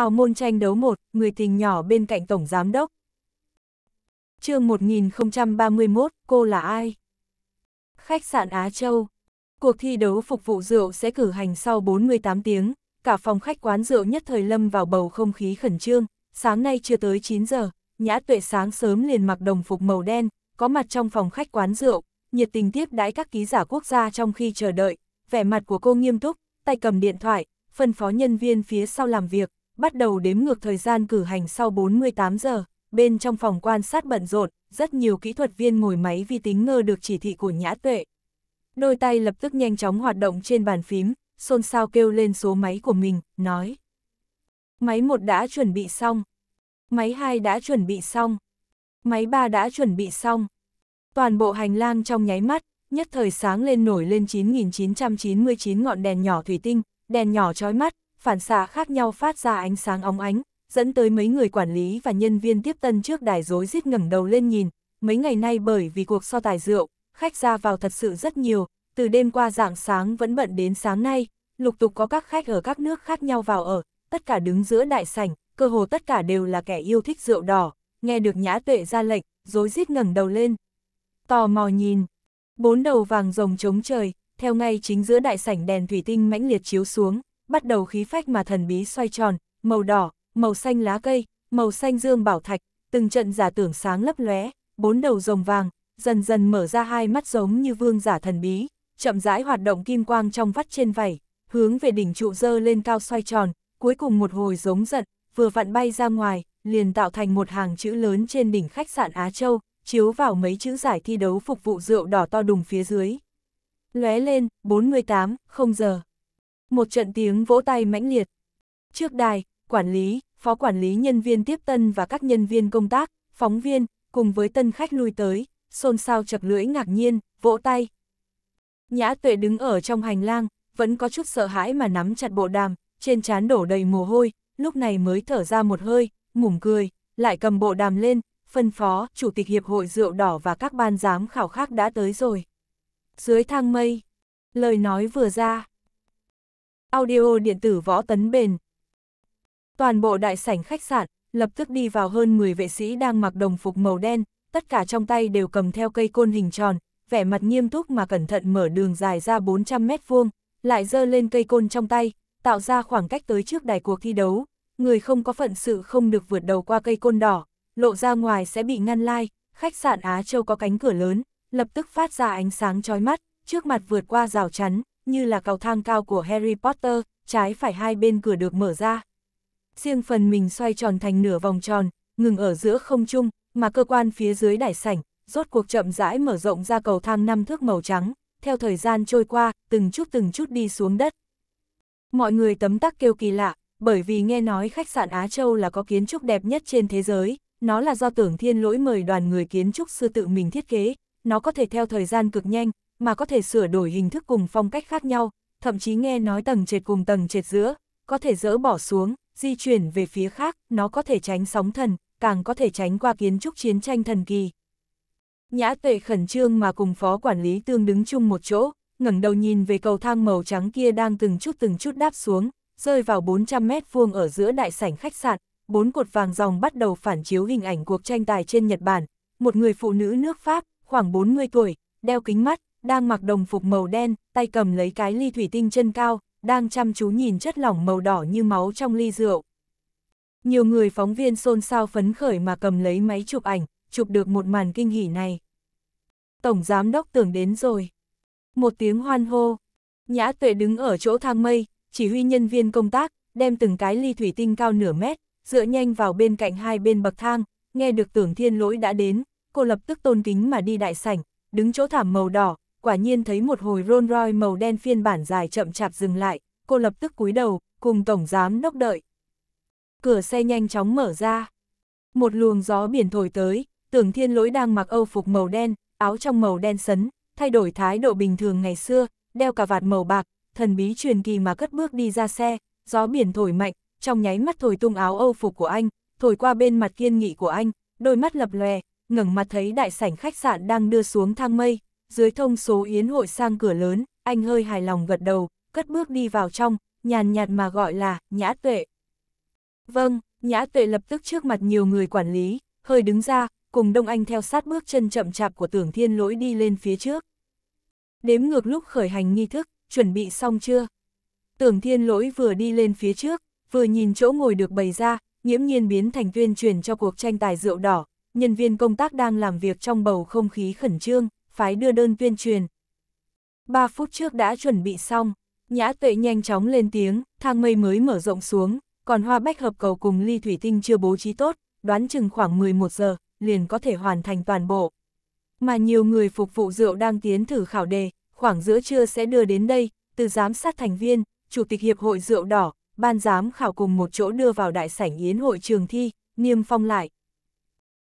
hào môn tranh đấu một, người tình nhỏ bên cạnh Tổng Giám Đốc. chương 1031, cô là ai? Khách sạn Á Châu. Cuộc thi đấu phục vụ rượu sẽ cử hành sau 48 tiếng, cả phòng khách quán rượu nhất thời lâm vào bầu không khí khẩn trương, sáng nay chưa tới 9 giờ, Nhã Tuệ sáng sớm liền mặc đồng phục màu đen, có mặt trong phòng khách quán rượu, nhiệt tình tiếp đãi các ký giả quốc gia trong khi chờ đợi, vẻ mặt của cô nghiêm túc, tay cầm điện thoại, phân phó nhân viên phía sau làm việc, bắt đầu đếm ngược thời gian cử hành sau 48 giờ, bên trong phòng quan sát bận rộn, rất nhiều kỹ thuật viên ngồi máy vi tính ngơ được chỉ thị của Nhã Tuệ. Đôi tay lập tức nhanh chóng hoạt động trên bàn phím, xôn xao kêu lên số máy của mình, nói. Máy 1 đã chuẩn bị xong. Máy 2 đã chuẩn bị xong. Máy 3 đã chuẩn bị xong. Toàn bộ hành lang trong nháy mắt, nhất thời sáng lên nổi lên 9.999 ngọn đèn nhỏ thủy tinh, đèn nhỏ trói mắt, phản xạ khác nhau phát ra ánh sáng óng ánh, dẫn tới mấy người quản lý và nhân viên tiếp tân trước đài rối rít ngẩng đầu lên nhìn, mấy ngày nay bởi vì cuộc so tài rượu, khách ra vào thật sự rất nhiều, từ đêm qua dạng sáng vẫn bận đến sáng nay, lục tục có các khách ở các nước khác nhau vào ở, tất cả đứng giữa đại sảnh, cơ hồ tất cả đều là kẻ yêu thích rượu đỏ, nghe được nhã tuệ ra lệnh, rối rít ngẩng đầu lên. Tò mò nhìn, bốn đầu vàng rồng trống trời, theo ngay chính giữa đại sảnh đèn thủy tinh mãnh liệt chiếu xuống, bắt đầu khí phách mà thần bí xoay tròn, màu đỏ, màu xanh lá cây, màu xanh dương bảo thạch, từng trận giả tưởng sáng lấp lóe, bốn đầu rồng vàng, dần dần mở ra hai mắt giống như vương giả thần bí, chậm rãi hoạt động kim quang trong vắt trên vảy, hướng về đỉnh trụ dơ lên cao xoay tròn, cuối cùng một hồi giống giận, vừa vặn bay ra ngoài, liền tạo thành một hàng chữ lớn trên đỉnh khách sạn Á Châu, chiếu vào mấy chữ giải thi đấu phục vụ rượu đỏ to đùng phía dưới. Lóe lên, 48, không giờ. Một trận tiếng vỗ tay mãnh liệt. Trước đài, quản lý, phó quản lý nhân viên tiếp tân và các nhân viên công tác, phóng viên, cùng với tân khách lui tới, xôn xao chập lưỡi ngạc nhiên, vỗ tay. Nhã tuệ đứng ở trong hành lang, vẫn có chút sợ hãi mà nắm chặt bộ đàm, trên trán đổ đầy mồ hôi, lúc này mới thở ra một hơi, mỉm cười, lại cầm bộ đàm lên, phân phó, chủ tịch hiệp hội rượu đỏ và các ban giám khảo khác đã tới rồi. Dưới thang mây, lời nói vừa ra, audio điện tử võ tấn bền. Toàn bộ đại sảnh khách sạn, lập tức đi vào hơn 10 vệ sĩ đang mặc đồng phục màu đen, tất cả trong tay đều cầm theo cây côn hình tròn, vẻ mặt nghiêm túc mà cẩn thận mở đường dài ra 400 mét vuông, lại dơ lên cây côn trong tay, tạo ra khoảng cách tới trước đài cuộc thi đấu. Người không có phận sự không được vượt đầu qua cây côn đỏ, lộ ra ngoài sẽ bị ngăn lai, khách sạn Á Châu có cánh cửa lớn, lập tức phát ra ánh sáng chói mắt, trước mặt vượt qua rào chắn, như là cầu thang cao của Harry Potter, trái phải hai bên cửa được mở ra. Riêng phần mình xoay tròn thành nửa vòng tròn, ngừng ở giữa không trung, mà cơ quan phía dưới đài sảnh, rốt cuộc chậm rãi mở rộng ra cầu thang năm thước màu trắng, theo thời gian trôi qua, từng chút từng chút đi xuống đất. Mọi người tấm tắc kêu kỳ lạ, bởi vì nghe nói khách sạn Á Châu là có kiến trúc đẹp nhất trên thế giới, nó là do tưởng thiên lỗi mời đoàn người kiến trúc sư tự mình thiết kế, nó có thể theo thời gian cực nhanh, mà có thể sửa đổi hình thức cùng phong cách khác nhau, thậm chí nghe nói tầng trệt cùng tầng trệt giữa, có thể dỡ bỏ xuống, di chuyển về phía khác, nó có thể tránh sóng thần, càng có thể tránh qua kiến trúc chiến tranh thần kỳ. Nhã tuệ khẩn trương mà cùng phó quản lý tương đứng chung một chỗ, ngẩng đầu nhìn về cầu thang màu trắng kia đang từng chút từng chút đáp xuống, rơi vào 400 mét vuông ở giữa đại sảnh khách sạn, bốn cột vàng dòng bắt đầu phản chiếu hình ảnh cuộc tranh tài trên Nhật Bản. Một người phụ nữ nước Pháp, khoảng 40 tuổi, đeo kính mắt, đang mặc đồng phục màu đen, tay cầm lấy cái ly thủy tinh chân cao, đang chăm chú nhìn chất lỏng màu đỏ như máu trong ly rượu. Nhiều người phóng viên xôn xao phấn khởi mà cầm lấy máy chụp ảnh, chụp được một màn kinh hỉ này. Tổng giám đốc tưởng đến rồi. Một tiếng hoan hô. Nhã tuệ đứng ở chỗ thang mây, chỉ huy nhân viên công tác, đem từng cái ly thủy tinh cao nửa mét, dựa nhanh vào bên cạnh hai bên bậc thang, nghe được tưởng thiên lỗi đã đến, cô lập tức tôn kính mà đi đại sảnh, đứng chỗ thảm màu đỏ, quả nhiên thấy một hồi Rolls Royce màu đen phiên bản dài chậm chạp dừng lại, cô lập tức cúi đầu, cùng tổng giám đốc đợi. Cửa xe nhanh chóng mở ra. Một luồng gió biển thổi tới, tưởng thiên lỗi đang mặc âu phục màu đen, áo trong màu đen sấn, thay đổi thái độ bình thường ngày xưa, đeo cà vạt màu bạc, thần bí truyền kỳ mà cất bước đi ra xe, gió biển thổi mạnh, trong nháy mắt thổi tung áo âu phục của anh, thổi qua bên mặt kiên nghị của anh, đôi mắt lập lòe, ngẩng mặt thấy đại sảnh khách sạn đang đưa xuống thang mây, dưới thông số yến hội sang cửa lớn, anh hơi hài lòng gật đầu, cất bước đi vào trong, nhàn nhạt mà gọi là, nhã tuệ. Vâng, nhã tuệ lập tức trước mặt nhiều người quản lý, hơi đứng ra, cùng Đông Anh theo sát bước chân chậm chạp của tưởng thiên lỗi đi lên phía trước. Đếm ngược lúc khởi hành nghi thức, chuẩn bị xong chưa? Tưởng thiên lỗi vừa đi lên phía trước, vừa nhìn chỗ ngồi được bày ra, nghiễm nhiên biến thành tuyên truyền cho cuộc tranh tài rượu đỏ, nhân viên công tác đang làm việc trong bầu không khí khẩn trương phái đưa đơn tuyên truyền. Ba phút trước đã chuẩn bị xong, nhã tuệ nhanh chóng lên tiếng, thang mây mới mở rộng xuống, còn hoa bách hợp cầu cùng ly thủy tinh chưa bố trí tốt, đoán chừng khoảng 11 giờ, liền có thể hoàn thành toàn bộ. Mà nhiều người phục vụ rượu đang tiến thử khảo đề, khoảng giữa trưa sẽ đưa đến đây, từ giám sát thành viên, chủ tịch hiệp hội rượu đỏ, ban giám khảo cùng một chỗ đưa vào đại sảnh yến hội trường thi, niêm phong lại.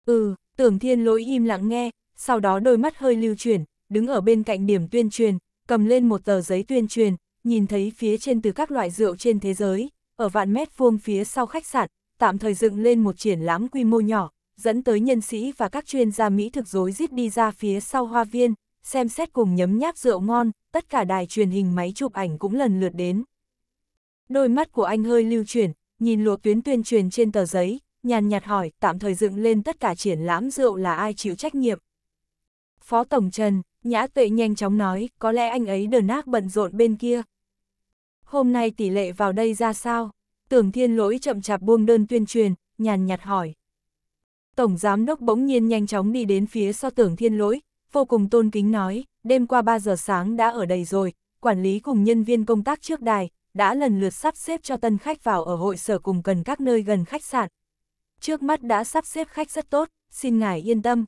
Ừ, tưởng thiên lỗi im lặng nghe, sau đó đôi mắt hơi lưu chuyển, đứng ở bên cạnh điểm tuyên truyền, cầm lên một tờ giấy tuyên truyền, nhìn thấy phía trên từ các loại rượu trên thế giới, ở vạn mét vuông phía sau khách sạn, tạm thời dựng lên một triển lãm quy mô nhỏ, dẫn tới nhân sĩ và các chuyên gia Mỹ thực dối rít đi ra phía sau hoa viên, xem xét cùng nhấm nháp rượu ngon, tất cả đài truyền hình máy chụp ảnh cũng lần lượt đến. Đôi mắt của anh hơi lưu chuyển, nhìn lụa tuyến tuyên truyền trên tờ giấy, nhàn nhạt hỏi tạm thời dựng lên tất cả triển lãm rượu là ai chịu trách nhiệm, Phó Tổng Trần, Nhã Tuệ nhanh chóng nói, có lẽ anh ấy đờn nát bận rộn bên kia. Hôm nay tỷ lệ vào đây ra sao? Tưởng Thiên Lỗi chậm chạp buông đơn tuyên truyền, nhàn nhạt hỏi. Tổng Giám Đốc bỗng nhiên nhanh chóng đi đến phía sau so Tưởng Thiên Lỗi, vô cùng tôn kính nói, đêm qua 3 giờ sáng đã ở đây rồi, quản lý cùng nhân viên công tác trước đài, đã lần lượt sắp xếp cho tân khách vào ở hội sở cùng cần các nơi gần khách sạn. Trước mắt đã sắp xếp khách rất tốt, xin ngài yên tâm.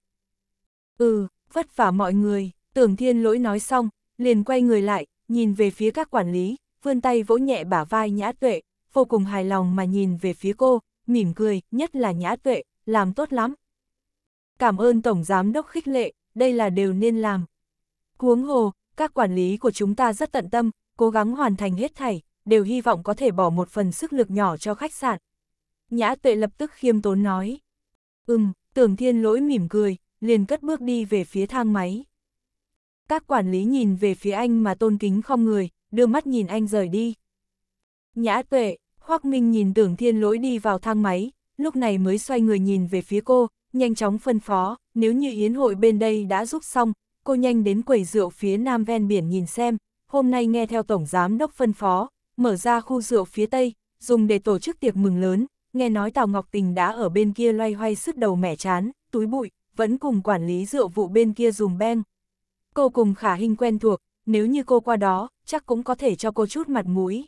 Ừ, vất vả mọi người, tưởng thiên lỗi nói xong, liền quay người lại, nhìn về phía các quản lý, vươn tay vỗ nhẹ bả vai nhã tuệ, vô cùng hài lòng mà nhìn về phía cô, mỉm cười, nhất là nhã tuệ, làm tốt lắm. Cảm ơn Tổng Giám Đốc khích lệ, đây là đều nên làm. Cuống hồ, các quản lý của chúng ta rất tận tâm, cố gắng hoàn thành hết thảy, đều hy vọng có thể bỏ một phần sức lực nhỏ cho khách sạn. Nhã tuệ lập tức khiêm tốn nói. Ừm, tưởng thiên lỗi mỉm cười, liền cất bước đi về phía thang máy. Các quản lý nhìn về phía anh mà tôn kính không người, đưa mắt nhìn anh rời đi. Nhã tuệ, Hoác Minh nhìn tưởng thiên lỗi đi vào thang máy, lúc này mới xoay người nhìn về phía cô, nhanh chóng phân phó, nếu như yến hội bên đây đã giúp xong, cô nhanh đến quầy rượu phía nam ven biển nhìn xem, hôm nay nghe theo Tổng Giám Đốc phân phó, mở ra khu rượu phía Tây, dùng để tổ chức tiệc mừng lớn, nghe nói Tào Ngọc Tình đã ở bên kia loay hoay sứt đầu mẻ chán, túi bụi, vẫn cùng quản lý rượu vụ bên kia dùng beng. Cô cùng khả hình quen thuộc, nếu như cô qua đó, chắc cũng có thể cho cô chút mặt mũi.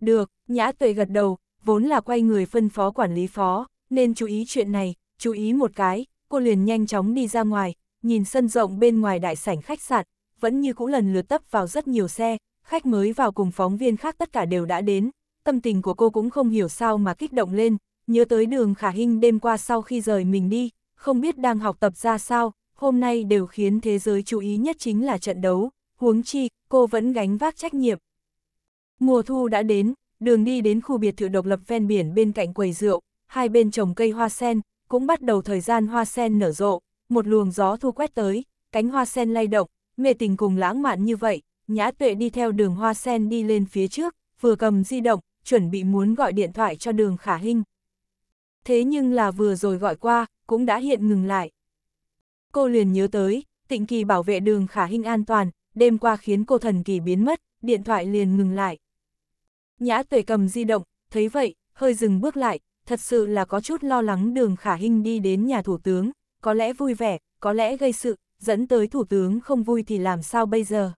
Được, nhã tuệ gật đầu, vốn là quay người phân phó quản lý phó, nên chú ý chuyện này, chú ý một cái, cô liền nhanh chóng đi ra ngoài, nhìn sân rộng bên ngoài đại sảnh khách sạn, vẫn như cũ lần lượt tấp vào rất nhiều xe, khách mới vào cùng phóng viên khác tất cả đều đã đến, tâm tình của cô cũng không hiểu sao mà kích động lên, nhớ tới đường khả hình đêm qua sau khi rời mình đi, không biết đang học tập ra sao, hôm nay đều khiến thế giới chú ý nhất chính là trận đấu, huống chi, cô vẫn gánh vác trách nhiệm. Mùa thu đã đến, đường đi đến khu biệt thự độc lập ven biển bên cạnh quầy rượu, hai bên trồng cây hoa sen, cũng bắt đầu thời gian hoa sen nở rộ, một luồng gió thu quét tới, cánh hoa sen lay động, mê tình cùng lãng mạn như vậy, nhã tuệ đi theo đường hoa sen đi lên phía trước, vừa cầm di động, chuẩn bị muốn gọi điện thoại cho đường khả hình. Thế nhưng là vừa rồi gọi qua, cũng đã hiện ngừng lại. Cô liền nhớ tới, tịnh kỳ bảo vệ đường khả hình an toàn, đêm qua khiến cô thần kỳ biến mất, điện thoại liền ngừng lại. Nhã tuệ cầm di động, thấy vậy, hơi dừng bước lại, thật sự là có chút lo lắng đường khả hình đi đến nhà thủ tướng, có lẽ vui vẻ, có lẽ gây sự, dẫn tới thủ tướng không vui thì làm sao bây giờ.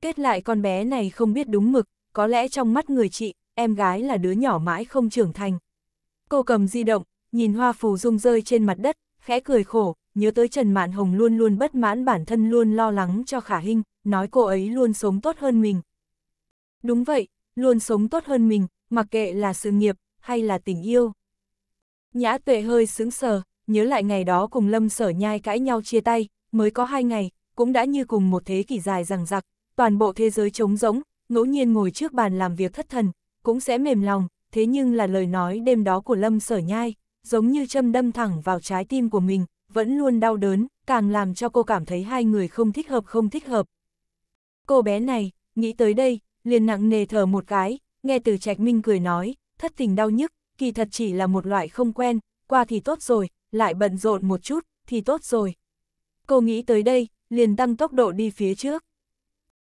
Kết lại con bé này không biết đúng mực, có lẽ trong mắt người chị, em gái là đứa nhỏ mãi không trưởng thành. Cô cầm di động, nhìn hoa phù dung rơi trên mặt đất, khẽ cười khổ, nhớ tới Trần Mạn Hồng luôn luôn bất mãn bản thân luôn lo lắng cho khả hình, nói cô ấy luôn sống tốt hơn mình. Đúng vậy, luôn sống tốt hơn mình, mặc kệ là sự nghiệp, hay là tình yêu. Nhã tuệ hơi sướng sờ, nhớ lại ngày đó cùng lâm sở nhai cãi nhau chia tay, mới có hai ngày, cũng đã như cùng một thế kỷ dài rằng rặc, toàn bộ thế giới trống rỗng, ngẫu nhiên ngồi trước bàn làm việc thất thần, cũng sẽ mềm lòng, thế nhưng là lời nói đêm đó của lâm sở nhai, giống như châm đâm thẳng vào trái tim của mình, vẫn luôn đau đớn, càng làm cho cô cảm thấy hai người không thích hợp không thích hợp. Cô bé này, nghĩ tới đây, liền nặng nề thở một cái, nghe từ trạch minh cười nói, thất tình đau nhức, kỳ thật chỉ là một loại không quen, qua thì tốt rồi, lại bận rộn một chút, thì tốt rồi. Cô nghĩ tới đây, liền tăng tốc độ đi phía trước.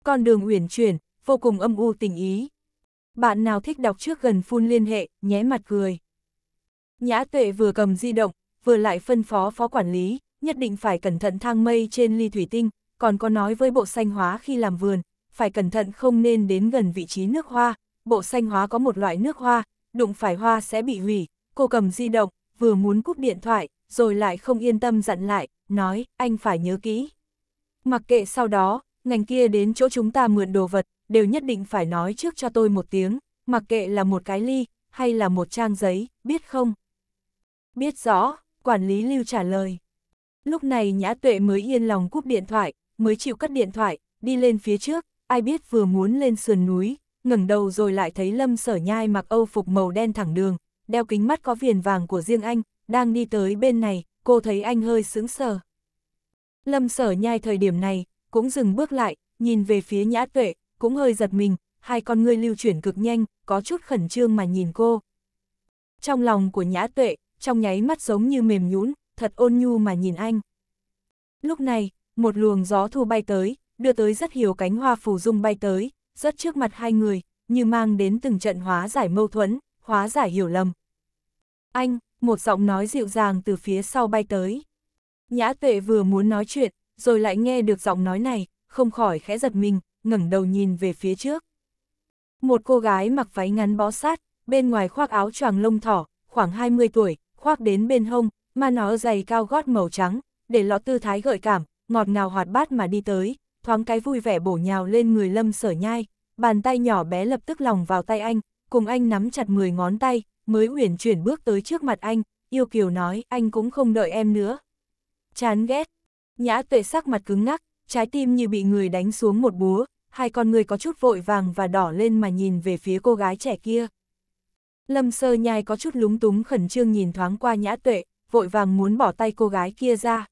Con đường uyển chuyển, vô cùng âm u tình ý. Bạn nào thích đọc trước gần phun liên hệ, nhé mặt cười. Nhã tuệ vừa cầm di động, vừa lại phân phó phó quản lý, nhất định phải cẩn thận thang mây trên ly thủy tinh, còn có nói với bộ xanh hóa khi làm vườn, phải cẩn thận không nên đến gần vị trí nước hoa, bộ xanh hóa có một loại nước hoa, đụng phải hoa sẽ bị hủy, cô cầm di động, vừa muốn cúp điện thoại, rồi lại không yên tâm dặn lại, nói, anh phải nhớ kỹ. Mặc kệ sau đó, ngành kia đến chỗ chúng ta mượn đồ vật, đều nhất định phải nói trước cho tôi một tiếng, mặc kệ là một cái ly, hay là một trang giấy, biết không? Biết rõ, quản lý lưu trả lời. Lúc này Nhã Tuệ mới yên lòng cúp điện thoại, mới chịu cất điện thoại, đi lên phía trước, ai biết vừa muốn lên sườn núi, ngẩng đầu rồi lại thấy Lâm Sở Nhai mặc Âu phục màu đen thẳng đường, đeo kính mắt có viền vàng của riêng anh, đang đi tới bên này, cô thấy anh hơi sững sờ. Lâm Sở Nhai thời điểm này, cũng dừng bước lại, nhìn về phía Nhã Tuệ, cũng hơi giật mình, hai con ngươi lưu chuyển cực nhanh, có chút khẩn trương mà nhìn cô. Trong lòng của Nhã Tuệ, trong nháy mắt giống như mềm nhũn, thật ôn nhu mà nhìn anh. Lúc này, một luồng gió thu bay tới, đưa tới rất hiểu cánh hoa phù dung bay tới, rất trước mặt hai người, như mang đến từng trận hóa giải mâu thuẫn, hóa giải hiểu lầm. Anh, một giọng nói dịu dàng từ phía sau bay tới. Nhã tuệ vừa muốn nói chuyện, rồi lại nghe được giọng nói này, không khỏi khẽ giật mình, ngẩng đầu nhìn về phía trước. Một cô gái mặc váy ngắn bó sát, bên ngoài khoác áo choàng lông thỏ, khoảng 20 tuổi, khoác đến bên hông, mà nó giày cao gót màu trắng, để lọ tư thái gợi cảm, ngọt ngào hoạt bát mà đi tới, thoáng cái vui vẻ bổ nhào lên người lâm sở nhai, bàn tay nhỏ bé lập tức lòng vào tay anh, cùng anh nắm chặt 10 ngón tay, mới uyển chuyển bước tới trước mặt anh, yêu kiều nói anh cũng không đợi em nữa. Chán ghét, nhã tuệ sắc mặt cứng ngắc, trái tim như bị người đánh xuống một búa, hai con người có chút vội vàng và đỏ lên mà nhìn về phía cô gái trẻ kia. Lâm sơ nhai có chút lúng túng khẩn trương nhìn thoáng qua nhã tuệ, vội vàng muốn bỏ tay cô gái kia ra.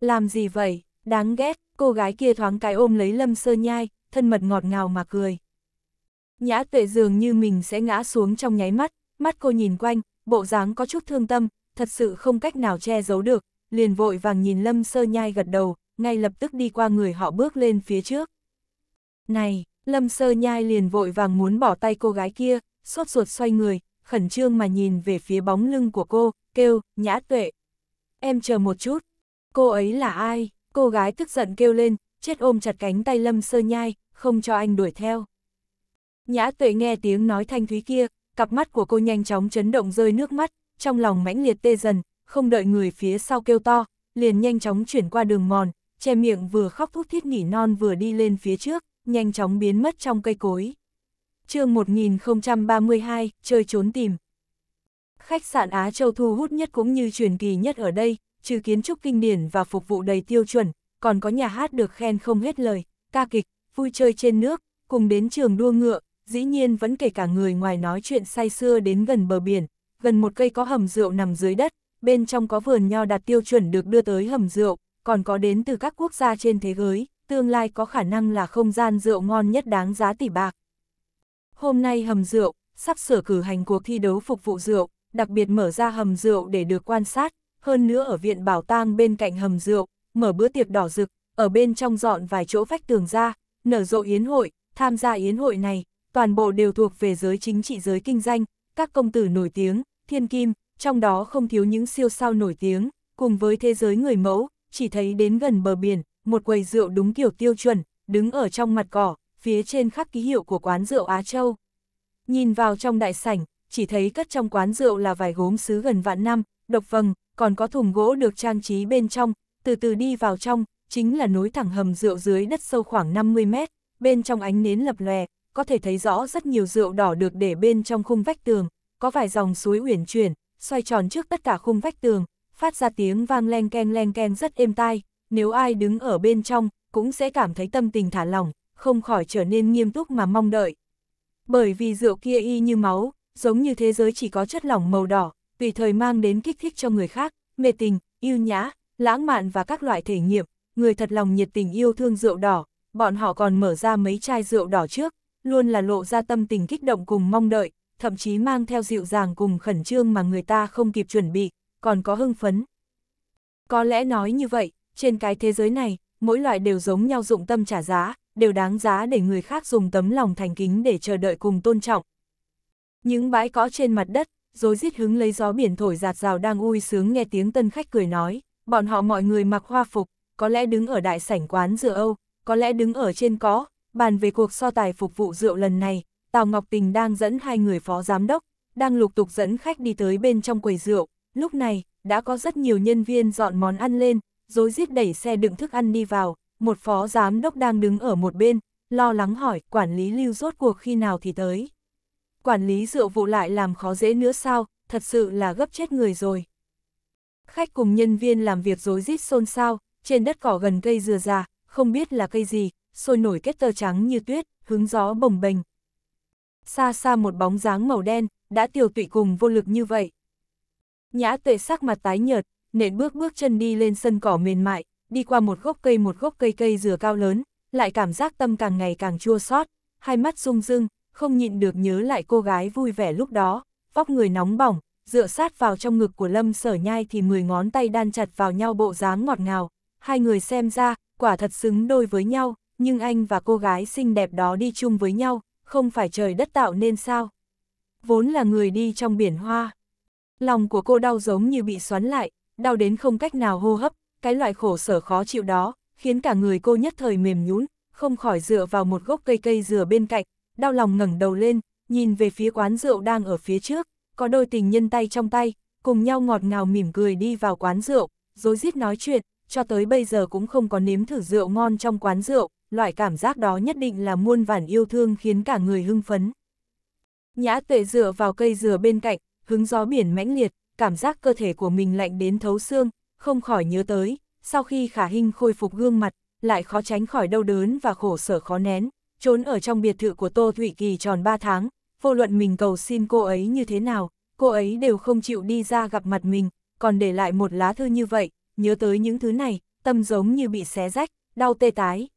Làm gì vậy, đáng ghét, cô gái kia thoáng cái ôm lấy lâm sơ nhai, thân mật ngọt ngào mà cười. Nhã tuệ dường như mình sẽ ngã xuống trong nháy mắt, mắt cô nhìn quanh, bộ dáng có chút thương tâm, thật sự không cách nào che giấu được, liền vội vàng nhìn lâm sơ nhai gật đầu, ngay lập tức đi qua người họ bước lên phía trước. Này, lâm sơ nhai liền vội vàng muốn bỏ tay cô gái kia, sốt ruột xoay người, khẩn trương mà nhìn về phía bóng lưng của cô, kêu, nhã tuệ. Em chờ một chút, cô ấy là ai? Cô gái tức giận kêu lên, chết ôm chặt cánh tay lâm sơ nhai, không cho anh đuổi theo. Nhã tuệ nghe tiếng nói thanh thúy kia, cặp mắt của cô nhanh chóng chấn động rơi nước mắt, trong lòng mãnh liệt tê dần, không đợi người phía sau kêu to, liền nhanh chóng chuyển qua đường mòn, che miệng vừa khóc thút thiết nỉ non vừa đi lên phía trước, nhanh chóng biến mất trong cây cối chương 1032, chơi trốn tìm. Khách sạn Á Châu thu hút nhất cũng như truyền kỳ nhất ở đây, trừ kiến trúc kinh điển và phục vụ đầy tiêu chuẩn, còn có nhà hát được khen không hết lời, ca kịch, vui chơi trên nước, cùng đến trường đua ngựa, dĩ nhiên vẫn kể cả người ngoài nói chuyện say xưa đến gần bờ biển, gần một cây có hầm rượu nằm dưới đất, bên trong có vườn nho đạt tiêu chuẩn được đưa tới hầm rượu, còn có đến từ các quốc gia trên thế giới, tương lai có khả năng là không gian rượu ngon nhất đáng giá tỷ bạc. Hôm nay hầm rượu, sắp sửa cử hành cuộc thi đấu phục vụ rượu, đặc biệt mở ra hầm rượu để được quan sát, hơn nữa ở viện bảo tàng bên cạnh hầm rượu, mở bữa tiệc đỏ rực, ở bên trong dọn vài chỗ vách tường ra, nở rộ yến hội, tham gia yến hội này, toàn bộ đều thuộc về giới chính trị giới kinh doanh, các công tử nổi tiếng, thiên kim, trong đó không thiếu những siêu sao nổi tiếng, cùng với thế giới người mẫu, chỉ thấy đến gần bờ biển, một quầy rượu đúng kiểu tiêu chuẩn, đứng ở trong mặt cỏ, phía trên khắc ký hiệu của quán rượu Á Châu. Nhìn vào trong đại sảnh, chỉ thấy cất trong quán rượu là vài gốm sứ gần vạn năm, độc vầng, còn có thùng gỗ được trang trí bên trong, từ từ đi vào trong, chính là nối thẳng hầm rượu dưới đất sâu khoảng 50 mét, bên trong ánh nến lập lòe, có thể thấy rõ rất nhiều rượu đỏ được để bên trong khung vách tường, có vài dòng suối uyển chuyển, xoay tròn trước tất cả khung vách tường, phát ra tiếng vang len keng len keng rất êm tai, nếu ai đứng ở bên trong, cũng sẽ cảm thấy tâm tình thả lỏng, không khỏi trở nên nghiêm túc mà mong đợi. Bởi vì rượu kia y như máu, giống như thế giới chỉ có chất lỏng màu đỏ, tùy thời mang đến kích thích cho người khác, mê tình, yêu nhã, lãng mạn và các loại thể nghiệm, người thật lòng nhiệt tình yêu thương rượu đỏ, bọn họ còn mở ra mấy chai rượu đỏ trước, luôn là lộ ra tâm tình kích động cùng mong đợi, thậm chí mang theo dịu dàng cùng khẩn trương mà người ta không kịp chuẩn bị, còn có hưng phấn. Có lẽ nói như vậy, trên cái thế giới này, mỗi loại đều giống nhau dụng tâm trả giá, đều đáng giá để người khác dùng tấm lòng thành kính để chờ đợi cùng tôn trọng. Những bãi cỏ trên mặt đất, rối rít hứng lấy gió biển thổi giạt rào đang ui sướng nghe tiếng tân khách cười nói, bọn họ mọi người mặc hoa phục, có lẽ đứng ở đại sảnh quán rượu Âu, có lẽ đứng ở trên có, bàn về cuộc so tài phục vụ rượu lần này, Tào Ngọc Tình đang dẫn hai người phó giám đốc, đang lục tục dẫn khách đi tới bên trong quầy rượu, lúc này, đã có rất nhiều nhân viên dọn món ăn lên, rối rít đẩy xe đựng thức ăn đi vào, một phó giám đốc đang đứng ở một bên, lo lắng hỏi quản lý lưu rốt cuộc khi nào thì tới. Quản lý rượu vụ lại làm khó dễ nữa sao, thật sự là gấp chết người rồi. Khách cùng nhân viên làm việc rối rít xôn xao, trên đất cỏ gần cây dừa già, không biết là cây gì, sôi nổi kết tơ trắng như tuyết, hướng gió bồng bềnh. Xa xa một bóng dáng màu đen, đã tiều tụy cùng vô lực như vậy. Nhã tuệ sắc mặt tái nhợt, nện bước bước chân đi lên sân cỏ mềm mại, đi qua một gốc cây một gốc cây cây dừa cao lớn, lại cảm giác tâm càng ngày càng chua xót, hai mắt rung rưng, không nhịn được nhớ lại cô gái vui vẻ lúc đó, vóc người nóng bỏng, dựa sát vào trong ngực của Lâm Sở Nhai thì mười ngón tay đan chặt vào nhau bộ dáng ngọt ngào, hai người xem ra, quả thật xứng đôi với nhau, nhưng anh và cô gái xinh đẹp đó đi chung với nhau, không phải trời đất tạo nên sao. Vốn là người đi trong biển hoa. Lòng của cô đau giống như bị xoắn lại, đau đến không cách nào hô hấp, cái loại khổ sở khó chịu đó, khiến cả người cô nhất thời mềm nhũn, không khỏi dựa vào một gốc cây cây dừa bên cạnh, đau lòng ngẩng đầu lên, nhìn về phía quán rượu đang ở phía trước, có đôi tình nhân tay trong tay, cùng nhau ngọt ngào mỉm cười đi vào quán rượu, dối rít nói chuyện, cho tới bây giờ cũng không có nếm thử rượu ngon trong quán rượu, loại cảm giác đó nhất định là muôn vàn yêu thương khiến cả người hưng phấn. Nhã tuệ dựa vào cây dừa bên cạnh, hứng gió biển mãnh liệt, cảm giác cơ thể của mình lạnh đến thấu xương, không khỏi nhớ tới, sau khi khả hình khôi phục gương mặt, lại khó tránh khỏi đau đớn và khổ sở khó nén, trốn ở trong biệt thự của Tô Thụy Kỳ tròn 3 tháng, vô luận mình cầu xin cô ấy như thế nào, cô ấy đều không chịu đi ra gặp mặt mình, còn để lại một lá thư như vậy, nhớ tới những thứ này, tâm giống như bị xé rách, đau tê tái.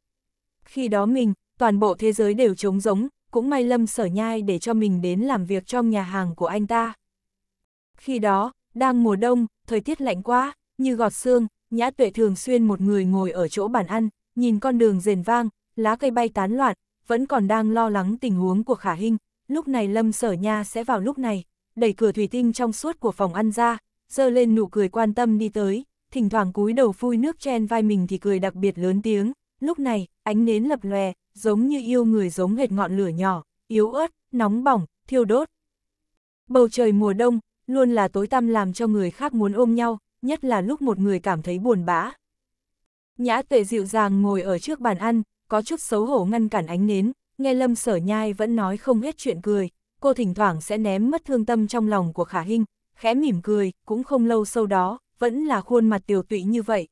Khi đó mình, toàn bộ thế giới đều trống giống, cũng may lâm sở nhai để cho mình đến làm việc trong nhà hàng của anh ta. Khi đó, đang mùa đông, thời tiết lạnh quá, như gọt xương, Nhã Tuệ thường xuyên một người ngồi ở chỗ bàn ăn, nhìn con đường rền vang, lá cây bay tán loạn, vẫn còn đang lo lắng tình huống của Khả hình lúc này Lâm Sở Nha sẽ vào lúc này, đẩy cửa thủy tinh trong suốt của phòng ăn ra, dơ lên nụ cười quan tâm đi tới, thỉnh thoảng cúi đầu phui nước chen vai mình thì cười đặc biệt lớn tiếng, lúc này, ánh nến lập lòe, giống như yêu người giống hệt ngọn lửa nhỏ, yếu ớt, nóng bỏng, thiêu đốt. Bầu trời mùa đông, luôn là tối tăm làm cho người khác muốn ôm nhau, nhất là lúc một người cảm thấy buồn bã. Nhã tệ dịu dàng ngồi ở trước bàn ăn, có chút xấu hổ ngăn cản ánh nến, nghe lâm sở nhai vẫn nói không hết chuyện cười, cô thỉnh thoảng sẽ ném mất thương tâm trong lòng của khả hình, khẽ mỉm cười, cũng không lâu sau đó, vẫn là khuôn mặt tiều tụy như vậy.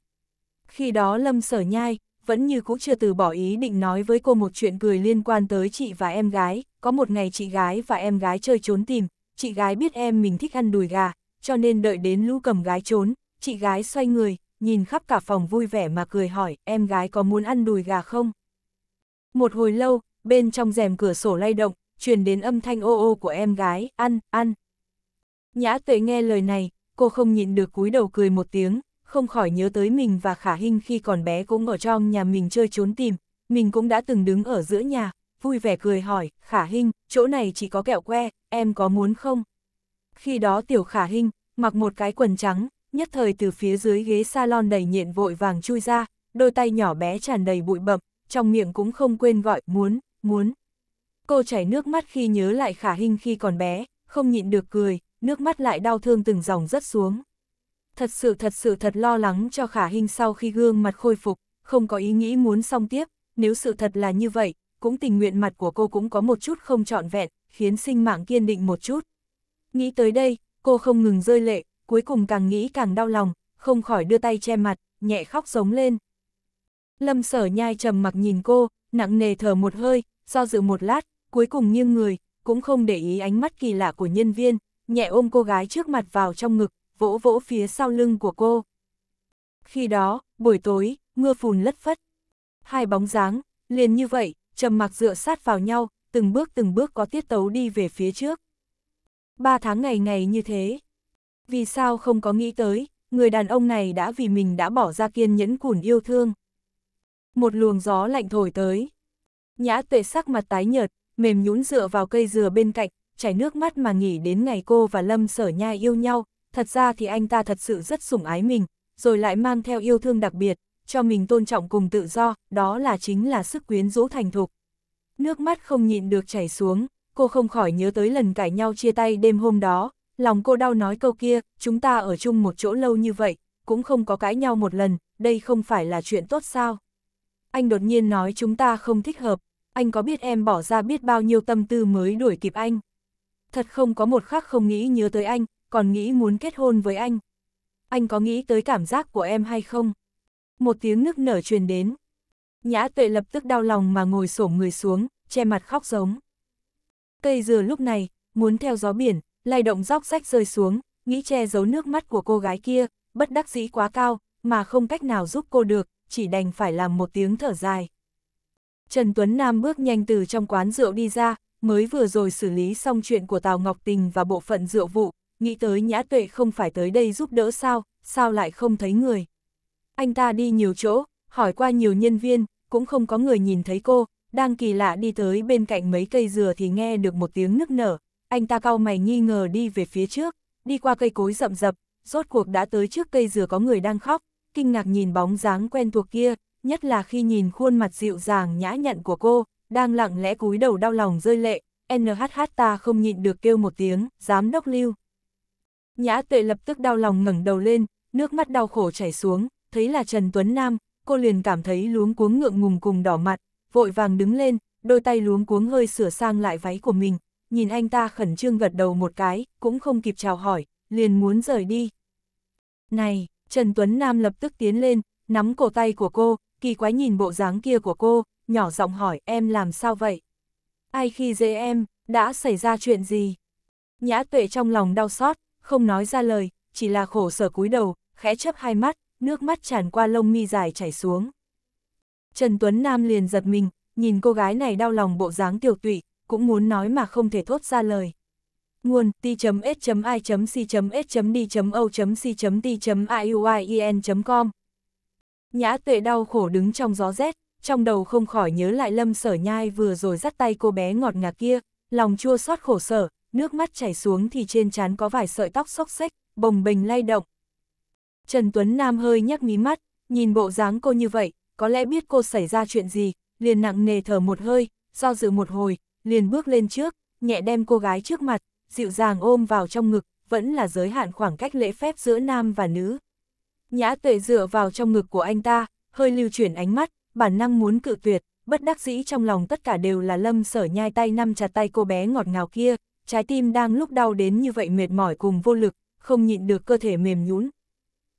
Khi đó lâm sở nhai, vẫn như cũng chưa từ bỏ ý định nói với cô một chuyện cười liên quan tới chị và em gái, có một ngày chị gái và em gái chơi trốn tìm, chị gái biết em mình thích ăn đùi gà, cho nên đợi đến lũ cầm gái trốn, chị gái xoay người, nhìn khắp cả phòng vui vẻ mà cười hỏi, em gái có muốn ăn đùi gà không? Một hồi lâu, bên trong rèm cửa sổ lay động, truyền đến âm thanh ô ô của em gái, ăn, ăn. Nhã tuệ nghe lời này, cô không nhịn được cúi đầu cười một tiếng, không khỏi nhớ tới mình và khả hình khi còn bé cũng ở trong nhà mình chơi trốn tìm, mình cũng đã từng đứng ở giữa nhà, vui vẻ cười hỏi, khả Hinh, chỗ này chỉ có kẹo que, em có muốn không? khi đó Tiểu Khả hình mặc một cái quần trắng, nhất thời từ phía dưới ghế salon đầy nhện vội vàng chui ra, đôi tay nhỏ bé tràn đầy bụi bậm, trong miệng cũng không quên gọi, muốn, muốn. Cô chảy nước mắt khi nhớ lại Khả hình khi còn bé, không nhịn được cười, nước mắt lại đau thương từng dòng rất xuống. Thật sự thật sự thật lo lắng cho Khả hình sau khi gương mặt khôi phục, không có ý nghĩ muốn xong tiếp, nếu sự thật là như vậy, cũng tình nguyện mặt của cô cũng có một chút không trọn vẹn, khiến sinh mạng kiên định một chút. Nghĩ tới đây, cô không ngừng rơi lệ, cuối cùng càng nghĩ càng đau lòng, không khỏi đưa tay che mặt, nhẹ khóc giống lên. Lâm sở nhai trầm mặc nhìn cô, nặng nề thở một hơi, do dự một lát, cuối cùng nghiêng người, cũng không để ý ánh mắt kỳ lạ của nhân viên, nhẹ ôm cô gái trước mặt vào trong ngực, vỗ vỗ phía sau lưng của cô. Khi đó, buổi tối, mưa phùn lất phất. Hai bóng dáng, liền như vậy, trầm mặc dựa sát vào nhau, từng bước từng bước có tiết tấu đi về phía trước ba tháng ngày ngày như thế. Vì sao không có nghĩ tới, người đàn ông này đã vì mình đã bỏ ra kiên nhẫn củn yêu thương. Một luồng gió lạnh thổi tới. Nhã tuệ sắc mặt tái nhợt, mềm nhũn dựa vào cây dừa bên cạnh, chảy nước mắt mà nghỉ đến ngày cô và Lâm sở nha yêu nhau. Thật ra thì anh ta thật sự rất sủng ái mình, rồi lại mang theo yêu thương đặc biệt, cho mình tôn trọng cùng tự do, đó là chính là sức quyến rũ thành thục. Nước mắt không nhịn được chảy xuống, cô không khỏi nhớ tới lần cãi nhau chia tay đêm hôm đó, lòng cô đau nói câu kia, chúng ta ở chung một chỗ lâu như vậy, cũng không có cãi nhau một lần, đây không phải là chuyện tốt sao. Anh đột nhiên nói chúng ta không thích hợp, anh có biết em bỏ ra biết bao nhiêu tâm tư mới đuổi kịp anh. Thật không có một khắc không nghĩ nhớ tới anh, còn nghĩ muốn kết hôn với anh. Anh có nghĩ tới cảm giác của em hay không? Một tiếng nức nở truyền đến. Nhã tuệ lập tức đau lòng mà ngồi xổm người xuống, che mặt khóc giống. Cây dừa lúc này, muốn theo gió biển, lay động róc rách rơi xuống, nghĩ che giấu nước mắt của cô gái kia, bất đắc dĩ quá cao, mà không cách nào giúp cô được, chỉ đành phải làm một tiếng thở dài. Trần Tuấn Nam bước nhanh từ trong quán rượu đi ra, mới vừa rồi xử lý xong chuyện của Tào Ngọc Tình và bộ phận rượu vụ, nghĩ tới Nhã Tuệ không phải tới đây giúp đỡ sao, sao lại không thấy người. Anh ta đi nhiều chỗ, hỏi qua nhiều nhân viên, cũng không có người nhìn thấy cô, đang kỳ lạ đi tới bên cạnh mấy cây dừa thì nghe được một tiếng nức nở, anh ta cau mày nghi ngờ đi về phía trước, đi qua cây cối rậm rập, rốt cuộc đã tới trước cây dừa có người đang khóc, kinh ngạc nhìn bóng dáng quen thuộc kia, nhất là khi nhìn khuôn mặt dịu dàng nhã nhặn của cô, đang lặng lẽ cúi đầu đau lòng rơi lệ, NHH ta không nhịn được kêu một tiếng, giám đốc lưu. Nhã tuệ lập tức đau lòng ngẩng đầu lên, nước mắt đau khổ chảy xuống, thấy là Trần Tuấn Nam, cô liền cảm thấy luống cuống ngượng ngùng cùng đỏ mặt, vội vàng đứng lên, đôi tay luống cuống hơi sửa sang lại váy của mình, nhìn anh ta khẩn trương gật đầu một cái, cũng không kịp chào hỏi, liền muốn rời đi. Này, Trần Tuấn Nam lập tức tiến lên, nắm cổ tay của cô, kỳ quái nhìn bộ dáng kia của cô, nhỏ giọng hỏi em làm sao vậy? Ai khi dễ em, đã xảy ra chuyện gì? Nhã tuệ trong lòng đau xót, không nói ra lời, chỉ là khổ sở cúi đầu, khẽ chấp hai mắt, nước mắt tràn qua lông mi dài chảy xuống. Trần Tuấn Nam liền giật mình, nhìn cô gái này đau lòng bộ dáng tiểu tụy, cũng muốn nói mà không thể thốt ra lời. Nguồn t.s.i.s.d.o.c.t.iuien.com Nhã tuệ đau khổ đứng trong gió rét, trong đầu không khỏi nhớ lại lâm sở nhai vừa rồi dắt tay cô bé ngọt ngạt kia, lòng chua xót khổ sở, nước mắt chảy xuống thì trên trán có vài sợi tóc xốc xách, bồng bềnh lay động. Trần Tuấn Nam hơi nhắc mí mắt, nhìn bộ dáng cô như vậy, có lẽ biết cô xảy ra chuyện gì, liền nặng nề thở một hơi, do dự một hồi, liền bước lên trước, nhẹ đem cô gái trước mặt, dịu dàng ôm vào trong ngực, vẫn là giới hạn khoảng cách lễ phép giữa nam và nữ. Nhã tuệ dựa vào trong ngực của anh ta, hơi lưu chuyển ánh mắt, bản năng muốn cự tuyệt, bất đắc dĩ trong lòng tất cả đều là lâm sở nhai tay nắm chặt tay cô bé ngọt ngào kia, trái tim đang lúc đau đến như vậy mệt mỏi cùng vô lực, không nhịn được cơ thể mềm nhũn.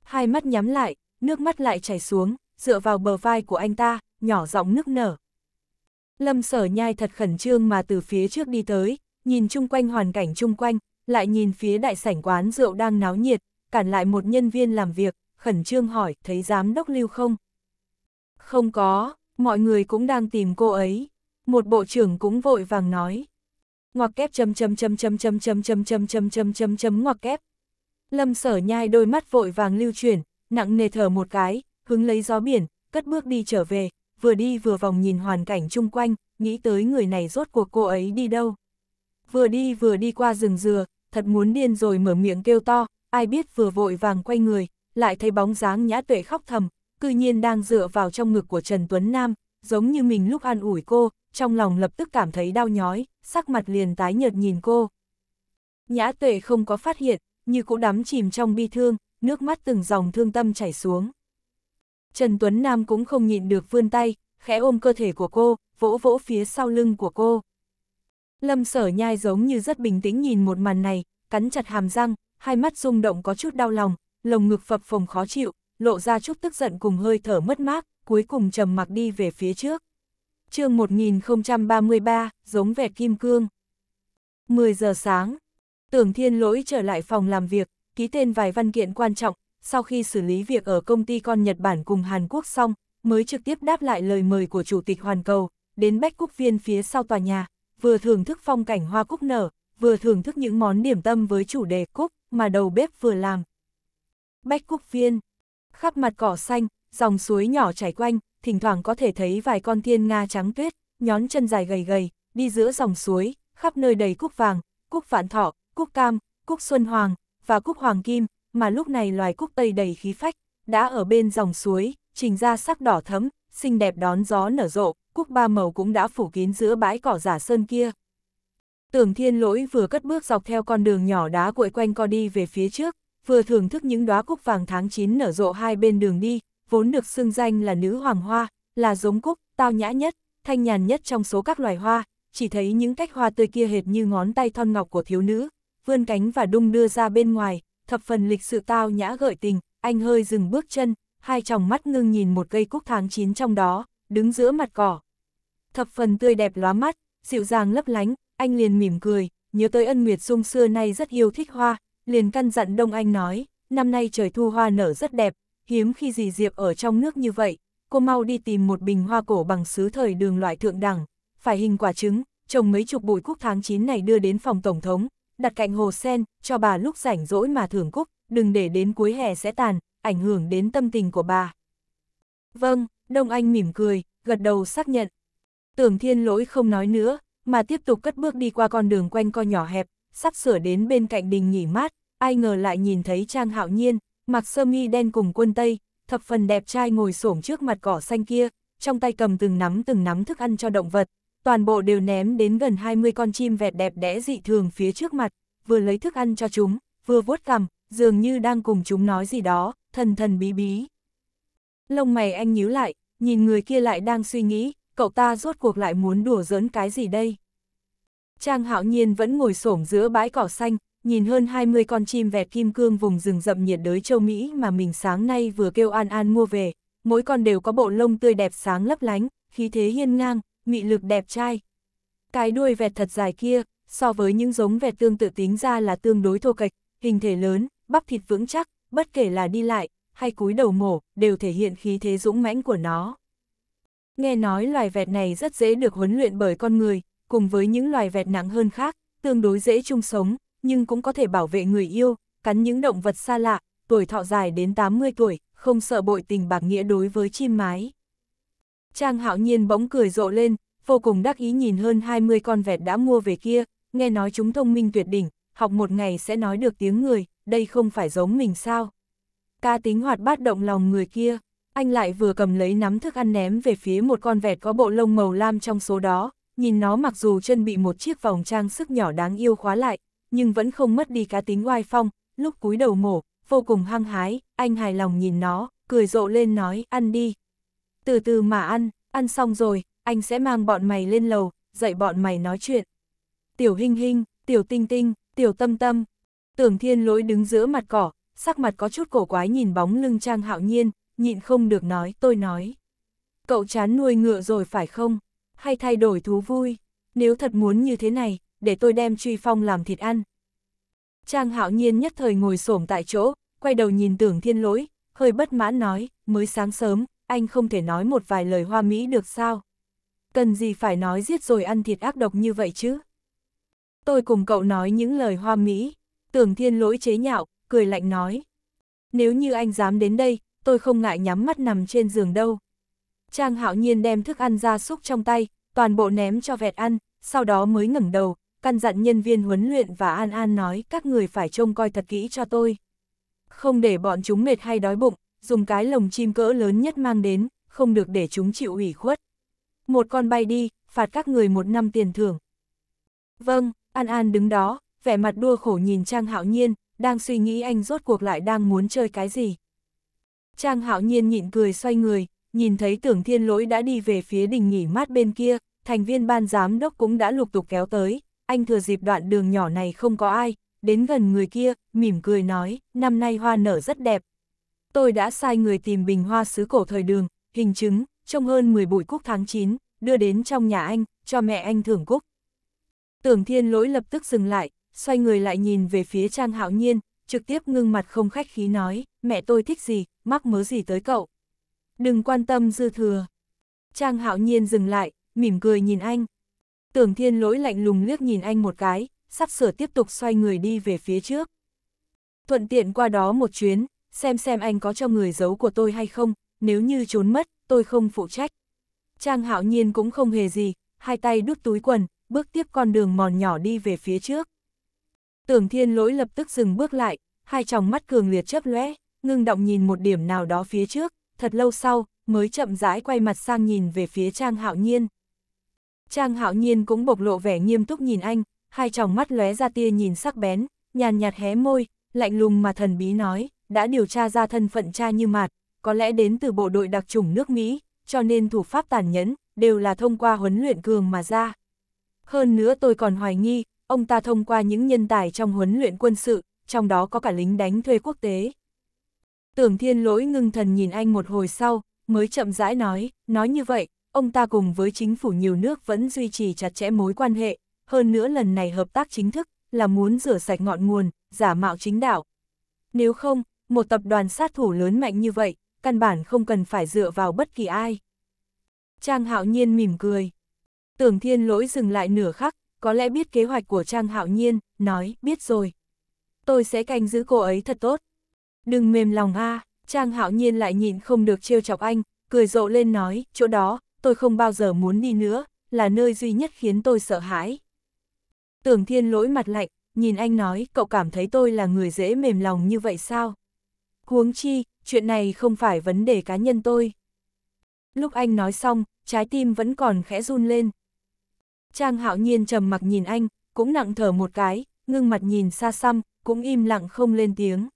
Hai mắt nhắm lại, nước mắt lại chảy xuống, dựa vào bờ vai của anh ta, nhỏ giọng nức nở. Lâm sở nhai thật khẩn trương mà từ phía trước đi tới, nhìn chung quanh hoàn cảnh chung quanh, lại nhìn phía đại sảnh quán rượu đang náo nhiệt, cản lại một nhân viên làm việc, khẩn trương hỏi thấy giám đốc lưu không? Không có, mọi người cũng đang tìm cô ấy. Một bộ trưởng cũng vội vàng nói. Ngoặc kép chấm chấm chấm chấm chấm chấm chấm chấm chấm chấm chấm chấm ngoặc kép. Lâm sở nhai đôi mắt vội vàng lưu chuyển, nặng nề thở một cái, hứng lấy gió biển, cất bước đi trở về, vừa đi vừa vòng nhìn hoàn cảnh chung quanh, nghĩ tới người này rốt cuộc cô ấy đi đâu. Vừa đi vừa đi qua rừng dừa, thật muốn điên rồi mở miệng kêu to, ai biết vừa vội vàng quay người, lại thấy bóng dáng nhã tuệ khóc thầm, cư nhiên đang dựa vào trong ngực của Trần Tuấn Nam, giống như mình lúc an ủi cô, trong lòng lập tức cảm thấy đau nhói, sắc mặt liền tái nhợt nhìn cô. Nhã tuệ không có phát hiện, như cũng đắm chìm trong bi thương, nước mắt từng dòng thương tâm chảy xuống. Trần Tuấn Nam cũng không nhịn được vươn tay, khẽ ôm cơ thể của cô, vỗ vỗ phía sau lưng của cô. Lâm sở nhai giống như rất bình tĩnh nhìn một màn này, cắn chặt hàm răng, hai mắt rung động có chút đau lòng, lồng ngực phập phồng khó chịu, lộ ra chút tức giận cùng hơi thở mất mát, cuối cùng trầm mặc đi về phía trước. chương 1033, giống vẹt kim cương. 10 giờ sáng, tưởng thiên lỗi trở lại phòng làm việc, ký tên vài văn kiện quan trọng, sau khi xử lý việc ở công ty con Nhật Bản cùng Hàn Quốc xong, mới trực tiếp đáp lại lời mời của Chủ tịch Hoàn Cầu, đến Bách quốc Viên phía sau tòa nhà, vừa thưởng thức phong cảnh hoa cúc nở, vừa thưởng thức những món điểm tâm với chủ đề cúc mà đầu bếp vừa làm. Bách quốc Viên Khắp mặt cỏ xanh, dòng suối nhỏ chảy quanh, thỉnh thoảng có thể thấy vài con thiên nga trắng tuyết, nhón chân dài gầy gầy, đi giữa dòng suối, khắp nơi đầy cúc vàng, cúc vạn thọ, cúc cam, cúc xuân hoàng và cúc hoàng kim, mà lúc này loài cúc tây đầy khí phách, đã ở bên dòng suối, trình ra sắc đỏ thấm, xinh đẹp đón gió nở rộ, cúc ba màu cũng đã phủ kín giữa bãi cỏ giả sơn kia. Tưởng thiên lỗi vừa cất bước dọc theo con đường nhỏ đá cuội quanh co đi về phía trước, vừa thưởng thức những đóa cúc vàng tháng 9 nở rộ hai bên đường đi, vốn được xưng danh là nữ hoàng hoa, là giống cúc, tao nhã nhất, thanh nhàn nhất trong số các loài hoa, chỉ thấy những cách hoa tươi kia hệt như ngón tay thon ngọc của thiếu nữ, vươn cánh và đung đưa ra bên ngoài, thập phần lịch sự tao nhã gợi tình, anh hơi dừng bước chân, hai tròng mắt ngưng nhìn một cây cúc tháng 9 trong đó, đứng giữa mặt cỏ. Thập phần tươi đẹp lóa mắt, dịu dàng lấp lánh, anh liền mỉm cười, nhớ tới ân nguyệt sung xưa nay rất yêu thích hoa, liền căn dặn Đông Anh nói, năm nay trời thu hoa nở rất đẹp, hiếm khi gì diệp ở trong nước như vậy, cô mau đi tìm một bình hoa cổ bằng sứ thời đường loại thượng đẳng, phải hình quả trứng, trồng mấy chục bụi cúc tháng 9 này đưa đến phòng Tổng thống, đặt cạnh hồ sen, cho bà lúc rảnh rỗi mà thưởng cúc, đừng để đến cuối hè sẽ tàn, ảnh hưởng đến tâm tình của bà. Vâng, Đông Anh mỉm cười, gật đầu xác nhận. Tưởng thiên lỗi không nói nữa, mà tiếp tục cất bước đi qua con đường quanh co nhỏ hẹp, sắp sửa đến bên cạnh đình nghỉ mát, ai ngờ lại nhìn thấy Trang Hạo Nhiên, mặc sơ mi đen cùng quân tây, thập phần đẹp trai ngồi xổm trước mặt cỏ xanh kia, trong tay cầm từng nắm từng nắm thức ăn cho động vật, toàn bộ đều ném đến gần 20 con chim vẹt đẹp đẽ dị thường phía trước mặt, vừa lấy thức ăn cho chúng, vừa vuốt cằm, dường như đang cùng chúng nói gì đó, thần thần bí bí. Lông mày anh nhíu lại, nhìn người kia lại đang suy nghĩ, cậu ta rốt cuộc lại muốn đùa giỡn cái gì đây? Trang hạo nhiên vẫn ngồi xổm giữa bãi cỏ xanh, nhìn hơn 20 con chim vẹt kim cương vùng rừng rậm nhiệt đới châu Mỹ mà mình sáng nay vừa kêu An An mua về. Mỗi con đều có bộ lông tươi đẹp sáng lấp lánh, khí thế hiên ngang, mị lực đẹp trai. Cái đuôi vẹt thật dài kia, so với những giống vẹt tương tự tính ra là tương đối thô kệch, hình thể lớn, bắp thịt vững chắc, bất kể là đi lại, hay cúi đầu mổ, đều thể hiện khí thế dũng mãnh của nó. Nghe nói loài vẹt này rất dễ được huấn luyện bởi con người, cùng với những loài vẹt nặng hơn khác, tương đối dễ chung sống, nhưng cũng có thể bảo vệ người yêu, cắn những động vật xa lạ, tuổi thọ dài đến 80 tuổi, không sợ bội tình bạc nghĩa đối với chim mái. Trang hạo nhiên bỗng cười rộ lên, vô cùng đắc ý nhìn hơn 20 con vẹt đã mua về kia, nghe nói chúng thông minh tuyệt đỉnh, học một ngày sẽ nói được tiếng người, đây không phải giống mình sao. Ca tính hoạt bát động lòng người kia, anh lại vừa cầm lấy nắm thức ăn ném về phía một con vẹt có bộ lông màu lam trong số đó, nhìn nó mặc dù chân bị một chiếc vòng trang sức nhỏ đáng yêu khóa lại, nhưng vẫn không mất đi cá tính oai phong, lúc cúi đầu mổ, vô cùng hăng hái, anh hài lòng nhìn nó, cười rộ lên nói, ăn đi từ từ mà ăn, ăn xong rồi, anh sẽ mang bọn mày lên lầu, dạy bọn mày nói chuyện. Tiểu Hinh Hinh, Tiểu Tinh Tinh, Tiểu Tâm Tâm. Tưởng Thiên Lỗi đứng giữa mặt cỏ, sắc mặt có chút cổ quái nhìn bóng lưng Trang Hạo Nhiên, nhịn không được nói, tôi nói. Cậu chán nuôi ngựa rồi phải không? Hay thay đổi thú vui? Nếu thật muốn như thế này, để tôi đem truy phong làm thịt ăn. Trang Hạo Nhiên nhất thời ngồi xổm tại chỗ, quay đầu nhìn Tưởng Thiên Lỗi, hơi bất mãn nói, mới sáng sớm, anh không thể nói một vài lời hoa mỹ được sao? Cần gì phải nói giết rồi ăn thịt ác độc như vậy chứ? Tôi cùng cậu nói những lời hoa mỹ, tưởng thiên lỗi chế nhạo, cười lạnh nói. Nếu như anh dám đến đây, tôi không ngại nhắm mắt nằm trên giường đâu. Trang hạo nhiên đem thức ăn ra súc trong tay, toàn bộ ném cho vẹt ăn, sau đó mới ngẩng đầu, căn dặn nhân viên huấn luyện và An An nói các người phải trông coi thật kỹ cho tôi. Không để bọn chúng mệt hay đói bụng, dùng cái lồng chim cỡ lớn nhất mang đến, không được để chúng chịu ủy khuất. Một con bay đi, phạt các người một năm tiền thưởng. Vâng, An An đứng đó, vẻ mặt đua khổ nhìn Trang Hạo Nhiên, đang suy nghĩ anh rốt cuộc lại đang muốn chơi cái gì. Trang Hạo Nhiên nhịn cười xoay người, nhìn thấy tưởng thiên lỗi đã đi về phía đình nghỉ mát bên kia, thành viên ban giám đốc cũng đã lục tục kéo tới, anh thừa dịp đoạn đường nhỏ này không có ai, đến gần người kia, mỉm cười nói, năm nay hoa nở rất đẹp, tôi đã sai người tìm bình hoa sứ cổ thời đường, hình chứng, trong hơn 10 bụi cúc tháng 9, đưa đến trong nhà anh, cho mẹ anh thưởng cúc. Tưởng thiên lỗi lập tức dừng lại, xoay người lại nhìn về phía Trang Hạo Nhiên, trực tiếp ngưng mặt không khách khí nói, mẹ tôi thích gì, mắc mớ gì tới cậu. Đừng quan tâm dư thừa. Trang Hạo Nhiên dừng lại, mỉm cười nhìn anh. Tưởng thiên lỗi lạnh lùng liếc nhìn anh một cái, sắp sửa tiếp tục xoay người đi về phía trước. Thuận tiện qua đó một chuyến, xem xem anh có cho người giấu của tôi hay không, nếu như trốn mất, tôi không phụ trách. Trang hạo nhiên cũng không hề gì, hai tay đút túi quần, bước tiếp con đường mòn nhỏ đi về phía trước. Tưởng thiên lỗi lập tức dừng bước lại, hai tròng mắt cường liệt chớp lóe, ngưng động nhìn một điểm nào đó phía trước, thật lâu sau, mới chậm rãi quay mặt sang nhìn về phía Trang Hạo Nhiên. Trang Hạo Nhiên cũng bộc lộ vẻ nghiêm túc nhìn anh, hai tròng mắt lóe ra tia nhìn sắc bén, nhàn nhạt hé môi, lạnh lùng mà thần bí nói, đã điều tra ra thân phận cha như mạt, có lẽ đến từ bộ đội đặc chủng nước Mỹ, cho nên thủ pháp tàn nhẫn, đều là thông qua huấn luyện cường mà ra. Hơn nữa tôi còn hoài nghi, ông ta thông qua những nhân tài trong huấn luyện quân sự, trong đó có cả lính đánh thuê quốc tế. Tưởng thiên lỗi ngưng thần nhìn anh một hồi sau, mới chậm rãi nói, nói như vậy, ông ta cùng với chính phủ nhiều nước vẫn duy trì chặt chẽ mối quan hệ, hơn nữa lần này hợp tác chính thức, là muốn rửa sạch ngọn nguồn, giả mạo chính đạo. Nếu không, một tập đoàn sát thủ lớn mạnh như vậy, căn bản không cần phải dựa vào bất kỳ ai. Trang Hạo Nhiên mỉm cười. Tưởng Thiên Lỗi dừng lại nửa khắc, có lẽ biết kế hoạch của Trang Hạo Nhiên, nói, biết rồi. Tôi sẽ canh giữ cô ấy thật tốt. Đừng mềm lòng a Trang Hạo Nhiên lại nhìn không được trêu chọc anh, cười rộ lên nói, chỗ đó, tôi không bao giờ muốn đi nữa, là nơi duy nhất khiến tôi sợ hãi. Tưởng Thiên Lỗi mặt lạnh, nhìn anh nói, cậu cảm thấy tôi là người dễ mềm lòng như vậy sao? Huống chi, chuyện này không phải vấn đề cá nhân tôi. Lúc anh nói xong, trái tim vẫn còn khẽ run lên. Trang hạo nhiên trầm mặc nhìn anh, cũng nặng thở một cái, ngưng mặt nhìn xa xăm, cũng im lặng không lên tiếng.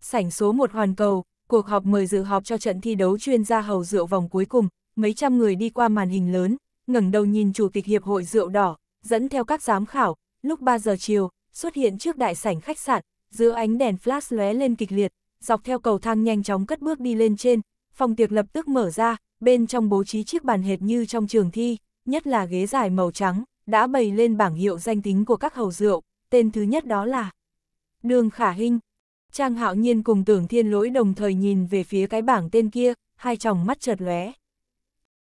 Sảnh số một hoàn cầu, cuộc họp mời dự họp cho trận thi đấu chuyên gia hầu rượu vòng cuối cùng, mấy trăm người đi qua màn hình lớn, ngẩng đầu nhìn Chủ tịch Hiệp hội Rượu Đỏ, dẫn theo các giám khảo, lúc 3 giờ chiều, xuất hiện trước đại sảnh khách sạn, giữa ánh đèn flash lóe lên kịch liệt, dọc theo cầu thang nhanh chóng cất bước đi lên trên, phòng tiệc lập tức mở ra, bên trong bố trí chiếc bàn hệt như trong trường thi, nhất là ghế dài màu trắng, đã bày lên bảng hiệu danh tính của các hầu rượu, tên thứ nhất đó là Đường Khả Hinh. Trang Hạo Nhiên cùng Tưởng Thiên Lỗi đồng thời nhìn về phía cái bảng tên kia, hai tròng mắt chợt lóe.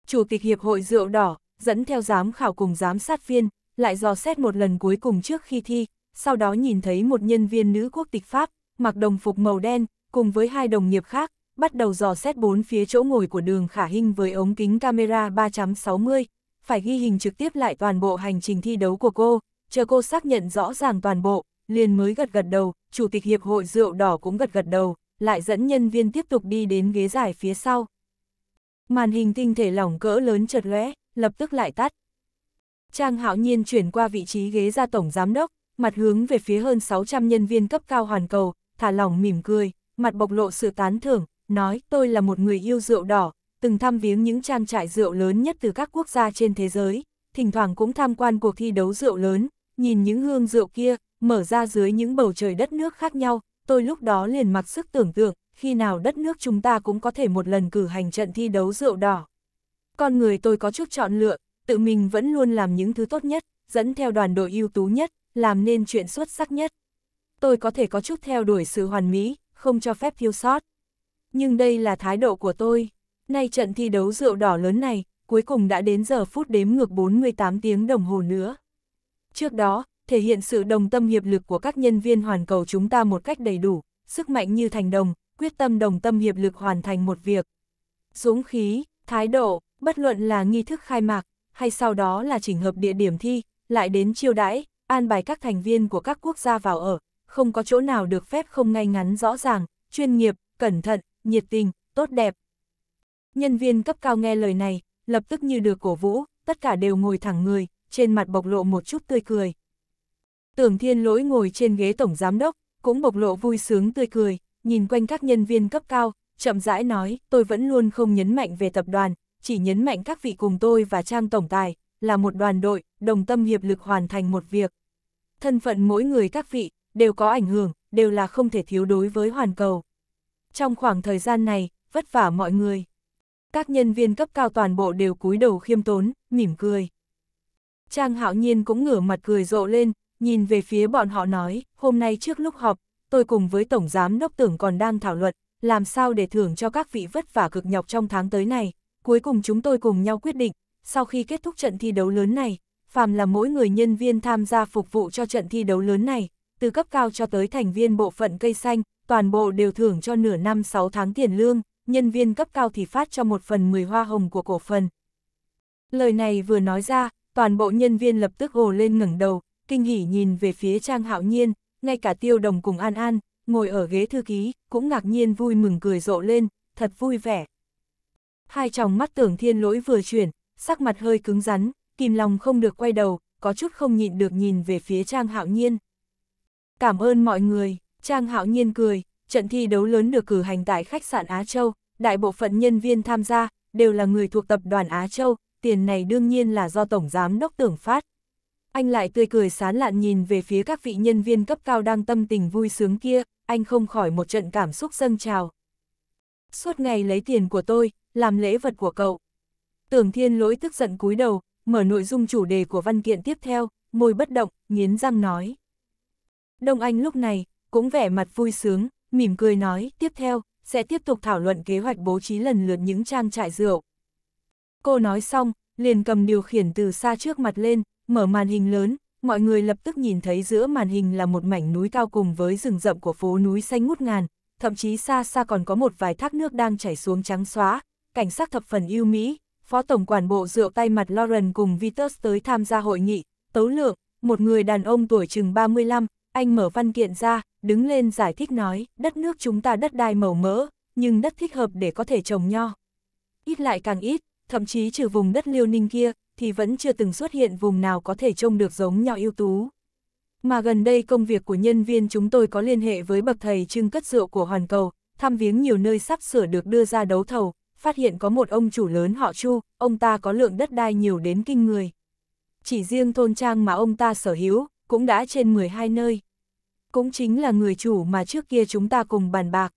Chủ tịch Hiệp hội Rượu Đỏ, dẫn theo giám khảo cùng giám sát viên, lại dò xét một lần cuối cùng trước khi thi, sau đó nhìn thấy một nhân viên nữ quốc tịch Pháp, mặc đồng phục màu đen, cùng với hai đồng nghiệp khác, bắt đầu dò xét bốn phía chỗ ngồi của đường khả hình với ống kính camera 360, phải ghi hình trực tiếp lại toàn bộ hành trình thi đấu của cô, chờ cô xác nhận rõ ràng toàn bộ, liền mới gật gật đầu, chủ tịch hiệp hội rượu đỏ cũng gật gật đầu, lại dẫn nhân viên tiếp tục đi đến ghế giải phía sau. Màn hình tinh thể lỏng cỡ lớn chợt lóe, lập tức lại tắt. Trang Hạo Nhiên chuyển qua vị trí ghế ra tổng giám đốc, mặt hướng về phía hơn 600 nhân viên cấp cao hoàn cầu, thả lỏng mỉm cười, mặt bộc lộ sự tán thưởng, nói tôi là một người yêu rượu đỏ, từng thăm viếng những trang trại rượu lớn nhất từ các quốc gia trên thế giới, thỉnh thoảng cũng tham quan cuộc thi đấu rượu lớn, nhìn những hương rượu kia, mở ra dưới những bầu trời đất nước khác nhau, tôi lúc đó liền mặc sức tưởng tượng, khi nào đất nước chúng ta cũng có thể một lần cử hành trận thi đấu rượu đỏ. Con người tôi có chút chọn lựa, tự mình vẫn luôn làm những thứ tốt nhất, dẫn theo đoàn đội ưu tú nhất, làm nên chuyện xuất sắc nhất. Tôi có thể có chút theo đuổi sự hoàn mỹ, không cho phép thiếu sót. Nhưng đây là thái độ của tôi. Nay trận thi đấu rượu đỏ lớn này, cuối cùng đã đến giờ phút đếm ngược 48 tiếng đồng hồ nữa. Trước đó, thể hiện sự đồng tâm hiệp lực của các nhân viên hoàn cầu chúng ta một cách đầy đủ, sức mạnh như thành đồng, quyết tâm đồng tâm hiệp lực hoàn thành một việc. Dũng khí, thái độ, bất luận là nghi thức khai mạc, hay sau đó là chỉnh hợp địa điểm thi, lại đến chiêu đãi, an bài các thành viên của các quốc gia vào ở, không có chỗ nào được phép không ngay ngắn rõ ràng, chuyên nghiệp, cẩn thận, nhiệt tình, tốt đẹp. Nhân viên cấp cao nghe lời này, lập tức như được cổ vũ, tất cả đều ngồi thẳng người, trên mặt bộc lộ một chút tươi cười. Tưởng thiên lỗi ngồi trên ghế tổng giám đốc, cũng bộc lộ vui sướng tươi cười, nhìn quanh các nhân viên cấp cao, chậm rãi nói, tôi vẫn luôn không nhấn mạnh về tập đoàn, chỉ nhấn mạnh các vị cùng tôi và Trang Tổng Tài, là một đoàn đội, đồng tâm hiệp lực hoàn thành một việc. Thân phận mỗi người các vị, đều có ảnh hưởng, đều là không thể thiếu đối với hoàn cầu. Trong khoảng thời gian này, vất vả mọi người. Các nhân viên cấp cao toàn bộ đều cúi đầu khiêm tốn, mỉm cười. Trang hạo nhiên cũng ngửa mặt cười rộ lên, nhìn về phía bọn họ nói, hôm nay trước lúc họp, tôi cùng với Tổng Giám Đốc Tưởng còn đang thảo luận, làm sao để thưởng cho các vị vất vả cực nhọc trong tháng tới này. Cuối cùng chúng tôi cùng nhau quyết định, sau khi kết thúc trận thi đấu lớn này, phàm là mỗi người nhân viên tham gia phục vụ cho trận thi đấu lớn này, từ cấp cao cho tới thành viên bộ phận cây xanh, toàn bộ đều thưởng cho nửa năm 6 tháng tiền lương, nhân viên cấp cao thì phát cho một phần 10 hoa hồng của cổ phần. Lời này vừa nói ra, toàn bộ nhân viên lập tức ồ lên ngẩng đầu, kinh hỉ nhìn về phía Trang Hạo Nhiên, ngay cả Tiêu Đồng cùng An An, ngồi ở ghế thư ký, cũng ngạc nhiên vui mừng cười rộ lên, thật vui vẻ. Hai chồng mắt tưởng thiên lỗi vừa chuyển, sắc mặt hơi cứng rắn, kìm lòng không được quay đầu, có chút không nhịn được nhìn về phía Trang Hạo Nhiên. Cảm ơn mọi người, Trang Hạo Nhiên cười, trận thi đấu lớn được cử hành tại khách sạn Á Châu, đại bộ phận nhân viên tham gia, đều là người thuộc tập đoàn Á Châu, tiền này đương nhiên là do Tổng Giám Đốc Tưởng phát. Anh lại tươi cười sán lạn nhìn về phía các vị nhân viên cấp cao đang tâm tình vui sướng kia, anh không khỏi một trận cảm xúc dâng trào. Suốt ngày lấy tiền của tôi, làm lễ vật của cậu. Tưởng thiên lỗi tức giận cúi đầu, mở nội dung chủ đề của văn kiện tiếp theo, môi bất động, nghiến răng nói. Đông Anh lúc này, cũng vẻ mặt vui sướng, mỉm cười nói, tiếp theo, sẽ tiếp tục thảo luận kế hoạch bố trí lần lượt những trang trại rượu. Cô nói xong, liền cầm điều khiển từ xa trước mặt lên, mở màn hình lớn, mọi người lập tức nhìn thấy giữa màn hình là một mảnh núi cao cùng với rừng rậm của phố núi xanh ngút ngàn, thậm chí xa xa còn có một vài thác nước đang chảy xuống trắng xóa, cảnh sắc thập phần yêu mỹ, Phó Tổng quản bộ rượu tay mặt Lauren cùng Vitus tới tham gia hội nghị, tấu lượng, một người đàn ông tuổi chừng 35, anh mở văn kiện ra, đứng lên giải thích nói, đất nước chúng ta đất đai màu mỡ, nhưng đất thích hợp để có thể trồng nho. Ít lại càng ít, thậm chí trừ vùng đất liêu ninh kia, thì vẫn chưa từng xuất hiện vùng nào có thể trông được giống nho ưu tú. Mà gần đây công việc của nhân viên chúng tôi có liên hệ với bậc thầy trưng cất rượu của Hoàn Cầu, thăm viếng nhiều nơi sắp sửa được đưa ra đấu thầu, phát hiện có một ông chủ lớn họ Chu, ông ta có lượng đất đai nhiều đến kinh người. Chỉ riêng thôn trang mà ông ta sở hữu, cũng đã trên 12 nơi. Cũng chính là người chủ mà trước kia chúng ta cùng bàn bạc.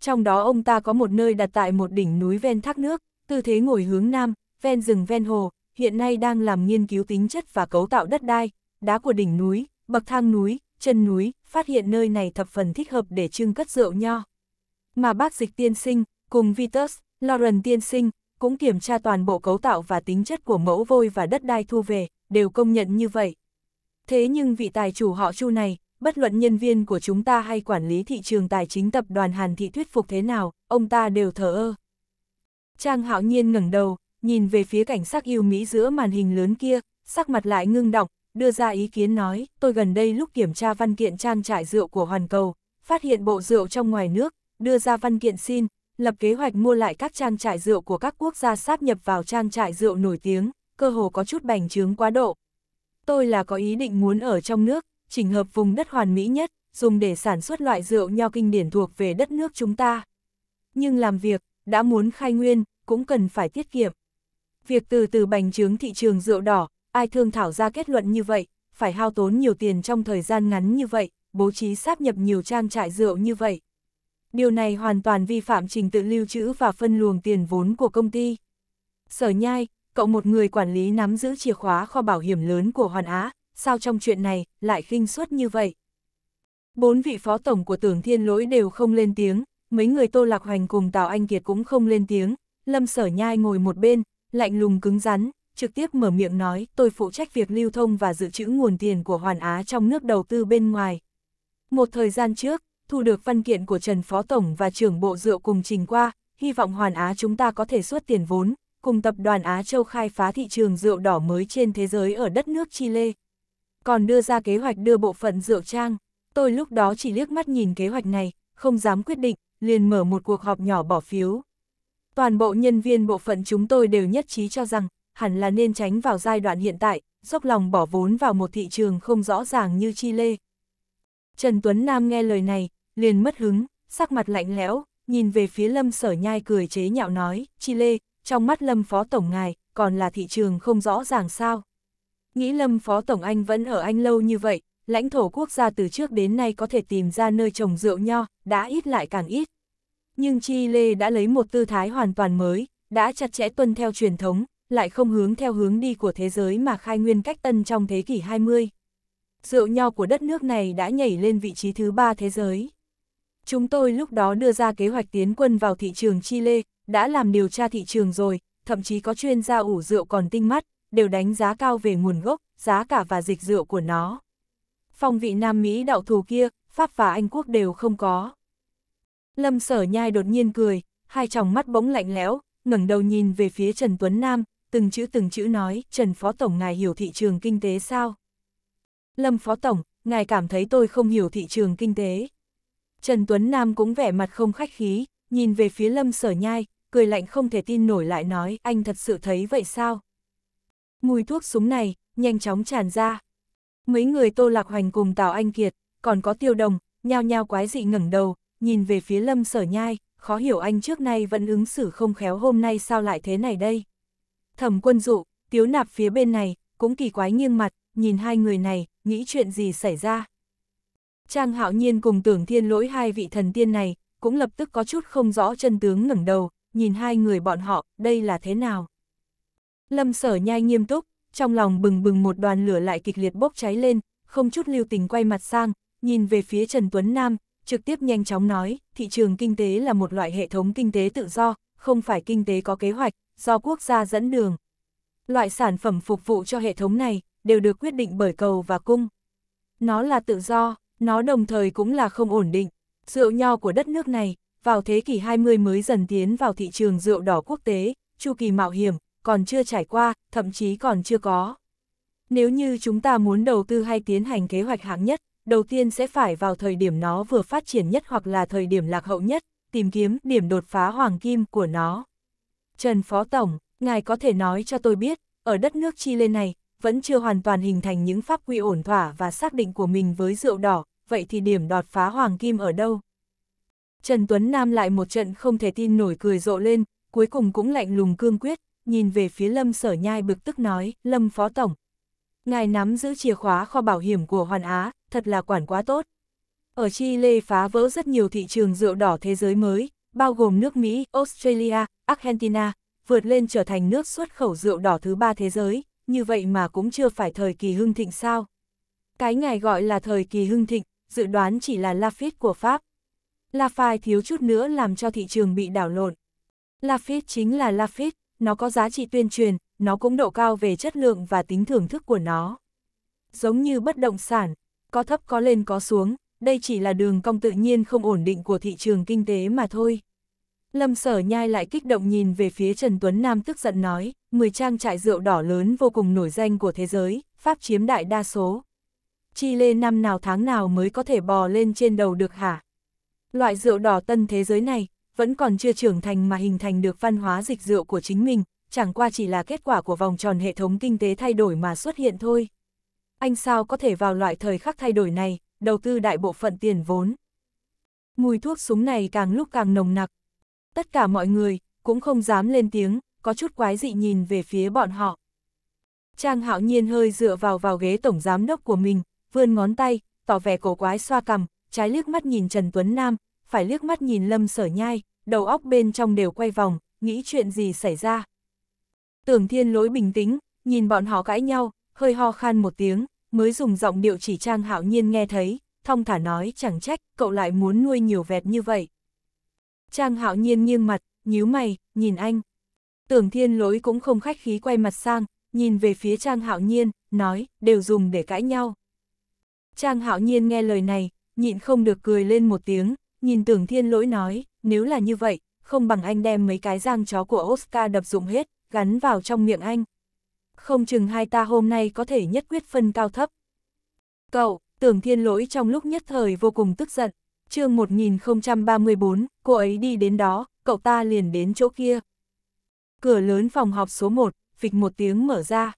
Trong đó ông ta có một nơi đặt tại một đỉnh núi ven thác nước, tư thế ngồi hướng nam, ven rừng ven hồ, hiện nay đang làm nghiên cứu tính chất và cấu tạo đất đai, đá của đỉnh núi, bậc thang núi, chân núi, phát hiện nơi này thập phần thích hợp để trưng cất rượu nho. Mà bác dịch tiên sinh, cùng Vitus, Lauren tiên sinh, cũng kiểm tra toàn bộ cấu tạo và tính chất của mẫu vôi và đất đai thu về, đều công nhận như vậy. Thế nhưng vị tài chủ họ Chu này, bất luận nhân viên của chúng ta hay quản lý thị trường tài chính tập đoàn Hàn Thị thuyết phục thế nào, ông ta đều thờ ơ. Trang hạo nhiên ngẩng đầu, nhìn về phía cảnh sắc yêu Mỹ giữa màn hình lớn kia, sắc mặt lại ngưng động, đưa ra ý kiến nói, tôi gần đây lúc kiểm tra văn kiện trang trải rượu của Hoàn Cầu, phát hiện bộ rượu trong ngoài nước, đưa ra văn kiện xin, lập kế hoạch mua lại các trang trại rượu của các quốc gia sáp nhập vào trang trại rượu nổi tiếng, cơ hồ có chút bành trướng quá độ. Tôi là có ý định muốn ở trong nước, chỉnh hợp vùng đất hoàn mỹ nhất, dùng để sản xuất loại rượu nho kinh điển thuộc về đất nước chúng ta. Nhưng làm việc, đã muốn khai nguyên, cũng cần phải tiết kiệm. Việc từ từ bành trướng thị trường rượu đỏ, ai thương thảo ra kết luận như vậy, phải hao tốn nhiều tiền trong thời gian ngắn như vậy, bố trí sáp nhập nhiều trang trại rượu như vậy, Điều này hoàn toàn vi phạm trình tự lưu trữ và phân luồng tiền vốn của công ty. Sở nhai, cậu một người quản lý nắm giữ chìa khóa kho bảo hiểm lớn của Hoàn Á, sao trong chuyện này lại khinh suất như vậy? Bốn vị phó tổng của tưởng thiên lỗi đều không lên tiếng, mấy người Tô Lạc Hoành cùng Tào Anh Kiệt cũng không lên tiếng, Lâm Sở Nhai ngồi một bên, lạnh lùng cứng rắn, trực tiếp mở miệng nói tôi phụ trách việc lưu thông và dự trữ nguồn tiền của Hoàn Á trong nước đầu tư bên ngoài. Một thời gian trước, thu được văn kiện của Trần Phó Tổng và trưởng bộ rượu cùng trình qua, hy vọng Hoàn Á chúng ta có thể xuất tiền vốn, cùng tập đoàn Á Châu khai phá thị trường rượu đỏ mới trên thế giới ở đất nước Chile. Còn đưa ra kế hoạch đưa bộ phận rượu trang, tôi lúc đó chỉ liếc mắt nhìn kế hoạch này, không dám quyết định, liền mở một cuộc họp nhỏ bỏ phiếu. Toàn bộ nhân viên bộ phận chúng tôi đều nhất trí cho rằng, hẳn là nên tránh vào giai đoạn hiện tại, dốc lòng bỏ vốn vào một thị trường không rõ ràng như Chile. Trần Tuấn Nam nghe lời này, liền mất hứng, sắc mặt lạnh lẽo, nhìn về phía lâm sở nhai cười chế nhạo nói, chi lê, trong mắt lâm phó tổng ngài, còn là thị trường không rõ ràng sao. Nghĩ lâm phó tổng anh vẫn ở anh lâu như vậy, lãnh thổ quốc gia từ trước đến nay có thể tìm ra nơi trồng rượu nho, đã ít lại càng ít. Nhưng Chi Lê đã lấy một tư thái hoàn toàn mới, đã chặt chẽ tuân theo truyền thống, lại không hướng theo hướng đi của thế giới mà khai nguyên cách tân trong thế kỷ 20. Rượu nho của đất nước này đã nhảy lên vị trí thứ ba thế giới. Chúng tôi lúc đó đưa ra kế hoạch tiến quân vào thị trường Chile, đã làm điều tra thị trường rồi, thậm chí có chuyên gia ủ rượu còn tinh mắt, đều đánh giá cao về nguồn gốc, giá cả và dịch rượu của nó. Phong vị Nam Mỹ đạo thù kia, Pháp và Anh Quốc đều không có. Lâm sở nhai đột nhiên cười, hai tròng mắt bỗng lạnh lẽo, ngẩng đầu nhìn về phía Trần Tuấn Nam, từng chữ từng chữ nói, Trần Phó Tổng ngài hiểu thị trường kinh tế sao? Lâm Phó Tổng, ngài cảm thấy tôi không hiểu thị trường kinh tế. Trần Tuấn Nam cũng vẻ mặt không khách khí, nhìn về phía lâm sở nhai, cười lạnh không thể tin nổi lại nói, anh thật sự thấy vậy sao? Mùi thuốc súng này, nhanh chóng tràn ra. Mấy người Tô Lạc Hoành cùng Tào Anh Kiệt, còn có Tiêu Đồng, nhao nhao quái dị ngẩng đầu, nhìn về phía lâm sở nhai, khó hiểu anh trước nay vẫn ứng xử không khéo hôm nay sao lại thế này đây. Thẩm quân dụ, tiếu nạp phía bên này, cũng kỳ quái nghiêng mặt, nhìn hai người này, nghĩ chuyện gì xảy ra. Trang hạo nhiên cùng tưởng thiên lỗi hai vị thần tiên này, cũng lập tức có chút không rõ chân tướng ngẩng đầu, nhìn hai người bọn họ, đây là thế nào. Lâm sở nhai nghiêm túc, trong lòng bừng bừng một đoàn lửa lại kịch liệt bốc cháy lên, không chút lưu tình quay mặt sang, nhìn về phía Trần Tuấn Nam, trực tiếp nhanh chóng nói, thị trường kinh tế là một loại hệ thống kinh tế tự do, không phải kinh tế có kế hoạch, do quốc gia dẫn đường. Loại sản phẩm phục vụ cho hệ thống này đều được quyết định bởi cầu và cung. Nó là tự do, nó đồng thời cũng là không ổn định. Rượu nho của đất nước này, vào thế kỷ 20 mới dần tiến vào thị trường rượu đỏ quốc tế, chu kỳ mạo hiểm, còn chưa trải qua, thậm chí còn chưa có. Nếu như chúng ta muốn đầu tư hay tiến hành kế hoạch hạng nhất, đầu tiên sẽ phải vào thời điểm nó vừa phát triển nhất hoặc là thời điểm lạc hậu nhất, tìm kiếm điểm đột phá hoàng kim của nó. Trần Phó Tổng, ngài có thể nói cho tôi biết, ở đất nước Chile này, vẫn chưa hoàn toàn hình thành những pháp quy ổn thỏa và xác định của mình với rượu đỏ, vậy thì điểm đọt phá hoàng kim ở đâu? Trần Tuấn Nam lại một trận không thể tin nổi cười rộ lên, cuối cùng cũng lạnh lùng cương quyết, nhìn về phía Lâm Sở Nhai bực tức nói, Lâm Phó Tổng. Ngài nắm giữ chìa khóa kho bảo hiểm của Hoàn Á, thật là quản quá tốt. Ở chi lê phá vỡ rất nhiều thị trường rượu đỏ thế giới mới, bao gồm nước Mỹ, Australia, Argentina, vượt lên trở thành nước xuất khẩu rượu đỏ thứ ba thế giới, như vậy mà cũng chưa phải thời kỳ hưng thịnh sao. Cái ngài gọi là thời kỳ hưng thịnh, dự đoán chỉ là Lafite của Pháp. Lafite thiếu chút nữa làm cho thị trường bị đảo lộn. Lafite chính là Lafite, nó có giá trị tuyên truyền, nó cũng độ cao về chất lượng và tính thưởng thức của nó. Giống như bất động sản, có thấp có lên có xuống, đây chỉ là đường cong tự nhiên không ổn định của thị trường kinh tế mà thôi. Lâm sở nhai lại kích động nhìn về phía Trần Tuấn Nam tức giận nói, 10 trang trại rượu đỏ lớn vô cùng nổi danh của thế giới, Pháp chiếm đại đa số. Chile năm nào tháng nào mới có thể bò lên trên đầu được hả? Loại rượu đỏ tân thế giới này, vẫn còn chưa trưởng thành mà hình thành được văn hóa dịch rượu của chính mình, chẳng qua chỉ là kết quả của vòng tròn hệ thống kinh tế thay đổi mà xuất hiện thôi. Anh sao có thể vào loại thời khắc thay đổi này, đầu tư đại bộ phận tiền vốn. Mùi thuốc súng này càng lúc càng nồng nặc. Tất cả mọi người, cũng không dám lên tiếng, có chút quái dị nhìn về phía bọn họ. Trang hạo nhiên hơi dựa vào vào ghế tổng giám đốc của mình, vươn ngón tay, tỏ vẻ cổ quái xoa cầm, trái liếc mắt nhìn Trần Tuấn Nam, phải liếc mắt nhìn Lâm Sở Nhai, đầu óc bên trong đều quay vòng, nghĩ chuyện gì xảy ra. Tưởng thiên lỗi bình tĩnh, nhìn bọn họ cãi nhau, hơi ho khan một tiếng, mới dùng giọng điệu chỉ Trang hạo nhiên nghe thấy, thong thả nói chẳng trách, cậu lại muốn nuôi nhiều vẹt như vậy. Trang hạo nhiên nghiêng mặt, nhíu mày, nhìn anh. Tưởng thiên lỗi cũng không khách khí quay mặt sang, nhìn về phía Trang Hạo Nhiên, nói, đều dùng để cãi nhau. Trang Hạo Nhiên nghe lời này, nhịn không được cười lên một tiếng, nhìn tưởng thiên lỗi nói, nếu là như vậy, không bằng anh đem mấy cái giang chó của Oscar đập dụng hết, gắn vào trong miệng anh. Không chừng hai ta hôm nay có thể nhất quyết phân cao thấp. Cậu, tưởng thiên lỗi trong lúc nhất thời vô cùng tức giận. chương 1034, cô ấy đi đến đó, cậu ta liền đến chỗ kia. Cửa lớn phòng họp số 1, phịch một tiếng mở ra.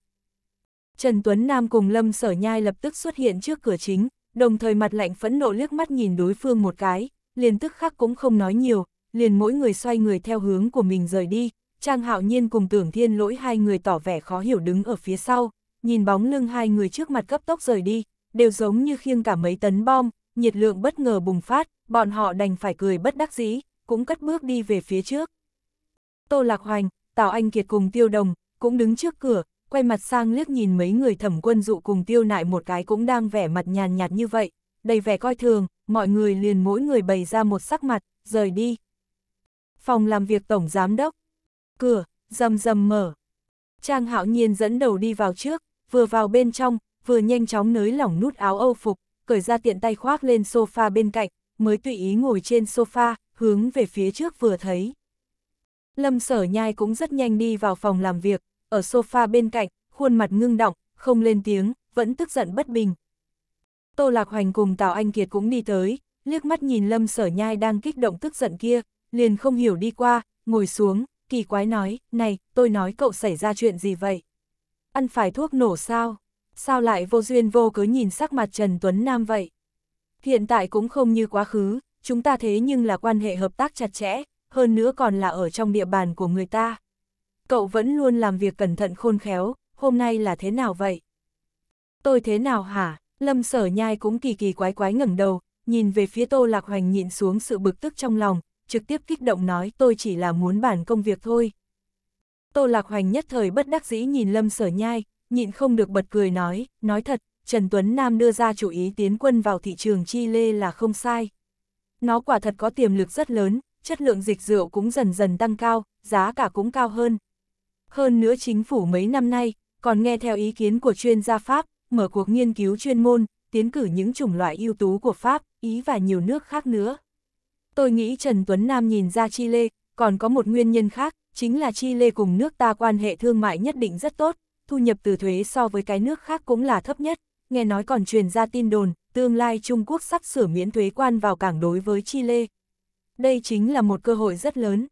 Trần Tuấn Nam cùng Lâm Sở Nhai lập tức xuất hiện trước cửa chính, đồng thời mặt lạnh phẫn nộ liếc mắt nhìn đối phương một cái, liền tức khắc cũng không nói nhiều, liền mỗi người xoay người theo hướng của mình rời đi. Trang Hạo Nhiên cùng Tưởng Thiên Lỗi hai người tỏ vẻ khó hiểu đứng ở phía sau, nhìn bóng lưng hai người trước mặt cấp tốc rời đi, đều giống như khiêng cả mấy tấn bom, nhiệt lượng bất ngờ bùng phát, bọn họ đành phải cười bất đắc dĩ, cũng cất bước đi về phía trước. Tô Lạc Hoành, Tào Anh Kiệt cùng Tiêu Đồng, cũng đứng trước cửa, quay mặt sang liếc nhìn mấy người thẩm quân dụ cùng Tiêu Nại một cái cũng đang vẻ mặt nhàn nhạt như vậy, đầy vẻ coi thường, mọi người liền mỗi người bày ra một sắc mặt, rời đi. Phòng làm việc tổng giám đốc, cửa, rầm rầm mở. Trang hạo nhiên dẫn đầu đi vào trước, vừa vào bên trong, vừa nhanh chóng nới lỏng nút áo âu phục, cởi ra tiện tay khoác lên sofa bên cạnh, mới tùy ý ngồi trên sofa, hướng về phía trước vừa thấy. Lâm sở nhai cũng rất nhanh đi vào phòng làm việc, ở sofa bên cạnh, khuôn mặt ngưng động, không lên tiếng, vẫn tức giận bất bình. Tô Lạc Hoành cùng Tào Anh Kiệt cũng đi tới, liếc mắt nhìn Lâm sở nhai đang kích động tức giận kia, liền không hiểu đi qua, ngồi xuống, kỳ quái nói, này, tôi nói cậu xảy ra chuyện gì vậy? Ăn phải thuốc nổ sao? Sao lại vô duyên vô cớ nhìn sắc mặt Trần Tuấn Nam vậy? Hiện tại cũng không như quá khứ, chúng ta thế nhưng là quan hệ hợp tác chặt chẽ, hơn nữa còn là ở trong địa bàn của người ta. Cậu vẫn luôn làm việc cẩn thận khôn khéo, hôm nay là thế nào vậy? Tôi thế nào hả? Lâm sở nhai cũng kỳ kỳ quái quái ngẩng đầu, nhìn về phía Tô Lạc Hoành nhịn xuống sự bực tức trong lòng, trực tiếp kích động nói tôi chỉ là muốn bản công việc thôi. Tô Lạc Hoành nhất thời bất đắc dĩ nhìn Lâm sở nhai, nhịn không được bật cười nói, nói thật, Trần Tuấn Nam đưa ra chủ ý tiến quân vào thị trường chi lê là không sai. Nó quả thật có tiềm lực rất lớn, chất lượng dịch rượu cũng dần dần tăng cao, giá cả cũng cao hơn. Hơn nữa chính phủ mấy năm nay, còn nghe theo ý kiến của chuyên gia Pháp, mở cuộc nghiên cứu chuyên môn, tiến cử những chủng loại ưu tú của Pháp, Ý và nhiều nước khác nữa. Tôi nghĩ Trần Tuấn Nam nhìn ra Chile, còn có một nguyên nhân khác, chính là Chile cùng nước ta quan hệ thương mại nhất định rất tốt, thu nhập từ thuế so với cái nước khác cũng là thấp nhất, nghe nói còn truyền ra tin đồn, tương lai Trung Quốc sắp sửa miễn thuế quan vào cảng đối với Chile đây chính là một cơ hội rất lớn.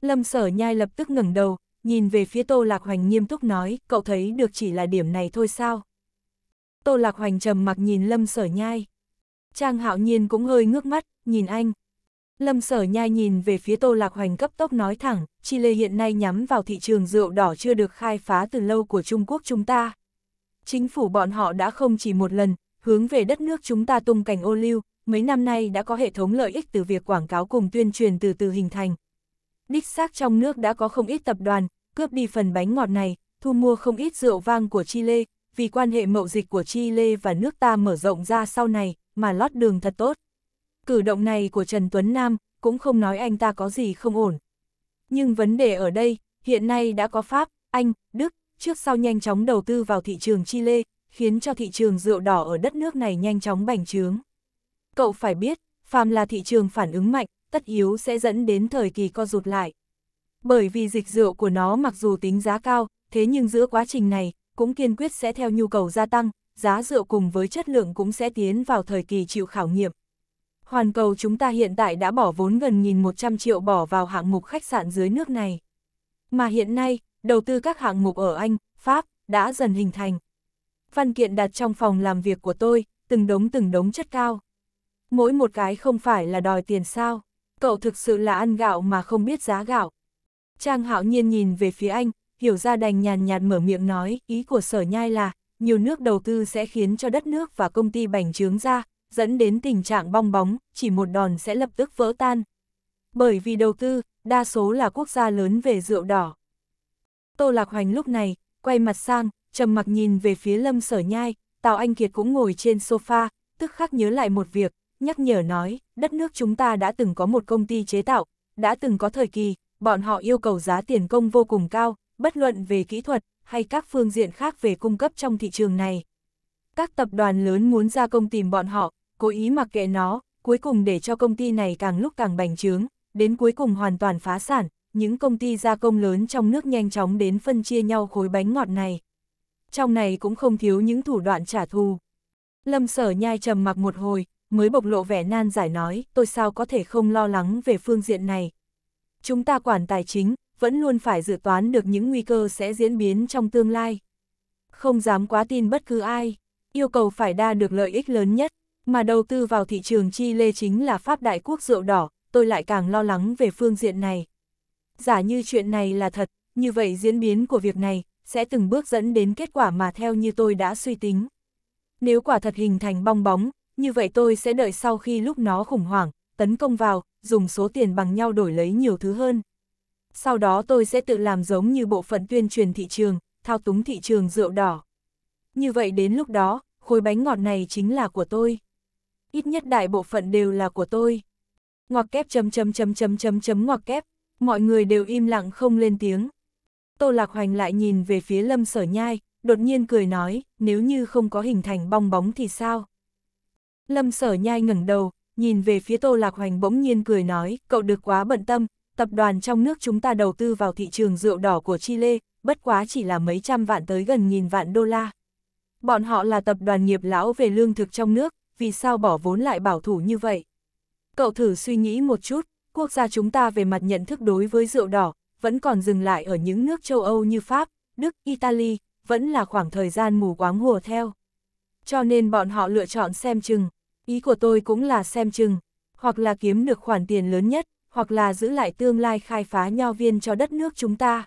Lâm sở nhai lập tức ngẩng đầu, nhìn về phía Tô Lạc Hoành nghiêm túc nói, cậu thấy được chỉ là điểm này thôi sao? Tô Lạc Hoành trầm mặc nhìn Lâm sở nhai. Trang hạo nhiên cũng hơi ngước mắt, nhìn anh. Lâm sở nhai nhìn về phía Tô Lạc Hoành cấp tốc nói thẳng, Chile hiện nay nhắm vào thị trường rượu đỏ chưa được khai phá từ lâu của Trung Quốc chúng ta. Chính phủ bọn họ đã không chỉ một lần, hướng về đất nước chúng ta tung cảnh ô lưu, mấy năm nay đã có hệ thống lợi ích từ việc quảng cáo cùng tuyên truyền từ từ hình thành. Đích xác trong nước đã có không ít tập đoàn, cướp đi phần bánh ngọt này, thu mua không ít rượu vang của Chile, vì quan hệ mậu dịch của Chile và nước ta mở rộng ra sau này, mà lót đường thật tốt. Cử động này của Trần Tuấn Nam cũng không nói anh ta có gì không ổn. Nhưng vấn đề ở đây, hiện nay đã có Pháp, Anh, Đức, trước sau nhanh chóng đầu tư vào thị trường Chile, khiến cho thị trường rượu đỏ ở đất nước này nhanh chóng bành trướng. Cậu phải biết, phàm là thị trường phản ứng mạnh, tất yếu sẽ dẫn đến thời kỳ co rụt lại. Bởi vì dịch rượu của nó mặc dù tính giá cao, thế nhưng giữa quá trình này, cũng kiên quyết sẽ theo nhu cầu gia tăng, giá rượu cùng với chất lượng cũng sẽ tiến vào thời kỳ chịu khảo nghiệm. Hoàn cầu chúng ta hiện tại đã bỏ vốn gần 1.100 triệu bỏ vào hạng mục khách sạn dưới nước này. Mà hiện nay, đầu tư các hạng mục ở Anh, Pháp, đã dần hình thành. Văn kiện đặt trong phòng làm việc của tôi, từng đống từng đống chất cao mỗi một cái không phải là đòi tiền sao, cậu thực sự là ăn gạo mà không biết giá gạo. Trang hạo nhiên nhìn về phía anh, hiểu ra đành nhàn nhạt mở miệng nói, ý của sở nhai là, nhiều nước đầu tư sẽ khiến cho đất nước và công ty bành trướng ra, dẫn đến tình trạng bong bóng, chỉ một đòn sẽ lập tức vỡ tan. Bởi vì đầu tư, đa số là quốc gia lớn về rượu đỏ. Tô Lạc Hoành lúc này, quay mặt sang, trầm mặc nhìn về phía lâm sở nhai, Tào Anh Kiệt cũng ngồi trên sofa, tức khắc nhớ lại một việc, nhắc nhở nói, đất nước chúng ta đã từng có một công ty chế tạo, đã từng có thời kỳ, bọn họ yêu cầu giá tiền công vô cùng cao, bất luận về kỹ thuật hay các phương diện khác về cung cấp trong thị trường này. Các tập đoàn lớn muốn ra công tìm bọn họ, cố ý mặc kệ nó, cuối cùng để cho công ty này càng lúc càng bành trướng, đến cuối cùng hoàn toàn phá sản, những công ty gia công lớn trong nước nhanh chóng đến phân chia nhau khối bánh ngọt này. Trong này cũng không thiếu những thủ đoạn trả thù. Lâm sở nhai trầm mặc một hồi, mới bộc lộ vẻ nan giải nói, tôi sao có thể không lo lắng về phương diện này. Chúng ta quản tài chính, vẫn luôn phải dự toán được những nguy cơ sẽ diễn biến trong tương lai. Không dám quá tin bất cứ ai, yêu cầu phải đa được lợi ích lớn nhất, mà đầu tư vào thị trường chi lê chính là Pháp Đại Quốc rượu đỏ, tôi lại càng lo lắng về phương diện này. Giả như chuyện này là thật, như vậy diễn biến của việc này sẽ từng bước dẫn đến kết quả mà theo như tôi đã suy tính. Nếu quả thật hình thành bong bóng, như vậy tôi sẽ đợi sau khi lúc nó khủng hoảng, tấn công vào, dùng số tiền bằng nhau đổi lấy nhiều thứ hơn. Sau đó tôi sẽ tự làm giống như bộ phận tuyên truyền thị trường, thao túng thị trường rượu đỏ. Như vậy đến lúc đó, khối bánh ngọt này chính là của tôi. Ít nhất đại bộ phận đều là của tôi. Ngoặc kép chấm chấm chấm chấm chấm chấm ngoặc kép, mọi người đều im lặng không lên tiếng. Tô Lạc Hoành lại nhìn về phía Lâm Sở Nhai, đột nhiên cười nói, nếu như không có hình thành bong bóng thì sao? Lâm sở nhai ngẩng đầu, nhìn về phía Tô Lạc Hoành bỗng nhiên cười nói, cậu được quá bận tâm, tập đoàn trong nước chúng ta đầu tư vào thị trường rượu đỏ của Chile, bất quá chỉ là mấy trăm vạn tới gần nghìn vạn đô la. Bọn họ là tập đoàn nghiệp lão về lương thực trong nước, vì sao bỏ vốn lại bảo thủ như vậy? Cậu thử suy nghĩ một chút, quốc gia chúng ta về mặt nhận thức đối với rượu đỏ, vẫn còn dừng lại ở những nước châu Âu như Pháp, Đức, Italy, vẫn là khoảng thời gian mù quáng hùa theo cho nên bọn họ lựa chọn xem chừng, ý của tôi cũng là xem chừng, hoặc là kiếm được khoản tiền lớn nhất, hoặc là giữ lại tương lai khai phá nho viên cho đất nước chúng ta.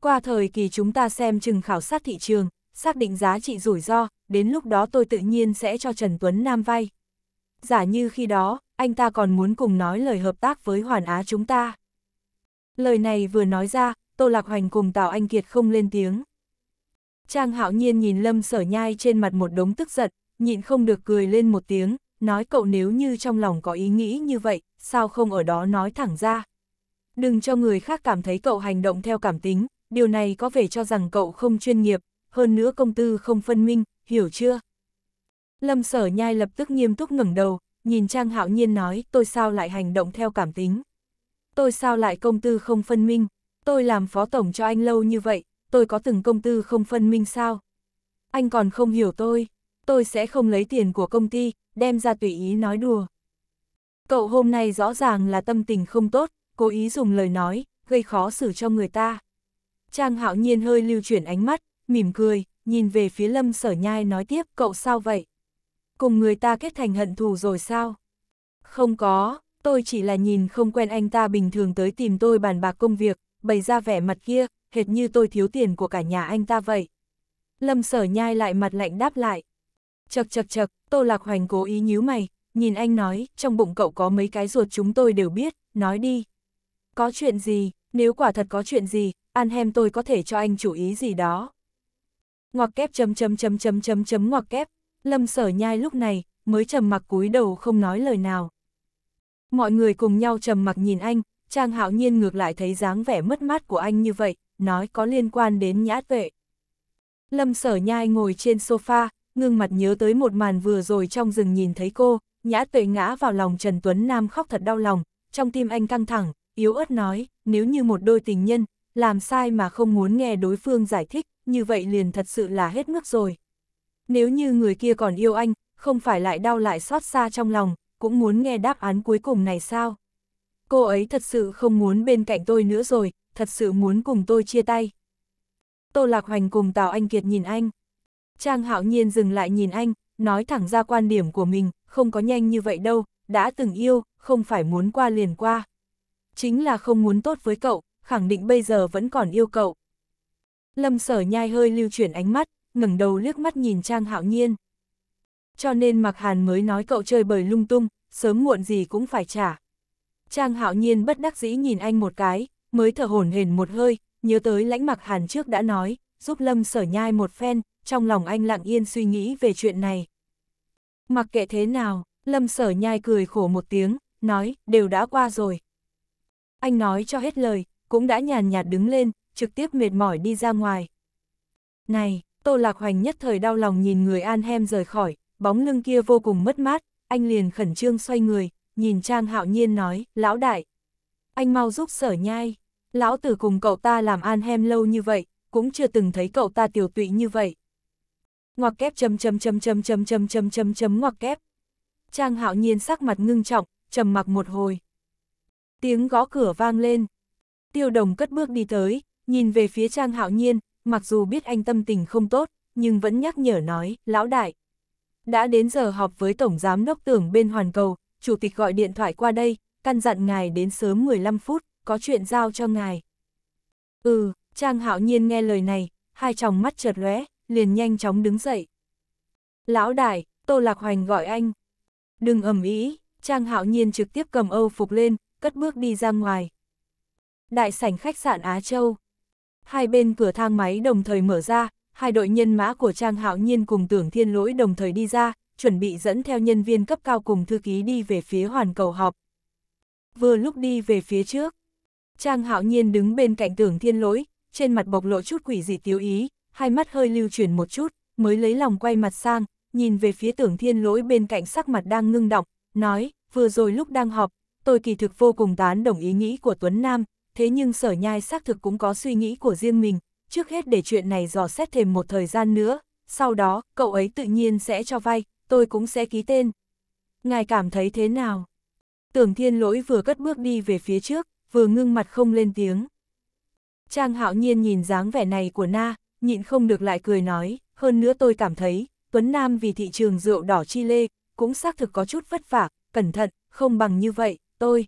Qua thời kỳ chúng ta xem chừng khảo sát thị trường, xác định giá trị rủi ro, đến lúc đó tôi tự nhiên sẽ cho Trần Tuấn Nam vay. Giả như khi đó, anh ta còn muốn cùng nói lời hợp tác với Hoàn Á chúng ta. Lời này vừa nói ra, Tô Lạc Hoành cùng Tào Anh Kiệt không lên tiếng. Trang hạo nhiên nhìn lâm sở nhai trên mặt một đống tức giận, nhịn không được cười lên một tiếng, nói cậu nếu như trong lòng có ý nghĩ như vậy, sao không ở đó nói thẳng ra. Đừng cho người khác cảm thấy cậu hành động theo cảm tính, điều này có vẻ cho rằng cậu không chuyên nghiệp, hơn nữa công tư không phân minh, hiểu chưa? Lâm sở nhai lập tức nghiêm túc ngẩng đầu, nhìn Trang hạo nhiên nói tôi sao lại hành động theo cảm tính. Tôi sao lại công tư không phân minh, tôi làm phó tổng cho anh lâu như vậy, tôi có từng công tư không phân minh sao? Anh còn không hiểu tôi, tôi sẽ không lấy tiền của công ty, đem ra tùy ý nói đùa. Cậu hôm nay rõ ràng là tâm tình không tốt, cố ý dùng lời nói, gây khó xử cho người ta. Trang hạo nhiên hơi lưu chuyển ánh mắt, mỉm cười, nhìn về phía lâm sở nhai nói tiếp cậu sao vậy? Cùng người ta kết thành hận thù rồi sao? Không có, tôi chỉ là nhìn không quen anh ta bình thường tới tìm tôi bàn bạc công việc, bày ra vẻ mặt kia, hệt như tôi thiếu tiền của cả nhà anh ta vậy. Lâm sở nhai lại mặt lạnh đáp lại. Chật chật chật, Tô Lạc Hoành cố ý nhíu mày, nhìn anh nói, trong bụng cậu có mấy cái ruột chúng tôi đều biết, nói đi. Có chuyện gì, nếu quả thật có chuyện gì, an hem tôi có thể cho anh chủ ý gì đó. Ngoặc kép chấm chấm chấm chấm chấm chấm ngoặc kép, lâm sở nhai lúc này, mới trầm mặc cúi đầu không nói lời nào. Mọi người cùng nhau trầm mặc nhìn anh, Trang Hạo Nhiên ngược lại thấy dáng vẻ mất mát của anh như vậy, nói có liên quan đến nhã tuệ. Lâm sở nhai ngồi trên sofa, ngưng mặt nhớ tới một màn vừa rồi trong rừng nhìn thấy cô, nhã tuệ ngã vào lòng Trần Tuấn Nam khóc thật đau lòng, trong tim anh căng thẳng, yếu ớt nói, nếu như một đôi tình nhân, làm sai mà không muốn nghe đối phương giải thích, như vậy liền thật sự là hết nước rồi. Nếu như người kia còn yêu anh, không phải lại đau lại xót xa trong lòng, cũng muốn nghe đáp án cuối cùng này sao? Cô ấy thật sự không muốn bên cạnh tôi nữa rồi, thật sự muốn cùng tôi chia tay. Tô Lạc Hoành cùng Tào Anh Kiệt nhìn anh. Trang hạo nhiên dừng lại nhìn anh, nói thẳng ra quan điểm của mình, không có nhanh như vậy đâu, đã từng yêu, không phải muốn qua liền qua. Chính là không muốn tốt với cậu, khẳng định bây giờ vẫn còn yêu cậu. Lâm sở nhai hơi lưu chuyển ánh mắt, ngẩng đầu liếc mắt nhìn Trang hạo nhiên. Cho nên Mạc Hàn mới nói cậu chơi bời lung tung, sớm muộn gì cũng phải trả. Trang hạo nhiên bất đắc dĩ nhìn anh một cái mới thở hổn hển một hơi, nhớ tới lãnh mặc hàn trước đã nói, giúp lâm sở nhai một phen, trong lòng anh lặng yên suy nghĩ về chuyện này. Mặc kệ thế nào, lâm sở nhai cười khổ một tiếng, nói, đều đã qua rồi. Anh nói cho hết lời, cũng đã nhàn nhạt đứng lên, trực tiếp mệt mỏi đi ra ngoài. Này, Tô Lạc Hoành nhất thời đau lòng nhìn người An Hem rời khỏi, bóng lưng kia vô cùng mất mát, anh liền khẩn trương xoay người, nhìn Trang Hạo Nhiên nói, lão đại. Anh mau giúp sở nhai. Lão tử cùng cậu ta làm an hem lâu như vậy, cũng chưa từng thấy cậu ta tiểu tụy như vậy. Ngoặc kép chấm chấm chấm chấm chấm chấm chấm chấm chấm ngoặc kép. Trang hạo nhiên sắc mặt ngưng trọng, trầm mặc một hồi. Tiếng gõ cửa vang lên. Tiêu đồng cất bước đi tới, nhìn về phía Trang hạo nhiên, mặc dù biết anh tâm tình không tốt, nhưng vẫn nhắc nhở nói, lão đại. Đã đến giờ họp với Tổng Giám Đốc Tưởng bên Hoàn Cầu, Chủ tịch gọi điện thoại qua đây, căn dặn ngài đến sớm 15 phút, có chuyện giao cho ngài. Ừ, Trang Hạo Nhiên nghe lời này, hai tròng mắt chợt lóe, liền nhanh chóng đứng dậy. Lão đại, Tô Lạc Hoành gọi anh. Đừng ầm ý, Trang Hạo Nhiên trực tiếp cầm Âu phục lên, cất bước đi ra ngoài. Đại sảnh khách sạn Á Châu. Hai bên cửa thang máy đồng thời mở ra, hai đội nhân mã của Trang Hạo Nhiên cùng Tưởng Thiên Lỗi đồng thời đi ra, chuẩn bị dẫn theo nhân viên cấp cao cùng thư ký đi về phía hoàn cầu họp. Vừa lúc đi về phía trước, Trang hạo nhiên đứng bên cạnh tưởng thiên lỗi, trên mặt bộc lộ chút quỷ dị tiêu ý, hai mắt hơi lưu chuyển một chút, mới lấy lòng quay mặt sang, nhìn về phía tưởng thiên lỗi bên cạnh sắc mặt đang ngưng đọng, nói, vừa rồi lúc đang họp, tôi kỳ thực vô cùng tán đồng ý nghĩ của Tuấn Nam, thế nhưng sở nhai xác thực cũng có suy nghĩ của riêng mình, trước hết để chuyện này dò xét thêm một thời gian nữa, sau đó, cậu ấy tự nhiên sẽ cho vay, tôi cũng sẽ ký tên. Ngài cảm thấy thế nào? Tưởng thiên lỗi vừa cất bước đi về phía trước, vừa ngưng mặt không lên tiếng. Trang hạo nhiên nhìn dáng vẻ này của Na, nhịn không được lại cười nói, hơn nữa tôi cảm thấy, Tuấn Nam vì thị trường rượu đỏ chi lê cũng xác thực có chút vất vả, cẩn thận, không bằng như vậy, tôi.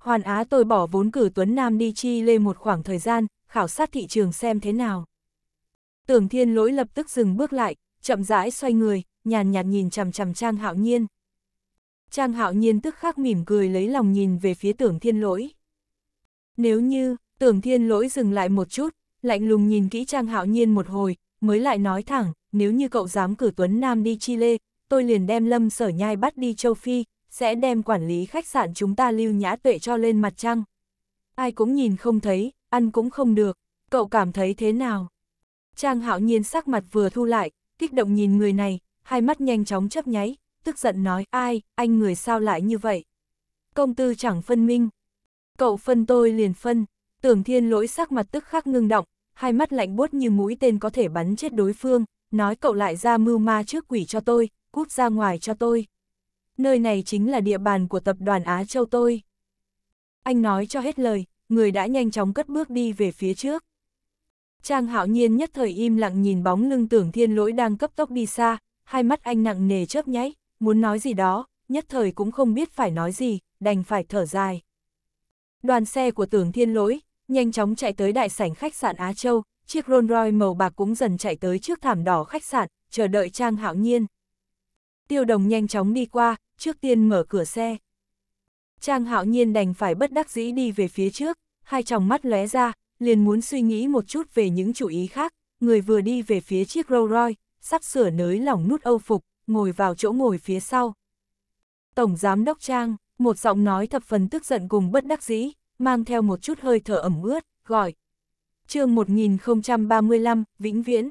Hoàn Á tôi bỏ vốn cử Tuấn Nam đi chi lê một khoảng thời gian, khảo sát thị trường xem thế nào. Tưởng thiên lỗi lập tức dừng bước lại, chậm rãi xoay người, nhàn nhạt nhìn chằm chằm Trang Hạo Nhiên. Trang Hạo Nhiên tức khắc mỉm cười lấy lòng nhìn về phía tưởng thiên lỗi. Nếu như, tưởng thiên lỗi dừng lại một chút, lạnh lùng nhìn kỹ Trang Hạo Nhiên một hồi, mới lại nói thẳng, nếu như cậu dám cử Tuấn Nam đi Chile, tôi liền đem lâm sở nhai bắt đi châu Phi, sẽ đem quản lý khách sạn chúng ta lưu nhã tuệ cho lên mặt trăng. Ai cũng nhìn không thấy, ăn cũng không được, cậu cảm thấy thế nào? Trang hạo nhiên sắc mặt vừa thu lại, kích động nhìn người này, hai mắt nhanh chóng chấp nháy, tức giận nói ai, anh người sao lại như vậy? Công tư chẳng phân minh, Cậu phân tôi liền phân, tưởng thiên lỗi sắc mặt tức khắc ngưng động, hai mắt lạnh buốt như mũi tên có thể bắn chết đối phương, nói cậu lại ra mưu ma trước quỷ cho tôi, cút ra ngoài cho tôi. Nơi này chính là địa bàn của tập đoàn Á Châu tôi. Anh nói cho hết lời, người đã nhanh chóng cất bước đi về phía trước. Trang hạo nhiên nhất thời im lặng nhìn bóng lưng tưởng thiên lỗi đang cấp tốc đi xa, hai mắt anh nặng nề chớp nháy, muốn nói gì đó, nhất thời cũng không biết phải nói gì, đành phải thở dài. Đoàn xe của tưởng thiên lỗi, nhanh chóng chạy tới đại sảnh khách sạn Á Châu, chiếc Rolls Royce màu bạc cũng dần chạy tới trước thảm đỏ khách sạn, chờ đợi Trang Hạo Nhiên. Tiêu đồng nhanh chóng đi qua, trước tiên mở cửa xe. Trang Hạo Nhiên đành phải bất đắc dĩ đi về phía trước, hai tròng mắt lóe ra, liền muốn suy nghĩ một chút về những chủ ý khác, người vừa đi về phía chiếc Rolls Royce, sắp sửa nới lỏng nút âu phục, ngồi vào chỗ ngồi phía sau. Tổng Giám Đốc Trang một giọng nói thập phần tức giận cùng bất đắc dĩ, mang theo một chút hơi thở ẩm ướt, gọi. chương 1035, Vĩnh Viễn.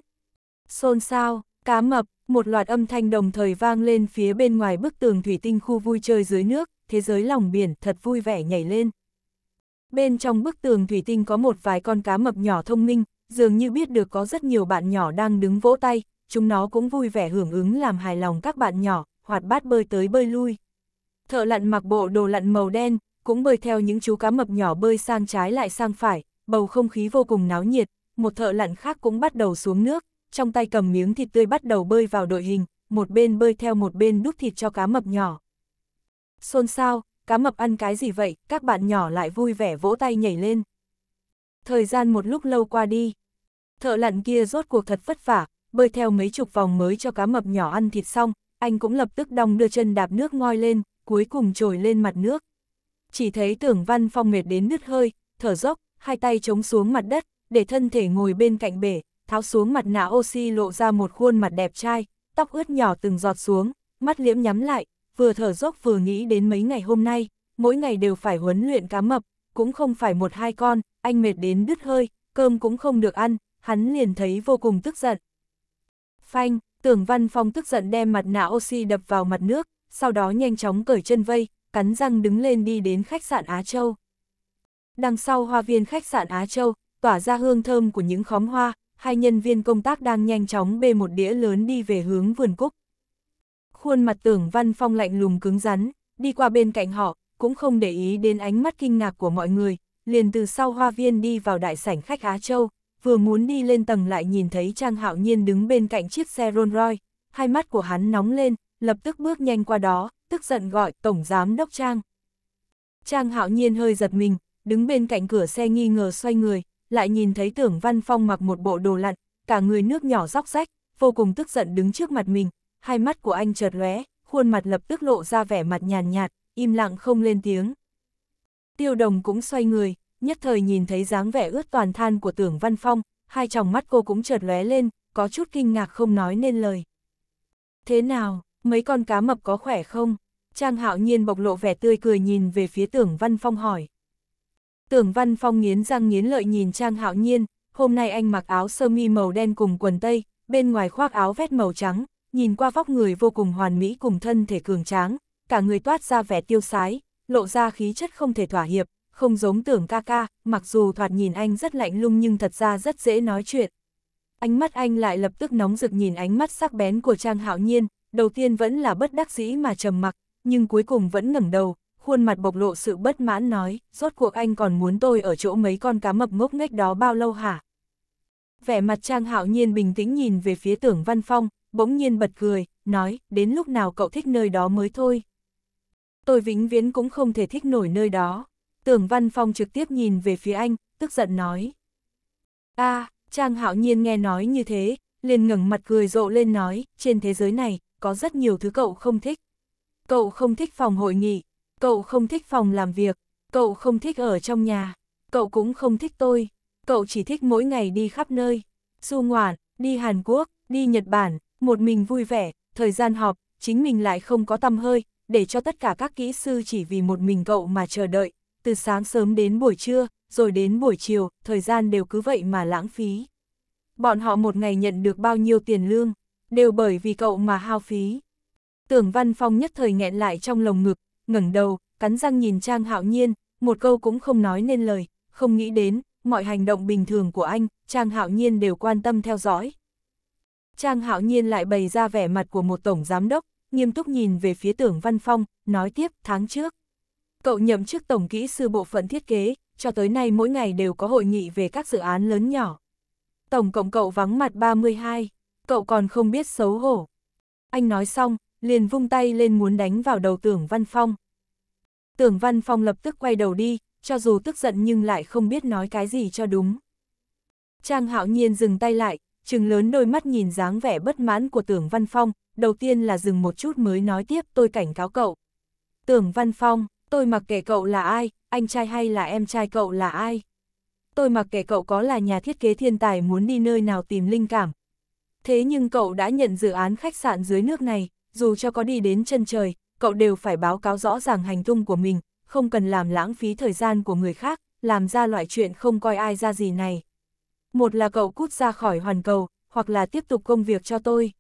Xôn xao, cá mập, một loạt âm thanh đồng thời vang lên phía bên ngoài bức tường thủy tinh khu vui chơi dưới nước, thế giới lòng biển thật vui vẻ nhảy lên. Bên trong bức tường thủy tinh có một vài con cá mập nhỏ thông minh, dường như biết được có rất nhiều bạn nhỏ đang đứng vỗ tay, chúng nó cũng vui vẻ hưởng ứng làm hài lòng các bạn nhỏ, hoạt bát bơi tới bơi lui. Thợ lặn mặc bộ đồ lặn màu đen, cũng bơi theo những chú cá mập nhỏ bơi sang trái lại sang phải, bầu không khí vô cùng náo nhiệt, một thợ lặn khác cũng bắt đầu xuống nước, trong tay cầm miếng thịt tươi bắt đầu bơi vào đội hình, một bên bơi theo một bên đút thịt cho cá mập nhỏ. Xôn xao, cá mập ăn cái gì vậy, các bạn nhỏ lại vui vẻ vỗ tay nhảy lên. Thời gian một lúc lâu qua đi, thợ lặn kia rốt cuộc thật vất vả, bơi theo mấy chục vòng mới cho cá mập nhỏ ăn thịt xong, anh cũng lập tức đong đưa chân đạp nước ngoi lên, cuối cùng trồi lên mặt nước. Chỉ thấy tưởng văn phong mệt đến nứt hơi, thở dốc, hai tay chống xuống mặt đất, để thân thể ngồi bên cạnh bể, tháo xuống mặt nạ oxy lộ ra một khuôn mặt đẹp trai, tóc ướt nhỏ từng giọt xuống, mắt liễm nhắm lại, vừa thở dốc vừa nghĩ đến mấy ngày hôm nay, mỗi ngày đều phải huấn luyện cá mập, cũng không phải một hai con, anh mệt đến đứt hơi, cơm cũng không được ăn, hắn liền thấy vô cùng tức giận. Phanh, tưởng văn phong tức giận đem mặt nạ oxy đập vào mặt nước, sau đó nhanh chóng cởi chân vây, cắn răng đứng lên đi đến khách sạn Á Châu. Đằng sau hoa viên khách sạn Á Châu, tỏa ra hương thơm của những khóm hoa, hai nhân viên công tác đang nhanh chóng bê một đĩa lớn đi về hướng vườn cúc. Khuôn mặt tưởng văn phong lạnh lùng cứng rắn, đi qua bên cạnh họ, cũng không để ý đến ánh mắt kinh ngạc của mọi người, liền từ sau hoa viên đi vào đại sảnh khách Á Châu, vừa muốn đi lên tầng lại nhìn thấy Trang Hạo Nhiên đứng bên cạnh chiếc xe Rolls Royce, hai mắt của hắn nóng lên, lập tức bước nhanh qua đó, tức giận gọi Tổng Giám Đốc Trang. Trang hạo nhiên hơi giật mình, đứng bên cạnh cửa xe nghi ngờ xoay người, lại nhìn thấy tưởng Văn Phong mặc một bộ đồ lặn, cả người nước nhỏ róc rách, vô cùng tức giận đứng trước mặt mình, hai mắt của anh chợt lóe, khuôn mặt lập tức lộ ra vẻ mặt nhàn nhạt, im lặng không lên tiếng. Tiêu đồng cũng xoay người, nhất thời nhìn thấy dáng vẻ ướt toàn than của tưởng Văn Phong, hai tròng mắt cô cũng chợt lóe lên, có chút kinh ngạc không nói nên lời. Thế nào? mấy con cá mập có khỏe không? Trang hạo nhiên bộc lộ vẻ tươi cười nhìn về phía tưởng Văn Phong hỏi. Tưởng Văn Phong nghiến răng nghiến lợi nhìn Trang hạo nhiên, hôm nay anh mặc áo sơ mi màu đen cùng quần tây, bên ngoài khoác áo vét màu trắng, nhìn qua vóc người vô cùng hoàn mỹ cùng thân thể cường tráng, cả người toát ra vẻ tiêu sái, lộ ra khí chất không thể thỏa hiệp, không giống tưởng ca ca, mặc dù thoạt nhìn anh rất lạnh lung nhưng thật ra rất dễ nói chuyện. Ánh mắt anh lại lập tức nóng rực nhìn ánh mắt sắc bén của Trang Hạo Nhiên, đầu tiên vẫn là bất đắc dĩ mà trầm mặc, nhưng cuối cùng vẫn ngẩng đầu, khuôn mặt bộc lộ sự bất mãn nói, rốt cuộc anh còn muốn tôi ở chỗ mấy con cá mập ngốc nghếch đó bao lâu hả? Vẻ mặt Trang Hạo Nhiên bình tĩnh nhìn về phía tưởng Văn Phong, bỗng nhiên bật cười, nói, đến lúc nào cậu thích nơi đó mới thôi. Tôi vĩnh viễn cũng không thể thích nổi nơi đó. Tưởng Văn Phong trực tiếp nhìn về phía anh, tức giận nói. a à, Trang Hạo Nhiên nghe nói như thế, liền ngẩng mặt cười rộ lên nói, trên thế giới này, có rất nhiều thứ cậu không thích. Cậu không thích phòng hội nghị, cậu không thích phòng làm việc, cậu không thích ở trong nhà, cậu cũng không thích tôi, cậu chỉ thích mỗi ngày đi khắp nơi, du ngoạn, đi Hàn Quốc, đi Nhật Bản, một mình vui vẻ, thời gian họp, chính mình lại không có tâm hơi, để cho tất cả các kỹ sư chỉ vì một mình cậu mà chờ đợi, từ sáng sớm đến buổi trưa, rồi đến buổi chiều, thời gian đều cứ vậy mà lãng phí. Bọn họ một ngày nhận được bao nhiêu tiền lương? đều bởi vì cậu mà hao phí. Tưởng Văn Phong nhất thời nghẹn lại trong lồng ngực, ngẩng đầu, cắn răng nhìn Trang Hạo Nhiên, một câu cũng không nói nên lời, không nghĩ đến, mọi hành động bình thường của anh, Trang Hạo Nhiên đều quan tâm theo dõi. Trang Hạo Nhiên lại bày ra vẻ mặt của một tổng giám đốc, nghiêm túc nhìn về phía tưởng Văn Phong, nói tiếp, tháng trước. Cậu nhậm chức tổng kỹ sư bộ phận thiết kế, cho tới nay mỗi ngày đều có hội nghị về các dự án lớn nhỏ. Tổng cộng cậu vắng mặt 32 cậu còn không biết xấu hổ. Anh nói xong, liền vung tay lên muốn đánh vào đầu tưởng Văn Phong. Tưởng Văn Phong lập tức quay đầu đi, cho dù tức giận nhưng lại không biết nói cái gì cho đúng. Trang hạo nhiên dừng tay lại, trừng lớn đôi mắt nhìn dáng vẻ bất mãn của tưởng Văn Phong, đầu tiên là dừng một chút mới nói tiếp tôi cảnh cáo cậu. Tưởng Văn Phong, tôi mặc kệ cậu là ai, anh trai hay là em trai cậu là ai. Tôi mặc kệ cậu có là nhà thiết kế thiên tài muốn đi nơi nào tìm linh cảm, Thế nhưng cậu đã nhận dự án khách sạn dưới nước này, dù cho có đi đến chân trời, cậu đều phải báo cáo rõ ràng hành tung của mình, không cần làm lãng phí thời gian của người khác, làm ra loại chuyện không coi ai ra gì này. Một là cậu cút ra khỏi hoàn cầu, hoặc là tiếp tục công việc cho tôi.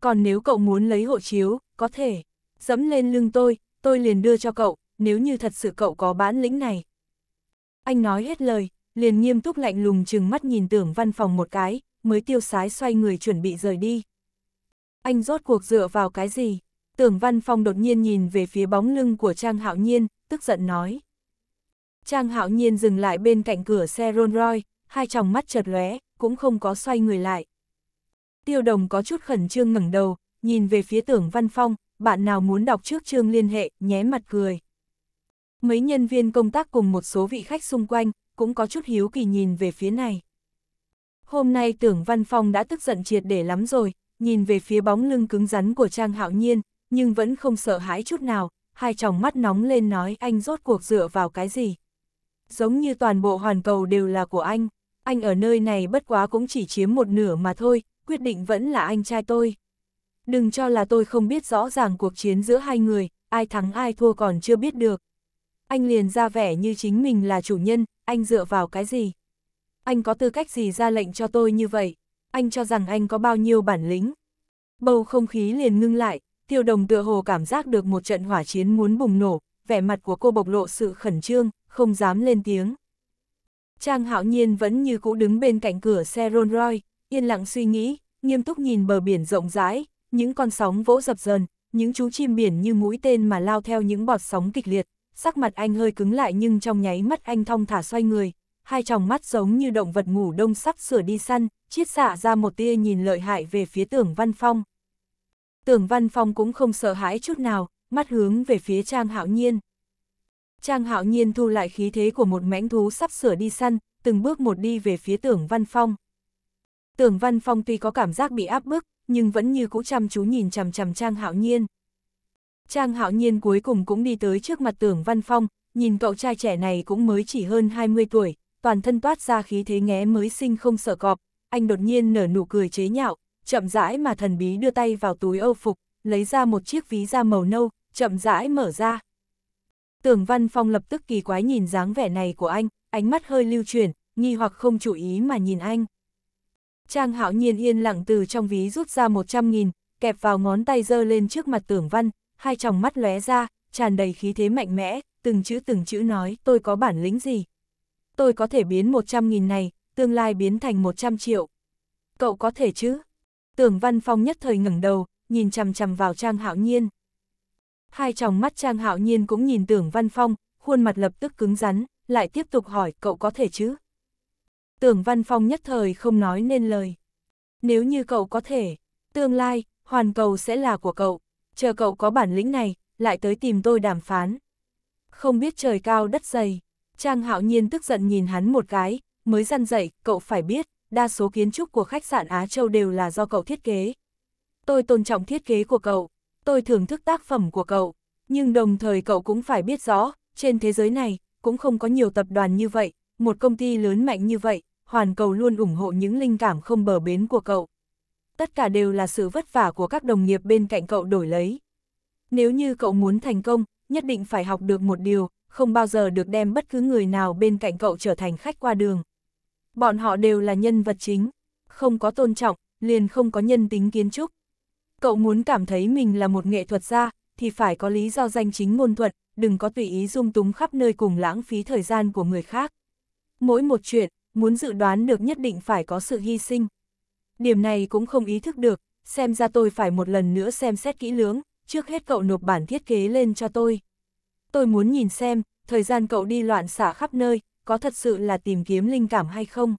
Còn nếu cậu muốn lấy hộ chiếu, có thể, dẫm lên lưng tôi, tôi liền đưa cho cậu, nếu như thật sự cậu có bán lĩnh này. Anh nói hết lời, liền nghiêm túc lạnh lùng chừng mắt nhìn tưởng văn phòng một cái, mới tiêu sái xoay người chuẩn bị rời đi. Anh rốt cuộc dựa vào cái gì? Tưởng Văn Phong đột nhiên nhìn về phía bóng lưng của Trang Hạo Nhiên, tức giận nói. Trang Hạo Nhiên dừng lại bên cạnh cửa xe Rolls Royce, hai tròng mắt chợt lóe, cũng không có xoay người lại. Tiêu Đồng có chút khẩn trương ngẩng đầu, nhìn về phía Tưởng Văn Phong, bạn nào muốn đọc trước chương liên hệ, nhé mặt cười. Mấy nhân viên công tác cùng một số vị khách xung quanh, cũng có chút hiếu kỳ nhìn về phía này. Hôm nay tưởng Văn Phong đã tức giận triệt để lắm rồi, nhìn về phía bóng lưng cứng rắn của Trang Hạo Nhiên, nhưng vẫn không sợ hãi chút nào, hai tròng mắt nóng lên nói anh rốt cuộc dựa vào cái gì. Giống như toàn bộ hoàn cầu đều là của anh, anh ở nơi này bất quá cũng chỉ chiếm một nửa mà thôi, quyết định vẫn là anh trai tôi. Đừng cho là tôi không biết rõ ràng cuộc chiến giữa hai người, ai thắng ai thua còn chưa biết được. Anh liền ra vẻ như chính mình là chủ nhân, anh dựa vào cái gì? anh có tư cách gì ra lệnh cho tôi như vậy? Anh cho rằng anh có bao nhiêu bản lĩnh? Bầu không khí liền ngưng lại, tiêu đồng tựa hồ cảm giác được một trận hỏa chiến muốn bùng nổ, vẻ mặt của cô bộc lộ sự khẩn trương, không dám lên tiếng. Trang hạo nhiên vẫn như cũ đứng bên cạnh cửa xe Rolls Royce, yên lặng suy nghĩ, nghiêm túc nhìn bờ biển rộng rãi, những con sóng vỗ dập dần, những chú chim biển như mũi tên mà lao theo những bọt sóng kịch liệt, sắc mặt anh hơi cứng lại nhưng trong nháy mắt anh thong thả xoay người, hai tròng mắt giống như động vật ngủ đông sắp sửa đi săn, chiết xạ ra một tia nhìn lợi hại về phía tưởng văn phong. Tưởng văn phong cũng không sợ hãi chút nào, mắt hướng về phía Trang Hạo Nhiên. Trang Hạo Nhiên thu lại khí thế của một mãnh thú sắp sửa đi săn, từng bước một đi về phía tưởng văn phong. Tưởng văn phong tuy có cảm giác bị áp bức, nhưng vẫn như cũ chăm chú nhìn chằm chằm Trang Hạo Nhiên. Trang Hạo Nhiên cuối cùng cũng đi tới trước mặt tưởng văn phong, nhìn cậu trai trẻ này cũng mới chỉ hơn 20 tuổi, toàn thân toát ra khí thế nghé mới sinh không sợ cọp, anh đột nhiên nở nụ cười chế nhạo, chậm rãi mà thần bí đưa tay vào túi âu phục, lấy ra một chiếc ví da màu nâu, chậm rãi mở ra. Tưởng Văn Phong lập tức kỳ quái nhìn dáng vẻ này của anh, ánh mắt hơi lưu chuyển, nghi hoặc không chủ ý mà nhìn anh. Trang Hạo Nhiên yên lặng từ trong ví rút ra 100.000, kẹp vào ngón tay giơ lên trước mặt Tưởng Văn, hai tròng mắt lóe ra, tràn đầy khí thế mạnh mẽ, từng chữ từng chữ nói, tôi có bản lĩnh gì? tôi có thể biến 100.000 này, tương lai biến thành 100 triệu. Cậu có thể chứ? Tưởng Văn Phong nhất thời ngẩng đầu, nhìn chằm chằm vào Trang Hạo Nhiên. Hai tròng mắt Trang Hạo Nhiên cũng nhìn Tưởng Văn Phong, khuôn mặt lập tức cứng rắn, lại tiếp tục hỏi cậu có thể chứ? Tưởng Văn Phong nhất thời không nói nên lời. Nếu như cậu có thể, tương lai, hoàn cầu sẽ là của cậu, chờ cậu có bản lĩnh này, lại tới tìm tôi đàm phán. Không biết trời cao đất dày. Trang hạo nhiên tức giận nhìn hắn một cái, mới dằn dậy, cậu phải biết, đa số kiến trúc của khách sạn Á Châu đều là do cậu thiết kế. Tôi tôn trọng thiết kế của cậu, tôi thưởng thức tác phẩm của cậu, nhưng đồng thời cậu cũng phải biết rõ, trên thế giới này, cũng không có nhiều tập đoàn như vậy, một công ty lớn mạnh như vậy, hoàn cầu luôn ủng hộ những linh cảm không bờ bến của cậu. Tất cả đều là sự vất vả của các đồng nghiệp bên cạnh cậu đổi lấy. Nếu như cậu muốn thành công, nhất định phải học được một điều, không bao giờ được đem bất cứ người nào bên cạnh cậu trở thành khách qua đường. Bọn họ đều là nhân vật chính, không có tôn trọng, liền không có nhân tính kiến trúc. Cậu muốn cảm thấy mình là một nghệ thuật gia, thì phải có lý do danh chính ngôn thuận, đừng có tùy ý dung túng khắp nơi cùng lãng phí thời gian của người khác. Mỗi một chuyện, muốn dự đoán được nhất định phải có sự hy sinh. Điểm này cũng không ý thức được, xem ra tôi phải một lần nữa xem xét kỹ lưỡng, trước hết cậu nộp bản thiết kế lên cho tôi tôi muốn nhìn xem, thời gian cậu đi loạn xả khắp nơi, có thật sự là tìm kiếm linh cảm hay không?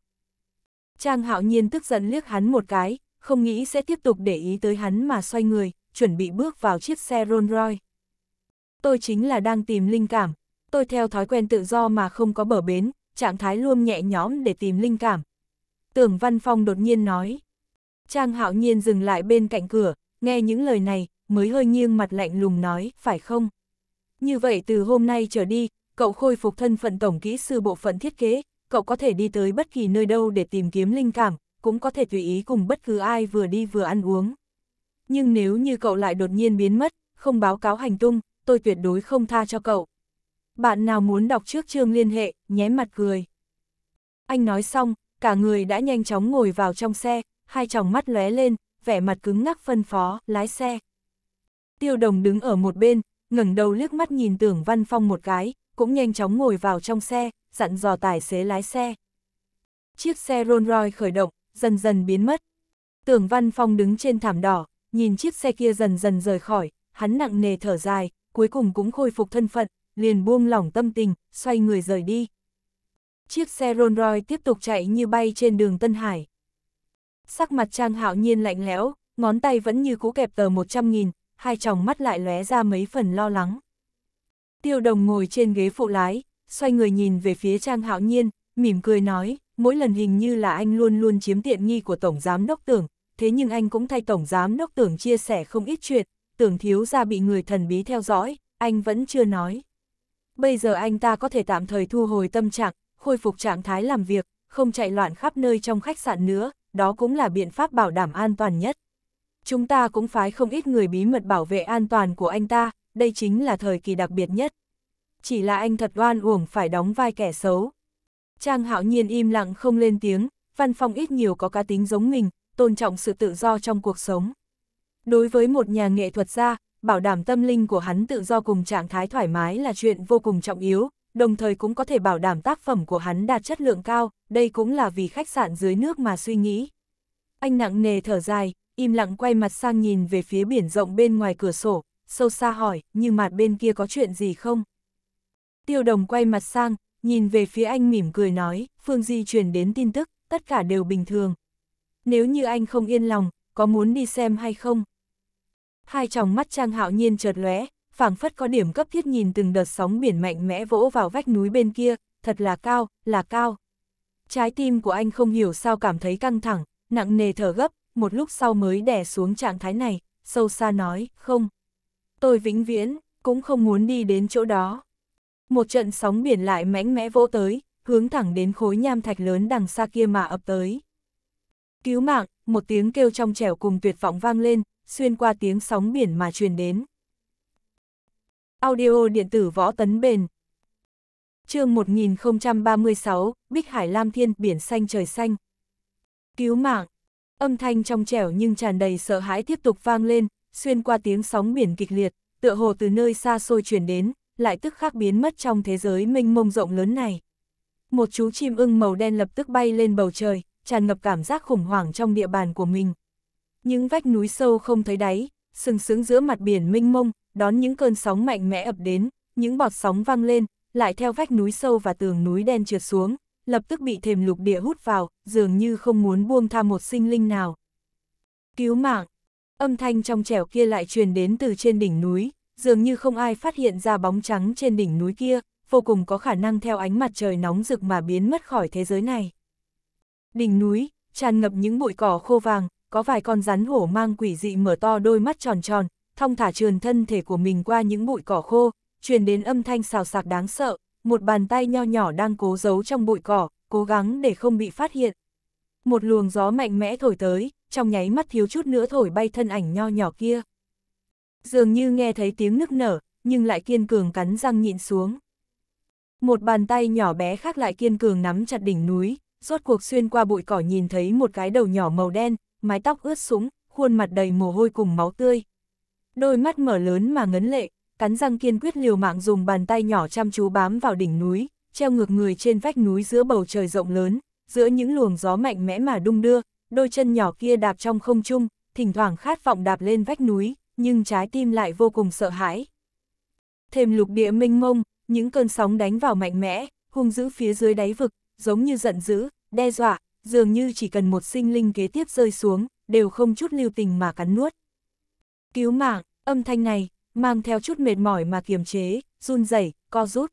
Trang hạo nhiên tức giận liếc hắn một cái, không nghĩ sẽ tiếp tục để ý tới hắn mà xoay người, chuẩn bị bước vào chiếc xe Rolls Royce. Tôi chính là đang tìm linh cảm, tôi theo thói quen tự do mà không có bờ bến, trạng thái luôn nhẹ nhõm để tìm linh cảm. Tưởng Văn Phong đột nhiên nói. Trang hạo nhiên dừng lại bên cạnh cửa, nghe những lời này, mới hơi nghiêng mặt lạnh lùng nói, phải không? Như vậy từ hôm nay trở đi, cậu khôi phục thân phận tổng kỹ sư bộ phận thiết kế, cậu có thể đi tới bất kỳ nơi đâu để tìm kiếm linh cảm, cũng có thể tùy ý cùng bất cứ ai vừa đi vừa ăn uống. Nhưng nếu như cậu lại đột nhiên biến mất, không báo cáo hành tung, tôi tuyệt đối không tha cho cậu. Bạn nào muốn đọc trước chương liên hệ, nhém mặt cười. Anh nói xong, cả người đã nhanh chóng ngồi vào trong xe, hai tròng mắt lóe lên, vẻ mặt cứng ngắc phân phó, lái xe. Tiêu đồng đứng ở một bên, ngẩng đầu liếc mắt nhìn tưởng Văn Phong một cái, cũng nhanh chóng ngồi vào trong xe, dặn dò tài xế lái xe. Chiếc xe Rolls Royce khởi động, dần dần biến mất. Tưởng Văn Phong đứng trên thảm đỏ, nhìn chiếc xe kia dần dần rời khỏi, hắn nặng nề thở dài, cuối cùng cũng khôi phục thân phận, liền buông lỏng tâm tình, xoay người rời đi. Chiếc xe Rolls Royce tiếp tục chạy như bay trên đường Tân Hải. Sắc mặt Trang Hạo Nhiên lạnh lẽo, ngón tay vẫn như cũ kẹp tờ 100.000, hai tròng mắt lại lóe ra mấy phần lo lắng. Tiêu đồng ngồi trên ghế phụ lái, xoay người nhìn về phía Trang Hạo Nhiên, mỉm cười nói, mỗi lần hình như là anh luôn luôn chiếm tiện nghi của Tổng Giám Đốc Tưởng, thế nhưng anh cũng thay Tổng Giám Đốc Tưởng chia sẻ không ít chuyện, Tưởng Thiếu ra bị người thần bí theo dõi, anh vẫn chưa nói. Bây giờ anh ta có thể tạm thời thu hồi tâm trạng, khôi phục trạng thái làm việc, không chạy loạn khắp nơi trong khách sạn nữa, đó cũng là biện pháp bảo đảm an toàn nhất chúng ta cũng phái không ít người bí mật bảo vệ an toàn của anh ta, đây chính là thời kỳ đặc biệt nhất. Chỉ là anh thật oan uổng phải đóng vai kẻ xấu. Trang hạo nhiên im lặng không lên tiếng, văn phòng ít nhiều có cá tính giống mình, tôn trọng sự tự do trong cuộc sống. Đối với một nhà nghệ thuật gia, bảo đảm tâm linh của hắn tự do cùng trạng thái thoải mái là chuyện vô cùng trọng yếu, đồng thời cũng có thể bảo đảm tác phẩm của hắn đạt chất lượng cao, đây cũng là vì khách sạn dưới nước mà suy nghĩ. Anh nặng nề thở dài, im lặng quay mặt sang nhìn về phía biển rộng bên ngoài cửa sổ, sâu xa hỏi, như mặt bên kia có chuyện gì không? Tiêu đồng quay mặt sang, nhìn về phía anh mỉm cười nói, Phương Di truyền đến tin tức, tất cả đều bình thường. Nếu như anh không yên lòng, có muốn đi xem hay không? Hai tròng mắt Trang Hạo Nhiên chợt lóe, phảng phất có điểm cấp thiết nhìn từng đợt sóng biển mạnh mẽ vỗ vào vách núi bên kia, thật là cao, là cao. Trái tim của anh không hiểu sao cảm thấy căng thẳng, nặng nề thở gấp, một lúc sau mới đè xuống trạng thái này, sâu xa nói, không. Tôi vĩnh viễn, cũng không muốn đi đến chỗ đó. Một trận sóng biển lại mãnh mẽ vỗ tới, hướng thẳng đến khối nham thạch lớn đằng xa kia mà ập tới. Cứu mạng, một tiếng kêu trong trẻo cùng tuyệt vọng vang lên, xuyên qua tiếng sóng biển mà truyền đến. Audio điện tử võ tấn bền chương 1036, Bích Hải Lam Thiên, Biển Xanh Trời Xanh. Cứu mạng, Âm thanh trong trẻo nhưng tràn đầy sợ hãi tiếp tục vang lên, xuyên qua tiếng sóng biển kịch liệt, tựa hồ từ nơi xa xôi chuyển đến, lại tức khắc biến mất trong thế giới mênh mông rộng lớn này. Một chú chim ưng màu đen lập tức bay lên bầu trời, tràn ngập cảm giác khủng hoảng trong địa bàn của mình. Những vách núi sâu không thấy đáy, sừng sững giữa mặt biển mênh mông, đón những cơn sóng mạnh mẽ ập đến, những bọt sóng văng lên, lại theo vách núi sâu và tường núi đen trượt xuống, lập tức bị thềm lục địa hút vào, dường như không muốn buông tha một sinh linh nào. Cứu mạng! Âm thanh trong trẻo kia lại truyền đến từ trên đỉnh núi, dường như không ai phát hiện ra bóng trắng trên đỉnh núi kia, vô cùng có khả năng theo ánh mặt trời nóng rực mà biến mất khỏi thế giới này. Đỉnh núi, tràn ngập những bụi cỏ khô vàng, có vài con rắn hổ mang quỷ dị mở to đôi mắt tròn tròn, thong thả trườn thân thể của mình qua những bụi cỏ khô, truyền đến âm thanh xào sạc đáng sợ, một bàn tay nho nhỏ đang cố giấu trong bụi cỏ, cố gắng để không bị phát hiện. Một luồng gió mạnh mẽ thổi tới, trong nháy mắt thiếu chút nữa thổi bay thân ảnh nho nhỏ kia. Dường như nghe thấy tiếng nức nở, nhưng lại kiên cường cắn răng nhịn xuống. Một bàn tay nhỏ bé khác lại kiên cường nắm chặt đỉnh núi, rốt cuộc xuyên qua bụi cỏ nhìn thấy một cái đầu nhỏ màu đen, mái tóc ướt sũng, khuôn mặt đầy mồ hôi cùng máu tươi. Đôi mắt mở lớn mà ngấn lệ, cắn răng kiên quyết liều mạng dùng bàn tay nhỏ chăm chú bám vào đỉnh núi, treo ngược người trên vách núi giữa bầu trời rộng lớn, giữa những luồng gió mạnh mẽ mà đung đưa, đôi chân nhỏ kia đạp trong không trung, thỉnh thoảng khát vọng đạp lên vách núi, nhưng trái tim lại vô cùng sợ hãi. Thêm lục địa mênh mông, những cơn sóng đánh vào mạnh mẽ, hung dữ phía dưới đáy vực, giống như giận dữ, đe dọa, dường như chỉ cần một sinh linh kế tiếp rơi xuống, đều không chút lưu tình mà cắn nuốt. Cứu mạng, âm thanh này, mang theo chút mệt mỏi mà kiềm chế, run rẩy, co rút.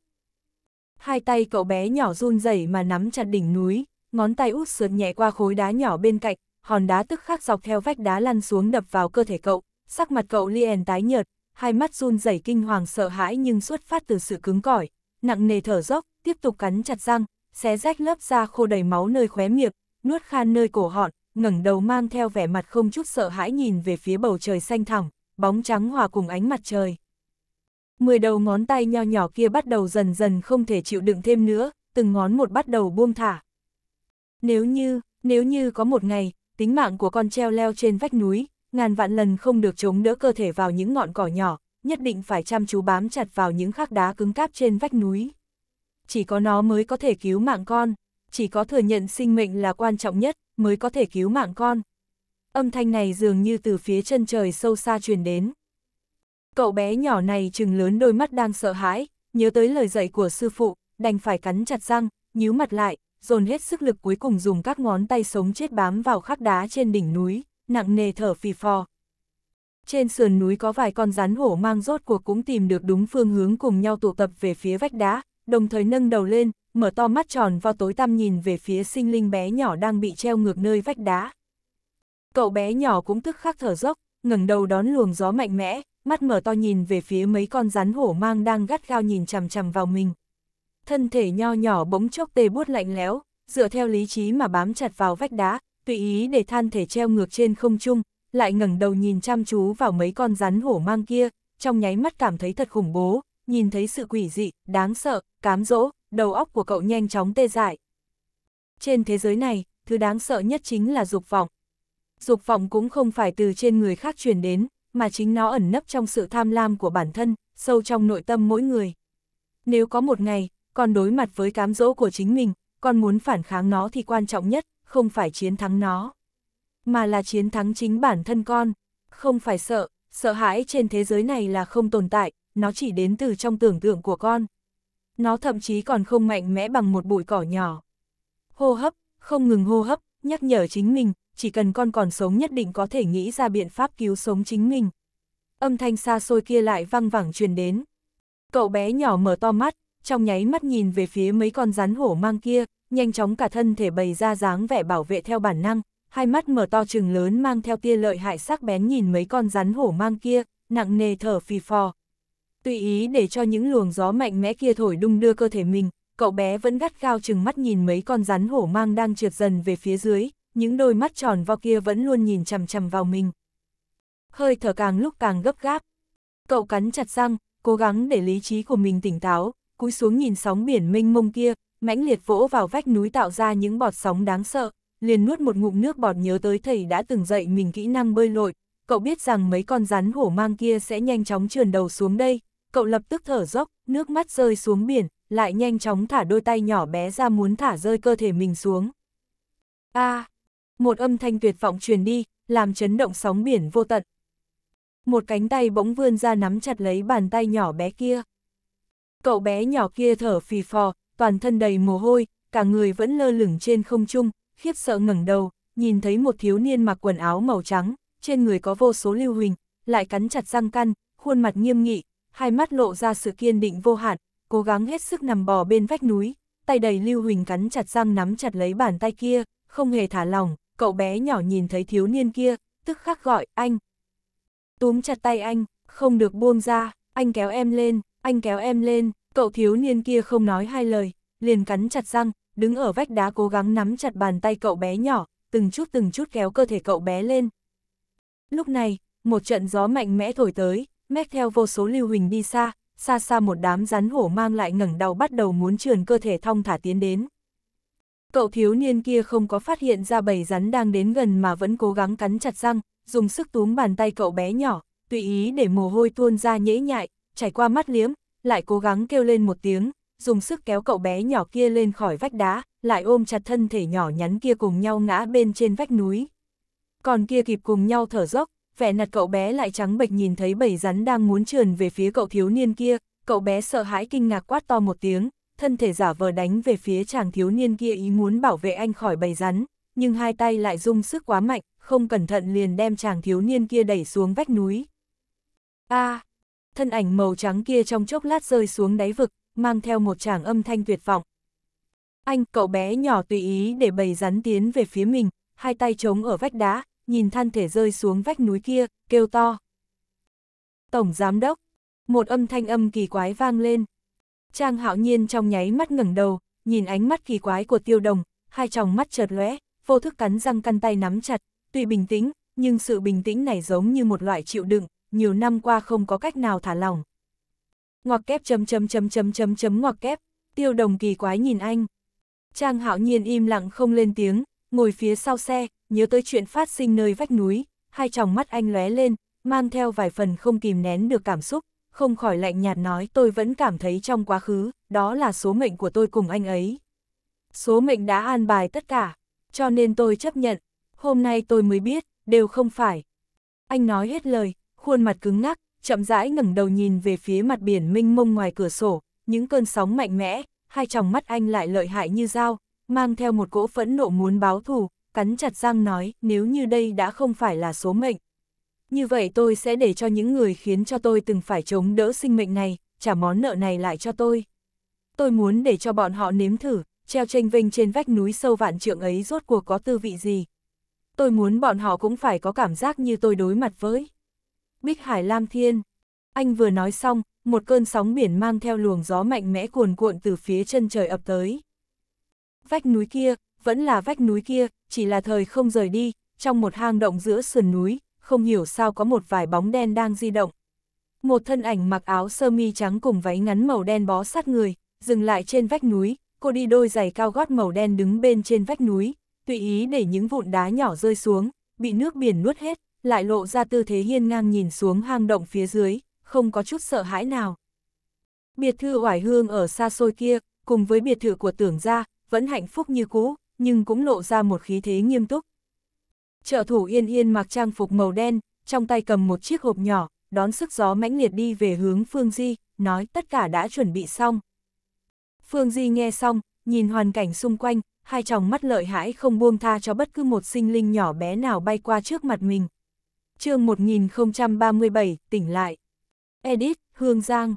Hai tay cậu bé nhỏ run rẩy mà nắm chặt đỉnh núi, ngón tay út sượt nhẹ qua khối đá nhỏ bên cạnh, hòn đá tức khắc dọc theo vách đá lăn xuống đập vào cơ thể cậu, sắc mặt cậu liền tái nhợt, hai mắt run rẩy kinh hoàng sợ hãi nhưng xuất phát từ sự cứng cỏi, nặng nề thở dốc, tiếp tục cắn chặt răng, xé rách lớp da khô đầy máu nơi khóe miệng, nuốt khan nơi cổ họng, ngẩng đầu mang theo vẻ mặt không chút sợ hãi nhìn về phía bầu trời xanh thẳm bóng trắng hòa cùng ánh mặt trời. Mười đầu ngón tay nho nhỏ kia bắt đầu dần dần không thể chịu đựng thêm nữa, từng ngón một bắt đầu buông thả. Nếu như, nếu như có một ngày, tính mạng của con treo leo trên vách núi, ngàn vạn lần không được chống đỡ cơ thể vào những ngọn cỏ nhỏ, nhất định phải chăm chú bám chặt vào những khắc đá cứng cáp trên vách núi. Chỉ có nó mới có thể cứu mạng con, chỉ có thừa nhận sinh mệnh là quan trọng nhất mới có thể cứu mạng con âm thanh này dường như từ phía chân trời sâu xa truyền đến. Cậu bé nhỏ này chừng lớn đôi mắt đang sợ hãi, nhớ tới lời dạy của sư phụ, đành phải cắn chặt răng, nhíu mặt lại, dồn hết sức lực cuối cùng dùng các ngón tay sống chết bám vào khắc đá trên đỉnh núi, nặng nề thở phì phò. Trên sườn núi có vài con rắn hổ mang rốt cuộc cũng tìm được đúng phương hướng cùng nhau tụ tập về phía vách đá, đồng thời nâng đầu lên, mở to mắt tròn vào tối tăm nhìn về phía sinh linh bé nhỏ đang bị treo ngược nơi vách đá. Cậu bé nhỏ cũng tức khắc thở dốc, ngẩng đầu đón luồng gió mạnh mẽ, mắt mở to nhìn về phía mấy con rắn hổ mang đang gắt gao nhìn chằm chằm vào mình. Thân thể nho nhỏ bỗng chốc tê buốt lạnh lẽo, dựa theo lý trí mà bám chặt vào vách đá, tùy ý để than thể treo ngược trên không trung, lại ngẩng đầu nhìn chăm chú vào mấy con rắn hổ mang kia, trong nháy mắt cảm thấy thật khủng bố, nhìn thấy sự quỷ dị, đáng sợ, cám dỗ, đầu óc của cậu nhanh chóng tê dại. Trên thế giới này, thứ đáng sợ nhất chính là dục vọng, dục vọng cũng không phải từ trên người khác truyền đến, mà chính nó ẩn nấp trong sự tham lam của bản thân, sâu trong nội tâm mỗi người. Nếu có một ngày, con đối mặt với cám dỗ của chính mình, con muốn phản kháng nó thì quan trọng nhất, không phải chiến thắng nó, mà là chiến thắng chính bản thân con. Không phải sợ, sợ hãi trên thế giới này là không tồn tại, nó chỉ đến từ trong tưởng tượng của con. Nó thậm chí còn không mạnh mẽ bằng một bụi cỏ nhỏ. Hô hấp, không ngừng hô hấp, nhắc nhở chính mình, chỉ cần con còn sống nhất định có thể nghĩ ra biện pháp cứu sống chính mình. Âm thanh xa xôi kia lại văng vẳng truyền đến. Cậu bé nhỏ mở to mắt, trong nháy mắt nhìn về phía mấy con rắn hổ mang kia, nhanh chóng cả thân thể bày ra dáng vẻ bảo vệ theo bản năng, hai mắt mở to trừng lớn mang theo tia lợi hại sắc bén nhìn mấy con rắn hổ mang kia, nặng nề thở phì phò. Tùy ý để cho những luồng gió mạnh mẽ kia thổi đung đưa cơ thể mình, cậu bé vẫn gắt gao chừng mắt nhìn mấy con rắn hổ mang đang trượt dần về phía dưới, những đôi mắt tròn vo kia vẫn luôn nhìn chằm chằm vào mình. Hơi thở càng lúc càng gấp gáp. Cậu cắn chặt răng, cố gắng để lý trí của mình tỉnh táo, cúi xuống nhìn sóng biển mênh mông kia, mãnh liệt vỗ vào vách núi tạo ra những bọt sóng đáng sợ, liền nuốt một ngụm nước bọt nhớ tới thầy đã từng dạy mình kỹ năng bơi lội, cậu biết rằng mấy con rắn hổ mang kia sẽ nhanh chóng trườn đầu xuống đây, cậu lập tức thở dốc, nước mắt rơi xuống biển, lại nhanh chóng thả đôi tay nhỏ bé ra muốn thả rơi cơ thể mình xuống. A! À, một âm thanh tuyệt vọng truyền đi, làm chấn động sóng biển vô tận. Một cánh tay bỗng vươn ra nắm chặt lấy bàn tay nhỏ bé kia. Cậu bé nhỏ kia thở phì phò, toàn thân đầy mồ hôi, cả người vẫn lơ lửng trên không trung, khiếp sợ ngẩng đầu, nhìn thấy một thiếu niên mặc quần áo màu trắng, trên người có vô số lưu huỳnh, lại cắn chặt răng căn, khuôn mặt nghiêm nghị, hai mắt lộ ra sự kiên định vô hạn, cố gắng hết sức nằm bò bên vách núi, tay đầy Lưu Huỳnh cắn chặt răng nắm chặt lấy bàn tay kia, không hề thả lỏng, cậu bé nhỏ nhìn thấy thiếu niên kia, tức khắc gọi, anh. Túm chặt tay anh, không được buông ra, anh kéo em lên, anh kéo em lên, cậu thiếu niên kia không nói hai lời, liền cắn chặt răng, đứng ở vách đá cố gắng nắm chặt bàn tay cậu bé nhỏ, từng chút từng chút kéo cơ thể cậu bé lên. Lúc này, một trận gió mạnh mẽ thổi tới, mét theo vô số lưu huỳnh đi xa, xa xa một đám rắn hổ mang lại ngẩng đầu bắt đầu muốn trườn cơ thể thong thả tiến đến. Cậu thiếu niên kia không có phát hiện ra bầy rắn đang đến gần mà vẫn cố gắng cắn chặt răng, dùng sức túm bàn tay cậu bé nhỏ, tùy ý để mồ hôi tuôn ra nhễ nhại, chảy qua mắt liếm, lại cố gắng kêu lên một tiếng, dùng sức kéo cậu bé nhỏ kia lên khỏi vách đá, lại ôm chặt thân thể nhỏ nhắn kia cùng nhau ngã bên trên vách núi. Còn kia kịp cùng nhau thở dốc, vẻ mặt cậu bé lại trắng bệch nhìn thấy bầy rắn đang muốn trườn về phía cậu thiếu niên kia, cậu bé sợ hãi kinh ngạc quát to một tiếng, thân thể giả vờ đánh về phía chàng thiếu niên kia ý muốn bảo vệ anh khỏi bầy rắn, nhưng hai tay lại dùng sức quá mạnh, không cẩn thận liền đem chàng thiếu niên kia đẩy xuống vách núi. A! À, thân ảnh màu trắng kia trong chốc lát rơi xuống đáy vực, mang theo một chàng âm thanh tuyệt vọng. Anh, cậu bé nhỏ tùy ý để bầy rắn tiến về phía mình, hai tay chống ở vách đá, nhìn than thể rơi xuống vách núi kia, kêu to. Tổng giám đốc, một âm thanh âm kỳ quái vang lên. Trang hạo nhiên trong nháy mắt ngẩng đầu, nhìn ánh mắt kỳ quái của tiêu đồng, hai tròng mắt chợt lóe, vô thức cắn răng căn tay nắm chặt, tuy bình tĩnh, nhưng sự bình tĩnh này giống như một loại chịu đựng, nhiều năm qua không có cách nào thả lỏng. Ngoặc kép chấm chấm chấm chấm chấm chấm ngoặc kép, tiêu đồng kỳ quái nhìn anh. Trang hạo nhiên im lặng không lên tiếng, ngồi phía sau xe, nhớ tới chuyện phát sinh nơi vách núi, hai tròng mắt anh lóe lên, mang theo vài phần không kìm nén được cảm xúc, không khỏi lạnh nhạt nói tôi vẫn cảm thấy trong quá khứ, đó là số mệnh của tôi cùng anh ấy. Số mệnh đã an bài tất cả, cho nên tôi chấp nhận, hôm nay tôi mới biết, đều không phải. Anh nói hết lời, khuôn mặt cứng ngắc, chậm rãi ngẩng đầu nhìn về phía mặt biển minh mông ngoài cửa sổ, những cơn sóng mạnh mẽ, hai tròng mắt anh lại lợi hại như dao, mang theo một cỗ phẫn nộ muốn báo thù, cắn chặt răng nói, nếu như đây đã không phải là số mệnh. Như vậy tôi sẽ để cho những người khiến cho tôi từng phải chống đỡ sinh mệnh này, trả món nợ này lại cho tôi. Tôi muốn để cho bọn họ nếm thử, treo tranh vinh trên vách núi sâu vạn trượng ấy rốt cuộc có tư vị gì. Tôi muốn bọn họ cũng phải có cảm giác như tôi đối mặt với. Bích Hải Lam Thiên Anh vừa nói xong, một cơn sóng biển mang theo luồng gió mạnh mẽ cuồn cuộn từ phía chân trời ập tới. Vách núi kia, vẫn là vách núi kia, chỉ là thời không rời đi, trong một hang động giữa sườn núi, không hiểu sao có một vài bóng đen đang di động. Một thân ảnh mặc áo sơ mi trắng cùng váy ngắn màu đen bó sát người, dừng lại trên vách núi, cô đi đôi giày cao gót màu đen đứng bên trên vách núi, tùy ý để những vụn đá nhỏ rơi xuống, bị nước biển nuốt hết, lại lộ ra tư thế hiên ngang nhìn xuống hang động phía dưới, không có chút sợ hãi nào. Biệt thư hoài hương ở xa xôi kia, cùng với biệt thự của tưởng gia, vẫn hạnh phúc như cũ, nhưng cũng lộ ra một khí thế nghiêm túc. Trợ thủ yên yên mặc trang phục màu đen, trong tay cầm một chiếc hộp nhỏ, đón sức gió mãnh liệt đi về hướng Phương Di, nói tất cả đã chuẩn bị xong. Phương Di nghe xong, nhìn hoàn cảnh xung quanh, hai tròng mắt lợi hãi không buông tha cho bất cứ một sinh linh nhỏ bé nào bay qua trước mặt mình. chương 1037, tỉnh lại. Edit, Hương Giang.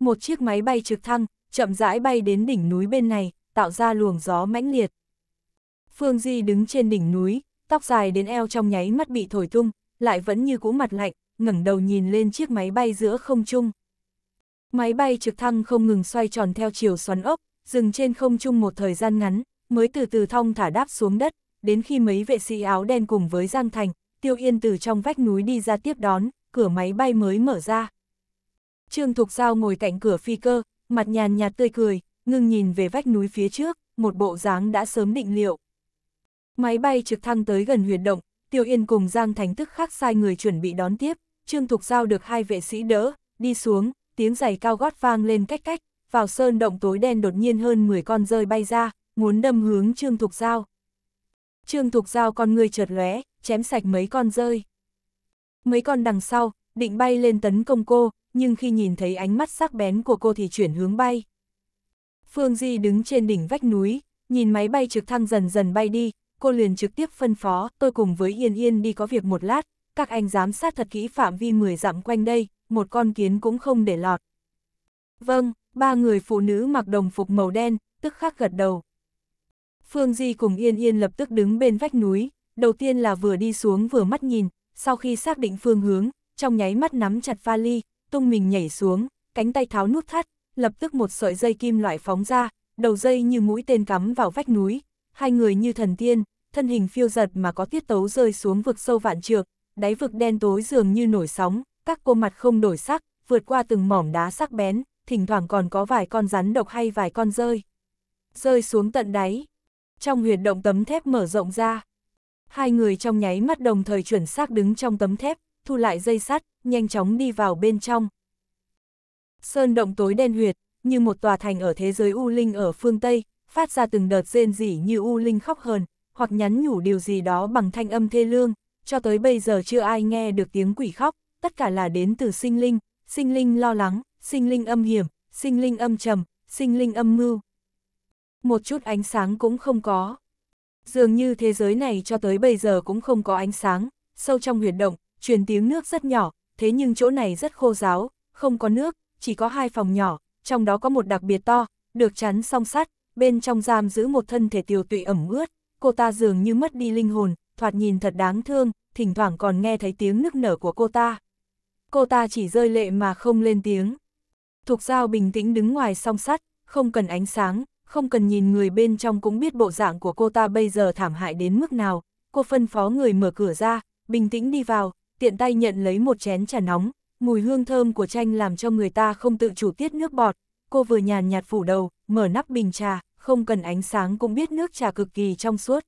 Một chiếc máy bay trực thăng, chậm rãi bay đến đỉnh núi bên này, tạo ra luồng gió mãnh liệt. Phương Di đứng trên đỉnh núi, tóc dài đến eo trong nháy mắt bị thổi tung, lại vẫn như cũ mặt lạnh, ngẩng đầu nhìn lên chiếc máy bay giữa không trung. Máy bay trực thăng không ngừng xoay tròn theo chiều xoắn ốc, dừng trên không trung một thời gian ngắn, mới từ từ thong thả đáp xuống đất, đến khi mấy vệ sĩ áo đen cùng với Giang Thành, Tiêu Yên từ trong vách núi đi ra tiếp đón, cửa máy bay mới mở ra. Trương Thục Giao ngồi cạnh cửa phi cơ, mặt nhàn nhạt tươi cười, ngưng nhìn về vách núi phía trước, một bộ dáng đã sớm định liệu. Máy bay trực thăng tới gần huyệt động, Tiêu Yên cùng Giang Thánh tức khắc sai người chuẩn bị đón tiếp, Trương Thục Giao được hai vệ sĩ đỡ, đi xuống, tiếng giày cao gót vang lên cách cách, vào sơn động tối đen đột nhiên hơn 10 con rơi bay ra, muốn đâm hướng Trương Thục Giao. Trương Thục Giao con người chợt lóe, chém sạch mấy con rơi. Mấy con đằng sau, định bay lên tấn công cô, nhưng khi nhìn thấy ánh mắt sắc bén của cô thì chuyển hướng bay. Phương Di đứng trên đỉnh vách núi, nhìn máy bay trực thăng dần dần bay đi, cô liền trực tiếp phân phó, tôi cùng với Yên Yên đi có việc một lát, các anh giám sát thật kỹ phạm vi 10 dặm quanh đây, một con kiến cũng không để lọt. Vâng, ba người phụ nữ mặc đồng phục màu đen, tức khắc gật đầu. Phương Di cùng Yên Yên lập tức đứng bên vách núi, đầu tiên là vừa đi xuống vừa mắt nhìn, sau khi xác định phương hướng, trong nháy mắt nắm chặt vali, tung mình nhảy xuống, cánh tay tháo nút thắt, lập tức một sợi dây kim loại phóng ra, đầu dây như mũi tên cắm vào vách núi, hai người như thần tiên, thân hình phiêu giật mà có tiết tấu rơi xuống vực sâu vạn trượng, đáy vực đen tối dường như nổi sóng, các cô mặt không đổi sắc, vượt qua từng mỏm đá sắc bén, thỉnh thoảng còn có vài con rắn độc hay vài con rơi. Rơi xuống tận đáy. Trong huyệt động tấm thép mở rộng ra, hai người trong nháy mắt đồng thời chuẩn xác đứng trong tấm thép, thu lại dây sắt, nhanh chóng đi vào bên trong. Sơn động tối đen huyệt, như một tòa thành ở thế giới U Linh ở phương Tây, phát ra từng đợt rên rỉ như u linh khóc hờn, hoặc nhắn nhủ điều gì đó bằng thanh âm thê lương, cho tới bây giờ chưa ai nghe được tiếng quỷ khóc, tất cả là đến từ sinh linh, sinh linh lo lắng, sinh linh âm hiểm, sinh linh âm trầm, sinh linh âm mưu. Một chút ánh sáng cũng không có. Dường như thế giới này cho tới bây giờ cũng không có ánh sáng, sâu trong huyệt động, truyền tiếng nước rất nhỏ, thế nhưng chỗ này rất khô ráo không có nước, chỉ có hai phòng nhỏ, trong đó có một đặc biệt to, được chắn song sắt, bên trong giam giữ một thân thể tiều tụy ẩm ướt, cô ta dường như mất đi linh hồn, thoạt nhìn thật đáng thương, thỉnh thoảng còn nghe thấy tiếng nức nở của cô ta. Cô ta chỉ rơi lệ mà không lên tiếng. Thục Giao bình tĩnh đứng ngoài song sắt, không cần ánh sáng, không cần nhìn người bên trong cũng biết bộ dạng của cô ta bây giờ thảm hại đến mức nào. Cô phân phó người mở cửa ra, bình tĩnh đi vào, tiện tay nhận lấy một chén trà nóng, mùi hương thơm của chanh làm cho người ta không tự chủ tiết nước bọt, cô vừa nhàn nhạt phủ đầu, mở nắp bình trà, không cần ánh sáng cũng biết nước trà cực kỳ trong suốt.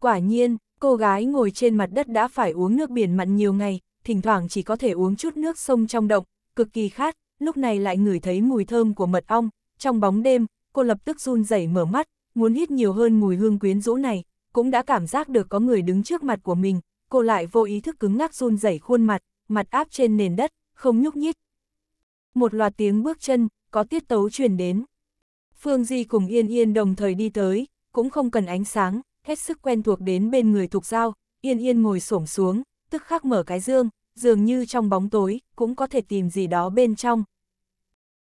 Quả nhiên, cô gái ngồi trên mặt đất đã phải uống nước biển mặn nhiều ngày, thỉnh thoảng chỉ có thể uống chút nước sông trong động, cực kỳ khát, lúc này lại ngửi thấy mùi thơm của mật ong, trong bóng đêm, cô lập tức run rẩy mở mắt, muốn hít nhiều hơn mùi hương quyến rũ này, cũng đã cảm giác được có người đứng trước mặt của mình, cô lại vô ý thức cứng ngắc run rẩy khuôn mặt, mặt áp trên nền đất, không nhúc nhích. Một loạt tiếng bước chân, có tiết tấu truyền đến. Phương Di cùng Yên Yên đồng thời đi tới, cũng không cần ánh sáng, hết sức quen thuộc đến bên người Thục Giao, Yên Yên ngồi xổm xuống, tức khắc mở cái dương, dường như trong bóng tối, cũng có thể tìm gì đó bên trong.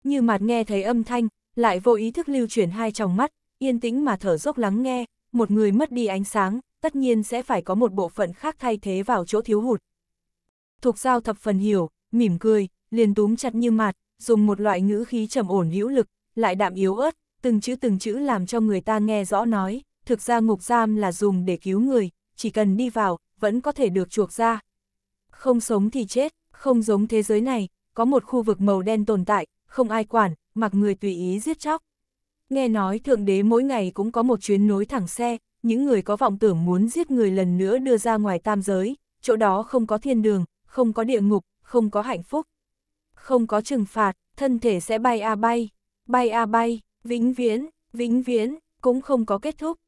Như mặt nghe thấy âm thanh, lại vô ý thức lưu chuyển hai tròng mắt, yên tĩnh mà thở dốc lắng nghe, một người mất đi ánh sáng, tất nhiên sẽ phải có một bộ phận khác thay thế vào chỗ thiếu hụt. Thục Giao thập phần hiểu, mỉm cười, liền túm chặt như mặt, dùng một loại ngữ khí trầm ổn hữu lực, lại đạm yếu ớt, từng chữ từng chữ làm cho người ta nghe rõ nói, thực ra ngục giam là dùng để cứu người, chỉ cần đi vào, vẫn có thể được chuộc ra. Không sống thì chết, không giống thế giới này, có một khu vực màu đen tồn tại, không ai quản, mặc người tùy ý giết chóc. Nghe nói Thượng Đế mỗi ngày cũng có một chuyến nối thẳng xe, những người có vọng tưởng muốn giết người lần nữa đưa ra ngoài tam giới, chỗ đó không có thiên đường, không có địa ngục, không có hạnh phúc không có trừng phạt, thân thể sẽ bay a à bay, bay a à bay, vĩnh viễn, vĩnh viễn, cũng không có kết thúc.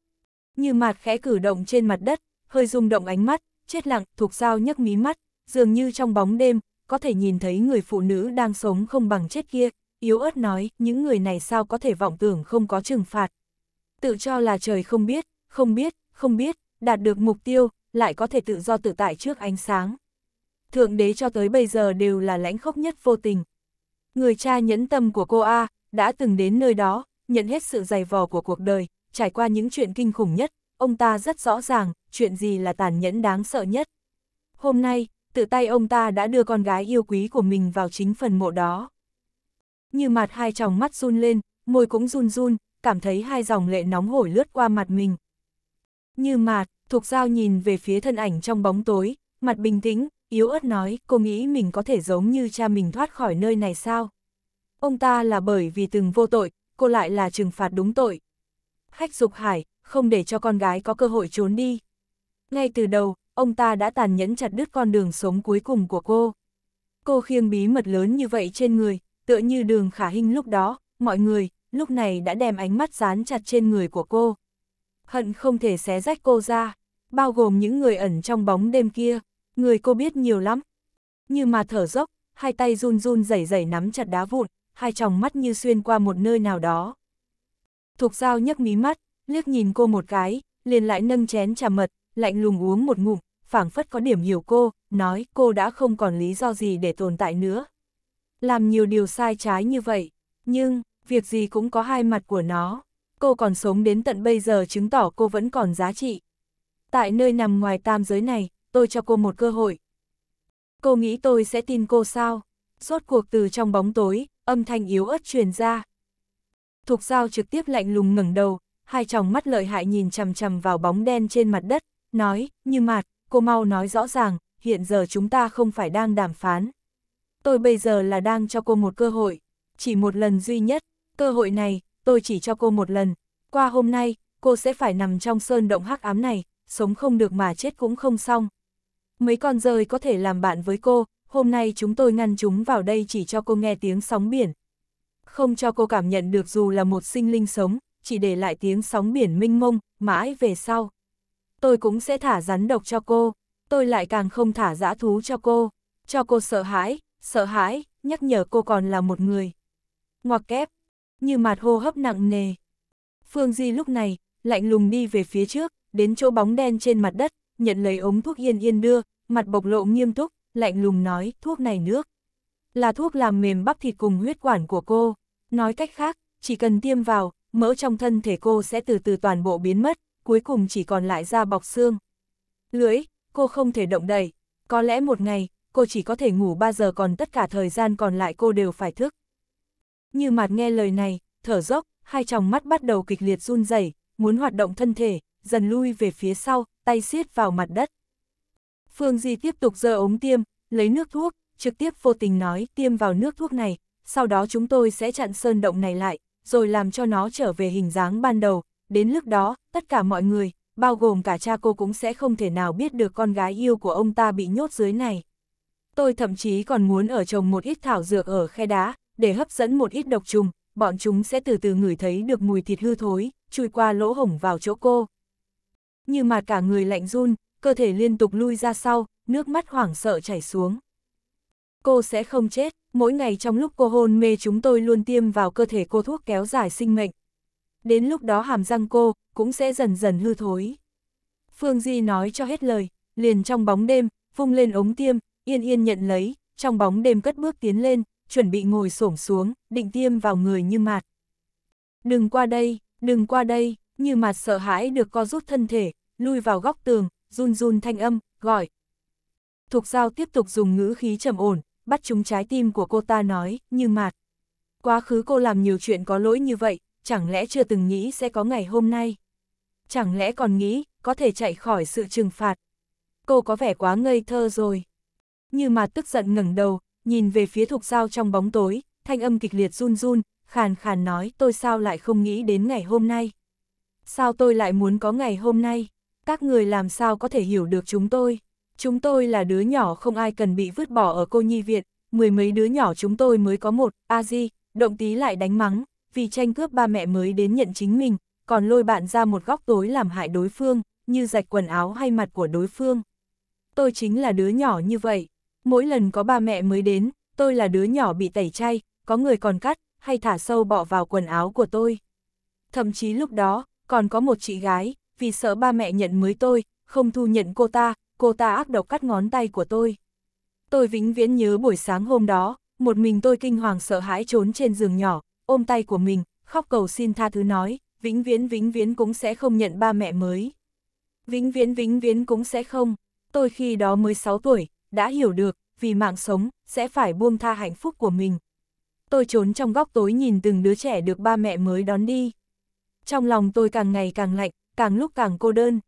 Như mạt khẽ cử động trên mặt đất, hơi rung động ánh mắt, chết lặng, thuộc sao nhấc mí mắt, dường như trong bóng đêm, có thể nhìn thấy người phụ nữ đang sống không bằng chết kia, yếu ớt nói, những người này sao có thể vọng tưởng không có trừng phạt. Tự cho là trời không biết, không biết, không biết, đạt được mục tiêu, lại có thể tự do tự tại trước ánh sáng. Thượng đế cho tới bây giờ đều là lãnh khốc nhất vô tình. Người cha nhẫn tâm của cô A, đã từng đến nơi đó, nhận hết sự dày vò của cuộc đời, trải qua những chuyện kinh khủng nhất, ông ta rất rõ ràng, chuyện gì là tàn nhẫn đáng sợ nhất. Hôm nay, tự tay ông ta đã đưa con gái yêu quý của mình vào chính phần mộ đó. Như mặt hai tròng mắt run lên, môi cũng run run, cảm thấy hai dòng lệ nóng hổi lướt qua mặt mình. Như mặt, thuộc Giao nhìn về phía thân ảnh trong bóng tối, mặt bình tĩnh, yếu ớt nói, cô nghĩ mình có thể giống như cha mình thoát khỏi nơi này sao? Ông ta là bởi vì từng vô tội, cô lại là trừng phạt đúng tội. Hách Dục Hải, không để cho con gái có cơ hội trốn đi. Ngay từ đầu, ông ta đã tàn nhẫn chặt đứt con đường sống cuối cùng của cô. Cô khiêng bí mật lớn như vậy trên người, tựa như đường khả hình lúc đó, mọi người, lúc này đã đem ánh mắt dán chặt trên người của cô. Hận không thể xé rách cô ra, bao gồm những người ẩn trong bóng đêm kia. Người cô biết nhiều lắm. Như mà thở dốc, hai tay run run rẩy rẩy nắm chặt đá vụn, hai tròng mắt như xuyên qua một nơi nào đó. Thục giao nhấc mí mắt, liếc nhìn cô một cái, liền lại nâng chén trà mật, lạnh lùng uống một ngụm, phảng phất có điểm hiểu cô, nói cô đã không còn lý do gì để tồn tại nữa. Làm nhiều điều sai trái như vậy, nhưng, việc gì cũng có hai mặt của nó. Cô còn sống đến tận bây giờ chứng tỏ cô vẫn còn giá trị. Tại nơi nằm ngoài tam giới này, tôi cho cô một cơ hội. Cô nghĩ tôi sẽ tin cô sao? Rốt cuộc từ trong bóng tối, âm thanh yếu ớt truyền ra. Thục giao trực tiếp lạnh lùng ngẩng đầu, hai tròng mắt lợi hại nhìn chằm chằm vào bóng đen trên mặt đất, nói, như mạt, cô mau nói rõ ràng, hiện giờ chúng ta không phải đang đàm phán. Tôi bây giờ là đang cho cô một cơ hội, chỉ một lần duy nhất, cơ hội này, tôi chỉ cho cô một lần, qua hôm nay, cô sẽ phải nằm trong sơn động hắc ám này, sống không được mà chết cũng không xong mấy con rơi có thể làm bạn với cô, hôm nay chúng tôi ngăn chúng vào đây chỉ cho cô nghe tiếng sóng biển. Không cho cô cảm nhận được dù là một sinh linh sống, chỉ để lại tiếng sóng biển minh mông, mãi về sau. Tôi cũng sẽ thả rắn độc cho cô, tôi lại càng không thả dã thú cho cô, cho cô sợ hãi, sợ hãi, nhắc nhở cô còn là một người. Ngoặc kép, như mạt hô hấp nặng nề. Phương Di lúc này, lạnh lùng đi về phía trước, đến chỗ bóng đen trên mặt đất, nhận lấy ống thuốc yên yên đưa, mặt bộc lộ nghiêm túc, lạnh lùng nói, thuốc này nước. Là thuốc làm mềm bắp thịt cùng huyết quản của cô. Nói cách khác, chỉ cần tiêm vào, mỡ trong thân thể cô sẽ từ từ toàn bộ biến mất, cuối cùng chỉ còn lại da bọc xương. Lưỡi, cô không thể động đậy có lẽ một ngày, cô chỉ có thể ngủ 3 giờ còn tất cả thời gian còn lại cô đều phải thức. Như mặt nghe lời này, thở dốc, hai tròng mắt bắt đầu kịch liệt run rẩy, muốn hoạt động thân thể, dần lui về phía sau, tay siết vào mặt đất. Phương Di tiếp tục giơ ống tiêm, lấy nước thuốc, trực tiếp vô tình nói tiêm vào nước thuốc này, sau đó chúng tôi sẽ chặn sơn động này lại, rồi làm cho nó trở về hình dáng ban đầu, đến lúc đó, tất cả mọi người, bao gồm cả cha cô cũng sẽ không thể nào biết được con gái yêu của ông ta bị nhốt dưới này. Tôi thậm chí còn muốn ở trồng một ít thảo dược ở khe đá, để hấp dẫn một ít độc trùng, bọn chúng sẽ từ từ ngửi thấy được mùi thịt hư thối, chui qua lỗ hổng vào chỗ cô. Như mà cả người lạnh run, cơ thể liên tục lui ra sau, nước mắt hoảng sợ chảy xuống. Cô sẽ không chết, mỗi ngày trong lúc cô hôn mê chúng tôi luôn tiêm vào cơ thể cô thuốc kéo dài sinh mệnh. Đến lúc đó hàm răng cô cũng sẽ dần dần hư thối. Phương Di nói cho hết lời, liền trong bóng đêm, vung lên ống tiêm, yên yên nhận lấy, trong bóng đêm cất bước tiến lên, chuẩn bị ngồi xổm xuống, định tiêm vào người như mạt. Đừng qua đây, đừng qua đây, như mặt sợ hãi được co rút thân thể, lui vào góc tường, run run thanh âm, gọi. Thục giao tiếp tục dùng ngữ khí trầm ổn, bắt chúng trái tim của cô ta nói, như mặt. Quá khứ cô làm nhiều chuyện có lỗi như vậy, chẳng lẽ chưa từng nghĩ sẽ có ngày hôm nay? Chẳng lẽ còn nghĩ, có thể chạy khỏi sự trừng phạt? Cô có vẻ quá ngây thơ rồi. Như mặt tức giận ngẩng đầu, nhìn về phía thục giao trong bóng tối, thanh âm kịch liệt run run, khàn khàn nói tôi sao lại không nghĩ đến ngày hôm nay sao tôi lại muốn có ngày hôm nay? Các người làm sao có thể hiểu được chúng tôi? Chúng tôi là đứa nhỏ không ai cần bị vứt bỏ ở cô nhi viện, mười mấy đứa nhỏ chúng tôi mới có một, a di, động tí lại đánh mắng, vì tranh cướp ba mẹ mới đến nhận chính mình, còn lôi bạn ra một góc tối làm hại đối phương, như rạch quần áo hay mặt của đối phương. Tôi chính là đứa nhỏ như vậy, mỗi lần có ba mẹ mới đến, tôi là đứa nhỏ bị tẩy chay, có người còn cắt, hay thả sâu bọ vào quần áo của tôi. Thậm chí lúc đó, còn có một chị gái, vì sợ ba mẹ nhận mới tôi, không thu nhận cô ta, cô ta ác độc cắt ngón tay của tôi. Tôi vĩnh viễn nhớ buổi sáng hôm đó, một mình tôi kinh hoàng sợ hãi trốn trên giường nhỏ, ôm tay của mình, khóc cầu xin tha thứ nói, vĩnh viễn vĩnh viễn cũng sẽ không nhận ba mẹ mới. Vĩnh viễn vĩnh viễn cũng sẽ không, tôi khi đó mới 6 tuổi, đã hiểu được, vì mạng sống, sẽ phải buông tha hạnh phúc của mình. Tôi trốn trong góc tối nhìn từng đứa trẻ được ba mẹ mới đón đi trong lòng tôi càng ngày càng lạnh, càng lúc càng cô đơn.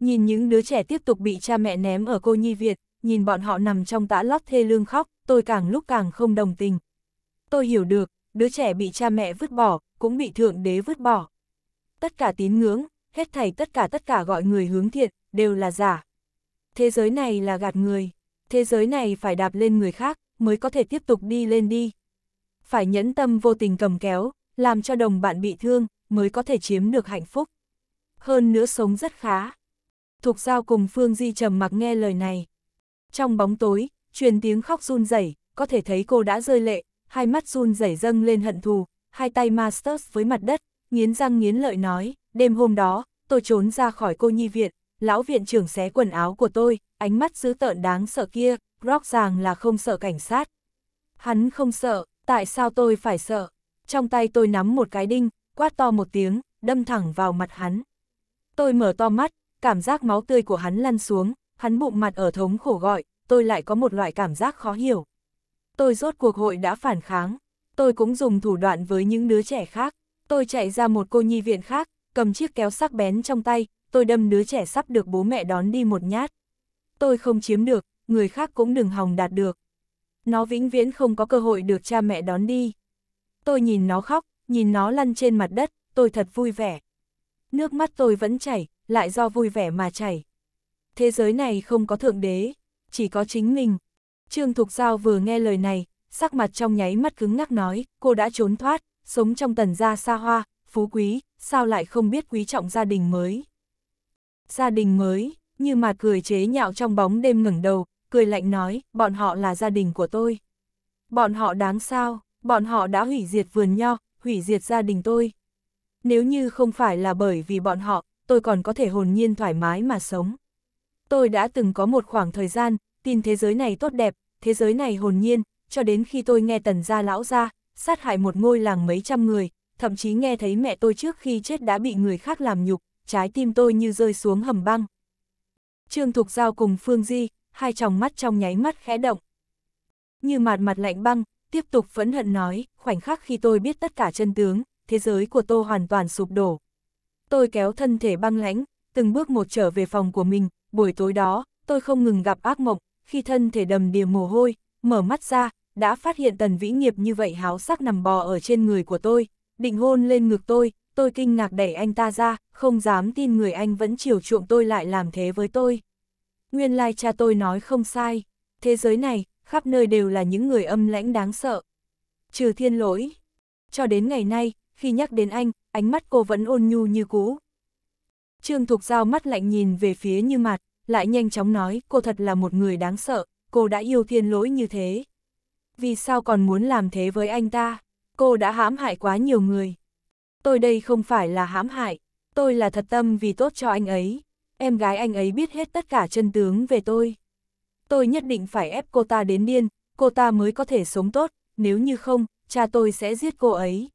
Nhìn những đứa trẻ tiếp tục bị cha mẹ ném ở cô nhi viện, nhìn bọn họ nằm trong tã lót thê lương khóc, tôi càng lúc càng không đồng tình. Tôi hiểu được, đứa trẻ bị cha mẹ vứt bỏ, cũng bị thượng đế vứt bỏ. Tất cả tín ngưỡng, hết thảy tất cả tất cả gọi người hướng thiện, đều là giả. Thế giới này là gạt người, thế giới này phải đạp lên người khác, mới có thể tiếp tục đi lên đi. Phải nhẫn tâm vô tình cầm kéo, làm cho đồng bạn bị thương, mới có thể chiếm được hạnh phúc. Hơn nữa sống rất khá. Thục Giao cùng Phương Di trầm mặc nghe lời này. Trong bóng tối, truyền tiếng khóc run rẩy, có thể thấy cô đã rơi lệ, hai mắt run rẩy dâng lên hận thù, hai tay Masters với mặt đất, nghiến răng nghiến lợi nói, đêm hôm đó, tôi trốn ra khỏi cô nhi viện, lão viện trưởng xé quần áo của tôi, ánh mắt dữ tợn đáng sợ kia, rõ ràng là không sợ cảnh sát. Hắn không sợ, tại sao tôi phải sợ? Trong tay tôi nắm một cái đinh, quát to một tiếng, đâm thẳng vào mặt hắn. Tôi mở to mắt, cảm giác máu tươi của hắn lăn xuống, hắn bụng mặt ở thống khổ gọi, tôi lại có một loại cảm giác khó hiểu. Tôi rốt cuộc hội đã phản kháng, tôi cũng dùng thủ đoạn với những đứa trẻ khác, tôi chạy ra một cô nhi viện khác, cầm chiếc kéo sắc bén trong tay, tôi đâm đứa trẻ sắp được bố mẹ đón đi một nhát. Tôi không chiếm được, người khác cũng đừng hòng đạt được. Nó vĩnh viễn không có cơ hội được cha mẹ đón đi. Tôi nhìn nó khóc, nhìn nó lăn trên mặt đất, tôi thật vui vẻ. Nước mắt tôi vẫn chảy, lại do vui vẻ mà chảy. Thế giới này không có thượng đế, chỉ có chính mình. Trương Thục Giao vừa nghe lời này, sắc mặt trong nháy mắt cứng ngắc nói, cô đã trốn thoát, sống trong tần gia xa hoa, phú quý, sao lại không biết quý trọng gia đình mới. Gia đình mới, như mà cười chế nhạo trong bóng đêm ngẩng đầu, cười lạnh nói, bọn họ là gia đình của tôi. Bọn họ đáng sao, bọn họ đã hủy diệt vườn nho, hủy diệt gia đình tôi. Nếu như không phải là bởi vì bọn họ, tôi còn có thể hồn nhiên thoải mái mà sống. Tôi đã từng có một khoảng thời gian, tin thế giới này tốt đẹp, thế giới này hồn nhiên, cho đến khi tôi nghe tần gia lão ra, sát hại một ngôi làng mấy trăm người, thậm chí nghe thấy mẹ tôi trước khi chết đã bị người khác làm nhục, trái tim tôi như rơi xuống hầm băng. Trương Thục Giao cùng Phương Di, hai tròng mắt trong nháy mắt khẽ động. Như mạt mặt lạnh băng, tiếp tục phẫn hận nói, khoảnh khắc khi tôi biết tất cả chân tướng, thế giới của tôi hoàn toàn sụp đổ. Tôi kéo thân thể băng lãnh, từng bước một trở về phòng của mình, buổi tối đó, tôi không ngừng gặp ác mộng, khi thân thể đầm đìa mồ hôi, mở mắt ra, đã phát hiện tần vĩ nghiệp như vậy háo sắc nằm bò ở trên người của tôi, định hôn lên ngực tôi, tôi kinh ngạc đẩy anh ta ra, không dám tin người anh vẫn chiều chuộng tôi lại làm thế với tôi. Nguyên lai cha tôi nói không sai, thế giới này, khắp nơi đều là những người âm lãnh đáng sợ. Trừ thiên lỗi. Cho đến ngày nay, khi nhắc đến anh, ánh mắt cô vẫn ôn nhu như cũ. Trương Thục Giao mắt lạnh nhìn về phía như mặt, lại nhanh chóng nói cô thật là một người đáng sợ, cô đã yêu thiên lỗi như thế. Vì sao còn muốn làm thế với anh ta? Cô đã hãm hại quá nhiều người. Tôi đây không phải là hãm hại, tôi là thật tâm vì tốt cho anh ấy. Em gái anh ấy biết hết tất cả chân tướng về tôi tôi nhất định phải ép cô ta đến điên, cô ta mới có thể sống tốt, nếu như không, cha tôi sẽ giết cô ấy.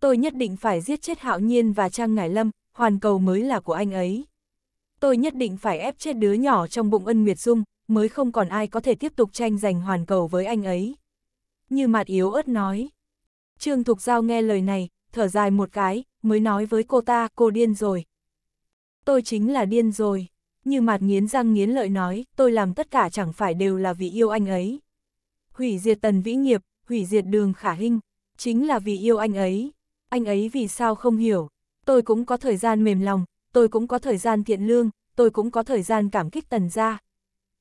Tôi nhất định phải giết chết Hạo Nhiên và Trang Ngải Lâm, hoàn cầu mới là của anh ấy. Tôi nhất định phải ép chết đứa nhỏ trong bụng ân Nguyệt Dung, mới không còn ai có thể tiếp tục tranh giành hoàn cầu với anh ấy. Như mặt yếu ớt nói. Trương Thục Giao nghe lời này, thở dài một cái, mới nói với cô ta, cô điên rồi. Tôi chính là điên rồi. Như mặt nghiến răng nghiến lợi nói, tôi làm tất cả chẳng phải đều là vì yêu anh ấy. Hủy diệt tần vĩ nghiệp, hủy diệt đường khả hình chính là vì yêu anh ấy. Anh ấy vì sao không hiểu, tôi cũng có thời gian mềm lòng, tôi cũng có thời gian thiện lương, tôi cũng có thời gian cảm kích tần gia.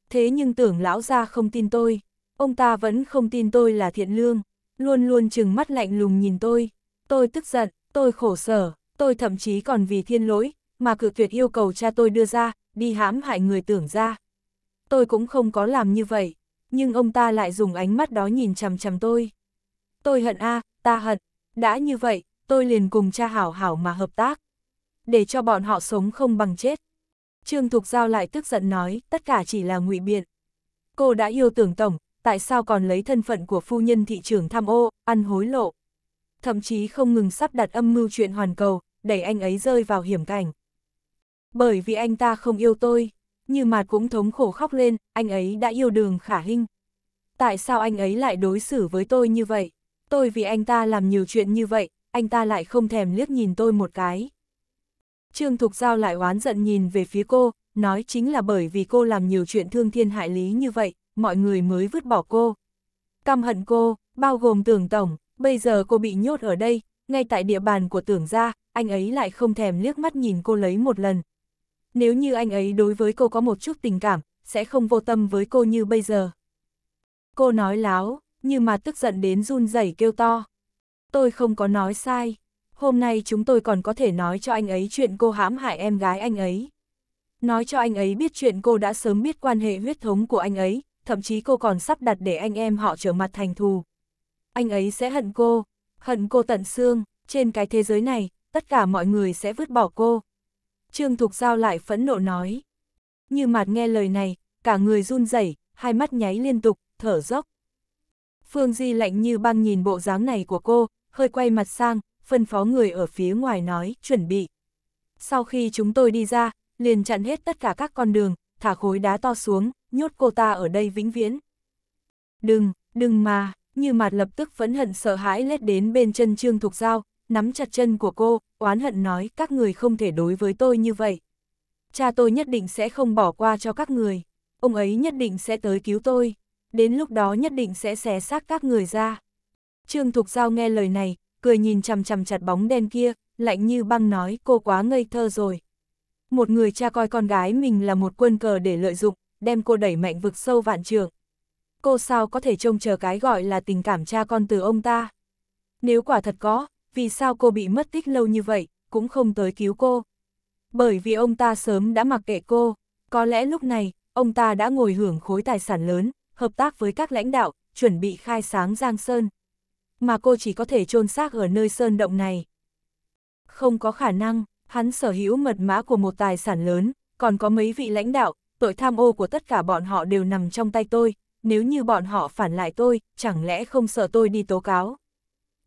Thế nhưng tưởng lão gia không tin tôi, ông ta vẫn không tin tôi là thiện lương, luôn luôn chừng mắt lạnh lùng nhìn tôi. Tôi tức giận, tôi khổ sở, tôi thậm chí còn vì thiên lỗi, mà cự tuyệt yêu cầu cha tôi đưa ra, đi hãm hại người tưởng ra. Tôi cũng không có làm như vậy, nhưng ông ta lại dùng ánh mắt đó nhìn chằm chằm tôi. Tôi hận a, ta hận, đã như vậy, tôi liền cùng cha hảo hảo mà hợp tác, để cho bọn họ sống không bằng chết. Trương Thục Giao lại tức giận nói, tất cả chỉ là ngụy biện. Cô đã yêu tưởng tổng, tại sao còn lấy thân phận của phu nhân thị trường tham ô, ăn hối lộ. Thậm chí không ngừng sắp đặt âm mưu chuyện hoàn cầu, đẩy anh ấy rơi vào hiểm cảnh. Bởi vì anh ta không yêu tôi, như mặt cũng thống khổ khóc lên, anh ấy đã yêu đường khả hình. Tại sao anh ấy lại đối xử với tôi như vậy? Tôi vì anh ta làm nhiều chuyện như vậy, anh ta lại không thèm liếc nhìn tôi một cái. Trương Thục Giao lại oán giận nhìn về phía cô, nói chính là bởi vì cô làm nhiều chuyện thương thiên hại lý như vậy, mọi người mới vứt bỏ cô. Căm hận cô, bao gồm tưởng tổng, bây giờ cô bị nhốt ở đây, ngay tại địa bàn của tưởng gia, anh ấy lại không thèm liếc mắt nhìn cô lấy một lần, nếu như anh ấy đối với cô có một chút tình cảm, sẽ không vô tâm với cô như bây giờ. Cô nói láo, nhưng mà tức giận đến run rẩy kêu to. Tôi không có nói sai, hôm nay chúng tôi còn có thể nói cho anh ấy chuyện cô hãm hại em gái anh ấy. Nói cho anh ấy biết chuyện cô đã sớm biết quan hệ huyết thống của anh ấy, thậm chí cô còn sắp đặt để anh em họ trở mặt thành thù. Anh ấy sẽ hận cô, hận cô tận xương, trên cái thế giới này, tất cả mọi người sẽ vứt bỏ cô, Trương Thục Giao lại phẫn nộ nói. Như mạt nghe lời này, cả người run rẩy, hai mắt nháy liên tục, thở dốc. Phương Di lạnh như băng nhìn bộ dáng này của cô, hơi quay mặt sang, phân phó người ở phía ngoài nói, chuẩn bị. Sau khi chúng tôi đi ra, liền chặn hết tất cả các con đường, thả khối đá to xuống, nhốt cô ta ở đây vĩnh viễn. Đừng, đừng mà, như mặt lập tức phẫn hận sợ hãi lết đến bên chân Trương Thục Giao, nắm chặt chân của cô, oán hận nói các người không thể đối với tôi như vậy. Cha tôi nhất định sẽ không bỏ qua cho các người, ông ấy nhất định sẽ tới cứu tôi, đến lúc đó nhất định sẽ xé xác các người ra. Trương Thục Giao nghe lời này, cười nhìn chằm chằm chặt bóng đen kia, lạnh như băng nói cô quá ngây thơ rồi. Một người cha coi con gái mình là một quân cờ để lợi dụng, đem cô đẩy mạnh vực sâu vạn trường. Cô sao có thể trông chờ cái gọi là tình cảm cha con từ ông ta? Nếu quả thật có, vì sao cô bị mất tích lâu như vậy, cũng không tới cứu cô. Bởi vì ông ta sớm đã mặc kệ cô, có lẽ lúc này, ông ta đã ngồi hưởng khối tài sản lớn, hợp tác với các lãnh đạo, chuẩn bị khai sáng Giang Sơn. Mà cô chỉ có thể chôn xác ở nơi sơn động này. Không có khả năng, hắn sở hữu mật mã của một tài sản lớn, còn có mấy vị lãnh đạo, tội tham ô của tất cả bọn họ đều nằm trong tay tôi, nếu như bọn họ phản lại tôi, chẳng lẽ không sợ tôi đi tố cáo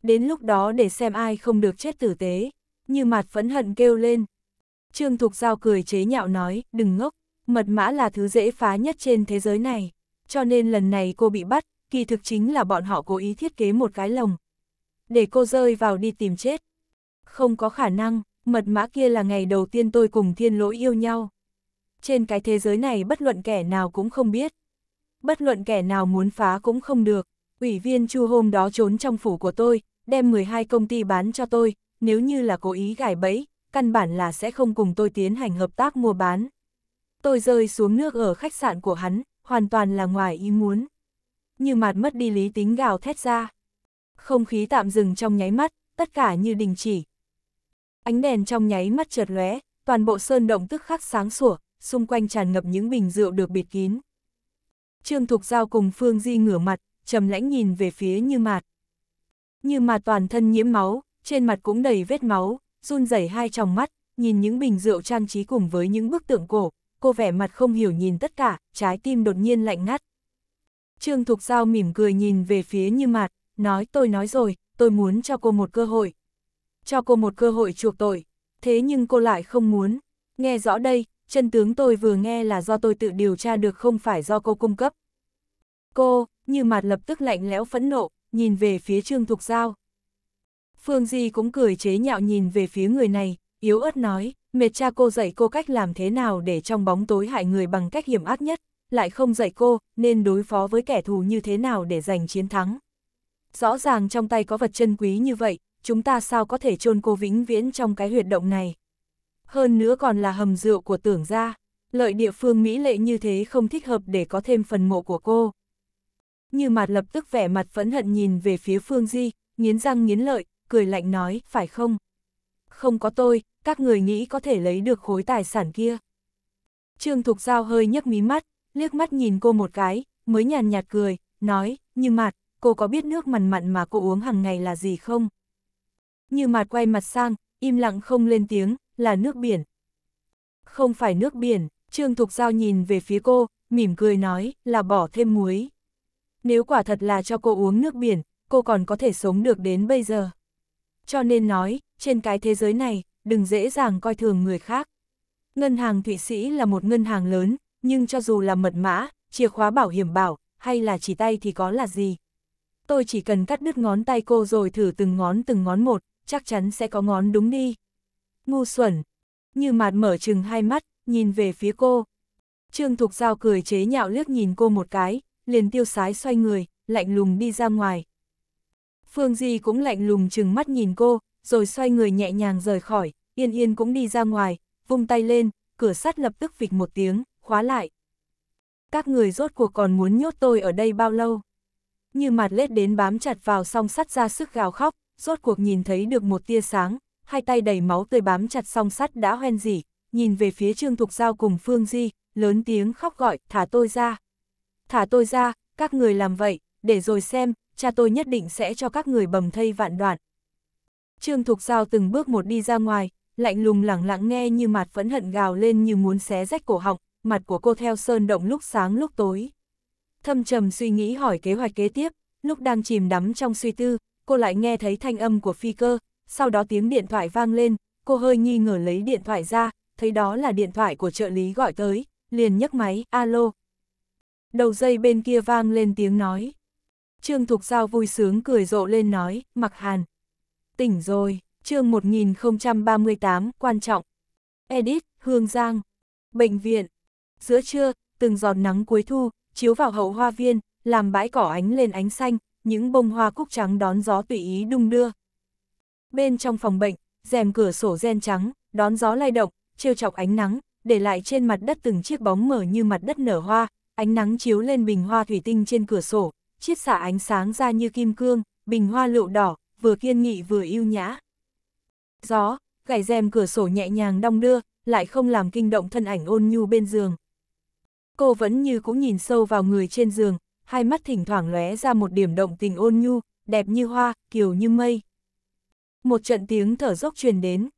đến lúc đó để xem ai không được chết tử tế, như mặt phẫn hận kêu lên. Trương Thục Giao cười chế nhạo nói, đừng ngốc, mật mã là thứ dễ phá nhất trên thế giới này, cho nên lần này cô bị bắt, kỳ thực chính là bọn họ cố ý thiết kế một cái lồng. Để cô rơi vào đi tìm chết. Không có khả năng, mật mã kia là ngày đầu tiên tôi cùng thiên lỗi yêu nhau. Trên cái thế giới này bất luận kẻ nào cũng không biết. Bất luận kẻ nào muốn phá cũng không được. Ủy viên Chu hôm đó trốn trong phủ của tôi, đem 12 công ty bán cho tôi, nếu như là cố ý gài bẫy, căn bản là sẽ không cùng tôi tiến hành hợp tác mua bán. Tôi rơi xuống nước ở khách sạn của hắn, hoàn toàn là ngoài ý muốn. Như mặt mất đi lý tính gào thét ra. Không khí tạm dừng trong nháy mắt, tất cả như đình chỉ. Ánh đèn trong nháy mắt chợt lóe, toàn bộ sơn động tức khắc sáng sủa, xung quanh tràn ngập những bình rượu được bịt kín. Trương Thục Giao cùng Phương Di ngửa mặt, trầm lãnh nhìn về phía Như Mạt như mà toàn thân nhiễm máu, trên mặt cũng đầy vết máu, run rẩy hai tròng mắt, nhìn những bình rượu trang trí cùng với những bức tượng cổ, cô vẻ mặt không hiểu nhìn tất cả, trái tim đột nhiên lạnh ngắt. Trương Thục Giao mỉm cười nhìn về phía Như Mạt, nói tôi nói rồi, tôi muốn cho cô một cơ hội. Cho cô một cơ hội chuộc tội, thế nhưng cô lại không muốn. Nghe rõ đây, chân tướng tôi vừa nghe là do tôi tự điều tra được không phải do cô cung cấp. Cô, Như Mạt lập tức lạnh lẽo phẫn nộ, nhìn về phía Trương Thục Giao. Phương Di cũng cười chế nhạo nhìn về phía người này, yếu ớt nói, mệt cha cô dạy cô cách làm thế nào để trong bóng tối hại người bằng cách hiểm ác nhất, lại không dạy cô nên đối phó với kẻ thù như thế nào để giành chiến thắng. Rõ ràng trong tay có vật chân quý như vậy, chúng ta sao có thể chôn cô vĩnh viễn trong cái huyệt động này. Hơn nữa còn là hầm rượu của tưởng gia, lợi địa phương Mỹ lệ như thế không thích hợp để có thêm phần mộ của cô như mặt lập tức vẻ mặt phẫn hận nhìn về phía Phương Di, nghiến răng nghiến lợi, cười lạnh nói, phải không? Không có tôi, các người nghĩ có thể lấy được khối tài sản kia. Trương Thục Giao hơi nhấc mí mắt, liếc mắt nhìn cô một cái, mới nhàn nhạt cười, nói, như mặt, cô có biết nước mặn mặn mà cô uống hàng ngày là gì không? Như mặt quay mặt sang, im lặng không lên tiếng, là nước biển. Không phải nước biển, Trương Thục Giao nhìn về phía cô, mỉm cười nói, là bỏ thêm muối nếu quả thật là cho cô uống nước biển, cô còn có thể sống được đến bây giờ. Cho nên nói, trên cái thế giới này, đừng dễ dàng coi thường người khác. Ngân hàng Thụy Sĩ là một ngân hàng lớn, nhưng cho dù là mật mã, chìa khóa bảo hiểm bảo, hay là chỉ tay thì có là gì. Tôi chỉ cần cắt đứt ngón tay cô rồi thử từng ngón từng ngón một, chắc chắn sẽ có ngón đúng đi. Ngu xuẩn, như mạt mở chừng hai mắt, nhìn về phía cô. Trương Thục Giao cười chế nhạo liếc nhìn cô một cái, liền tiêu sái xoay người, lạnh lùng đi ra ngoài. Phương Di cũng lạnh lùng chừng mắt nhìn cô, rồi xoay người nhẹ nhàng rời khỏi, yên yên cũng đi ra ngoài, vung tay lên, cửa sắt lập tức vịch một tiếng, khóa lại. Các người rốt cuộc còn muốn nhốt tôi ở đây bao lâu? Như mặt lết đến bám chặt vào song sắt ra sức gào khóc, rốt cuộc nhìn thấy được một tia sáng, hai tay đầy máu tươi bám chặt song sắt đã hoen dỉ, nhìn về phía Trương Thục Giao cùng Phương Di, lớn tiếng khóc gọi, thả tôi ra thả tôi ra, các người làm vậy, để rồi xem, cha tôi nhất định sẽ cho các người bầm thây vạn đoạn. Trương Thục Giao từng bước một đi ra ngoài, lạnh lùng lẳng lặng nghe như mặt phẫn hận gào lên như muốn xé rách cổ họng, mặt của cô theo sơn động lúc sáng lúc tối. Thâm trầm suy nghĩ hỏi kế hoạch kế tiếp, lúc đang chìm đắm trong suy tư, cô lại nghe thấy thanh âm của phi cơ, sau đó tiếng điện thoại vang lên, cô hơi nghi ngờ lấy điện thoại ra, thấy đó là điện thoại của trợ lý gọi tới, liền nhấc máy, alo, Đầu dây bên kia vang lên tiếng nói. Trương Thục Giao vui sướng cười rộ lên nói, mặc hàn. Tỉnh rồi, chương 1038, quan trọng. Edit, Hương Giang. Bệnh viện. Giữa trưa, từng giọt nắng cuối thu, chiếu vào hậu hoa viên, làm bãi cỏ ánh lên ánh xanh, những bông hoa cúc trắng đón gió tùy ý đung đưa. Bên trong phòng bệnh, rèm cửa sổ gen trắng, đón gió lay động, trêu chọc ánh nắng, để lại trên mặt đất từng chiếc bóng mở như mặt đất nở hoa, ánh nắng chiếu lên bình hoa thủy tinh trên cửa sổ, chiết xả ánh sáng ra như kim cương, bình hoa lựu đỏ, vừa kiên nghị vừa yêu nhã. Gió, gảy rèm cửa sổ nhẹ nhàng đong đưa, lại không làm kinh động thân ảnh ôn nhu bên giường. Cô vẫn như cũng nhìn sâu vào người trên giường, hai mắt thỉnh thoảng lóe ra một điểm động tình ôn nhu, đẹp như hoa, kiều như mây. Một trận tiếng thở dốc truyền đến.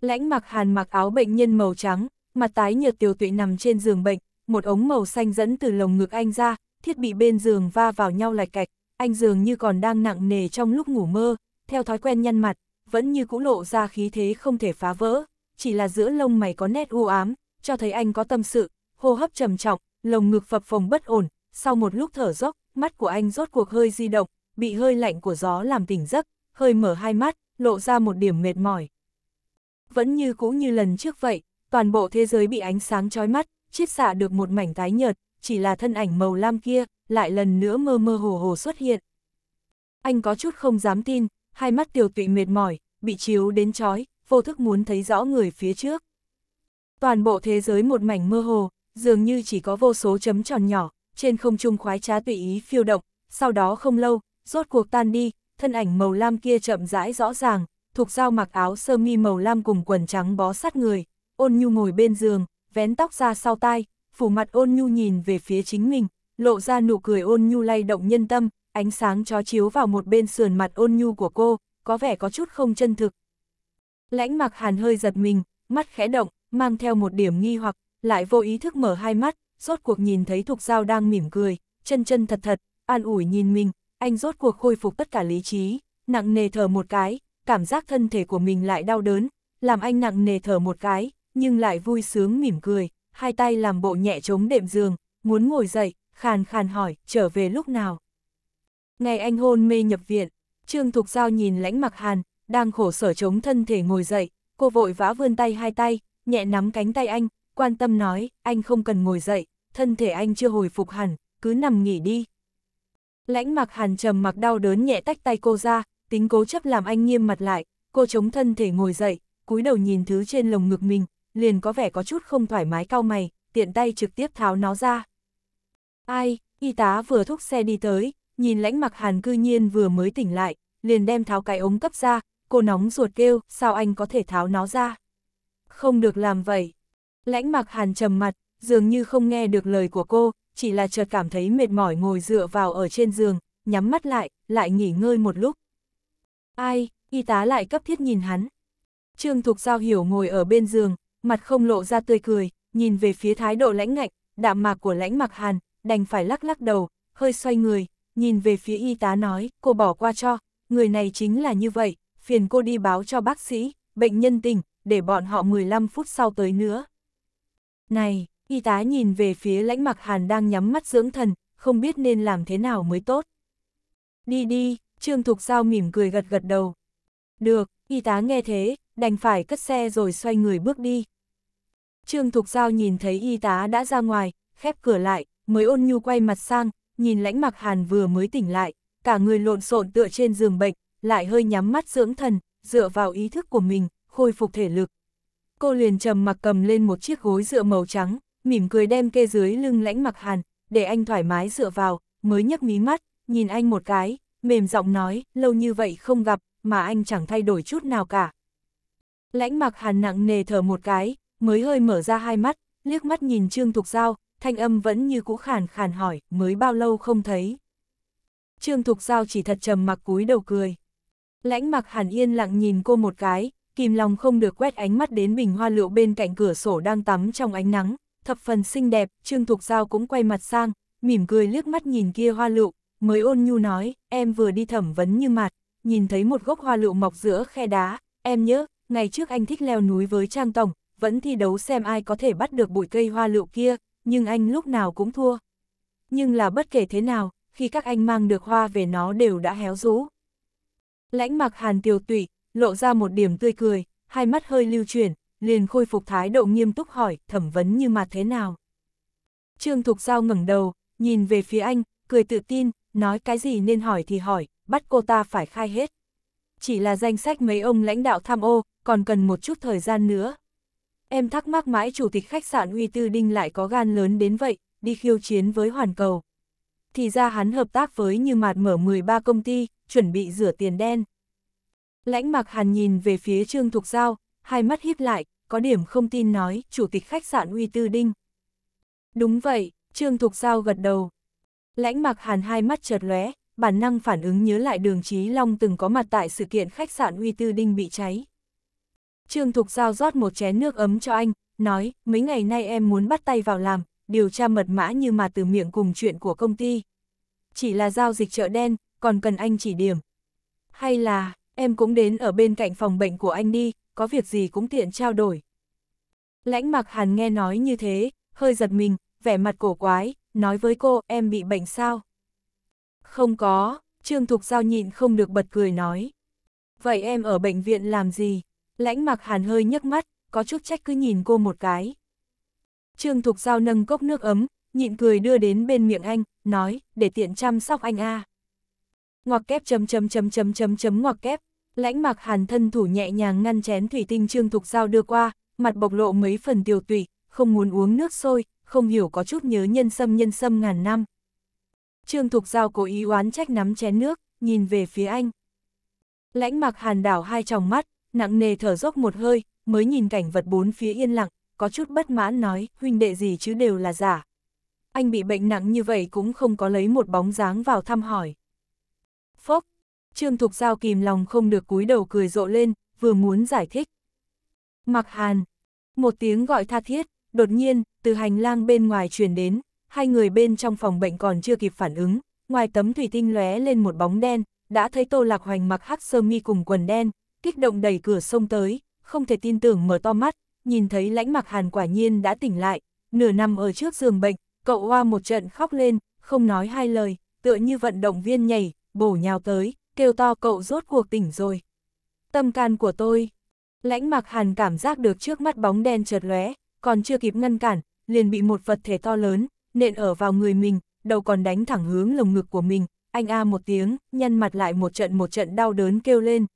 Lãnh mặc hàn mặc áo bệnh nhân màu trắng, mặt tái nhợt tiều tụy nằm trên giường bệnh, một ống màu xanh dẫn từ lồng ngực anh ra, thiết bị bên giường va vào nhau lạch cạch, anh dường như còn đang nặng nề trong lúc ngủ mơ, theo thói quen nhăn mặt, vẫn như cũ lộ ra khí thế không thể phá vỡ, chỉ là giữa lông mày có nét u ám, cho thấy anh có tâm sự, hô hấp trầm trọng, lồng ngực phập phồng bất ổn, sau một lúc thở dốc, mắt của anh rốt cuộc hơi di động, bị hơi lạnh của gió làm tỉnh giấc, hơi mở hai mắt, lộ ra một điểm mệt mỏi. Vẫn như cũ như lần trước vậy, toàn bộ thế giới bị ánh sáng chói mắt, chiết xạ được một mảnh tái nhợt, chỉ là thân ảnh màu lam kia, lại lần nữa mơ mơ hồ hồ xuất hiện. Anh có chút không dám tin, hai mắt tiểu tụy mệt mỏi, bị chiếu đến chói, vô thức muốn thấy rõ người phía trước. Toàn bộ thế giới một mảnh mơ hồ, dường như chỉ có vô số chấm tròn nhỏ, trên không trung khoái trá tùy ý phiêu động, sau đó không lâu, rốt cuộc tan đi, thân ảnh màu lam kia chậm rãi rõ ràng, thuộc dao mặc áo sơ mi màu lam cùng quần trắng bó sát người, ôn nhu ngồi bên giường, vén tóc ra sau tai, phủ mặt ôn nhu nhìn về phía chính mình, lộ ra nụ cười ôn nhu lay động nhân tâm, ánh sáng chó chiếu vào một bên sườn mặt ôn nhu của cô, có vẻ có chút không chân thực. Lãnh mặc hàn hơi giật mình, mắt khẽ động, mang theo một điểm nghi hoặc, lại vô ý thức mở hai mắt, rốt cuộc nhìn thấy Thục Giao đang mỉm cười, chân chân thật thật, an ủi nhìn mình, anh rốt cuộc khôi phục tất cả lý trí, nặng nề thở một cái, cảm giác thân thể của mình lại đau đớn, làm anh nặng nề thở một cái, nhưng lại vui sướng mỉm cười, hai tay làm bộ nhẹ chống đệm giường, muốn ngồi dậy, khàn khàn hỏi, trở về lúc nào. Ngày anh hôn mê nhập viện, Trương Thục Giao nhìn lãnh mặc hàn, đang khổ sở chống thân thể ngồi dậy, cô vội vã vươn tay hai tay, nhẹ nắm cánh tay anh, quan tâm nói, anh không cần ngồi dậy, thân thể anh chưa hồi phục hẳn, cứ nằm nghỉ đi. Lãnh mặc hàn trầm mặc đau đớn nhẹ tách tay cô ra, tính cố chấp làm anh nghiêm mặt lại, cô chống thân thể ngồi dậy, cúi đầu nhìn thứ trên lồng ngực mình, liền có vẻ có chút không thoải mái cao mày, tiện tay trực tiếp tháo nó ra. Ai, y tá vừa thúc xe đi tới, nhìn lãnh mặc hàn cư nhiên vừa mới tỉnh lại, liền đem tháo cái ống cấp ra, cô nóng ruột kêu, sao anh có thể tháo nó ra? Không được làm vậy. Lãnh mặc hàn trầm mặt, dường như không nghe được lời của cô, chỉ là chợt cảm thấy mệt mỏi ngồi dựa vào ở trên giường, nhắm mắt lại, lại nghỉ ngơi một lúc. Ai, y tá lại cấp thiết nhìn hắn. Trương Thục Giao hiểu ngồi ở bên giường, mặt không lộ ra tươi cười, nhìn về phía thái độ lãnh ngạnh, đạm mạc của lãnh mặc hàn, đành phải lắc lắc đầu, hơi xoay người, nhìn về phía y tá nói, cô bỏ qua cho, người này chính là như vậy, phiền cô đi báo cho bác sĩ, bệnh nhân tỉnh, để bọn họ 15 phút sau tới nữa. Này, y tá nhìn về phía lãnh mặc hàn đang nhắm mắt dưỡng thần, không biết nên làm thế nào mới tốt. Đi đi, Trương Thục Giao mỉm cười gật gật đầu. Được, y tá nghe thế, đành phải cất xe rồi xoay người bước đi. Trương Thục Giao nhìn thấy y tá đã ra ngoài, khép cửa lại, mới ôn nhu quay mặt sang, nhìn lãnh mặc hàn vừa mới tỉnh lại, cả người lộn xộn tựa trên giường bệnh, lại hơi nhắm mắt dưỡng thần, dựa vào ý thức của mình, khôi phục thể lực. Cô liền trầm mặc cầm lên một chiếc gối dựa màu trắng, mỉm cười đem kê dưới lưng lãnh mặc hàn, để anh thoải mái dựa vào, mới nhấc mí mắt, nhìn anh một cái, mềm giọng nói, lâu như vậy không gặp, mà anh chẳng thay đổi chút nào cả. Lãnh mặc hàn nặng nề thở một cái, mới hơi mở ra hai mắt, liếc mắt nhìn Trương Thục Giao, thanh âm vẫn như cũ khàn khàn hỏi, mới bao lâu không thấy. Trương Thục Giao chỉ thật trầm mặc cúi đầu cười. Lãnh mặc hàn yên lặng nhìn cô một cái, kìm lòng không được quét ánh mắt đến bình hoa lựu bên cạnh cửa sổ đang tắm trong ánh nắng, thập phần xinh đẹp, Trương Thục Giao cũng quay mặt sang, mỉm cười liếc mắt nhìn kia hoa lựu, mới ôn nhu nói, em vừa đi thẩm vấn như mặt, nhìn thấy một gốc hoa lựu mọc giữa khe đá, em nhớ, ngày trước anh thích leo núi với Trang Tổng, vẫn thi đấu xem ai có thể bắt được bụi cây hoa lựu kia, nhưng anh lúc nào cũng thua. Nhưng là bất kể thế nào, khi các anh mang được hoa về nó đều đã héo rũ. Lãnh mặc hàn tiêu tụy, lộ ra một điểm tươi cười, hai mắt hơi lưu chuyển, liền khôi phục thái độ nghiêm túc hỏi thẩm vấn như mà thế nào. Trương Thục Giao ngẩng đầu, nhìn về phía anh, cười tự tin, nói cái gì nên hỏi thì hỏi, bắt cô ta phải khai hết. Chỉ là danh sách mấy ông lãnh đạo tham ô, còn cần một chút thời gian nữa. Em thắc mắc mãi chủ tịch khách sạn huy Tư Đinh lại có gan lớn đến vậy, đi khiêu chiến với Hoàn Cầu. Thì ra hắn hợp tác với Như Mạt mở 13 công ty, chuẩn bị rửa tiền đen. Lãnh mặc hàn nhìn về phía Trương Thục Giao, hai mắt híp lại, có điểm không tin nói, chủ tịch khách sạn huy Tư Đinh. Đúng vậy, Trương Thục Giao gật đầu. Lãnh mặc hàn hai mắt chợt lóe, bản năng phản ứng nhớ lại đường Chí Long từng có mặt tại sự kiện khách sạn huy Tư Đinh bị cháy. Trương Thục Giao rót một chén nước ấm cho anh, nói, mấy ngày nay em muốn bắt tay vào làm, điều tra mật mã như mà từ miệng cùng chuyện của công ty. Chỉ là giao dịch chợ đen, còn cần anh chỉ điểm. Hay là, em cũng đến ở bên cạnh phòng bệnh của anh đi, có việc gì cũng tiện trao đổi. Lãnh mặc hàn nghe nói như thế, hơi giật mình, vẻ mặt cổ quái, nói với cô, em bị bệnh sao? Không có, Trương Thục Giao nhịn không được bật cười nói. Vậy em ở bệnh viện làm gì? Lãnh mặc hàn hơi nhấc mắt, có chút trách cứ nhìn cô một cái. Trương Thục Giao nâng cốc nước ấm, nhịn cười đưa đến bên miệng anh, nói, để tiện chăm sóc anh a. Ngoặc kép chấm chấm chấm chấm chấm chấm ngoặc kép, lãnh mặc hàn thân thủ nhẹ nhàng ngăn chén thủy tinh Trương Thục Giao đưa qua, mặt bộc lộ mấy phần tiều tụy, không muốn uống nước sôi, không hiểu có chút nhớ nhân sâm nhân sâm ngàn năm. Trương Thục Giao cố ý oán trách nắm chén nước, nhìn về phía anh. Lãnh mặc hàn đảo hai tròng mắt, nặng nề thở dốc một hơi, mới nhìn cảnh vật bốn phía yên lặng, có chút bất mãn nói, huynh đệ gì chứ đều là giả. Anh bị bệnh nặng như vậy cũng không có lấy một bóng dáng vào thăm hỏi. Phốc, Trương Thục Giao kìm lòng không được cúi đầu cười rộ lên, vừa muốn giải thích. Mặc Hàn, một tiếng gọi tha thiết, đột nhiên, từ hành lang bên ngoài truyền đến, hai người bên trong phòng bệnh còn chưa kịp phản ứng, ngoài tấm thủy tinh lóe lên một bóng đen, đã thấy Tô Lạc Hoành mặc hắc sơ mi cùng quần đen, kích động đẩy cửa sông tới, không thể tin tưởng mở to mắt, nhìn thấy lãnh mặc hàn quả nhiên đã tỉnh lại, nửa năm ở trước giường bệnh, cậu hoa một trận khóc lên, không nói hai lời, tựa như vận động viên nhảy, bổ nhào tới, kêu to cậu rốt cuộc tỉnh rồi. Tâm can của tôi, lãnh mặc hàn cảm giác được trước mắt bóng đen chợt lóe, còn chưa kịp ngăn cản, liền bị một vật thể to lớn, nện ở vào người mình, đầu còn đánh thẳng hướng lồng ngực của mình, anh a một tiếng, nhăn mặt lại một trận một trận đau đớn kêu lên,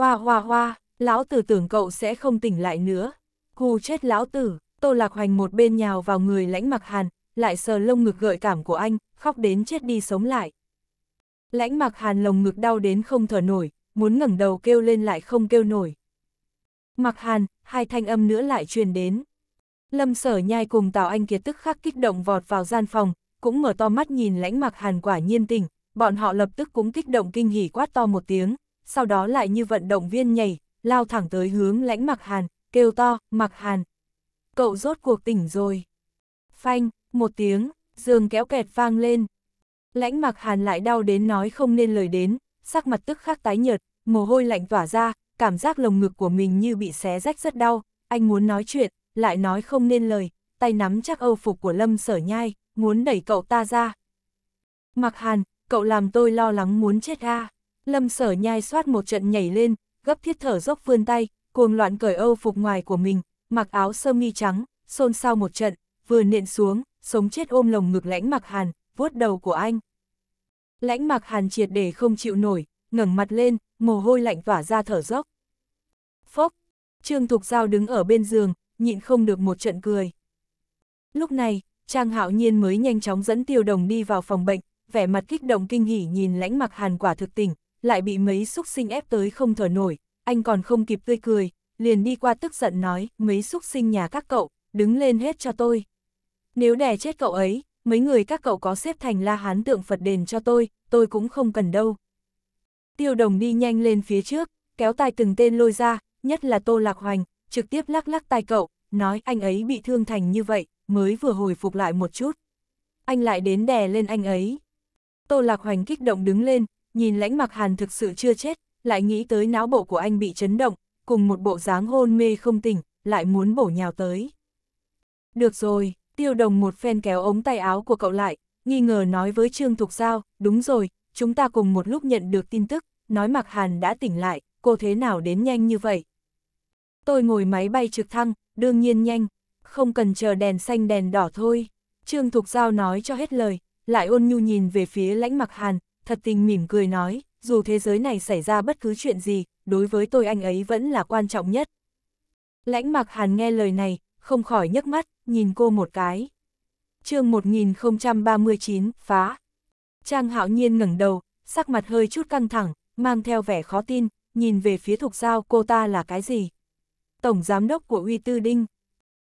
Hoa hoa hoa, lão tử tưởng cậu sẽ không tỉnh lại nữa. Hù chết lão tử, Tô Lạc Hoành một bên nhào vào người lãnh mặc hàn, lại sờ lông ngực gợi cảm của anh, khóc đến chết đi sống lại. Lãnh mặc hàn lồng ngực đau đến không thở nổi, muốn ngẩng đầu kêu lên lại không kêu nổi. Mặc hàn, hai thanh âm nữa lại truyền đến. Lâm sở nhai cùng Tào Anh Kiệt tức khắc kích động vọt vào gian phòng, cũng mở to mắt nhìn lãnh mặc hàn quả nhiên tình, bọn họ lập tức cũng kích động kinh hỉ quát to một tiếng, sau đó lại như vận động viên nhảy, lao thẳng tới hướng lãnh mặc hàn, kêu to, mặc hàn. Cậu rốt cuộc tỉnh rồi. Phanh, một tiếng, giường kéo kẹt vang lên. Lãnh mặc hàn lại đau đến nói không nên lời đến, sắc mặt tức khắc tái nhợt, mồ hôi lạnh tỏa ra, cảm giác lồng ngực của mình như bị xé rách rất đau, anh muốn nói chuyện, lại nói không nên lời, tay nắm chắc âu phục của Lâm sở nhai, muốn đẩy cậu ta ra. Mặc hàn, cậu làm tôi lo lắng muốn chết ha à? Lâm sở nhai soát một trận nhảy lên, gấp thiết thở dốc vươn tay, cuồng loạn cởi âu phục ngoài của mình, mặc áo sơ mi trắng, xôn xao một trận, vừa nện xuống, sống chết ôm lồng ngực lãnh mặc hàn, vuốt đầu của anh. Lãnh mặc hàn triệt để không chịu nổi, ngẩng mặt lên, mồ hôi lạnh tỏa ra thở dốc. Phốc, Trương Thục Giao đứng ở bên giường, nhịn không được một trận cười. Lúc này, Trang Hạo Nhiên mới nhanh chóng dẫn Tiêu Đồng đi vào phòng bệnh, vẻ mặt kích động kinh hỉ nhìn lãnh mặc hàn quả thực tỉnh, lại bị mấy xúc sinh ép tới không thở nổi, anh còn không kịp tươi cười, liền đi qua tức giận nói, mấy xúc sinh nhà các cậu, đứng lên hết cho tôi. Nếu đè chết cậu ấy, mấy người các cậu có xếp thành la hán tượng Phật đền cho tôi, tôi cũng không cần đâu. Tiêu đồng đi nhanh lên phía trước, kéo tay từng tên lôi ra, nhất là Tô Lạc Hoành, trực tiếp lắc lắc tay cậu, nói anh ấy bị thương thành như vậy, mới vừa hồi phục lại một chút. Anh lại đến đè lên anh ấy. Tô Lạc Hoành kích động đứng lên, nhìn lãnh mặc hàn thực sự chưa chết, lại nghĩ tới não bộ của anh bị chấn động, cùng một bộ dáng hôn mê không tỉnh, lại muốn bổ nhào tới. Được rồi, tiêu đồng một phen kéo ống tay áo của cậu lại, nghi ngờ nói với Trương Thục Giao, đúng rồi, chúng ta cùng một lúc nhận được tin tức, nói mặc Hàn đã tỉnh lại, cô thế nào đến nhanh như vậy? Tôi ngồi máy bay trực thăng, đương nhiên nhanh, không cần chờ đèn xanh đèn đỏ thôi. Trương Thục Giao nói cho hết lời, lại ôn nhu nhìn về phía lãnh mặc Hàn, thật tình mỉm cười nói, dù thế giới này xảy ra bất cứ chuyện gì, đối với tôi anh ấy vẫn là quan trọng nhất. Lãnh mặc Hàn nghe lời này, không khỏi nhấc mắt, nhìn cô một cái. chương 1039, phá. Trang hạo nhiên ngẩng đầu, sắc mặt hơi chút căng thẳng, mang theo vẻ khó tin, nhìn về phía Thục Giao cô ta là cái gì? Tổng Giám đốc của Uy Tư Đinh.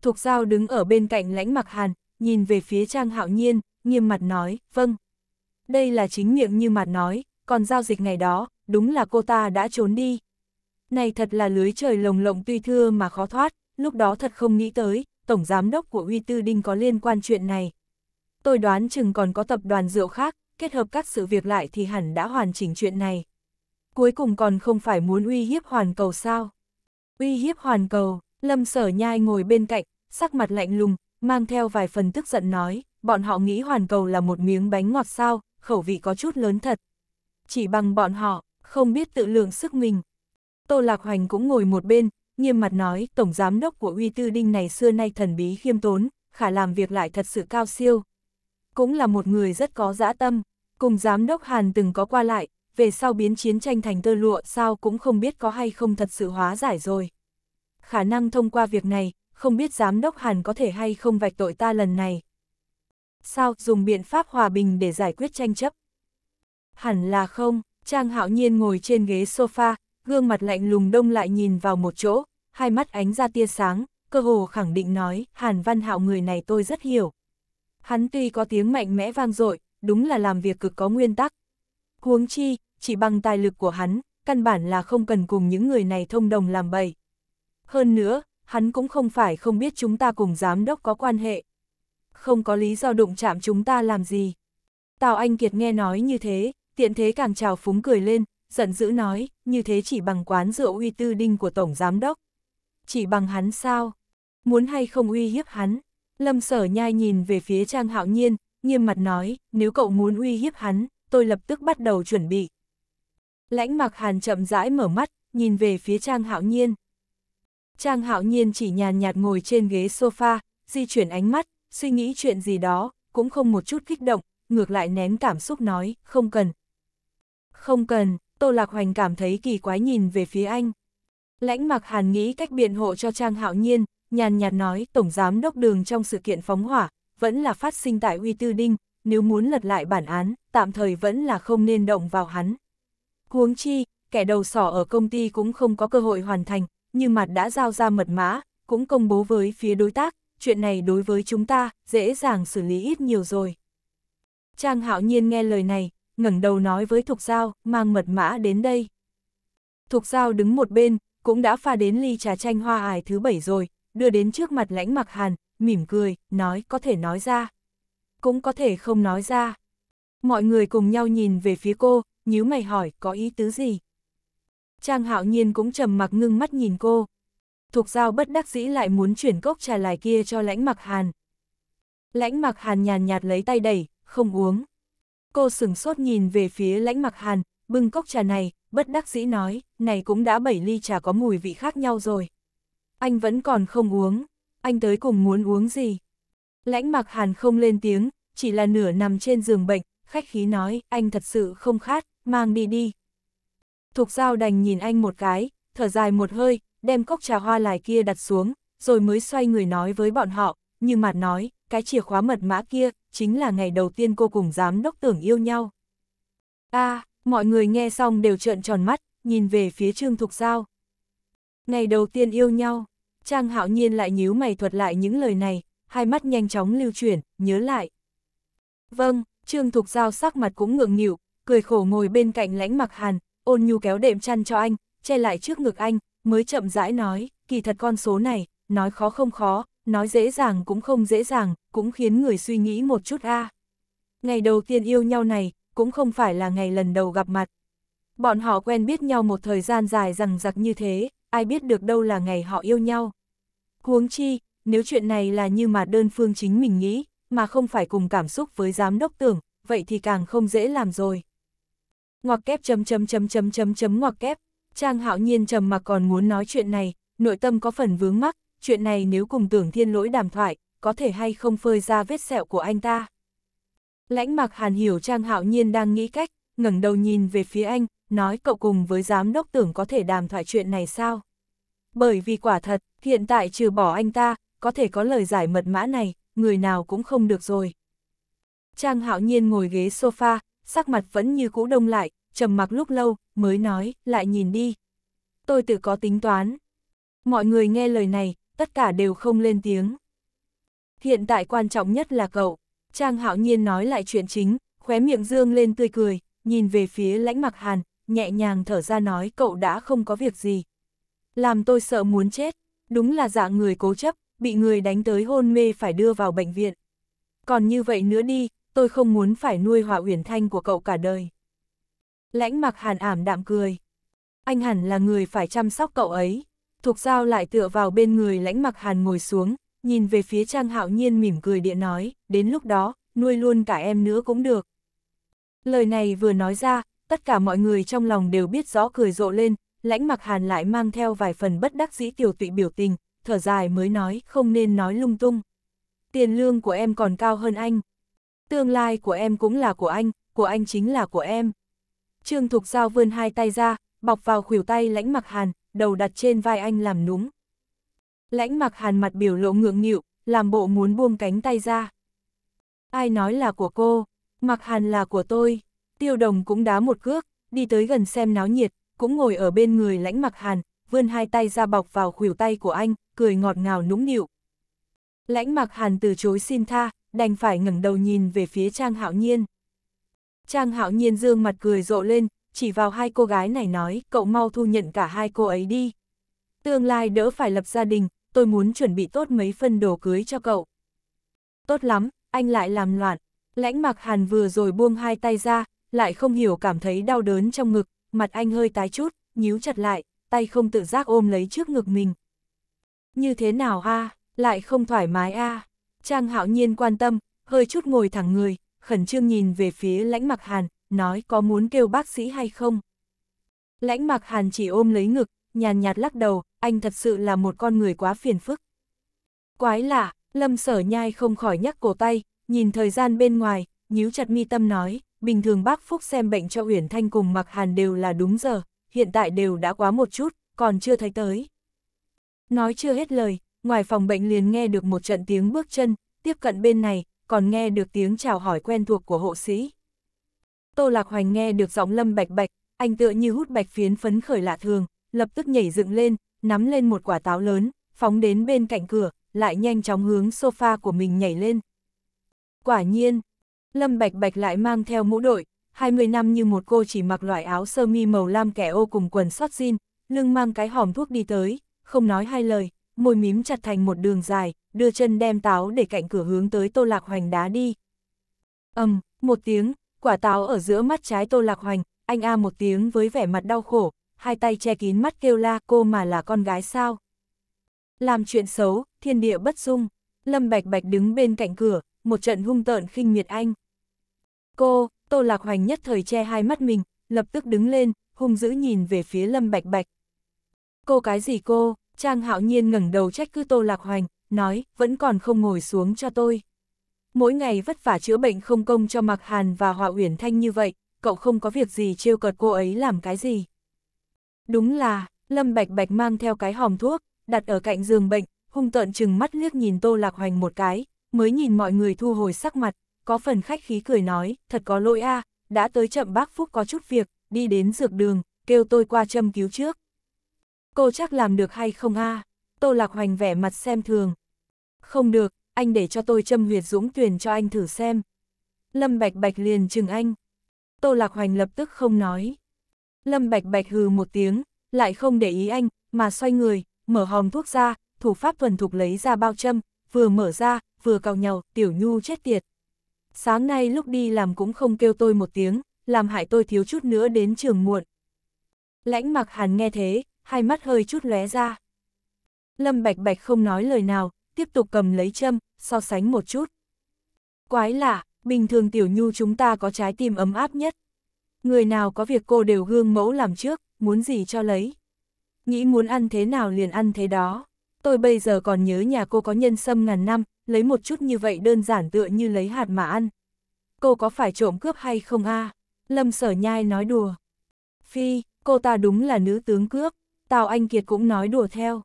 Thục Giao đứng ở bên cạnh lãnh mặc hàn, nhìn về phía Trang Hạo Nhiên, nghiêm mặt nói, vâng đây là chính miệng như mặt nói, còn giao dịch ngày đó, đúng là cô ta đã trốn đi. Này thật là lưới trời lồng lộng tuy thưa mà khó thoát, lúc đó thật không nghĩ tới, Tổng Giám đốc của Uy Tư Đinh có liên quan chuyện này. Tôi đoán chừng còn có tập đoàn rượu khác, kết hợp các sự việc lại thì hẳn đã hoàn chỉnh chuyện này. Cuối cùng còn không phải muốn uy hiếp hoàn cầu sao? Uy hiếp hoàn cầu, Lâm Sở Nhai ngồi bên cạnh, sắc mặt lạnh lùng, mang theo vài phần tức giận nói, bọn họ nghĩ hoàn cầu là một miếng bánh ngọt sao, khẩu vị có chút lớn thật. Chỉ bằng bọn họ, không biết tự lượng sức mình. Tô Lạc Hoành cũng ngồi một bên, nghiêm mặt nói, tổng giám đốc của uy tư đinh này xưa nay thần bí khiêm tốn, khả làm việc lại thật sự cao siêu. Cũng là một người rất có dã tâm, cùng giám đốc Hàn từng có qua lại, về sau biến chiến tranh thành tơ lụa sao cũng không biết có hay không thật sự hóa giải rồi. Khả năng thông qua việc này, không biết giám đốc Hàn có thể hay không vạch tội ta lần này, sao dùng biện pháp hòa bình để giải quyết tranh chấp? Hẳn là không, Trang hạo nhiên ngồi trên ghế sofa, gương mặt lạnh lùng đông lại nhìn vào một chỗ, hai mắt ánh ra tia sáng, cơ hồ khẳng định nói, Hàn Văn Hạo người này tôi rất hiểu. Hắn tuy có tiếng mạnh mẽ vang dội, đúng là làm việc cực có nguyên tắc. Huống chi, chỉ bằng tài lực của hắn, căn bản là không cần cùng những người này thông đồng làm bậy. Hơn nữa, hắn cũng không phải không biết chúng ta cùng giám đốc có quan hệ, không có lý do đụng chạm chúng ta làm gì. Tào Anh Kiệt nghe nói như thế, tiện thế càng trào phúng cười lên, giận dữ nói, như thế chỉ bằng quán rượu uy tư đinh của Tổng Giám Đốc. Chỉ bằng hắn sao? Muốn hay không uy hiếp hắn? Lâm sở nhai nhìn về phía Trang Hạo Nhiên, nghiêm mặt nói, nếu cậu muốn uy hiếp hắn, tôi lập tức bắt đầu chuẩn bị. Lãnh mặc hàn chậm rãi mở mắt, nhìn về phía Trang Hạo Nhiên. Trang Hạo Nhiên chỉ nhàn nhạt ngồi trên ghế sofa, di chuyển ánh mắt, suy nghĩ chuyện gì đó, cũng không một chút kích động, ngược lại nén cảm xúc nói, không cần. Không cần, Tô Lạc Hoành cảm thấy kỳ quái nhìn về phía anh. Lãnh mặc hàn nghĩ cách biện hộ cho Trang Hạo Nhiên, nhàn nhạt nói Tổng Giám Đốc Đường trong sự kiện phóng hỏa, vẫn là phát sinh tại uy Tư Đinh, nếu muốn lật lại bản án, tạm thời vẫn là không nên động vào hắn. Huống chi, kẻ đầu sỏ ở công ty cũng không có cơ hội hoàn thành, nhưng mặt đã giao ra mật mã, cũng công bố với phía đối tác, chuyện này đối với chúng ta, dễ dàng xử lý ít nhiều rồi. Trang hạo nhiên nghe lời này, ngẩng đầu nói với Thục Giao, mang mật mã đến đây. Thục Giao đứng một bên, cũng đã pha đến ly trà chanh hoa ải thứ bảy rồi, đưa đến trước mặt lãnh mặc hàn, mỉm cười, nói có thể nói ra. Cũng có thể không nói ra. Mọi người cùng nhau nhìn về phía cô, nhíu mày hỏi có ý tứ gì. Trang hạo nhiên cũng trầm mặc ngưng mắt nhìn cô. Thục Giao bất đắc dĩ lại muốn chuyển cốc trà lại kia cho lãnh mặc hàn. Lãnh mặc hàn nhàn nhạt lấy tay đẩy, không uống. Cô sửng sốt nhìn về phía lãnh mặc hàn, bưng cốc trà này, bất đắc dĩ nói, này cũng đã bảy ly trà có mùi vị khác nhau rồi. Anh vẫn còn không uống, anh tới cùng muốn uống gì? Lãnh mặc hàn không lên tiếng, chỉ là nửa nằm trên giường bệnh, khách khí nói, anh thật sự không khát, mang đi đi. Thục giao đành nhìn anh một cái, thở dài một hơi, đem cốc trà hoa lại kia đặt xuống, rồi mới xoay người nói với bọn họ, như mặt nói, cái chìa khóa mật mã kia, chính là ngày đầu tiên cô cùng giám đốc tưởng yêu nhau. a mọi người nghe xong đều trợn tròn mắt, nhìn về phía Trương Thục Giao. Ngày đầu tiên yêu nhau, Trang Hạo Nhiên lại nhíu mày thuật lại những lời này, hai mắt nhanh chóng lưu chuyển, nhớ lại. Vâng, Trương Thục Giao sắc mặt cũng ngượng nghịu, cười khổ ngồi bên cạnh lãnh mặc hàn, ôn nhu kéo đệm chăn cho anh, che lại trước ngực anh, mới chậm rãi nói, kỳ thật con số này, nói khó không khó, nói dễ dàng cũng không dễ dàng, cũng khiến người suy nghĩ một chút a. Ngày đầu tiên yêu nhau này, cũng không phải là ngày lần đầu gặp mặt. Bọn họ quen biết nhau một thời gian dài rằng giặc như thế, ai biết được đâu là ngày họ yêu nhau. Huống chi, nếu chuyện này là như mà đơn phương chính mình nghĩ, mà không phải cùng cảm xúc với giám đốc tưởng, vậy thì càng không dễ làm rồi. Ngoặc kép chấm chấm chấm chấm chấm chấm ngoặc kép, Trang hạo nhiên trầm mặc còn muốn nói chuyện này, nội tâm có phần vướng mắc, chuyện này nếu cùng tưởng thiên lỗi đàm thoại, có thể hay không phơi ra vết sẹo của anh ta. Lãnh mặc hàn hiểu Trang hạo nhiên đang nghĩ cách, ngẩng đầu nhìn về phía anh, nói cậu cùng với giám đốc tưởng có thể đàm thoại chuyện này sao? Bởi vì quả thật, hiện tại trừ bỏ anh ta, có thể có lời giải mật mã này, người nào cũng không được rồi. Trang hạo nhiên ngồi ghế sofa, sắc mặt vẫn như cũ đông lại, trầm mặc lúc lâu, mới nói, lại nhìn đi. Tôi tự có tính toán. Mọi người nghe lời này, tất cả đều không lên tiếng. Hiện tại quan trọng nhất là cậu. Trang hạo nhiên nói lại chuyện chính, khóe miệng dương lên tươi cười, nhìn về phía lãnh mặc hàn, nhẹ nhàng thở ra nói cậu đã không có việc gì. Làm tôi sợ muốn chết, đúng là dạng người cố chấp, bị người đánh tới hôn mê phải đưa vào bệnh viện. Còn như vậy nữa đi, tôi không muốn phải nuôi hỏa uyển thanh của cậu cả đời lãnh mặc hàn ảm đạm cười. Anh hẳn là người phải chăm sóc cậu ấy. Thục giao lại tựa vào bên người lãnh mặc hàn ngồi xuống, nhìn về phía Trang Hạo Nhiên mỉm cười địa nói, đến lúc đó, nuôi luôn cả em nữa cũng được. Lời này vừa nói ra, tất cả mọi người trong lòng đều biết rõ cười rộ lên, lãnh mặc hàn lại mang theo vài phần bất đắc dĩ tiểu tụy biểu tình, thở dài mới nói không nên nói lung tung. Tiền lương của em còn cao hơn anh. Tương lai của em cũng là của anh, của anh chính là của em. Trương Thục Giao vươn hai tay ra, bọc vào khuỷu tay lãnh mặc hàn, đầu đặt trên vai anh làm núng. Lãnh mặc hàn mặt biểu lộ ngượng nghịu, làm bộ muốn buông cánh tay ra. Ai nói là của cô, mặc hàn là của tôi, tiêu đồng cũng đá một cước, đi tới gần xem náo nhiệt, cũng ngồi ở bên người lãnh mặc hàn, vươn hai tay ra bọc vào khuỷu tay của anh, cười ngọt ngào nũng nịu. Lãnh mặc hàn từ chối xin tha, đành phải ngẩng đầu nhìn về phía Trang Hạo Nhiên. Trang hạo nhiên dương mặt cười rộ lên, chỉ vào hai cô gái này nói, cậu mau thu nhận cả hai cô ấy đi. Tương lai đỡ phải lập gia đình, tôi muốn chuẩn bị tốt mấy phân đồ cưới cho cậu. Tốt lắm, anh lại làm loạn. Lãnh mặc hàn vừa rồi buông hai tay ra, lại không hiểu cảm thấy đau đớn trong ngực, mặt anh hơi tái chút, nhíu chặt lại, tay không tự giác ôm lấy trước ngực mình. Như thế nào a lại không thoải mái a Trang hạo nhiên quan tâm, hơi chút ngồi thẳng người, khẩn trương nhìn về phía lãnh mặc hàn, nói có muốn kêu bác sĩ hay không. Lãnh mặc hàn chỉ ôm lấy ngực, nhàn nhạt lắc đầu, anh thật sự là một con người quá phiền phức. Quái lạ, lâm sở nhai không khỏi nhắc cổ tay, nhìn thời gian bên ngoài, nhíu chặt mi tâm nói, bình thường bác Phúc xem bệnh cho Uyển Thanh cùng mặc hàn đều là đúng giờ, hiện tại đều đã quá một chút, còn chưa thấy tới. Nói chưa hết lời, ngoài phòng bệnh liền nghe được một trận tiếng bước chân, tiếp cận bên này, còn nghe được tiếng chào hỏi quen thuộc của hộ sĩ. Tô Lạc Hoành nghe được giọng lâm bạch bạch, anh tựa như hút bạch phiến phấn khởi lạ thường, lập tức nhảy dựng lên, nắm lên một quả táo lớn, phóng đến bên cạnh cửa, lại nhanh chóng hướng sofa của mình nhảy lên. Quả nhiên, Lâm Bạch Bạch lại mang theo mũ đội, 20 năm như một cô chỉ mặc loại áo sơ mi màu lam kẻ ô cùng quần sót jean, lưng mang cái hòm thuốc đi tới, không nói hai lời, môi mím chặt thành một đường dài, đưa chân đem táo để cạnh cửa hướng tới Tô Lạc Hoành đá đi. ầm, um, một tiếng, quả táo ở giữa mắt trái Tô Lạc Hoành, anh a một tiếng với vẻ mặt đau khổ, hai tay che kín mắt kêu la cô mà là con gái sao. Làm chuyện xấu, thiên địa bất dung, Lâm Bạch Bạch đứng bên cạnh cửa, một trận hung tợn khinh miệt anh. Cô, Tô Lạc Hoành nhất thời che hai mắt mình, lập tức đứng lên, hung dữ nhìn về phía Lâm Bạch Bạch. Cô cái gì cô? Trang hạo nhiên ngẩng đầu trách cứ Tô Lạc Hoành, nói, vẫn còn không ngồi xuống cho tôi. Mỗi ngày vất vả chữa bệnh không công cho Mạc Hàn và Hòa Uyển Thanh như vậy, cậu không có việc gì trêu cợt cô ấy làm cái gì. Đúng là, Lâm Bạch Bạch mang theo cái hòm thuốc, đặt ở cạnh giường bệnh, hung tợn chừng mắt liếc nhìn Tô Lạc Hoành một cái, mới nhìn mọi người thu hồi sắc mặt, có phần khách khí cười nói, thật có lỗi a, đã tới chậm bác Phúc có chút việc, đi đến dược đường, kêu tôi qua châm cứu trước cô chắc làm được hay không a? Tô Lạc Hoành vẻ mặt xem thường. Không được, anh để cho tôi châm huyệt dũng tuyển cho anh thử xem. Lâm Bạch Bạch liền chừng anh. Tô Lạc Hoành lập tức không nói. Lâm Bạch Bạch hừ một tiếng, lại không để ý anh, mà xoay người, mở hòm thuốc ra, thủ pháp thuần thục lấy ra bao châm, vừa mở ra, vừa cào nhào, tiểu nhu chết tiệt. Sáng nay lúc đi làm cũng không kêu tôi một tiếng, làm hại tôi thiếu chút nữa đến trường muộn. Lãnh mặc hàn nghe thế, hai mắt hơi chút lóe ra. Lâm Bạch Bạch không nói lời nào, tiếp tục cầm lấy châm, so sánh một chút. Quái lạ, bình thường tiểu nhu chúng ta có trái tim ấm áp nhất. Người nào có việc cô đều gương mẫu làm trước, muốn gì cho lấy. Nghĩ muốn ăn thế nào liền ăn thế đó. Tôi bây giờ còn nhớ nhà cô có nhân sâm ngàn năm, lấy một chút như vậy đơn giản tựa như lấy hạt mà ăn. Cô có phải trộm cướp hay không a à? Lâm sở nhai nói đùa. Phi, cô ta đúng là nữ tướng cướp. Tào Anh Kiệt cũng nói đùa theo.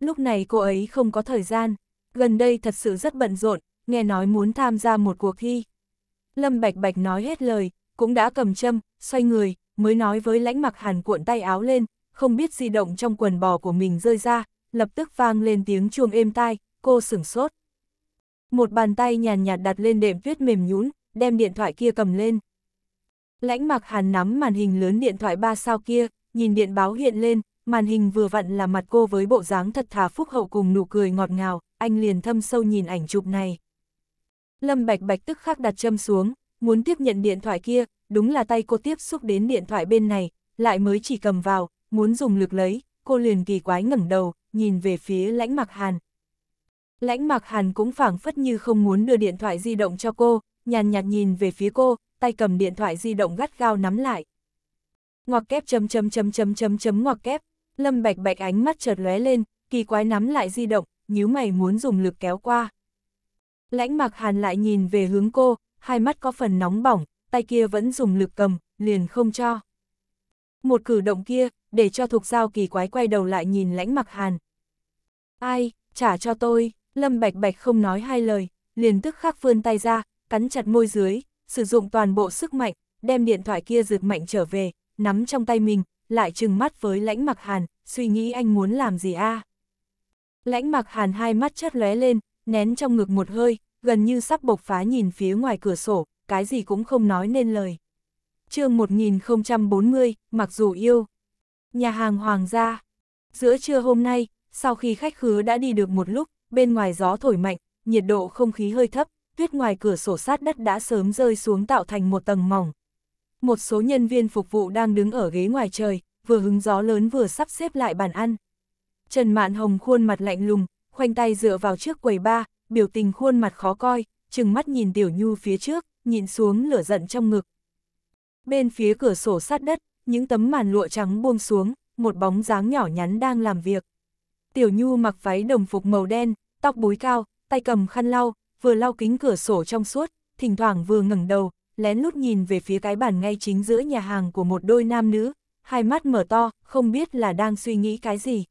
Lúc này cô ấy không có thời gian, gần đây thật sự rất bận rộn, nghe nói muốn tham gia một cuộc thi. Lâm Bạch Bạch nói hết lời, cũng đã cầm châm, xoay người, mới nói với lãnh mặc hàn cuộn tay áo lên, không biết di động trong quần bò của mình rơi ra, lập tức vang lên tiếng chuông êm tai, cô sửng sốt. Một bàn tay nhàn nhạt đặt lên đệm tuyết mềm nhũn, đem điện thoại kia cầm lên. Lãnh mặc hàn nắm màn hình lớn điện thoại ba sao kia, nhìn điện báo hiện lên, màn hình vừa vặn là mặt cô với bộ dáng thật thà phúc hậu cùng nụ cười ngọt ngào, anh liền thâm sâu nhìn ảnh chụp này. Lâm Bạch Bạch tức khắc đặt châm xuống, muốn tiếp nhận điện thoại kia, đúng là tay cô tiếp xúc đến điện thoại bên này, lại mới chỉ cầm vào, muốn dùng lực lấy, cô liền kỳ quái ngẩng đầu, nhìn về phía lãnh mặc hàn. Lãnh mặc hàn cũng phảng phất như không muốn đưa điện thoại di động cho cô, nhàn nhạt nhìn về phía cô, tay cầm điện thoại di động gắt gao nắm lại. Ngoặc kép chấm chấm chấm chấm chấm chấm ngoặc kép, Lâm Bạch Bạch ánh mắt chợt lóe lên, kỳ quái nắm lại di động, nhíu mày muốn dùng lực kéo qua. Lãnh Mặc Hàn lại nhìn về hướng cô, hai mắt có phần nóng bỏng, tay kia vẫn dùng lực cầm, liền không cho. Một cử động kia, để cho thục giao kỳ quái quay đầu lại nhìn lãnh mặc hàn. Ai, trả cho tôi, Lâm Bạch Bạch không nói hai lời, liền tức khắc vươn tay ra, cắn chặt môi dưới, sử dụng toàn bộ sức mạnh, đem điện thoại kia rượt mạnh trở về, nắm trong tay mình, lại trừng mắt với lãnh mặc hàn, suy nghĩ anh muốn làm gì a à? Lãnh mặc hàn hai mắt chất lóe lên, nén trong ngực một hơi, gần như sắp bộc phá nhìn phía ngoài cửa sổ, cái gì cũng không nói nên lời. chương 1040, mặc dù yêu. Nhà hàng Hoàng gia. Giữa trưa hôm nay, sau khi khách khứa đã đi được một lúc, bên ngoài gió thổi mạnh, nhiệt độ không khí hơi thấp, tuyết ngoài cửa sổ sát đất đã sớm rơi xuống tạo thành một tầng mỏng, một số nhân viên phục vụ đang đứng ở ghế ngoài trời, vừa hứng gió lớn vừa sắp xếp lại bàn ăn. Trần Mạn Hồng khuôn mặt lạnh lùng, khoanh tay dựa vào trước quầy ba, biểu tình khuôn mặt khó coi, chừng mắt nhìn Tiểu Nhu phía trước, nhìn xuống lửa giận trong ngực. Bên phía cửa sổ sát đất, những tấm màn lụa trắng buông xuống, một bóng dáng nhỏ nhắn đang làm việc. Tiểu Nhu mặc váy đồng phục màu đen, tóc búi cao, tay cầm khăn lau, vừa lau kính cửa sổ trong suốt, thỉnh thoảng vừa ngẩng đầu, lén lút nhìn về phía cái bàn ngay chính giữa nhà hàng của một đôi nam nữ, hai mắt mở to, không biết là đang suy nghĩ cái gì.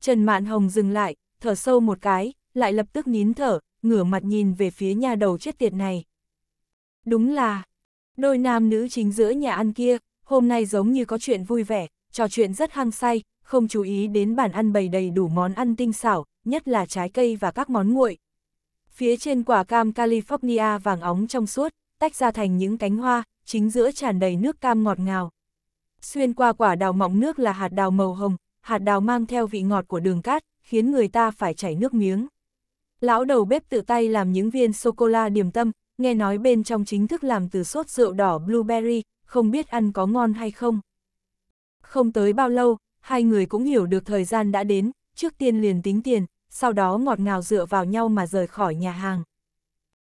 Trần Mạn Hồng dừng lại, thở sâu một cái, lại lập tức nín thở, ngửa mặt nhìn về phía nhà đầu chết tiệt này. Đúng là, đôi nam nữ chính giữa nhà ăn kia, hôm nay giống như có chuyện vui vẻ, trò chuyện rất hăng say, không chú ý đến bàn ăn bày đầy đủ món ăn tinh xảo, nhất là trái cây và các món nguội. Phía trên quả cam California vàng óng trong suốt, tách ra thành những cánh hoa, chính giữa tràn đầy nước cam ngọt ngào. Xuyên qua quả đào mọng nước là hạt đào màu hồng, hạt đào mang theo vị ngọt của đường cát, khiến người ta phải chảy nước miếng. Lão đầu bếp tự tay làm những viên sô-cô-la điểm tâm, nghe nói bên trong chính thức làm từ sốt rượu đỏ blueberry, không biết ăn có ngon hay không. Không tới bao lâu, hai người cũng hiểu được thời gian đã đến, trước tiên liền tính tiền, sau đó ngọt ngào dựa vào nhau mà rời khỏi nhà hàng.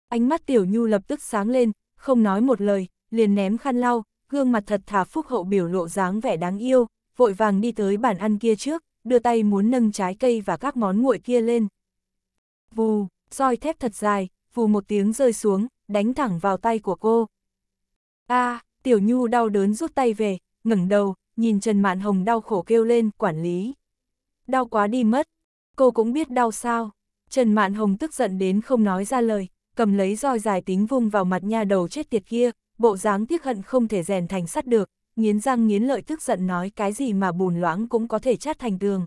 Ánh mắt Tiểu Nhu lập tức sáng lên, không nói một lời, liền ném khăn lau, gương mặt thật thà phúc hậu biểu lộ dáng vẻ đáng yêu, vội vàng đi tới bàn ăn kia trước, đưa tay muốn nâng trái cây và các món nguội kia lên. Vù, roi thép thật dài, vù một tiếng rơi xuống, đánh thẳng vào tay của cô. a à, Tiểu Nhu đau đớn rút tay về, ngẩng đầu, nhìn Trần Mạn Hồng đau khổ kêu lên, quản lý. Đau quá đi mất, cô cũng biết đau sao. Trần Mạn Hồng tức giận đến không nói ra lời, cầm lấy roi dài tính vung vào mặt nha đầu chết tiệt kia, bộ dáng tiếc hận không thể rèn thành sắt được, nghiến răng nghiến lợi tức giận nói cái gì mà bùn loãng cũng có thể chát thành tường.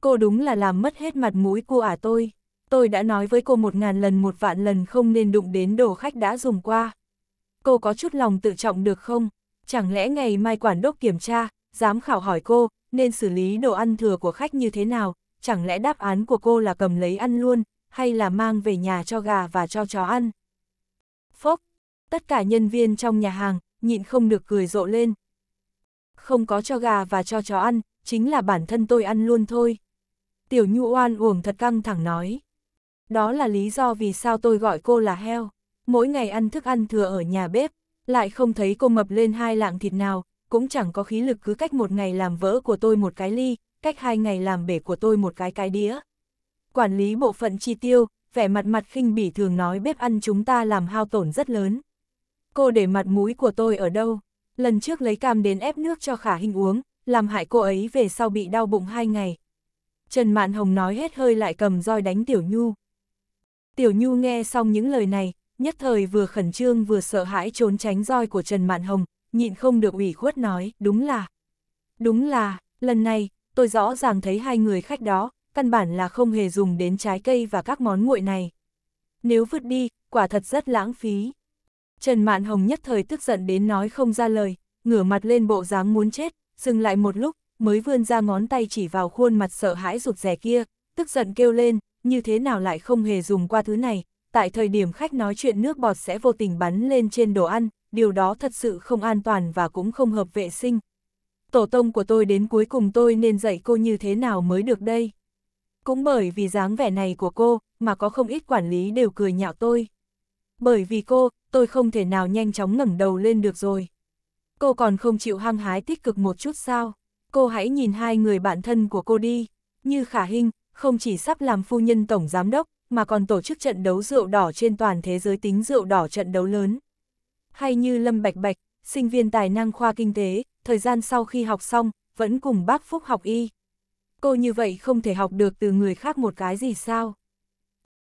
Cô đúng là làm mất hết mặt mũi cô à tôi, tôi đã nói với cô một ngàn lần một vạn lần không nên đụng đến đồ khách đã dùng qua. Cô có chút lòng tự trọng được không? Chẳng lẽ ngày mai quản đốc kiểm tra, dám khảo hỏi cô, nên xử lý đồ ăn thừa của khách như thế nào? Chẳng lẽ đáp án của cô là cầm lấy ăn luôn, hay là mang về nhà cho gà và cho chó ăn. Phốc, tất cả nhân viên trong nhà hàng, nhịn không được cười rộ lên. Không có cho gà và cho chó ăn, chính là bản thân tôi ăn luôn thôi. Tiểu Nhu oan uổng thật căng thẳng nói. Đó là lý do vì sao tôi gọi cô là heo. Mỗi ngày ăn thức ăn thừa ở nhà bếp, lại không thấy cô mập lên hai lạng thịt nào, cũng chẳng có khí lực cứ cách một ngày làm vỡ của tôi một cái ly, cách hai ngày làm bể của tôi một cái cái đĩa quản lý bộ phận chi tiêu, vẻ mặt mặt khinh bỉ thường nói bếp ăn chúng ta làm hao tổn rất lớn. Cô để mặt mũi của tôi ở đâu? Lần trước lấy cam đến ép nước cho khả hình uống, làm hại cô ấy về sau bị đau bụng hai ngày. Trần Mạn Hồng nói hết hơi lại cầm roi đánh Tiểu Nhu. Tiểu Nhu nghe xong những lời này, nhất thời vừa khẩn trương vừa sợ hãi trốn tránh roi của Trần Mạn Hồng, nhịn không được ủy khuất nói, đúng là. Đúng là, lần này, tôi rõ ràng thấy hai người khách đó, căn bản là không hề dùng đến trái cây và các món nguội này. Nếu vứt đi, quả thật rất lãng phí. Trần Mạn Hồng nhất thời tức giận đến nói không ra lời, ngửa mặt lên bộ dáng muốn chết, dừng lại một lúc, mới vươn ra ngón tay chỉ vào khuôn mặt sợ hãi rụt rè kia, tức giận kêu lên, như thế nào lại không hề dùng qua thứ này, tại thời điểm khách nói chuyện nước bọt sẽ vô tình bắn lên trên đồ ăn, điều đó thật sự không an toàn và cũng không hợp vệ sinh. Tổ tông của tôi đến cuối cùng tôi nên dạy cô như thế nào mới được đây? Cũng bởi vì dáng vẻ này của cô, mà có không ít quản lý đều cười nhạo tôi. Bởi vì cô, tôi không thể nào nhanh chóng ngẩng đầu lên được rồi. Cô còn không chịu hăng hái tích cực một chút sao? Cô hãy nhìn hai người bạn thân của cô đi. Như Khả Hinh, không chỉ sắp làm phu nhân tổng giám đốc, mà còn tổ chức trận đấu rượu đỏ trên toàn thế giới tính rượu đỏ trận đấu lớn. Hay như Lâm Bạch Bạch, sinh viên tài năng khoa kinh tế, thời gian sau khi học xong, vẫn cùng bác Phúc học y cô như vậy không thể học được từ người khác một cái gì sao?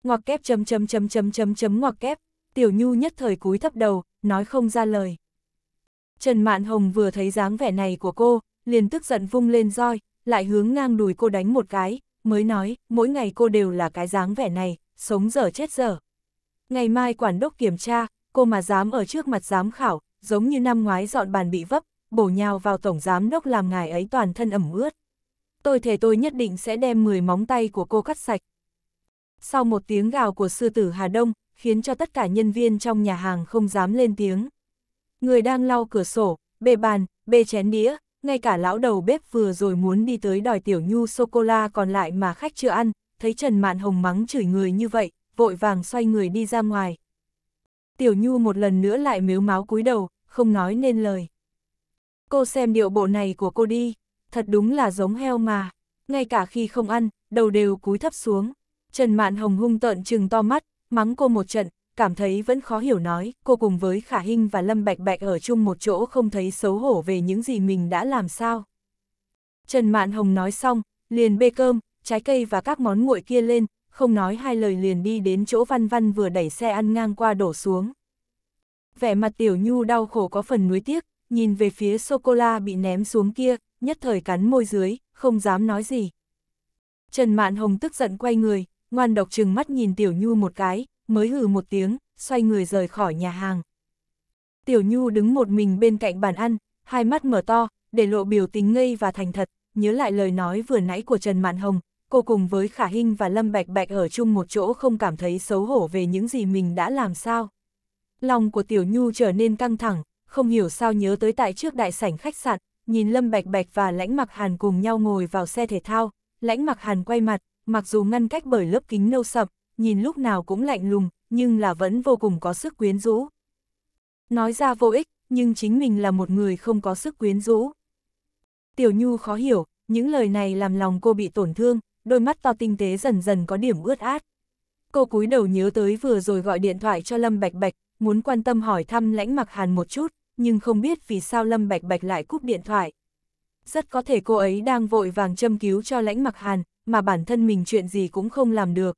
Ngoặc kép chấm chấm chấm chấm chấm chấm ngoặc kép, Tiểu Nhu nhất thời cúi thấp đầu, nói không ra lời. Trần Mạn Hồng vừa thấy dáng vẻ này của cô, liền tức giận vung lên roi, lại hướng ngang đùi cô đánh một cái, mới nói, mỗi ngày cô đều là cái dáng vẻ này, sống dở chết dở. Ngày mai quản đốc kiểm tra, cô mà dám ở trước mặt giám khảo, giống như năm ngoái dọn bàn bị vấp, bổ nhào vào tổng giám đốc làm ngài ấy toàn thân ẩm ướt tôi thề tôi nhất định sẽ đem 10 móng tay của cô cắt sạch. Sau một tiếng gào của sư tử Hà Đông, khiến cho tất cả nhân viên trong nhà hàng không dám lên tiếng. Người đang lau cửa sổ, bê bàn, bê chén đĩa, ngay cả lão đầu bếp vừa rồi muốn đi tới đòi tiểu nhu sô-cô-la còn lại mà khách chưa ăn, thấy Trần Mạn Hồng mắng chửi người như vậy, vội vàng xoay người đi ra ngoài. Tiểu nhu một lần nữa lại mếu máu cúi đầu, không nói nên lời. Cô xem điệu bộ này của cô đi thật đúng là giống heo mà. Ngay cả khi không ăn, đầu đều cúi thấp xuống. Trần Mạn Hồng hung tợn trừng to mắt, mắng cô một trận, cảm thấy vẫn khó hiểu nói, cô cùng với Khả Hinh và Lâm Bạch Bạch ở chung một chỗ không thấy xấu hổ về những gì mình đã làm sao. Trần Mạn Hồng nói xong, liền bê cơm, trái cây và các món nguội kia lên, không nói hai lời liền đi đến chỗ Văn Văn vừa đẩy xe ăn ngang qua đổ xuống. Vẻ mặt Tiểu Nhu đau khổ có phần nuối tiếc, nhìn về phía sô-cô-la bị ném xuống kia, nhất thời cắn môi dưới, không dám nói gì. Trần Mạn Hồng tức giận quay người, ngoan độc chừng mắt nhìn Tiểu Nhu một cái, mới hừ một tiếng, xoay người rời khỏi nhà hàng. Tiểu Nhu đứng một mình bên cạnh bàn ăn, hai mắt mở to, để lộ biểu tình ngây và thành thật, nhớ lại lời nói vừa nãy của Trần Mạn Hồng, cô cùng với Khả Hinh và Lâm Bạch Bạch ở chung một chỗ không cảm thấy xấu hổ về những gì mình đã làm sao. Lòng của Tiểu Nhu trở nên căng thẳng, không hiểu sao nhớ tới tại trước đại sảnh khách sạn, nhìn Lâm Bạch Bạch và Lãnh Mặc Hàn cùng nhau ngồi vào xe thể thao, Lãnh Mặc Hàn quay mặt, mặc dù ngăn cách bởi lớp kính nâu sập nhìn lúc nào cũng lạnh lùng, nhưng là vẫn vô cùng có sức quyến rũ. Nói ra vô ích, nhưng chính mình là một người không có sức quyến rũ. Tiểu Nhu khó hiểu, những lời này làm lòng cô bị tổn thương, đôi mắt to tinh tế dần dần có điểm ướt át. Cô cúi đầu nhớ tới vừa rồi gọi điện thoại cho Lâm Bạch Bạch, muốn quan tâm hỏi thăm lãnh mặc hàn một chút, nhưng không biết vì sao Lâm Bạch Bạch lại cúp điện thoại. Rất có thể cô ấy đang vội vàng châm cứu cho lãnh mặc hàn, mà bản thân mình chuyện gì cũng không làm được.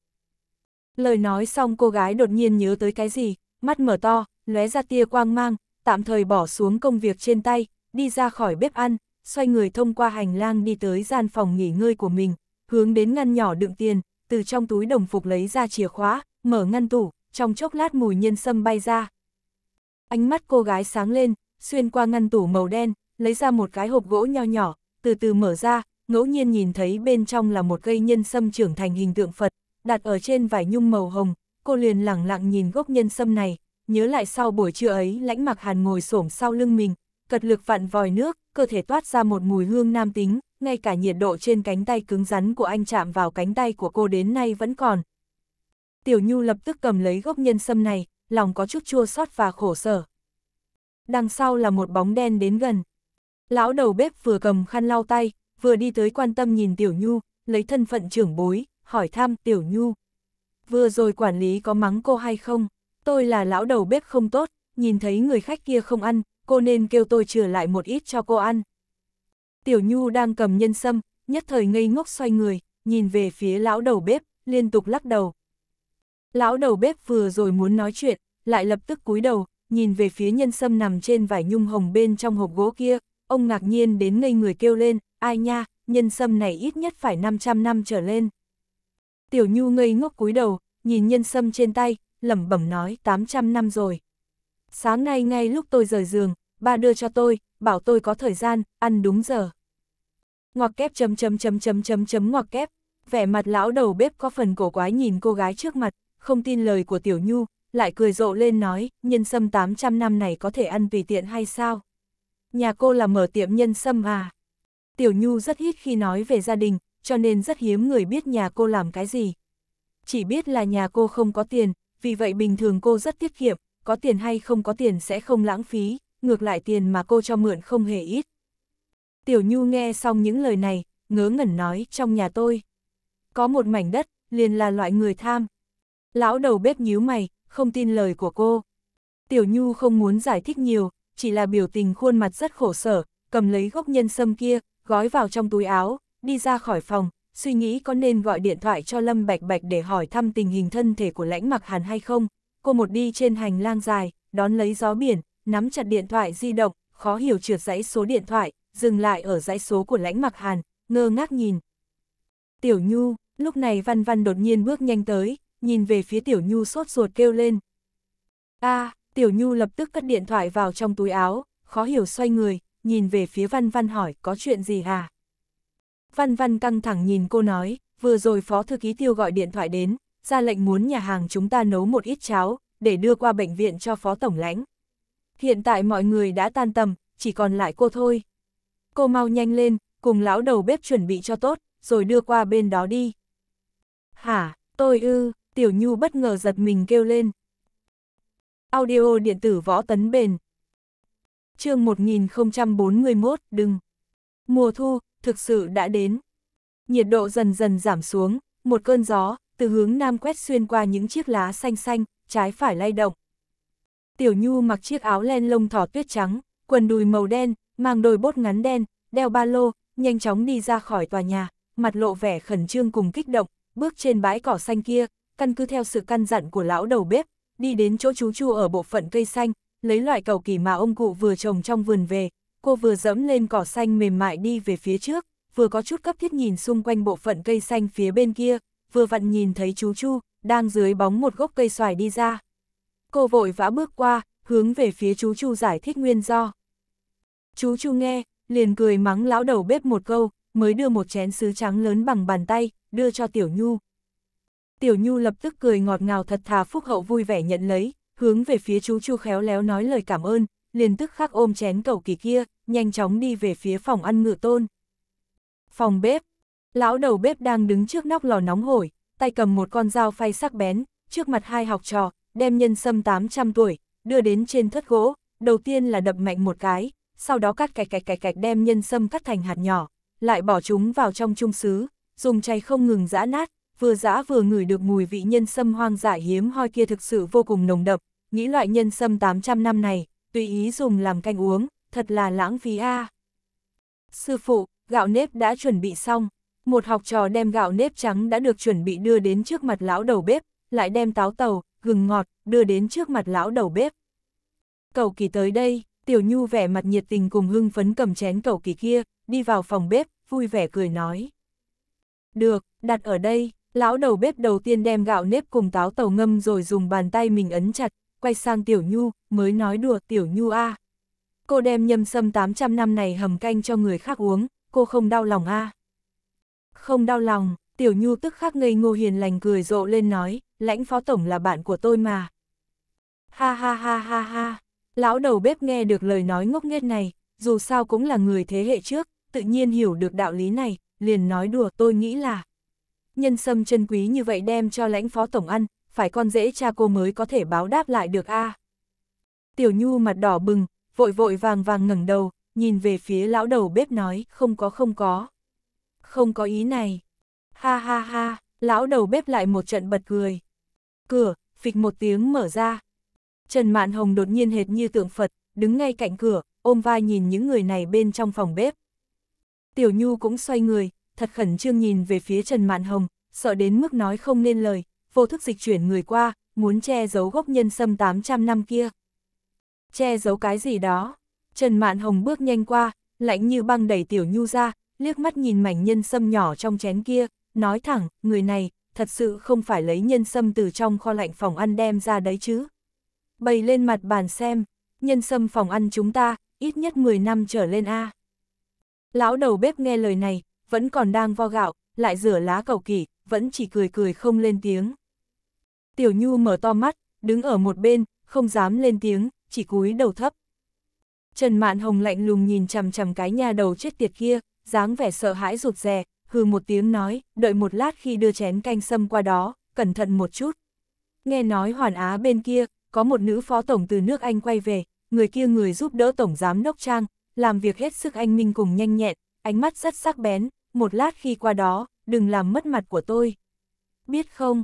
Lời nói xong cô gái đột nhiên nhớ tới cái gì, mắt mở to, lóe ra tia quang mang, tạm thời bỏ xuống công việc trên tay, đi ra khỏi bếp ăn, xoay người thông qua hành lang đi tới gian phòng nghỉ ngơi của mình, hướng đến ngăn nhỏ đựng tiền, từ trong túi đồng phục lấy ra chìa khóa, mở ngăn tủ, trong chốc lát mùi nhân sâm bay ra, Ánh mắt cô gái sáng lên, xuyên qua ngăn tủ màu đen, lấy ra một cái hộp gỗ nho nhỏ, từ từ mở ra, ngẫu nhiên nhìn thấy bên trong là một cây nhân sâm trưởng thành hình tượng Phật, đặt ở trên vải nhung màu hồng, cô liền lẳng lặng nhìn gốc nhân sâm này, nhớ lại sau buổi trưa ấy lãnh mặc hàn ngồi xổm sau lưng mình, cật lực vặn vòi nước, cơ thể toát ra một mùi hương nam tính, ngay cả nhiệt độ trên cánh tay cứng rắn của anh chạm vào cánh tay của cô đến nay vẫn còn. Tiểu Nhu lập tức cầm lấy gốc nhân sâm này, lòng có chút chua xót và khổ sở. Đằng sau là một bóng đen đến gần. Lão đầu bếp vừa cầm khăn lau tay, vừa đi tới quan tâm nhìn Tiểu Nhu, lấy thân phận trưởng bối, hỏi thăm Tiểu Nhu. Vừa rồi quản lý có mắng cô hay không? Tôi là lão đầu bếp không tốt, nhìn thấy người khách kia không ăn, cô nên kêu tôi chừa lại một ít cho cô ăn. Tiểu Nhu đang cầm nhân sâm, nhất thời ngây ngốc xoay người, nhìn về phía lão đầu bếp, liên tục lắc đầu. Lão đầu bếp vừa rồi muốn nói chuyện, lại lập tức cúi đầu, nhìn về phía nhân sâm nằm trên vải nhung hồng bên trong hộp gỗ kia, ông ngạc nhiên đến ngây người kêu lên, ai nha, nhân sâm này ít nhất phải 500 năm trở lên. Tiểu Nhu ngây ngốc cúi đầu, nhìn nhân sâm trên tay, lẩm bẩm nói 800 năm rồi. Sáng nay ngay lúc tôi rời giường, ba đưa cho tôi, bảo tôi có thời gian, ăn đúng giờ. Ngoặc kép chấm chấm chấm chấm chấm chấm ngoặc kép, vẻ mặt lão đầu bếp có phần cổ quái nhìn cô gái trước mặt, không tin lời của Tiểu Nhu, lại cười rộ lên nói, nhân sâm 800 năm này có thể ăn vì tiện hay sao? Nhà cô là mở tiệm nhân sâm à? Tiểu Nhu rất ít khi nói về gia đình, cho nên rất hiếm người biết nhà cô làm cái gì. Chỉ biết là nhà cô không có tiền, vì vậy bình thường cô rất tiết kiệm, có tiền hay không có tiền sẽ không lãng phí, ngược lại tiền mà cô cho mượn không hề ít. Tiểu Nhu nghe xong những lời này, ngớ ngẩn nói trong nhà tôi. Có một mảnh đất, liền là loại người tham, Lão đầu bếp nhíu mày, không tin lời của cô. Tiểu Nhu không muốn giải thích nhiều, chỉ là biểu tình khuôn mặt rất khổ sở, cầm lấy gốc nhân sâm kia, gói vào trong túi áo, đi ra khỏi phòng, suy nghĩ có nên gọi điện thoại cho Lâm Bạch Bạch để hỏi thăm tình hình thân thể của lãnh mặc hàn hay không. Cô một đi trên hành lang dài, đón lấy gió biển, nắm chặt điện thoại di động, khó hiểu trượt dãy số điện thoại, dừng lại ở dãy số của lãnh mặc hàn, ngơ ngác nhìn. Tiểu Nhu, lúc này Văn Văn đột nhiên bước nhanh tới, nhìn về phía Tiểu Nhu sốt ruột kêu lên. a à, Tiểu Nhu lập tức cất điện thoại vào trong túi áo, khó hiểu xoay người, nhìn về phía Văn Văn hỏi có chuyện gì hả? Văn Văn căng thẳng nhìn cô nói, vừa rồi Phó Thư Ký Tiêu gọi điện thoại đến, ra lệnh muốn nhà hàng chúng ta nấu một ít cháo, để đưa qua bệnh viện cho Phó Tổng lãnh. Hiện tại mọi người đã tan tầm, chỉ còn lại cô thôi. Cô mau nhanh lên, cùng lão đầu bếp chuẩn bị cho tốt, rồi đưa qua bên đó đi. Hả, tôi ư, Tiểu Nhu bất ngờ giật mình kêu lên. Audio điện tử võ tấn bền. chương 1041, đừng. Mùa thu, thực sự đã đến. Nhiệt độ dần dần giảm xuống, một cơn gió, từ hướng nam quét xuyên qua những chiếc lá xanh xanh, trái phải lay động. Tiểu Nhu mặc chiếc áo len lông thỏ tuyết trắng, quần đùi màu đen, mang đôi bốt ngắn đen, đeo ba lô, nhanh chóng đi ra khỏi tòa nhà, mặt lộ vẻ khẩn trương cùng kích động, bước trên bãi cỏ xanh kia, căn cứ theo sự căn dặn của lão đầu bếp, đi đến chỗ chú Chu ở bộ phận cây xanh, lấy loại cầu kỳ mà ông cụ vừa trồng trong vườn về, cô vừa dẫm lên cỏ xanh mềm mại đi về phía trước, vừa có chút cấp thiết nhìn xung quanh bộ phận cây xanh phía bên kia, vừa vặn nhìn thấy chú Chu, đang dưới bóng một gốc cây xoài đi ra. Cô vội vã bước qua, hướng về phía chú Chu giải thích nguyên do. Chú Chu nghe, liền cười mắng lão đầu bếp một câu, mới đưa một chén sứ trắng lớn bằng bàn tay, đưa cho Tiểu Nhu. Tiểu Nhu lập tức cười ngọt ngào thật thà phúc hậu vui vẻ nhận lấy, hướng về phía chú Chu khéo léo nói lời cảm ơn, liền tức khắc ôm chén cầu kỳ kia, nhanh chóng đi về phía phòng ăn ngựa tôn. Phòng bếp, lão đầu bếp đang đứng trước nóc lò nóng hổi, tay cầm một con dao phay sắc bén, trước mặt hai học trò, đem nhân sâm 800 tuổi, đưa đến trên thất gỗ, đầu tiên là đập mạnh một cái, sau đó cắt cạch cạch cạch cạch đem nhân sâm cắt thành hạt nhỏ, lại bỏ chúng vào trong chung xứ, dùng chay không ngừng giã nát, vừa dã vừa ngửi được mùi vị nhân sâm hoang dại hiếm hoi kia thực sự vô cùng nồng đậm, nghĩ loại nhân sâm 800 năm này, tùy ý dùng làm canh uống, thật là lãng phí a. À. Sư phụ, gạo nếp đã chuẩn bị xong, một học trò đem gạo nếp trắng đã được chuẩn bị đưa đến trước mặt lão đầu bếp, lại đem táo tàu, gừng ngọt, đưa đến trước mặt lão đầu bếp. Cầu kỳ tới đây, tiểu nhu vẻ mặt nhiệt tình cùng hưng phấn cầm chén cầu kỳ kia, đi vào phòng bếp, vui vẻ cười nói. Được, đặt ở đây, Lão đầu bếp đầu tiên đem gạo nếp cùng táo tàu ngâm rồi dùng bàn tay mình ấn chặt, quay sang Tiểu Nhu, mới nói đùa Tiểu Nhu a. Cô đem nhâm sâm 800 năm này hầm canh cho người khác uống, cô không đau lòng a. Không đau lòng, Tiểu Nhu tức khắc ngây ngô hiền lành cười rộ lên nói, lãnh phó tổng là bạn của tôi mà. Ha ha ha ha ha, lão đầu bếp nghe được lời nói ngốc nghếch này, dù sao cũng là người thế hệ trước, tự nhiên hiểu được đạo lý này, liền nói đùa tôi nghĩ là nhân sâm chân quý như vậy đem cho lãnh phó tổng ăn, phải con dễ cha cô mới có thể báo đáp lại được a. À. Tiểu Nhu mặt đỏ bừng, vội vội vàng vàng ngẩng đầu, nhìn về phía lão đầu bếp nói, không có không có. Không có ý này. Ha ha ha, lão đầu bếp lại một trận bật cười. Cửa, phịch một tiếng mở ra. Trần Mạn Hồng đột nhiên hệt như tượng Phật, đứng ngay cạnh cửa, ôm vai nhìn những người này bên trong phòng bếp. Tiểu Nhu cũng xoay người, thật khẩn trương nhìn về phía Trần Mạn Hồng, sợ đến mức nói không nên lời, vô thức dịch chuyển người qua, muốn che giấu gốc nhân sâm 800 năm kia. Che giấu cái gì đó? Trần Mạn Hồng bước nhanh qua, lạnh như băng đẩy Tiểu Nhu ra, liếc mắt nhìn mảnh nhân sâm nhỏ trong chén kia, nói thẳng, người này, thật sự không phải lấy nhân sâm từ trong kho lạnh phòng ăn đem ra đấy chứ. Bày lên mặt bàn xem, nhân sâm phòng ăn chúng ta, ít nhất 10 năm trở lên A. Lão đầu bếp nghe lời này, vẫn còn đang vo gạo, lại rửa lá cầu kỳ, vẫn chỉ cười cười không lên tiếng. Tiểu Nhu mở to mắt, đứng ở một bên, không dám lên tiếng, chỉ cúi đầu thấp. Trần Mạn Hồng lạnh lùng nhìn chằm chằm cái nhà đầu chết tiệt kia, dáng vẻ sợ hãi rụt rè, hừ một tiếng nói, đợi một lát khi đưa chén canh sâm qua đó, cẩn thận một chút. Nghe nói Hoàn Á bên kia, có một nữ phó tổng từ nước Anh quay về, người kia người giúp đỡ tổng giám đốc Trang, làm việc hết sức anh minh cùng nhanh nhẹn, ánh mắt rất sắc bén, một lát khi qua đó, đừng làm mất mặt của tôi. Biết không?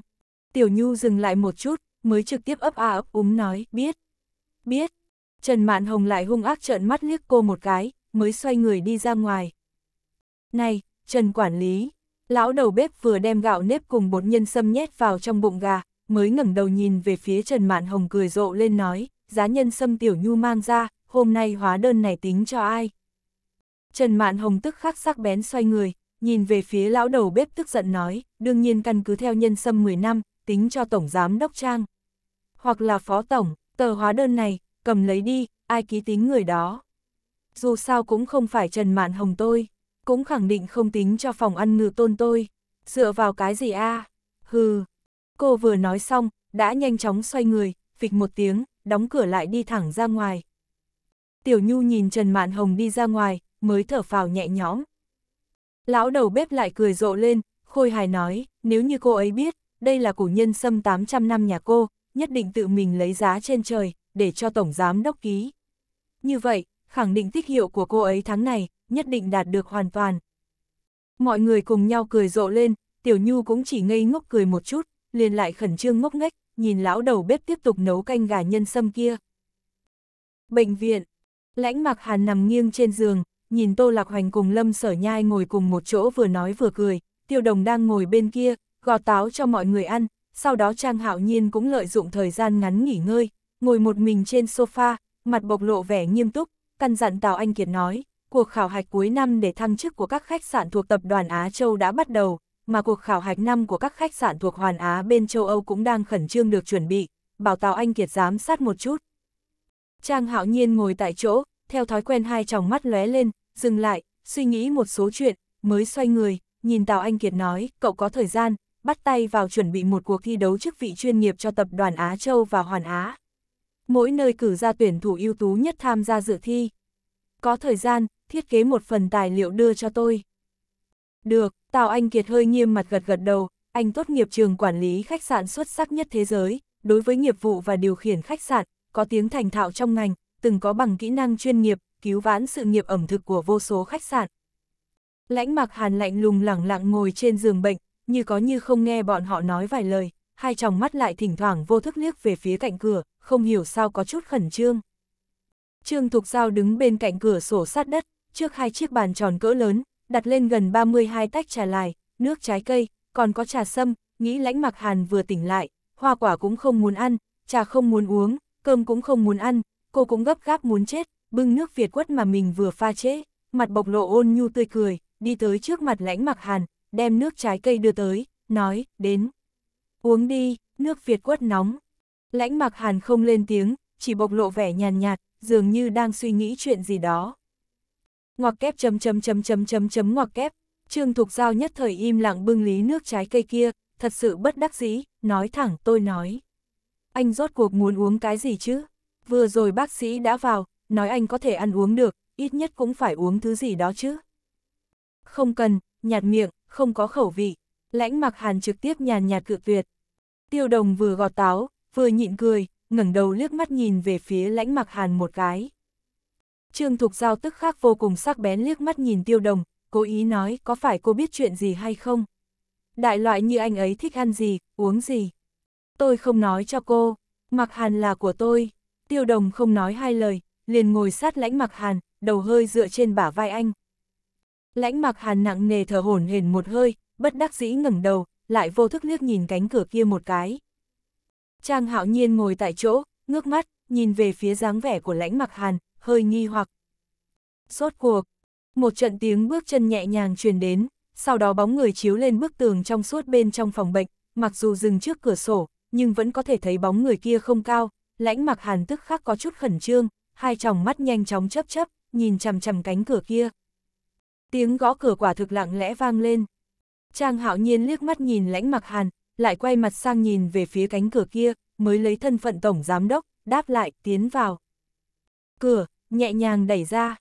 Tiểu Nhu dừng lại một chút, mới trực tiếp ấp a ấp úng nói, biết. Biết. Trần Mạn Hồng lại hung ác trợn mắt liếc cô một cái, mới xoay người đi ra ngoài. Này, Trần Quản lý, lão đầu bếp vừa đem gạo nếp cùng bột nhân sâm nhét vào trong bụng gà, mới ngẩng đầu nhìn về phía Trần Mạn Hồng cười rộ lên nói, giá nhân sâm Tiểu Nhu mang ra, hôm nay hóa đơn này tính cho ai. Trần Mạn Hồng tức khắc sắc bén xoay người, nhìn về phía lão đầu bếp tức giận nói, đương nhiên căn cứ theo nhân sâm 10 năm, tính cho tổng giám đốc trang. Hoặc là phó tổng, tờ hóa đơn này, cầm lấy đi, ai ký tính người đó. Dù sao cũng không phải Trần Mạn Hồng tôi, cũng khẳng định không tính cho phòng ăn ngự tôn tôi. Dựa vào cái gì a Hừ. Cô vừa nói xong, đã nhanh chóng xoay người, phịch một tiếng, đóng cửa lại đi thẳng ra ngoài. Tiểu Nhu nhìn Trần Mạn Hồng đi ra ngoài, mới thở phào nhẹ nhõm. Lão đầu bếp lại cười rộ lên, khôi hài nói, nếu như cô ấy biết, đây là củ nhân sâm 800 năm nhà cô, nhất định tự mình lấy giá trên trời, để cho Tổng Giám Đốc ký. Như vậy, khẳng định tích hiệu của cô ấy tháng này, nhất định đạt được hoàn toàn. Mọi người cùng nhau cười rộ lên, Tiểu Nhu cũng chỉ ngây ngốc cười một chút, liền lại khẩn trương ngốc nghếch, nhìn lão đầu bếp tiếp tục nấu canh gà nhân sâm kia. Bệnh viện, lãnh mặc hàn nằm nghiêng trên giường, nhìn Tô Lạc Hoành cùng Lâm Sở Nhai ngồi cùng một chỗ vừa nói vừa cười, Tiêu Đồng đang ngồi bên kia, gọt táo cho mọi người ăn, sau đó Trang Hạo Nhiên cũng lợi dụng thời gian ngắn nghỉ ngơi, ngồi một mình trên sofa, mặt bộc lộ vẻ nghiêm túc, căn dặn Tào Anh Kiệt nói, cuộc khảo hạch cuối năm để thăng chức của các khách sạn thuộc tập đoàn Á Châu đã bắt đầu, mà cuộc khảo hạch năm của các khách sạn thuộc Hoàn Á bên châu Âu cũng đang khẩn trương được chuẩn bị, bảo Tào Anh Kiệt giám sát một chút. Trang Hạo Nhiên ngồi tại chỗ, theo thói quen hai tròng mắt lóe lên, dừng lại, suy nghĩ một số chuyện, mới xoay người, nhìn Tào Anh Kiệt nói, cậu có thời gian, bắt tay vào chuẩn bị một cuộc thi đấu chức vị chuyên nghiệp cho tập đoàn Á Châu và Hoàn Á. Mỗi nơi cử ra tuyển thủ ưu tú nhất tham gia dự thi. Có thời gian, thiết kế một phần tài liệu đưa cho tôi. Được, Tào Anh Kiệt hơi nghiêm mặt gật gật đầu, anh tốt nghiệp trường quản lý khách sạn xuất sắc nhất thế giới, đối với nghiệp vụ và điều khiển khách sạn, có tiếng thành thạo trong ngành, từng có bằng kỹ năng chuyên nghiệp, cứu vãn sự nghiệp ẩm thực của vô số khách sạn. Lãnh mặc hàn lạnh lùng lẳng lặng ngồi trên giường bệnh, như có như không nghe bọn họ nói vài lời, hai tròng mắt lại thỉnh thoảng vô thức liếc về phía cạnh cửa, không hiểu sao có chút khẩn trương. Trương Thục Giao đứng bên cạnh cửa sổ sát đất, trước hai chiếc bàn tròn cỡ lớn, đặt lên gần 32 tách trà lài, nước trái cây, còn có trà sâm, nghĩ lãnh mặc hàn vừa tỉnh lại, hoa quả cũng không muốn ăn, trà không muốn uống, cơm cũng không muốn ăn, cô cũng gấp gáp muốn chết, bưng nước Việt quất mà mình vừa pha chế, mặt bộc lộ ôn nhu tươi cười, đi tới trước mặt lãnh mặc hàn, đem nước trái cây đưa tới, nói, đến. Uống đi, nước Việt quất nóng. Lãnh mặc hàn không lên tiếng, chỉ bộc lộ vẻ nhàn nhạt, nhạt, dường như đang suy nghĩ chuyện gì đó. Ngoặc kép chấm chấm chấm chấm chấm chấm ngoặc kép, Trương Thục Giao nhất thời im lặng bưng lý nước trái cây kia, thật sự bất đắc dĩ, nói thẳng tôi nói. Anh rốt cuộc muốn uống cái gì chứ? Vừa rồi bác sĩ đã vào, nói anh có thể ăn uống được, ít nhất cũng phải uống thứ gì đó chứ. Không cần, nhạt miệng, không có khẩu vị, lãnh mặc hàn trực tiếp nhàn nhạt cự tuyệt. Tiêu đồng vừa gọt táo, vừa nhịn cười, ngẩng đầu liếc mắt nhìn về phía lãnh mặc hàn một cái. Trương Thục Giao tức khắc vô cùng sắc bén liếc mắt nhìn tiêu đồng, cố ý nói có phải cô biết chuyện gì hay không? Đại loại như anh ấy thích ăn gì, uống gì? Tôi không nói cho cô, mặc hàn là của tôi, tiêu đồng không nói hai lời, liền ngồi sát lãnh mặc hàn, đầu hơi dựa trên bả vai anh. Lãnh mặc hàn nặng nề thở hổn hển một hơi, bất đắc dĩ ngẩng đầu, lại vô thức liếc nhìn cánh cửa kia một cái. Trang hạo nhiên ngồi tại chỗ, ngước mắt, nhìn về phía dáng vẻ của lãnh mặc hàn, hơi nghi hoặc. Sốt cuộc, một trận tiếng bước chân nhẹ nhàng truyền đến, sau đó bóng người chiếu lên bức tường trong suốt bên trong phòng bệnh, mặc dù dừng trước cửa sổ, nhưng vẫn có thể thấy bóng người kia không cao, lãnh mặc hàn tức khắc có chút khẩn trương, hai tròng mắt nhanh chóng chấp chấp, nhìn chằm chằm cánh cửa kia. Tiếng gõ cửa quả thực lặng lẽ vang lên. Trang hạo nhiên liếc mắt nhìn lãnh mặc hàn, lại quay mặt sang nhìn về phía cánh cửa kia, mới lấy thân phận tổng giám đốc, đáp lại, tiến vào. Cửa, nhẹ nhàng đẩy ra.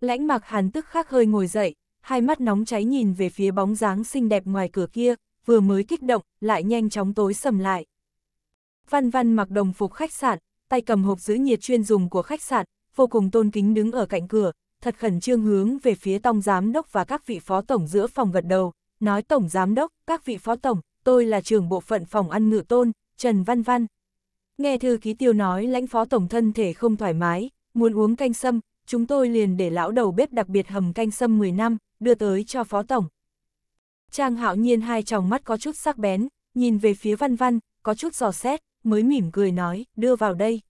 Lãnh mặc hàn tức khắc hơi ngồi dậy, hai mắt nóng cháy nhìn về phía bóng dáng xinh đẹp ngoài cửa kia, vừa mới kích động, lại nhanh chóng tối sầm lại. Văn văn mặc đồng phục khách sạn, tay cầm hộp giữ nhiệt chuyên dùng của khách sạn, vô cùng tôn kính đứng ở cạnh cửa, thật khẩn trương hướng về phía tổng giám đốc và các vị phó tổng giữa phòng gật đầu, nói tổng giám đốc, các vị phó tổng, tôi là trưởng bộ phận phòng ăn ngự tôn, Trần Văn Văn. Nghe thư ký tiêu nói lãnh phó tổng thân thể không thoải mái, muốn uống canh sâm, chúng tôi liền để lão đầu bếp đặc biệt hầm canh sâm 10 năm, đưa tới cho phó tổng. Trang hạo nhiên hai tròng mắt có chút sắc bén, nhìn về phía văn văn, có chút giò xét mới mỉm cười nói, đưa vào đây.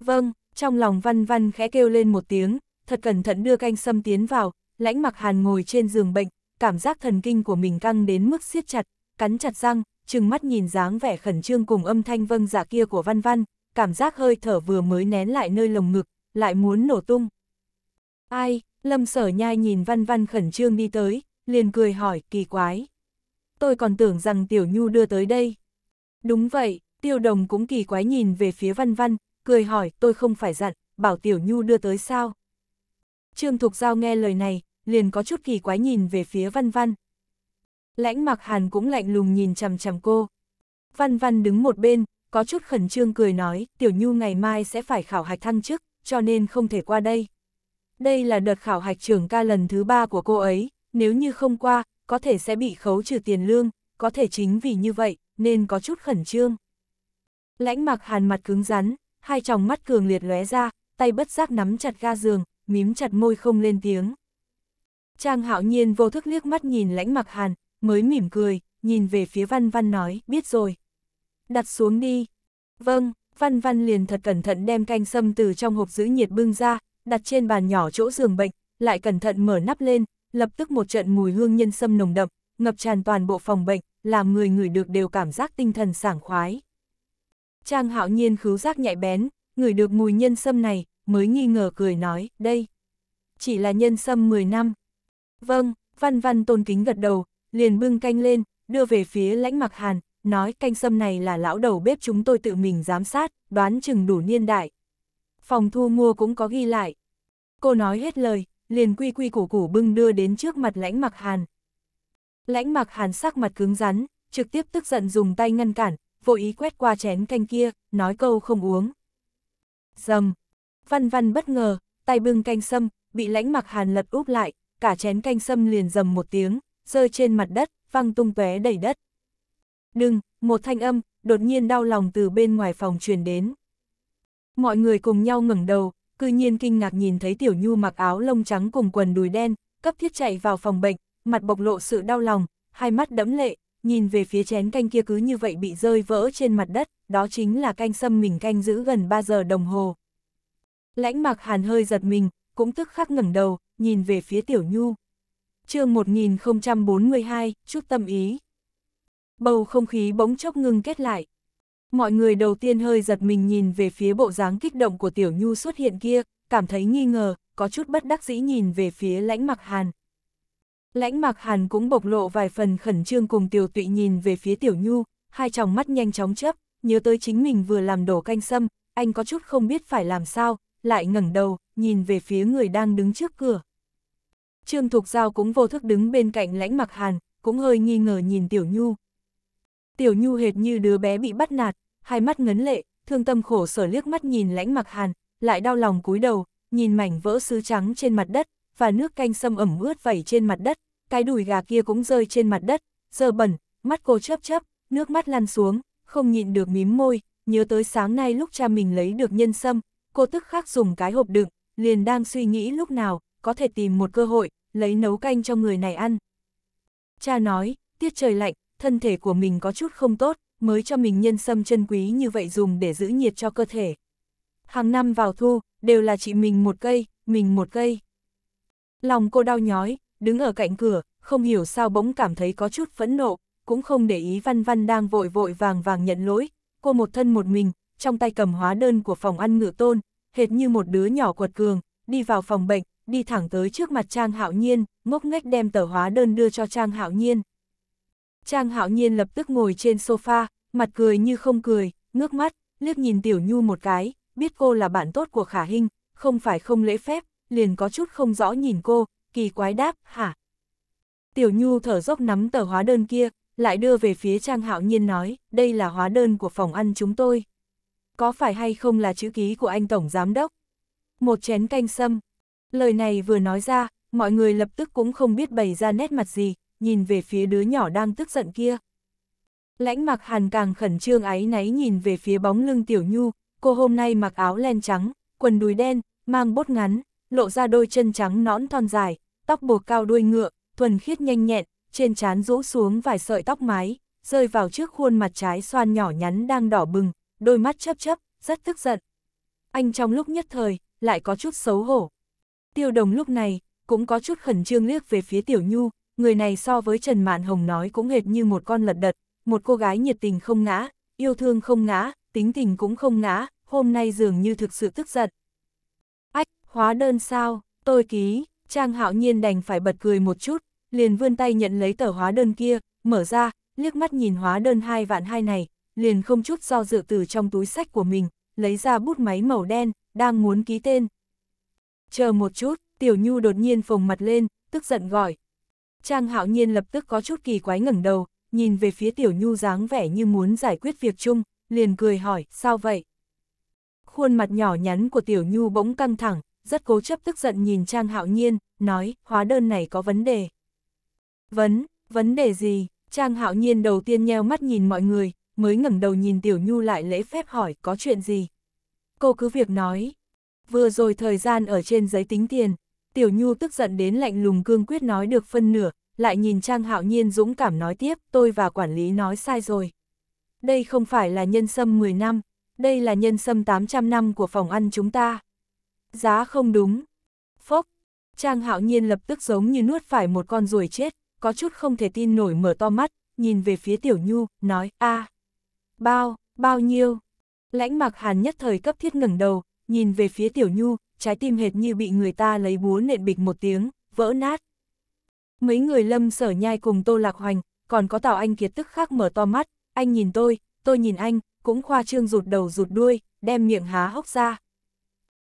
Vâng, trong lòng văn văn khẽ kêu lên một tiếng, thật cẩn thận đưa canh sâm tiến vào, lãnh mặc hàn ngồi trên giường bệnh, cảm giác thần kinh của mình căng đến mức siết chặt, cắn chặt răng, trừng mắt nhìn dáng vẻ khẩn trương cùng âm thanh vâng giả dạ kia của văn văn, cảm giác hơi thở vừa mới nén lại nơi lồng ngực, lại muốn nổ tung. Ai, lâm sở nhai nhìn văn văn khẩn trương đi tới, liền cười hỏi, kỳ quái. Tôi còn tưởng rằng tiểu nhu đưa tới đây. Đúng vậy, Tiêu đồng cũng kỳ quái nhìn về phía văn văn, cười hỏi tôi không phải dặn, bảo Tiểu Nhu đưa tới sao. Trương Thục Giao nghe lời này, liền có chút kỳ quái nhìn về phía văn văn. Lãnh mặc hàn cũng lạnh lùng nhìn chằm chằm cô. Văn văn đứng một bên, có chút khẩn trương cười nói, Tiểu Nhu ngày mai sẽ phải khảo hạch thăng chức, cho nên không thể qua đây. Đây là đợt khảo hạch trưởng ca lần thứ ba của cô ấy, nếu như không qua, có thể sẽ bị khấu trừ tiền lương, có thể chính vì như vậy, nên có chút khẩn trương. Lãnh mặc hàn mặt cứng rắn, hai tròng mắt cường liệt lóe ra, tay bất giác nắm chặt ga giường, mím chặt môi không lên tiếng. Trang hạo nhiên vô thức liếc mắt nhìn lãnh mặc hàn, mới mỉm cười, nhìn về phía văn văn nói, biết rồi. Đặt xuống đi. Vâng, văn văn liền thật cẩn thận đem canh sâm từ trong hộp giữ nhiệt bưng ra, đặt trên bàn nhỏ chỗ giường bệnh, lại cẩn thận mở nắp lên, lập tức một trận mùi hương nhân sâm nồng đậm, ngập tràn toàn bộ phòng bệnh, làm người ngửi được đều cảm giác tinh thần sảng khoái. Trang hạo nhiên khứu giác nhạy bén, người được mùi nhân sâm này, mới nghi ngờ cười nói, đây, chỉ là nhân sâm 10 năm. Vâng, văn văn tôn kính gật đầu, liền bưng canh lên, đưa về phía lãnh mặc hàn, nói canh sâm này là lão đầu bếp chúng tôi tự mình giám sát, đoán chừng đủ niên đại. Phòng thu mua cũng có ghi lại. Cô nói hết lời, liền quy quy củ củ bưng đưa đến trước mặt lãnh mặc hàn. Lãnh mặc hàn sắc mặt cứng rắn, trực tiếp tức giận dùng tay ngăn cản, vội ý quét qua chén canh kia, nói câu không uống. Dầm! Văn văn bất ngờ, tay bưng canh sâm, bị lãnh mặc hàn lật úp lại, cả chén canh sâm liền dầm một tiếng, rơi trên mặt đất, văng tung tóe đầy đất. Đừng, một thanh âm, đột nhiên đau lòng từ bên ngoài phòng truyền đến. Mọi người cùng nhau ngẩng đầu, cư nhiên kinh ngạc nhìn thấy tiểu nhu mặc áo lông trắng cùng quần đùi đen, cấp thiết chạy vào phòng bệnh, mặt bộc lộ sự đau lòng, hai mắt đẫm lệ, nhìn về phía chén canh kia cứ như vậy bị rơi vỡ trên mặt đất, đó chính là canh sâm mình canh giữ gần 3 giờ đồng hồ. Lãnh mạc hàn hơi giật mình, cũng tức khắc ngẩng đầu, nhìn về phía tiểu nhu. chương 1042, chút tâm ý. Bầu không khí bỗng chốc ngưng kết lại. Mọi người đầu tiên hơi giật mình nhìn về phía bộ dáng kích động của tiểu nhu xuất hiện kia, cảm thấy nghi ngờ, có chút bất đắc dĩ nhìn về phía lãnh mặc hàn, Lãnh mạc hàn cũng bộc lộ vài phần khẩn trương cùng tiểu tụy nhìn về phía tiểu nhu, hai tròng mắt nhanh chóng chớp, nhớ tới chính mình vừa làm đổ canh sâm, anh có chút không biết phải làm sao, lại ngẩng đầu, nhìn về phía người đang đứng trước cửa. Trương Thục Giao cũng vô thức đứng bên cạnh lãnh mặc hàn, cũng hơi nghi ngờ nhìn Tiểu Nhu. Tiểu Nhu hệt như đứa bé bị bắt nạt, hai mắt ngấn lệ, thương tâm khổ sở liếc mắt nhìn lãnh mặc hàn, lại đau lòng cúi đầu, nhìn mảnh vỡ sứ trắng trên mặt đất, và nước canh sâm ẩm ướt vẩy trên mặt đất, cái đùi gà kia cũng rơi trên mặt đất, giờ bẩn, mắt cô chớp chớp, nước mắt lăn xuống, không nhịn được mím môi, nhớ tới sáng nay lúc cha mình lấy được nhân sâm, cô tức khắc dùng cái hộp đựng, liền đang suy nghĩ lúc nào, có thể tìm một cơ hội, lấy nấu canh cho người này ăn. Cha nói, tiết trời lạnh, thân thể của mình có chút không tốt, mới cho mình nhân sâm chân quý như vậy dùng để giữ nhiệt cho cơ thể. Hàng năm vào thu, đều là chị mình một cây, mình một cây. Lòng cô đau nhói, đứng ở cạnh cửa, không hiểu sao bỗng cảm thấy có chút phẫn nộ, cũng không để ý Văn Văn đang vội vội vàng vàng nhận lỗi, cô một thân một mình, trong tay cầm hóa đơn của phòng ăn ngựa tôn, hệt như một đứa nhỏ quật cường, đi vào phòng bệnh, đi thẳng tới trước mặt Trang Hạo Nhiên, ngốc nghếch đem tờ hóa đơn đưa cho Trang Hạo Nhiên. Trang Hạo Nhiên lập tức ngồi trên sofa, mặt cười như không cười, ngước mắt, liếc nhìn Tiểu Nhu một cái, biết cô là bạn tốt của Khả Hinh, không phải không lễ phép, liền có chút không rõ nhìn cô, kỳ quái đáp, hả? Tiểu Nhu thở dốc nắm tờ hóa đơn kia, lại đưa về phía Trang Hạo Nhiên nói, đây là hóa đơn của phòng ăn chúng tôi. Có phải hay không là chữ ký của anh Tổng Giám Đốc? Một chén canh sâm. Lời này vừa nói ra, mọi người lập tức cũng không biết bày ra nét mặt gì, nhìn về phía đứa nhỏ đang tức giận kia. Lãnh mặc hàn càng khẩn trương áy náy nhìn về phía bóng lưng Tiểu Nhu, cô hôm nay mặc áo len trắng, quần đùi đen, mang bốt ngắn, lộ ra đôi chân trắng nõn thon dài, tóc buộc cao đuôi ngựa, thuần khiết nhanh nhẹn, trên trán rũ xuống vài sợi tóc mái, rơi vào trước khuôn mặt trái xoan nhỏ nhắn đang đỏ bừng, đôi mắt chấp chấp, rất tức giận. Anh trong lúc nhất thời, lại có chút xấu hổ. Tiêu đồng lúc này, cũng có chút khẩn trương liếc về phía Tiểu Nhu, người này so với Trần Mạn Hồng nói cũng hệt như một con lật đật, một cô gái nhiệt tình không ngã, yêu thương không ngã, tính tình cũng không ngã, hôm nay dường như thực sự tức giận, Hóa đơn sao, tôi ký, Trang Hạo Nhiên đành phải bật cười một chút, liền vươn tay nhận lấy tờ hóa đơn kia, mở ra, liếc mắt nhìn hóa đơn hai vạn hai này, liền không chút do dự từ trong túi sách của mình, lấy ra bút máy màu đen, đang muốn ký tên. Chờ một chút, Tiểu Nhu đột nhiên phồng mặt lên, tức giận gọi. Trang Hạo Nhiên lập tức có chút kỳ quái ngẩng đầu, nhìn về phía Tiểu Nhu dáng vẻ như muốn giải quyết việc chung, liền cười hỏi, sao vậy? Khuôn mặt nhỏ nhắn của Tiểu Nhu bỗng căng thẳng, rất cố chấp tức giận nhìn Trang Hạo Nhiên, nói, hóa đơn này có vấn đề. Vấn, vấn đề gì? Trang Hạo Nhiên đầu tiên nheo mắt nhìn mọi người, mới ngẩng đầu nhìn Tiểu Nhu lại lễ phép hỏi, có chuyện gì? Cô cứ việc nói. Vừa rồi thời gian ở trên giấy tính tiền, Tiểu Nhu tức giận đến lạnh lùng cương quyết nói được phân nửa, lại nhìn Trang Hạo Nhiên dũng cảm nói tiếp, tôi và quản lý nói sai rồi. Đây không phải là nhân sâm 10 năm, đây là nhân sâm 800 năm của phòng ăn chúng ta giá không đúng. Phốc, Trang hạo nhiên lập tức giống như nuốt phải một con ruồi chết, có chút không thể tin nổi mở to mắt, nhìn về phía tiểu nhu, nói, a bao, bao nhiêu? Lãnh mặc hàn nhất thời cấp thiết ngẩng đầu, nhìn về phía tiểu nhu, trái tim hệt như bị người ta lấy búa nện bịch một tiếng, vỡ nát. Mấy người lâm sở nhai cùng tô lạc hoành, còn có tào anh kiệt tức khác mở to mắt, anh nhìn tôi, tôi nhìn anh, cũng khoa trương rụt đầu rụt đuôi, đem miệng há hốc ra,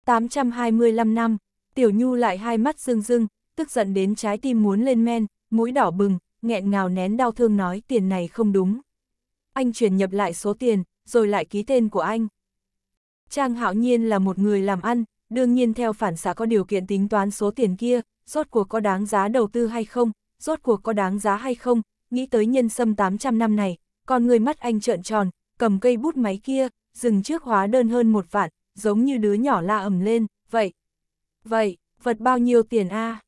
825 năm, Tiểu Nhu lại hai mắt rưng rưng, tức giận đến trái tim muốn lên men, mũi đỏ bừng, nghẹn ngào nén đau thương nói tiền này không đúng. Anh chuyển nhập lại số tiền, rồi lại ký tên của anh. Trang Hạo Nhiên là một người làm ăn, đương nhiên theo phản xạ có điều kiện tính toán số tiền kia, rốt cuộc có đáng giá đầu tư hay không, rốt cuộc có đáng giá hay không, nghĩ tới nhân sâm 800 năm này, còn người mắt anh trợn tròn, cầm cây bút máy kia, dừng trước hóa đơn hơn một vạn, giống như đứa nhỏ la ầm lên, vậy. Vậy, vật bao nhiêu tiền a à?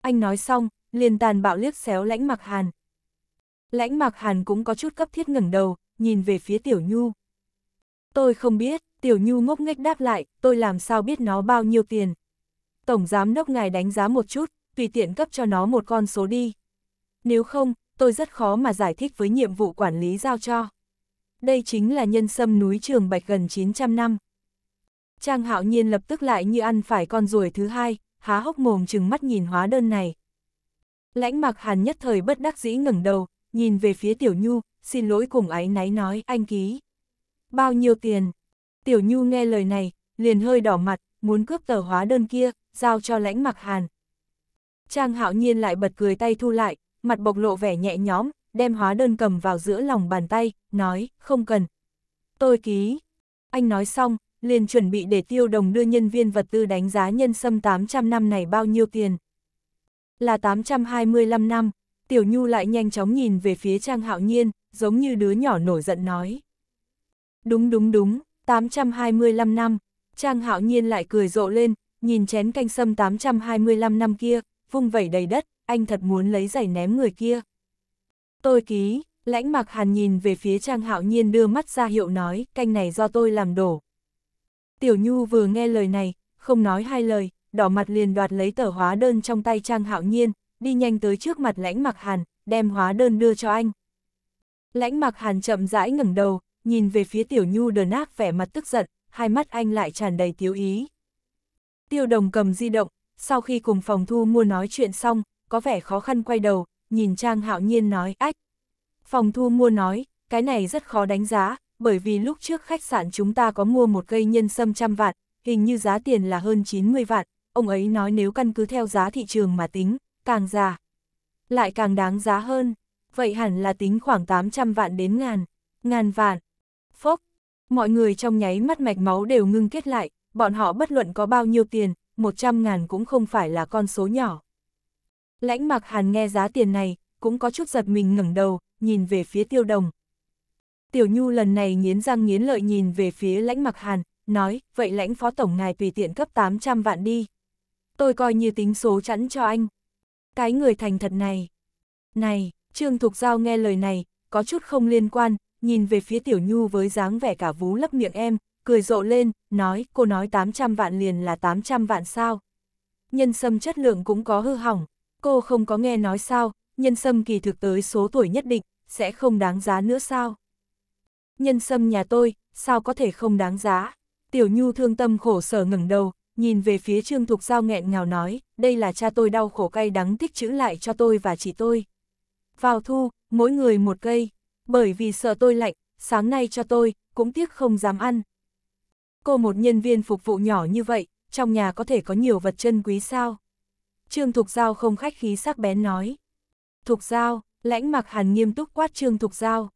Anh nói xong, liền tàn bạo liếc xéo lãnh mặc hàn. Lãnh mặc hàn cũng có chút cấp thiết ngẩng đầu, nhìn về phía tiểu nhu. Tôi không biết, tiểu nhu ngốc nghếch đáp lại, tôi làm sao biết nó bao nhiêu tiền. Tổng giám đốc ngài đánh giá một chút, tùy tiện cấp cho nó một con số đi. Nếu không, tôi rất khó mà giải thích với nhiệm vụ quản lý giao cho. Đây chính là nhân sâm núi Trường Bạch gần 900 năm. Trang hạo nhiên lập tức lại như ăn phải con ruồi thứ hai, há hốc mồm chừng mắt nhìn hóa đơn này. Lãnh mặc hàn nhất thời bất đắc dĩ ngẩng đầu, nhìn về phía Tiểu Nhu, xin lỗi cùng ái náy nói, anh ký. Bao nhiêu tiền? Tiểu Nhu nghe lời này, liền hơi đỏ mặt, muốn cướp tờ hóa đơn kia, giao cho lãnh mặc hàn. Trang hạo nhiên lại bật cười tay thu lại, mặt bộc lộ vẻ nhẹ nhõm, đem hóa đơn cầm vào giữa lòng bàn tay, nói, không cần. Tôi ký. Anh nói xong, liền chuẩn bị để tiêu đồng đưa nhân viên vật tư đánh giá nhân sâm 800 năm này bao nhiêu tiền. Là 825 năm, Tiểu Nhu lại nhanh chóng nhìn về phía Trang Hạo Nhiên, giống như đứa nhỏ nổi giận nói. Đúng đúng đúng, 825 năm, Trang Hạo Nhiên lại cười rộ lên, nhìn chén canh sâm 825 năm kia, vung vẩy đầy đất, anh thật muốn lấy giày ném người kia. Tôi ký, lãnh mạc hàn nhìn về phía Trang Hạo Nhiên đưa mắt ra hiệu nói, canh này do tôi làm đổ, Tiểu Nhu vừa nghe lời này, không nói hai lời, đỏ mặt liền đoạt lấy tờ hóa đơn trong tay Trang Hạo Nhiên, đi nhanh tới trước mặt lãnh mặc hàn, đem hóa đơn đưa cho anh. Lãnh mặc hàn chậm rãi ngẩng đầu, nhìn về phía Tiểu Nhu đờ nác vẻ mặt tức giận, hai mắt anh lại tràn đầy thiếu ý. Tiêu đồng cầm di động, sau khi cùng phòng thu mua nói chuyện xong, có vẻ khó khăn quay đầu, nhìn Trang Hạo Nhiên nói ách. Phòng thu mua nói, cái này rất khó đánh giá, bởi vì lúc trước khách sạn chúng ta có mua một cây nhân sâm trăm vạn, hình như giá tiền là hơn 90 vạn, ông ấy nói nếu căn cứ theo giá thị trường mà tính, càng già, lại càng đáng giá hơn, vậy hẳn là tính khoảng 800 vạn đến ngàn, ngàn vạn. Phốc, mọi người trong nháy mắt mạch máu đều ngưng kết lại, bọn họ bất luận có bao nhiêu tiền, 100 ngàn cũng không phải là con số nhỏ. Lãnh mặc hàn nghe giá tiền này, cũng có chút giật mình ngẩng đầu, nhìn về phía tiêu đồng. Tiểu Nhu lần này nghiến răng nghiến lợi nhìn về phía lãnh mặc hàn, nói, vậy lãnh phó tổng ngài tùy tiện cấp 800 vạn đi. Tôi coi như tính số chẵn cho anh. Cái người thành thật này. Này, Trương Thục Giao nghe lời này, có chút không liên quan, nhìn về phía Tiểu Nhu với dáng vẻ cả vú lấp miệng em, cười rộ lên, nói, cô nói 800 vạn liền là 800 vạn sao. Nhân sâm chất lượng cũng có hư hỏng, cô không có nghe nói sao, nhân sâm kỳ thực tới số tuổi nhất định, sẽ không đáng giá nữa sao nhân sâm nhà tôi, sao có thể không đáng giá. Tiểu Nhu thương tâm khổ sở ngẩng đầu, nhìn về phía Trương Thục Giao nghẹn ngào nói, đây là cha tôi đau khổ cay đắng tích chữ lại cho tôi và chị tôi. Vào thu, mỗi người một cây, bởi vì sợ tôi lạnh, sáng nay cho tôi, cũng tiếc không dám ăn. Cô một nhân viên phục vụ nhỏ như vậy, trong nhà có thể có nhiều vật chân quý sao? Trương Thục Giao không khách khí sắc bén nói. Thục Giao, lãnh mặc hàn nghiêm túc quát Trương Thục Giao.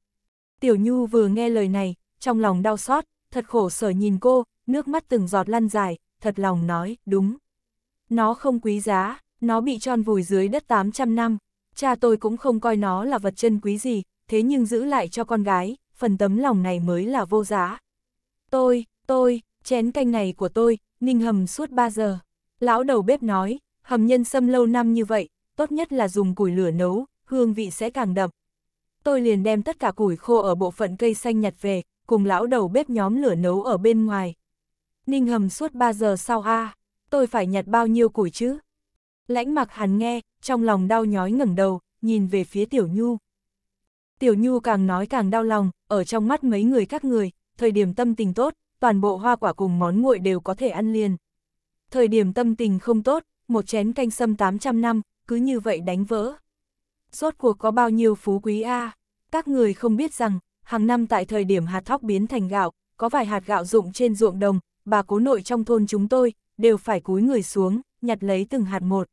Tiểu Nhu vừa nghe lời này, trong lòng đau xót, thật khổ sở nhìn cô, nước mắt từng giọt lăn dài, thật lòng nói, đúng. Nó không quý giá, nó bị tròn vùi dưới đất 800 năm, cha tôi cũng không coi nó là vật chân quý gì, thế nhưng giữ lại cho con gái, phần tấm lòng này mới là vô giá. Tôi, tôi, chén canh này của tôi, ninh hầm suốt 3 giờ. Lão đầu bếp nói, hầm nhân sâm lâu năm như vậy, tốt nhất là dùng củi lửa nấu, hương vị sẽ càng đậm tôi liền đem tất cả củi khô ở bộ phận cây xanh nhặt về, cùng lão đầu bếp nhóm lửa nấu ở bên ngoài. Ninh hầm suốt 3 giờ sau a tôi phải nhặt bao nhiêu củi chứ? Lãnh mặc hàn nghe, trong lòng đau nhói ngẩng đầu, nhìn về phía Tiểu Nhu. Tiểu Nhu càng nói càng đau lòng, ở trong mắt mấy người các người, thời điểm tâm tình tốt, toàn bộ hoa quả cùng món nguội đều có thể ăn liền. Thời điểm tâm tình không tốt, một chén canh sâm 800 năm, cứ như vậy đánh vỡ rốt cuộc có bao nhiêu phú quý a à? Các người không biết rằng, hàng năm tại thời điểm hạt thóc biến thành gạo, có vài hạt gạo dụng trên ruộng đồng, bà cố nội trong thôn chúng tôi, đều phải cúi người xuống, nhặt lấy từng hạt một.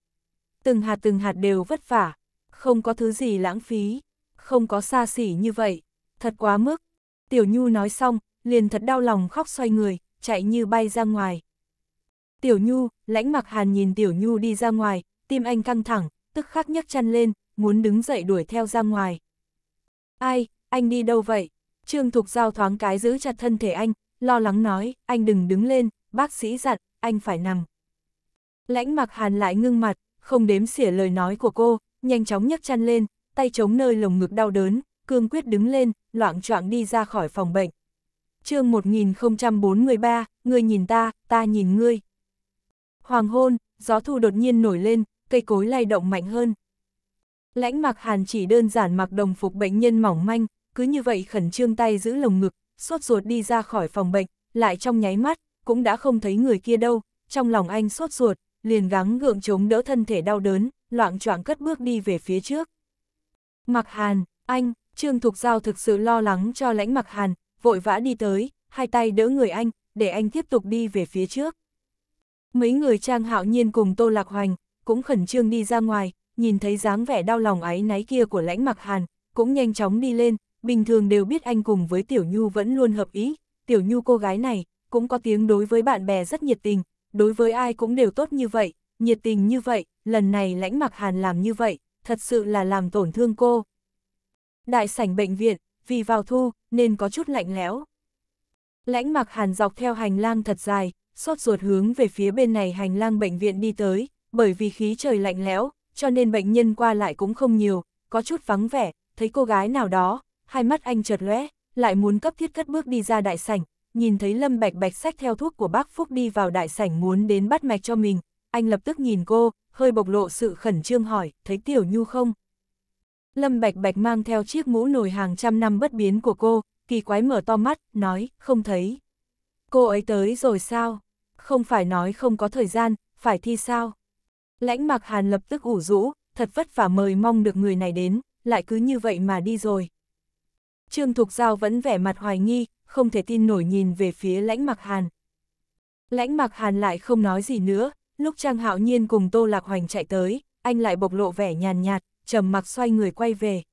Từng hạt từng hạt đều vất vả, không có thứ gì lãng phí, không có xa xỉ như vậy, thật quá mức. Tiểu Nhu nói xong, liền thật đau lòng khóc xoay người, chạy như bay ra ngoài. Tiểu Nhu, lãnh mặc hàn nhìn Tiểu Nhu đi ra ngoài, tim anh căng thẳng, tức khắc nhấc chăn lên, muốn đứng dậy đuổi theo ra ngoài. Ai, anh đi đâu vậy? Trương Thục Giao thoáng cái giữ chặt thân thể anh, lo lắng nói, anh đừng đứng lên, bác sĩ dặn, anh phải nằm. Lãnh mặc hàn lại ngưng mặt, không đếm xỉa lời nói của cô, nhanh chóng nhấc chăn lên, tay chống nơi lồng ngực đau đớn, cương quyết đứng lên, loạn choạng đi ra khỏi phòng bệnh. chương 1043, ngươi nhìn ta, ta nhìn ngươi. Hoàng hôn, gió thu đột nhiên nổi lên, cây cối lay động mạnh hơn, Lãnh mặc hàn chỉ đơn giản mặc đồng phục bệnh nhân mỏng manh, cứ như vậy khẩn trương tay giữ lồng ngực, sốt ruột đi ra khỏi phòng bệnh, lại trong nháy mắt, cũng đã không thấy người kia đâu, trong lòng anh sốt ruột, liền gắng gượng chống đỡ thân thể đau đớn, loạn choạng cất bước đi về phía trước. Mặc hàn, anh, Trương Thục Giao thực sự lo lắng cho lãnh mặc hàn, vội vã đi tới, hai tay đỡ người anh, để anh tiếp tục đi về phía trước. Mấy người trang hạo nhiên cùng Tô Lạc Hoành, cũng khẩn trương đi ra ngoài, nhìn thấy dáng vẻ đau lòng áy náy kia của lãnh mặc hàn, cũng nhanh chóng đi lên, bình thường đều biết anh cùng với Tiểu Nhu vẫn luôn hợp ý, Tiểu Nhu cô gái này, cũng có tiếng đối với bạn bè rất nhiệt tình, đối với ai cũng đều tốt như vậy, nhiệt tình như vậy, lần này lãnh mặc hàn làm như vậy, thật sự là làm tổn thương cô. Đại sảnh bệnh viện, vì vào thu, nên có chút lạnh lẽo. Lãnh mặc hàn dọc theo hành lang thật dài, sốt ruột hướng về phía bên này hành lang bệnh viện đi tới, bởi vì khí trời lạnh lẽo, cho nên bệnh nhân qua lại cũng không nhiều, có chút vắng vẻ, thấy cô gái nào đó, hai mắt anh chợt lóe, lại muốn cấp thiết cất bước đi ra đại sảnh, nhìn thấy Lâm Bạch Bạch sách theo thuốc của bác Phúc đi vào đại sảnh muốn đến bắt mạch cho mình, anh lập tức nhìn cô, hơi bộc lộ sự khẩn trương hỏi, thấy Tiểu Nhu không? Lâm Bạch Bạch mang theo chiếc mũ nồi hàng trăm năm bất biến của cô, kỳ quái mở to mắt, nói, không thấy. Cô ấy tới rồi sao? Không phải nói không có thời gian, phải thi sao? Lãnh mặc hàn lập tức ủ rũ, thật vất vả mời mong được người này đến, lại cứ như vậy mà đi rồi. Trương Thục Giao vẫn vẻ mặt hoài nghi, không thể tin nổi nhìn về phía lãnh mặc hàn. Lãnh mặc hàn lại không nói gì nữa, lúc Trang Hạo Nhiên cùng Tô Lạc Hoành chạy tới, anh lại bộc lộ vẻ nhàn nhạt, trầm mặc xoay người quay về.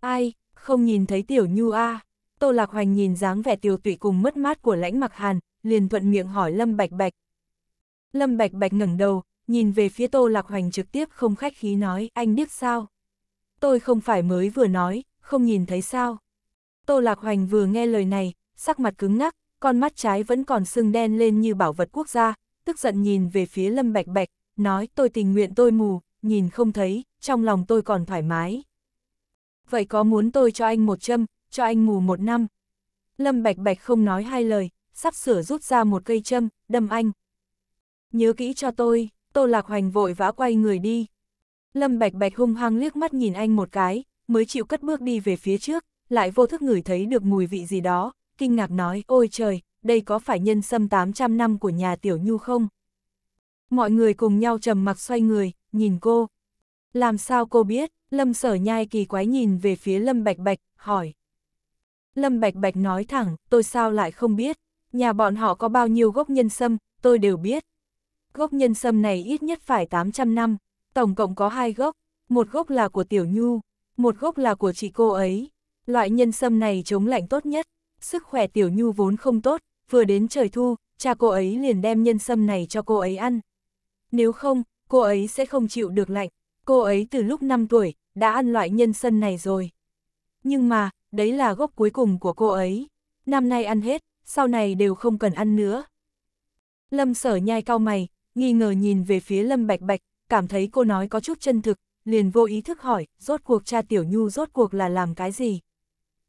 Ai, không nhìn thấy Tiểu Nhu a à? Tô Lạc Hoành nhìn dáng vẻ tiêu tụy cùng mất mát của lãnh mặc hàn, liền thuận miệng hỏi Lâm Bạch Bạch. Lâm Bạch Bạch ngẩng đầu, nhìn về phía Tô Lạc Hoành trực tiếp không khách khí nói, anh biết sao? Tôi không phải mới vừa nói, không nhìn thấy sao? Tô Lạc Hoành vừa nghe lời này, sắc mặt cứng ngắc, con mắt trái vẫn còn sưng đen lên như bảo vật quốc gia, tức giận nhìn về phía Lâm Bạch Bạch, nói tôi tình nguyện tôi mù, nhìn không thấy, trong lòng tôi còn thoải mái. Vậy có muốn tôi cho anh một châm, cho anh mù một năm? Lâm Bạch Bạch không nói hai lời, sắp sửa rút ra một cây châm, đâm anh. Nhớ kỹ cho tôi. Tô Lạc Hoành vội vã quay người đi. Lâm Bạch Bạch hung hăng liếc mắt nhìn anh một cái, mới chịu cất bước đi về phía trước, lại vô thức ngửi thấy được mùi vị gì đó, kinh ngạc nói, ôi trời, đây có phải nhân sâm 800 năm của nhà Tiểu Nhu không? Mọi người cùng nhau trầm mặc xoay người, nhìn cô. Làm sao cô biết, Lâm sở nhai kỳ quái nhìn về phía Lâm Bạch Bạch, hỏi. Lâm Bạch Bạch nói thẳng, tôi sao lại không biết, nhà bọn họ có bao nhiêu gốc nhân sâm, tôi đều biết. Gốc nhân sâm này ít nhất phải 800 năm, tổng cộng có hai gốc, một gốc là của Tiểu Nhu, một gốc là của chị cô ấy. Loại nhân sâm này chống lạnh tốt nhất, sức khỏe Tiểu Nhu vốn không tốt, vừa đến trời thu, cha cô ấy liền đem nhân sâm này cho cô ấy ăn. Nếu không, cô ấy sẽ không chịu được lạnh, cô ấy từ lúc 5 tuổi, đã ăn loại nhân sâm này rồi. Nhưng mà, đấy là gốc cuối cùng của cô ấy, năm nay ăn hết, sau này đều không cần ăn nữa. Lâm sở nhai cao mày, nghi ngờ nhìn về phía Lâm Bạch Bạch, cảm thấy cô nói có chút chân thực, liền vô ý thức hỏi, rốt cuộc cha Tiểu Nhu rốt cuộc là làm cái gì?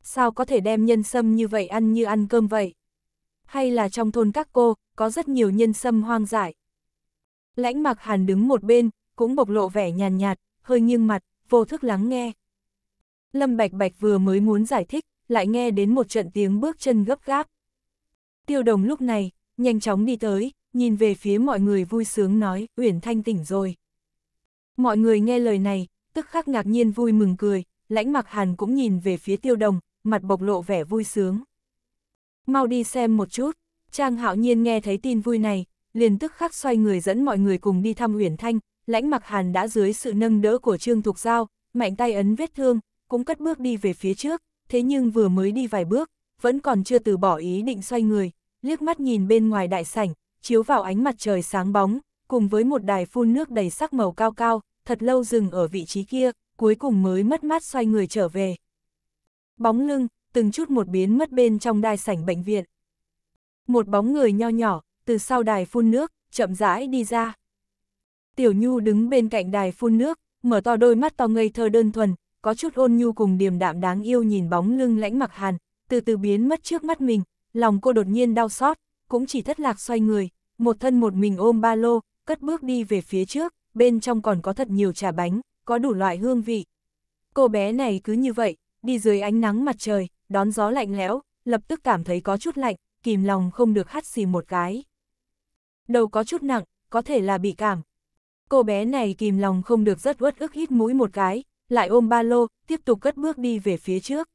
Sao có thể đem nhân sâm như vậy ăn như ăn cơm vậy? Hay là trong thôn các cô, có rất nhiều nhân sâm hoang dại? Lãnh mặc hàn đứng một bên, cũng bộc lộ vẻ nhàn nhạt, nhạt, hơi nghiêng mặt, vô thức lắng nghe. Lâm Bạch Bạch vừa mới muốn giải thích, lại nghe đến một trận tiếng bước chân gấp gáp. Tiêu đồng lúc này, nhanh chóng đi tới, nhìn về phía mọi người vui sướng nói, Uyển Thanh tỉnh rồi. Mọi người nghe lời này, tức khắc ngạc nhiên vui mừng cười, lãnh mặc hàn cũng nhìn về phía tiêu đồng, mặt bộc lộ vẻ vui sướng. Mau đi xem một chút, Trang hạo nhiên nghe thấy tin vui này, liền tức khắc xoay người dẫn mọi người cùng đi thăm Uyển Thanh, lãnh mặc hàn đã dưới sự nâng đỡ của Trương Thục Giao, mạnh tay ấn vết thương, cũng cất bước đi về phía trước, thế nhưng vừa mới đi vài bước, vẫn còn chưa từ bỏ ý định xoay người, liếc mắt nhìn bên ngoài đại sảnh, chiếu vào ánh mặt trời sáng bóng, cùng với một đài phun nước đầy sắc màu cao cao, thật lâu dừng ở vị trí kia, cuối cùng mới mất mát xoay người trở về. Bóng lưng, từng chút một biến mất bên trong đai sảnh bệnh viện. Một bóng người nho nhỏ, từ sau đài phun nước, chậm rãi đi ra. Tiểu Nhu đứng bên cạnh đài phun nước, mở to đôi mắt to ngây thơ đơn thuần, có chút ôn nhu cùng điềm đạm đáng yêu nhìn bóng lưng lãnh mặc hàn, từ từ biến mất trước mắt mình, lòng cô đột nhiên đau xót, cũng chỉ thất lạc xoay người, một thân một mình ôm ba lô, cất bước đi về phía trước, bên trong còn có thật nhiều trà bánh, có đủ loại hương vị. Cô bé này cứ như vậy, đi dưới ánh nắng mặt trời, đón gió lạnh lẽo, lập tức cảm thấy có chút lạnh, kìm lòng không được hắt xì một cái. Đầu có chút nặng, có thể là bị cảm. Cô bé này kìm lòng không được rất uất ức hít mũi một cái, lại ôm ba lô, tiếp tục cất bước đi về phía trước.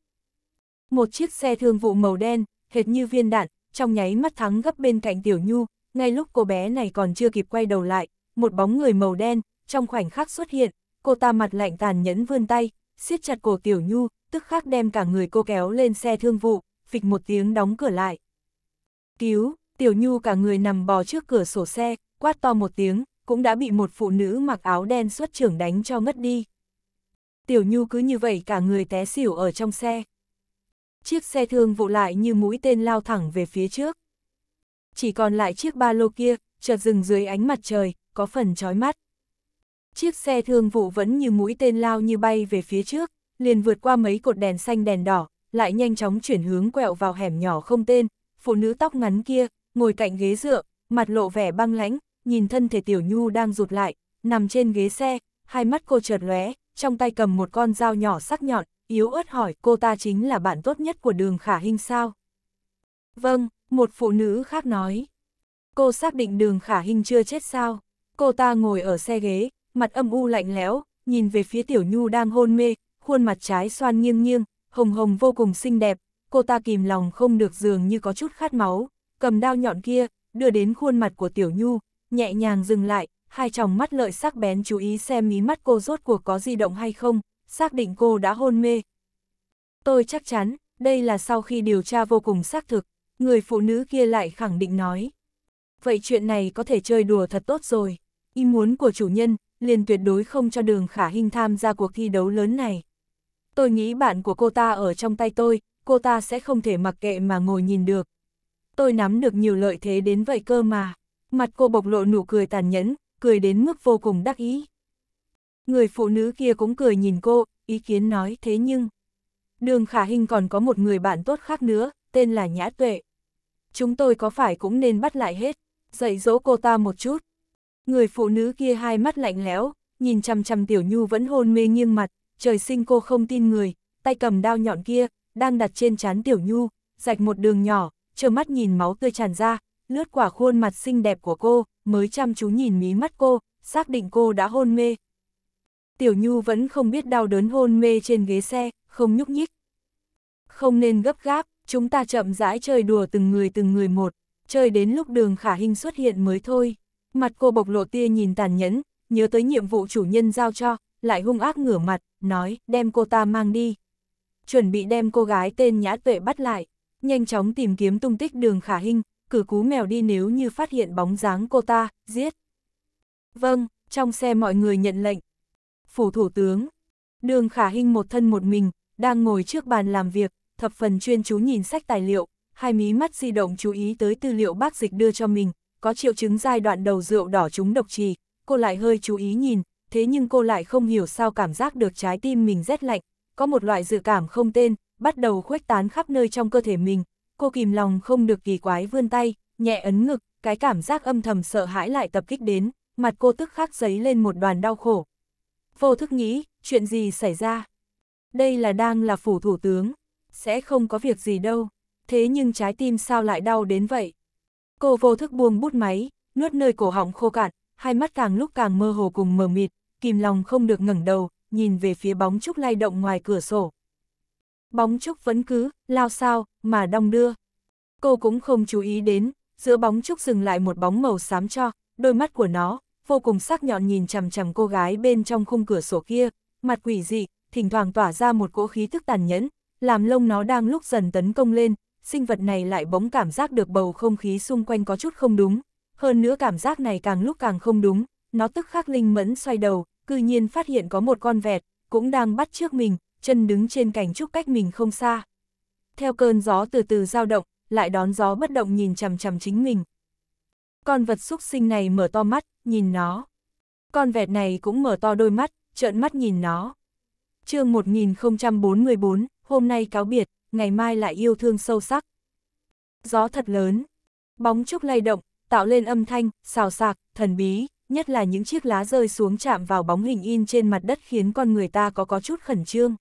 Một chiếc xe thương vụ màu đen, hệt như viên đạn, trong nháy mắt thắng gấp bên cạnh Tiểu Nhu, ngay lúc cô bé này còn chưa kịp quay đầu lại, một bóng người màu đen, trong khoảnh khắc xuất hiện, cô ta mặt lạnh tàn nhẫn vươn tay, siết chặt cổ Tiểu Nhu, tức khắc đem cả người cô kéo lên xe thương vụ, phịch một tiếng đóng cửa lại. Cứu, Tiểu Nhu cả người nằm bò trước cửa sổ xe, quát to một tiếng, cũng đã bị một phụ nữ mặc áo đen xuất trưởng đánh cho ngất đi. Tiểu Nhu cứ như vậy cả người té xỉu ở trong xe. Chiếc xe thương vụ lại như mũi tên lao thẳng về phía trước. Chỉ còn lại chiếc ba lô kia, chợt dừng dưới ánh mặt trời, có phần chói mắt. Chiếc xe thương vụ vẫn như mũi tên lao như bay về phía trước, liền vượt qua mấy cột đèn xanh đèn đỏ, lại nhanh chóng chuyển hướng quẹo vào hẻm nhỏ không tên, phụ nữ tóc ngắn kia, ngồi cạnh ghế dựa, mặt lộ vẻ băng lãnh, nhìn thân thể tiểu nhu đang rụt lại, nằm trên ghế xe, hai mắt cô chợt lóe, trong tay cầm một con dao nhỏ sắc nhọn, yếu ớt hỏi cô ta chính là bạn tốt nhất của đường khả hình sao? Vâng, một phụ nữ khác nói. Cô xác định đường khả hình chưa chết sao? Cô ta ngồi ở xe ghế, mặt âm u lạnh lẽo, nhìn về phía tiểu nhu đang hôn mê, khuôn mặt trái xoan nghiêng nghiêng, hồng hồng vô cùng xinh đẹp, cô ta kìm lòng không được dường như có chút khát máu, cầm đao nhọn kia, đưa đến khuôn mặt của tiểu nhu, nhẹ nhàng dừng lại, hai tròng mắt lợi sắc bén chú ý xem mí mắt cô rốt cuộc có di động hay không, xác định cô đã hôn mê. Tôi chắc chắn, đây là sau khi điều tra vô cùng xác thực, người phụ nữ kia lại khẳng định nói. Vậy chuyện này có thể chơi đùa thật tốt rồi. Ý muốn của chủ nhân, liền tuyệt đối không cho đường khả hình tham gia cuộc thi đấu lớn này. Tôi nghĩ bạn của cô ta ở trong tay tôi, cô ta sẽ không thể mặc kệ mà ngồi nhìn được. Tôi nắm được nhiều lợi thế đến vậy cơ mà. Mặt cô bộc lộ nụ cười tàn nhẫn, cười đến mức vô cùng đắc ý. Người phụ nữ kia cũng cười nhìn cô, ý kiến nói thế nhưng. Đường khả hình còn có một người bạn tốt khác nữa, tên là Nhã Tuệ. Chúng tôi có phải cũng nên bắt lại hết, dạy dỗ cô ta một chút. Người phụ nữ kia hai mắt lạnh lẽo, nhìn chằm chằm Tiểu Nhu vẫn hôn mê nghiêng mặt, trời sinh cô không tin người, tay cầm đao nhọn kia, đang đặt trên trán Tiểu Nhu, rạch một đường nhỏ, trơ mắt nhìn máu tươi tràn ra, lướt qua khuôn mặt xinh đẹp của cô, mới chăm chú nhìn mí mắt cô, xác định cô đã hôn mê, Tiểu Nhu vẫn không biết đau đớn hôn mê trên ghế xe, không nhúc nhích. Không nên gấp gáp, chúng ta chậm rãi chơi đùa từng người từng người một, chơi đến lúc đường khả hình xuất hiện mới thôi. Mặt cô bộc lộ tia nhìn tàn nhẫn, nhớ tới nhiệm vụ chủ nhân giao cho, lại hung ác ngửa mặt, nói, đem cô ta mang đi. Chuẩn bị đem cô gái tên Nhã Tuệ bắt lại, nhanh chóng tìm kiếm tung tích đường khả hình, cử cú mèo đi nếu như phát hiện bóng dáng cô ta, giết. Vâng, trong xe mọi người nhận lệnh, phủ thủ tướng. Đường khả hình một thân một mình, đang ngồi trước bàn làm việc, thập phần chuyên chú nhìn sách tài liệu, hai mí mắt di động chú ý tới tư liệu bác dịch đưa cho mình, có triệu chứng giai đoạn đầu rượu đỏ trúng độc trì, cô lại hơi chú ý nhìn, thế nhưng cô lại không hiểu sao cảm giác được trái tim mình rét lạnh, có một loại dự cảm không tên, bắt đầu khuếch tán khắp nơi trong cơ thể mình, cô kìm lòng không được kỳ quái vươn tay, nhẹ ấn ngực, cái cảm giác âm thầm sợ hãi lại tập kích đến, mặt cô tức khắc giấy lên một đoàn đau khổ, vô thức nghĩ, chuyện gì xảy ra? Đây là đang là phủ thủ tướng, sẽ không có việc gì đâu, thế nhưng trái tim sao lại đau đến vậy? Cô vô thức buông bút máy, nuốt nơi cổ họng khô cạn, hai mắt càng lúc càng mơ hồ cùng mờ mịt, kìm lòng không được ngẩng đầu, nhìn về phía bóng trúc lay động ngoài cửa sổ. Bóng trúc vẫn cứ, lao sao, mà đong đưa. Cô cũng không chú ý đến, giữa bóng trúc dừng lại một bóng màu xám cho, đôi mắt của nó, vô cùng sắc nhọn nhìn chằm chằm cô gái bên trong khung cửa sổ kia, mặt quỷ dị, thỉnh thoảng tỏa ra một cỗ khí thức tàn nhẫn, làm lông nó đang lúc dần tấn công lên, sinh vật này lại bỗng cảm giác được bầu không khí xung quanh có chút không đúng, hơn nữa cảm giác này càng lúc càng không đúng, nó tức khắc linh mẫn xoay đầu, cư nhiên phát hiện có một con vẹt, cũng đang bắt trước mình, chân đứng trên cành trúc cách mình không xa. Theo cơn gió từ từ dao động, lại đón gió bất động nhìn chằm chằm chính mình, con vật xúc sinh này mở to mắt, nhìn nó. Con vẹt này cũng mở to đôi mắt, trợn mắt nhìn nó. chương 1044, hôm nay cáo biệt, ngày mai lại yêu thương sâu sắc. Gió thật lớn, bóng trúc lay động, tạo lên âm thanh, xào sạc, thần bí, nhất là những chiếc lá rơi xuống chạm vào bóng hình in trên mặt đất khiến con người ta có có chút khẩn trương.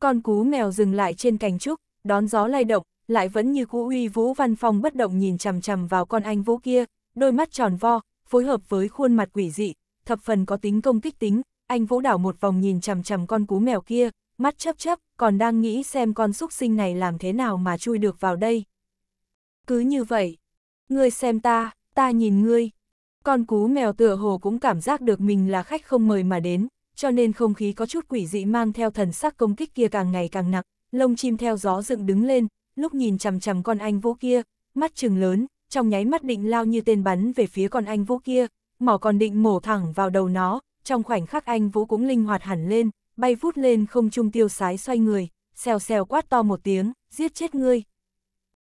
Con cú mèo dừng lại trên cành trúc, đón gió lay động, lại vẫn như cũ uy vũ văn phong bất động nhìn chằm chằm vào con anh vũ kia, đôi mắt tròn vo, phối hợp với khuôn mặt quỷ dị, thập phần có tính công kích tính, anh vũ đảo một vòng nhìn chằm chằm con cú mèo kia, mắt chấp chấp, còn đang nghĩ xem con xúc sinh này làm thế nào mà chui được vào đây. Cứ như vậy, ngươi xem ta, ta nhìn ngươi. Con cú mèo tựa hồ cũng cảm giác được mình là khách không mời mà đến, cho nên không khí có chút quỷ dị mang theo thần sắc công kích kia càng ngày càng nặng, lông chim theo gió dựng đứng lên, lúc nhìn chằm chằm con anh vũ kia, mắt trừng lớn, trong nháy mắt định lao như tên bắn về phía con anh vũ kia, mỏ còn định mổ thẳng vào đầu nó, trong khoảnh khắc anh vũ cũng linh hoạt hẳn lên, bay vút lên không trung tiêu sái xoay người, xèo xèo quát to một tiếng, giết chết ngươi.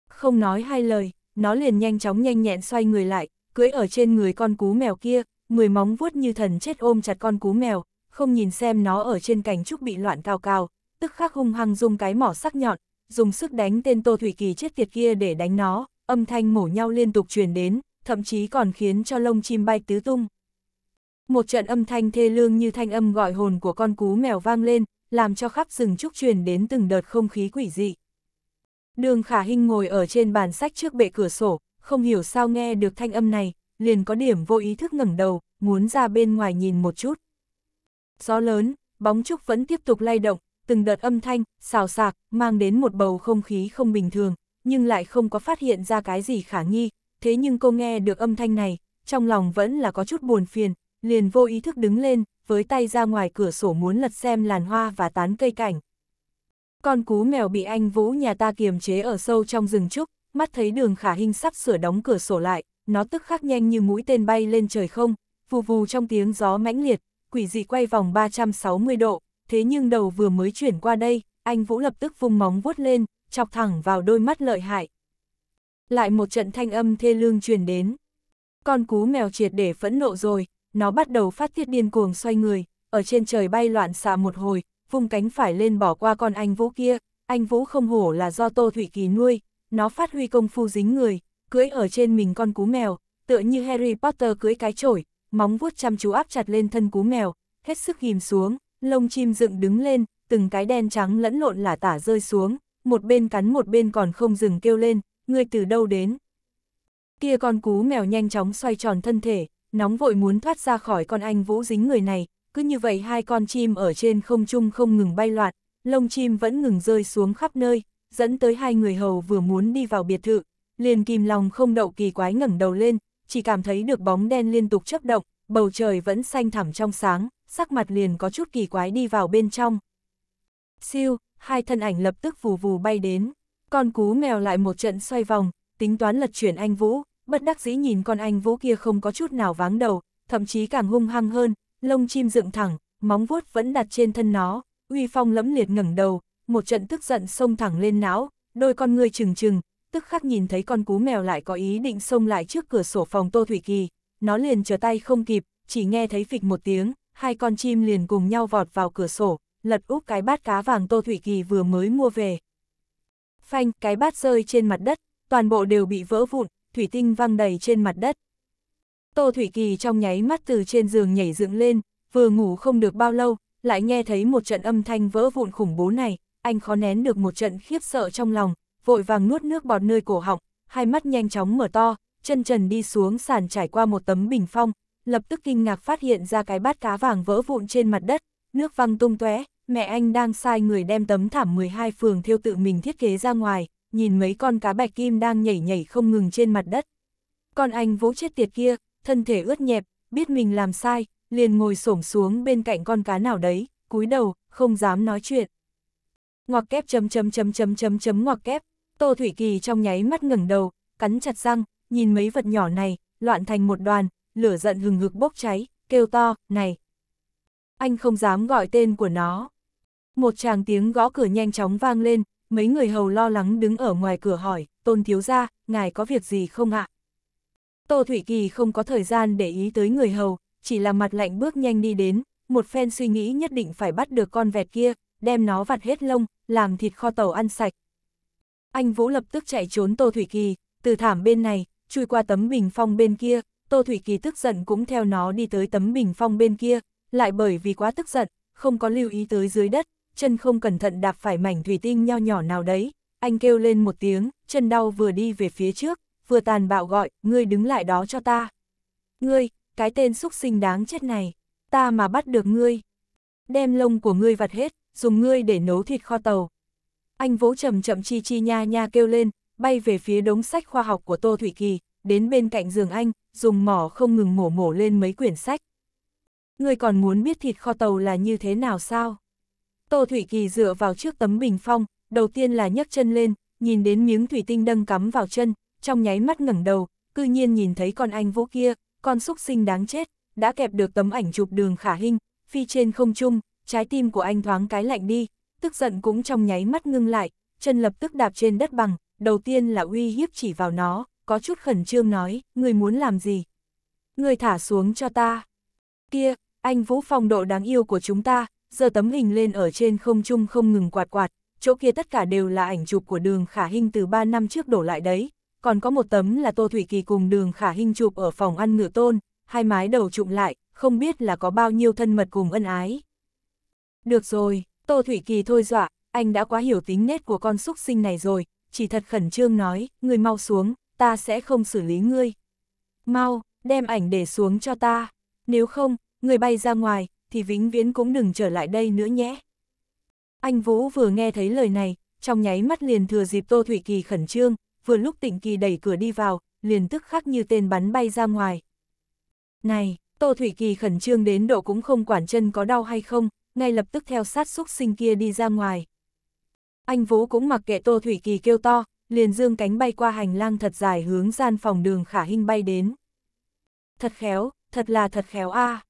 Không nói hai lời, nó liền nhanh chóng nhanh nhẹn xoay người lại, cưỡi ở trên người con cú mèo kia, mười móng vuốt như thần chết ôm chặt con cú mèo, không nhìn xem nó ở trên cành trúc bị loạn cao cao, tức khắc hung hăng dùng cái mỏ sắc nhọn, dùng sức đánh tên Tô Thủy Kỳ chết tiệt kia để đánh nó, âm thanh mổ nhau liên tục truyền đến, thậm chí còn khiến cho lông chim bay tứ tung. Một trận âm thanh thê lương như thanh âm gọi hồn của con cú mèo vang lên, làm cho khắp rừng trúc truyền đến từng đợt không khí quỷ dị. Đường Khả Hinh ngồi ở trên bàn sách trước bệ cửa sổ, không hiểu sao nghe được thanh âm này, liền có điểm vô ý thức ngẩng đầu, muốn ra bên ngoài nhìn một chút. Gió lớn, bóng trúc vẫn tiếp tục lay động, từng đợt âm thanh, xào sạc, mang đến một bầu không khí không bình thường, nhưng lại không có phát hiện ra cái gì khả nghi, thế nhưng cô nghe được âm thanh này, trong lòng vẫn là có chút buồn phiền, liền vô ý thức đứng lên, với tay ra ngoài cửa sổ muốn lật xem làn hoa và tán cây cảnh. Con cú mèo bị anh Vũ nhà ta kiềm chế ở sâu trong rừng trúc, mắt thấy đường khả hình sắp sửa đóng cửa sổ lại, nó tức khắc nhanh như mũi tên bay lên trời không, vù vù trong tiếng gió mãnh liệt, quỷ dị quay vòng 360 độ, thế nhưng đầu vừa mới chuyển qua đây, anh Vũ lập tức vung móng vuốt lên, chọc thẳng vào đôi mắt lợi hại. Lại một trận thanh âm thê lương truyền đến. Con cú mèo triệt để phẫn nộ rồi, nó bắt đầu phát tiết điên cuồng xoay người, ở trên trời bay loạn xạ một hồi, vung cánh phải lên bỏ qua con anh Vũ kia, anh Vũ không hổ là do Tô thủy Kỳ nuôi, nó phát huy công phu dính người, cưỡi ở trên mình con cú mèo, tựa như Harry Potter cưỡi cái chổi, móng vuốt chăm chú áp chặt lên thân cú mèo, hết sức ghim xuống, lông chim dựng đứng lên, từng cái đen trắng lẫn lộn là tả rơi xuống, một bên cắn một bên còn không dừng kêu lên, ngươi từ đâu đến. Kia con cú mèo nhanh chóng xoay tròn thân thể, nóng vội muốn thoát ra khỏi con anh vũ dính người này, cứ như vậy hai con chim ở trên không trung không ngừng bay loạn, lông chim vẫn ngừng rơi xuống khắp nơi, dẫn tới hai người hầu vừa muốn đi vào biệt thự, liền kìm lòng không đậu kỳ quái ngẩng đầu lên, chỉ cảm thấy được bóng đen liên tục chấp động, bầu trời vẫn xanh thẳm trong sáng, sắc mặt liền có chút kỳ quái đi vào bên trong. Siêu, hai thân ảnh lập tức vù vù bay đến, con cú mèo lại một trận xoay vòng, tính toán lật chuyển anh Vũ, bất đắc dĩ nhìn con anh Vũ kia không có chút nào váng đầu, thậm chí càng hung hăng hơn, lông chim dựng thẳng, móng vuốt vẫn đặt trên thân nó, uy phong lẫm liệt ngẩng đầu, một trận tức giận xông thẳng lên não, đôi con người trừng trừng, tức khắc nhìn thấy con cú mèo lại có ý định xông lại trước cửa sổ phòng Tô Thủy Kỳ, nó liền trở tay không kịp, chỉ nghe thấy phịch một tiếng, hai con chim liền cùng nhau vọt vào cửa sổ, lật úp cái bát cá vàng Tô Thủy Kỳ vừa mới mua về. Phanh, cái bát rơi trên mặt đất, toàn bộ đều bị vỡ vụn, thủy tinh văng đầy trên mặt đất. Tô Thủy Kỳ trong nháy mắt từ trên giường nhảy dựng lên, vừa ngủ không được bao lâu, lại nghe thấy một trận âm thanh vỡ vụn khủng bố này, anh khó nén được một trận khiếp sợ trong lòng, vội vàng nuốt nước bọt nơi cổ họng, hai mắt nhanh chóng mở to, chân trần đi xuống sàn trải qua một tấm bình phong, lập tức kinh ngạc phát hiện ra cái bát cá vàng vỡ vụn trên mặt đất, nước văng tung tóe. mẹ anh đang sai người đem tấm thảm 12 phường theo tự mình thiết kế ra ngoài, nhìn mấy con cá bạch kim đang nhảy nhảy không ngừng trên mặt đất. Con anh vỗ chết tiệt kia, thân thể ướt nhẹp, biết mình làm sai, liền ngồi xổm xuống bên cạnh con cá nào đấy, cúi đầu, không dám nói chuyện. Ngoặc kép chấm chấm chấm chấm chấm chấm ngoặc kép, Tô Thủy Kỳ trong nháy mắt ngẩng đầu, cắn chặt răng, nhìn mấy vật nhỏ này, loạn thành một đoàn, lửa giận hừng hực bốc cháy, kêu to, này. Anh không dám gọi tên của nó. Một chàng tiếng gõ cửa nhanh chóng vang lên, mấy người hầu lo lắng đứng ở ngoài cửa hỏi, tôn thiếu ra, ngài có việc gì không ạ? Tô Thủy Kỳ không có thời gian để ý tới người hầu, chỉ là mặt lạnh bước nhanh đi đến, một phen suy nghĩ nhất định phải bắt được con vẹt kia, đem nó vặt hết lông, làm thịt kho tàu ăn sạch. Anh Vũ lập tức chạy trốn Tô Thủy Kỳ, từ thảm bên này, chui qua tấm bình phong bên kia, Tô Thủy Kỳ tức giận cũng theo nó đi tới tấm bình phong bên kia, lại bởi vì quá tức giận, không có lưu ý tới dưới đất, chân không cẩn thận đạp phải mảnh thủy tinh nho nhỏ nào đấy, anh kêu lên một tiếng, chân đau vừa đi về phía trước, vừa tàn bạo gọi, ngươi đứng lại đó cho ta. Ngươi, cái tên xúc sinh đáng chết này, ta mà bắt được ngươi. Đem lông của ngươi vặt hết, dùng ngươi để nấu thịt kho tàu. Anh vỗ chậm chậm chi chi nha nha kêu lên, bay về phía đống sách khoa học của Tô Thủy Kỳ, đến bên cạnh giường anh, dùng mỏ không ngừng mổ mổ lên mấy quyển sách. Người còn muốn biết thịt kho tàu là như thế nào sao? Tô Thủy Kỳ dựa vào trước tấm bình phong, đầu tiên là nhấc chân lên, nhìn đến miếng thủy tinh đâm cắm vào chân, trong nháy mắt ngẩng đầu, cư nhiên nhìn thấy con anh vũ kia, con xúc sinh đáng chết, đã kẹp được tấm ảnh chụp đường khả hình, phi trên không trung, trái tim của anh thoáng cái lạnh đi, tức giận cũng trong nháy mắt ngưng lại, chân lập tức đạp trên đất bằng, đầu tiên là uy hiếp chỉ vào nó, có chút khẩn trương nói, người muốn làm gì? Người thả xuống cho ta. Kia, anh Vũ Phong độ đáng yêu của chúng ta, giờ tấm hình lên ở trên không trung không ngừng quạt quạt, chỗ kia tất cả đều là ảnh chụp của đường khả hình từ 3 năm trước đổ lại đấy, còn có một tấm là Tô Thủy Kỳ cùng đường khả hình chụp ở phòng ăn ngựa tôn, hai mái đầu chụm lại, không biết là có bao nhiêu thân mật cùng ân ái. Được rồi, Tô Thủy Kỳ thôi dọa, anh đã quá hiểu tính nết của con xúc sinh này rồi, chỉ thật khẩn trương nói, người mau xuống, ta sẽ không xử lý ngươi. Mau, đem ảnh để xuống cho ta, nếu không, người bay ra ngoài, thì vĩnh viễn cũng đừng trở lại đây nữa nhé. Anh Vũ vừa nghe thấy lời này, trong nháy mắt liền thừa dịp Tô Thủy Kỳ khẩn trương, vừa lúc Tịnh Kỳ đẩy cửa đi vào, liền tức khắc như tên bắn bay ra ngoài. Này, Tô Thủy Kỳ khẩn trương đến độ cũng không quản chân có đau hay không, ngay lập tức theo sát xúc sinh kia đi ra ngoài. Anh Vũ cũng mặc kệ Tô Thủy Kỳ kêu to, liền dương cánh bay qua hành lang thật dài hướng gian phòng đường khả hình bay đến. Thật khéo, thật là thật khéo a à.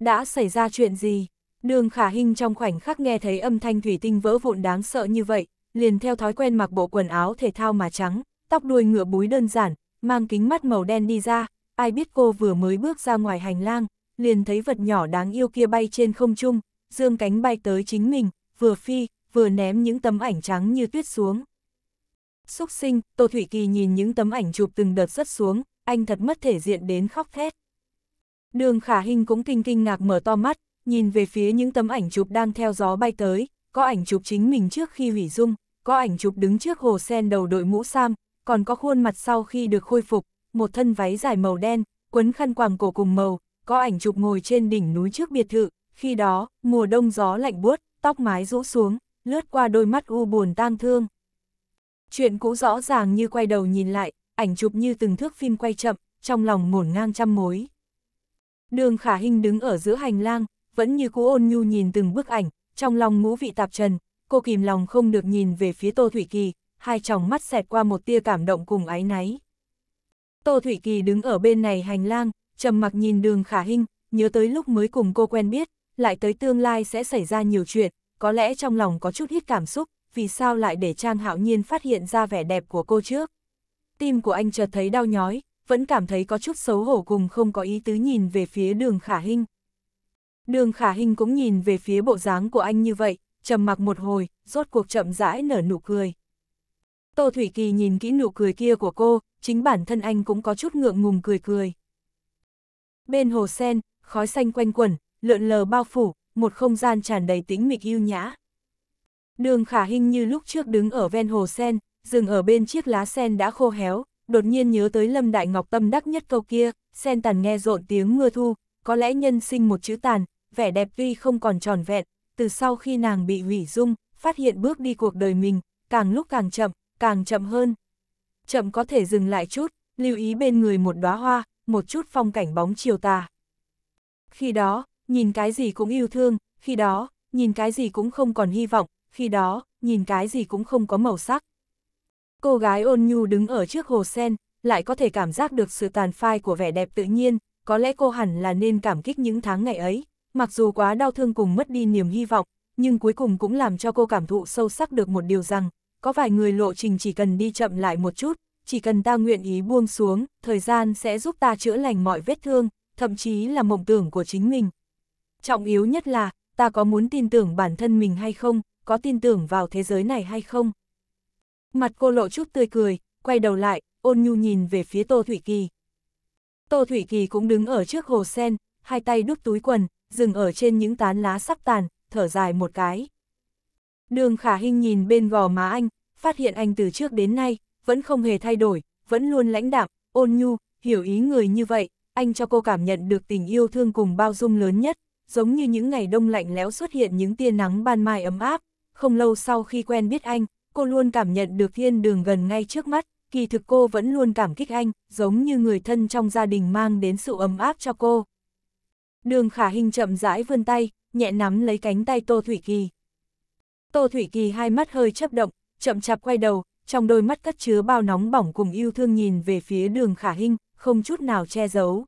Đã xảy ra chuyện gì? Đường khả hình trong khoảnh khắc nghe thấy âm thanh thủy tinh vỡ vụn đáng sợ như vậy, liền theo thói quen mặc bộ quần áo thể thao mà trắng, tóc đuôi ngựa búi đơn giản, mang kính mắt màu đen đi ra, ai biết cô vừa mới bước ra ngoài hành lang, liền thấy vật nhỏ đáng yêu kia bay trên không trung, dương cánh bay tới chính mình, vừa phi, vừa ném những tấm ảnh trắng như tuyết xuống. Xúc sinh, Tô Thủy Kỳ nhìn những tấm ảnh chụp từng đợt rất xuống, anh thật mất thể diện đến khóc thét. Đường khả hình cũng kinh kinh ngạc mở to mắt, nhìn về phía những tấm ảnh chụp đang theo gió bay tới, có ảnh chụp chính mình trước khi hủy dung, có ảnh chụp đứng trước hồ sen đầu đội mũ sam, còn có khuôn mặt sau khi được khôi phục, một thân váy dài màu đen, quấn khăn quàng cổ cùng màu, có ảnh chụp ngồi trên đỉnh núi trước biệt thự, khi đó, mùa đông gió lạnh buốt, tóc mái rũ xuống, lướt qua đôi mắt u buồn tang thương. Chuyện cũ rõ ràng như quay đầu nhìn lại, ảnh chụp như từng thước phim quay chậm, trong lòng ngổn ngang trăm mối. Đường khả hình đứng ở giữa hành lang, vẫn như cú ôn nhu nhìn từng bức ảnh, trong lòng ngũ vị tạp trần, cô kìm lòng không được nhìn về phía Tô Thủy Kỳ, hai tròng mắt xẹt qua một tia cảm động cùng áy náy. Tô Thủy Kỳ đứng ở bên này hành lang, trầm mặc nhìn đường khả hình, nhớ tới lúc mới cùng cô quen biết, lại tới tương lai sẽ xảy ra nhiều chuyện, có lẽ trong lòng có chút ít cảm xúc, vì sao lại để Trang Hạo Nhiên phát hiện ra vẻ đẹp của cô trước. Tim của anh chợt thấy đau nhói, vẫn cảm thấy có chút xấu hổ cùng không có ý tứ nhìn về phía đường khả hình. Đường khả hình cũng nhìn về phía bộ dáng của anh như vậy, trầm mặc một hồi, rốt cuộc chậm rãi nở nụ cười. Tô Thủy Kỳ nhìn kỹ nụ cười kia của cô, chính bản thân anh cũng có chút ngượng ngùng cười cười. Bên hồ sen, khói xanh quanh quẩn, lượn lờ bao phủ, một không gian tràn đầy tĩnh mịch yêu nhã. Đường khả hình như lúc trước đứng ở ven hồ sen, dừng ở bên chiếc lá sen đã khô héo, đột nhiên nhớ tới Lâm Đại Ngọc tâm đắc nhất câu kia, sen tàn nghe rộn tiếng mưa thu, có lẽ nhân sinh một chữ tàn, vẻ đẹp tuy không còn tròn vẹn, từ sau khi nàng bị hủy dung, phát hiện bước đi cuộc đời mình, càng lúc càng chậm, càng chậm hơn. Chậm có thể dừng lại chút, lưu ý bên người một đóa hoa, một chút phong cảnh bóng chiều tà. Khi đó, nhìn cái gì cũng yêu thương, khi đó, nhìn cái gì cũng không còn hy vọng, khi đó, nhìn cái gì cũng không có màu sắc. Cô gái ôn nhu đứng ở trước hồ sen, lại có thể cảm giác được sự tàn phai của vẻ đẹp tự nhiên, có lẽ cô hẳn là nên cảm kích những tháng ngày ấy, mặc dù quá đau thương cùng mất đi niềm hy vọng, nhưng cuối cùng cũng làm cho cô cảm thụ sâu sắc được một điều rằng, có vài người lộ trình chỉ cần đi chậm lại một chút, chỉ cần ta nguyện ý buông xuống, thời gian sẽ giúp ta chữa lành mọi vết thương, thậm chí là mộng tưởng của chính mình. Trọng yếu nhất là, ta có muốn tin tưởng bản thân mình hay không, có tin tưởng vào thế giới này hay không? Mặt cô lộ chút tươi cười, quay đầu lại, ôn nhu nhìn về phía Tô Thủy Kỳ. Tô Thủy Kỳ cũng đứng ở trước hồ sen, hai tay đút túi quần, dừng ở trên những tán lá sắc tàn, thở dài một cái. Đường Khả hình nhìn bên gò má anh, phát hiện anh từ trước đến nay, vẫn không hề thay đổi, vẫn luôn lãnh đạm, ôn nhu, hiểu ý người như vậy, anh cho cô cảm nhận được tình yêu thương cùng bao dung lớn nhất, giống như những ngày đông lạnh lẽo xuất hiện những tia nắng ban mai ấm áp, không lâu sau khi quen biết anh, cô luôn cảm nhận được thiên đường gần ngay trước mắt, kỳ thực cô vẫn luôn cảm kích anh, giống như người thân trong gia đình mang đến sự ấm áp cho cô. Đường khả hình chậm rãi vươn tay, nhẹ nắm lấy cánh tay Tô Thủy Kỳ. Tô Thủy Kỳ hai mắt hơi chấp động, chậm chạp quay đầu, trong đôi mắt cất chứa bao nóng bỏng cùng yêu thương nhìn về phía đường khả hình, không chút nào che giấu.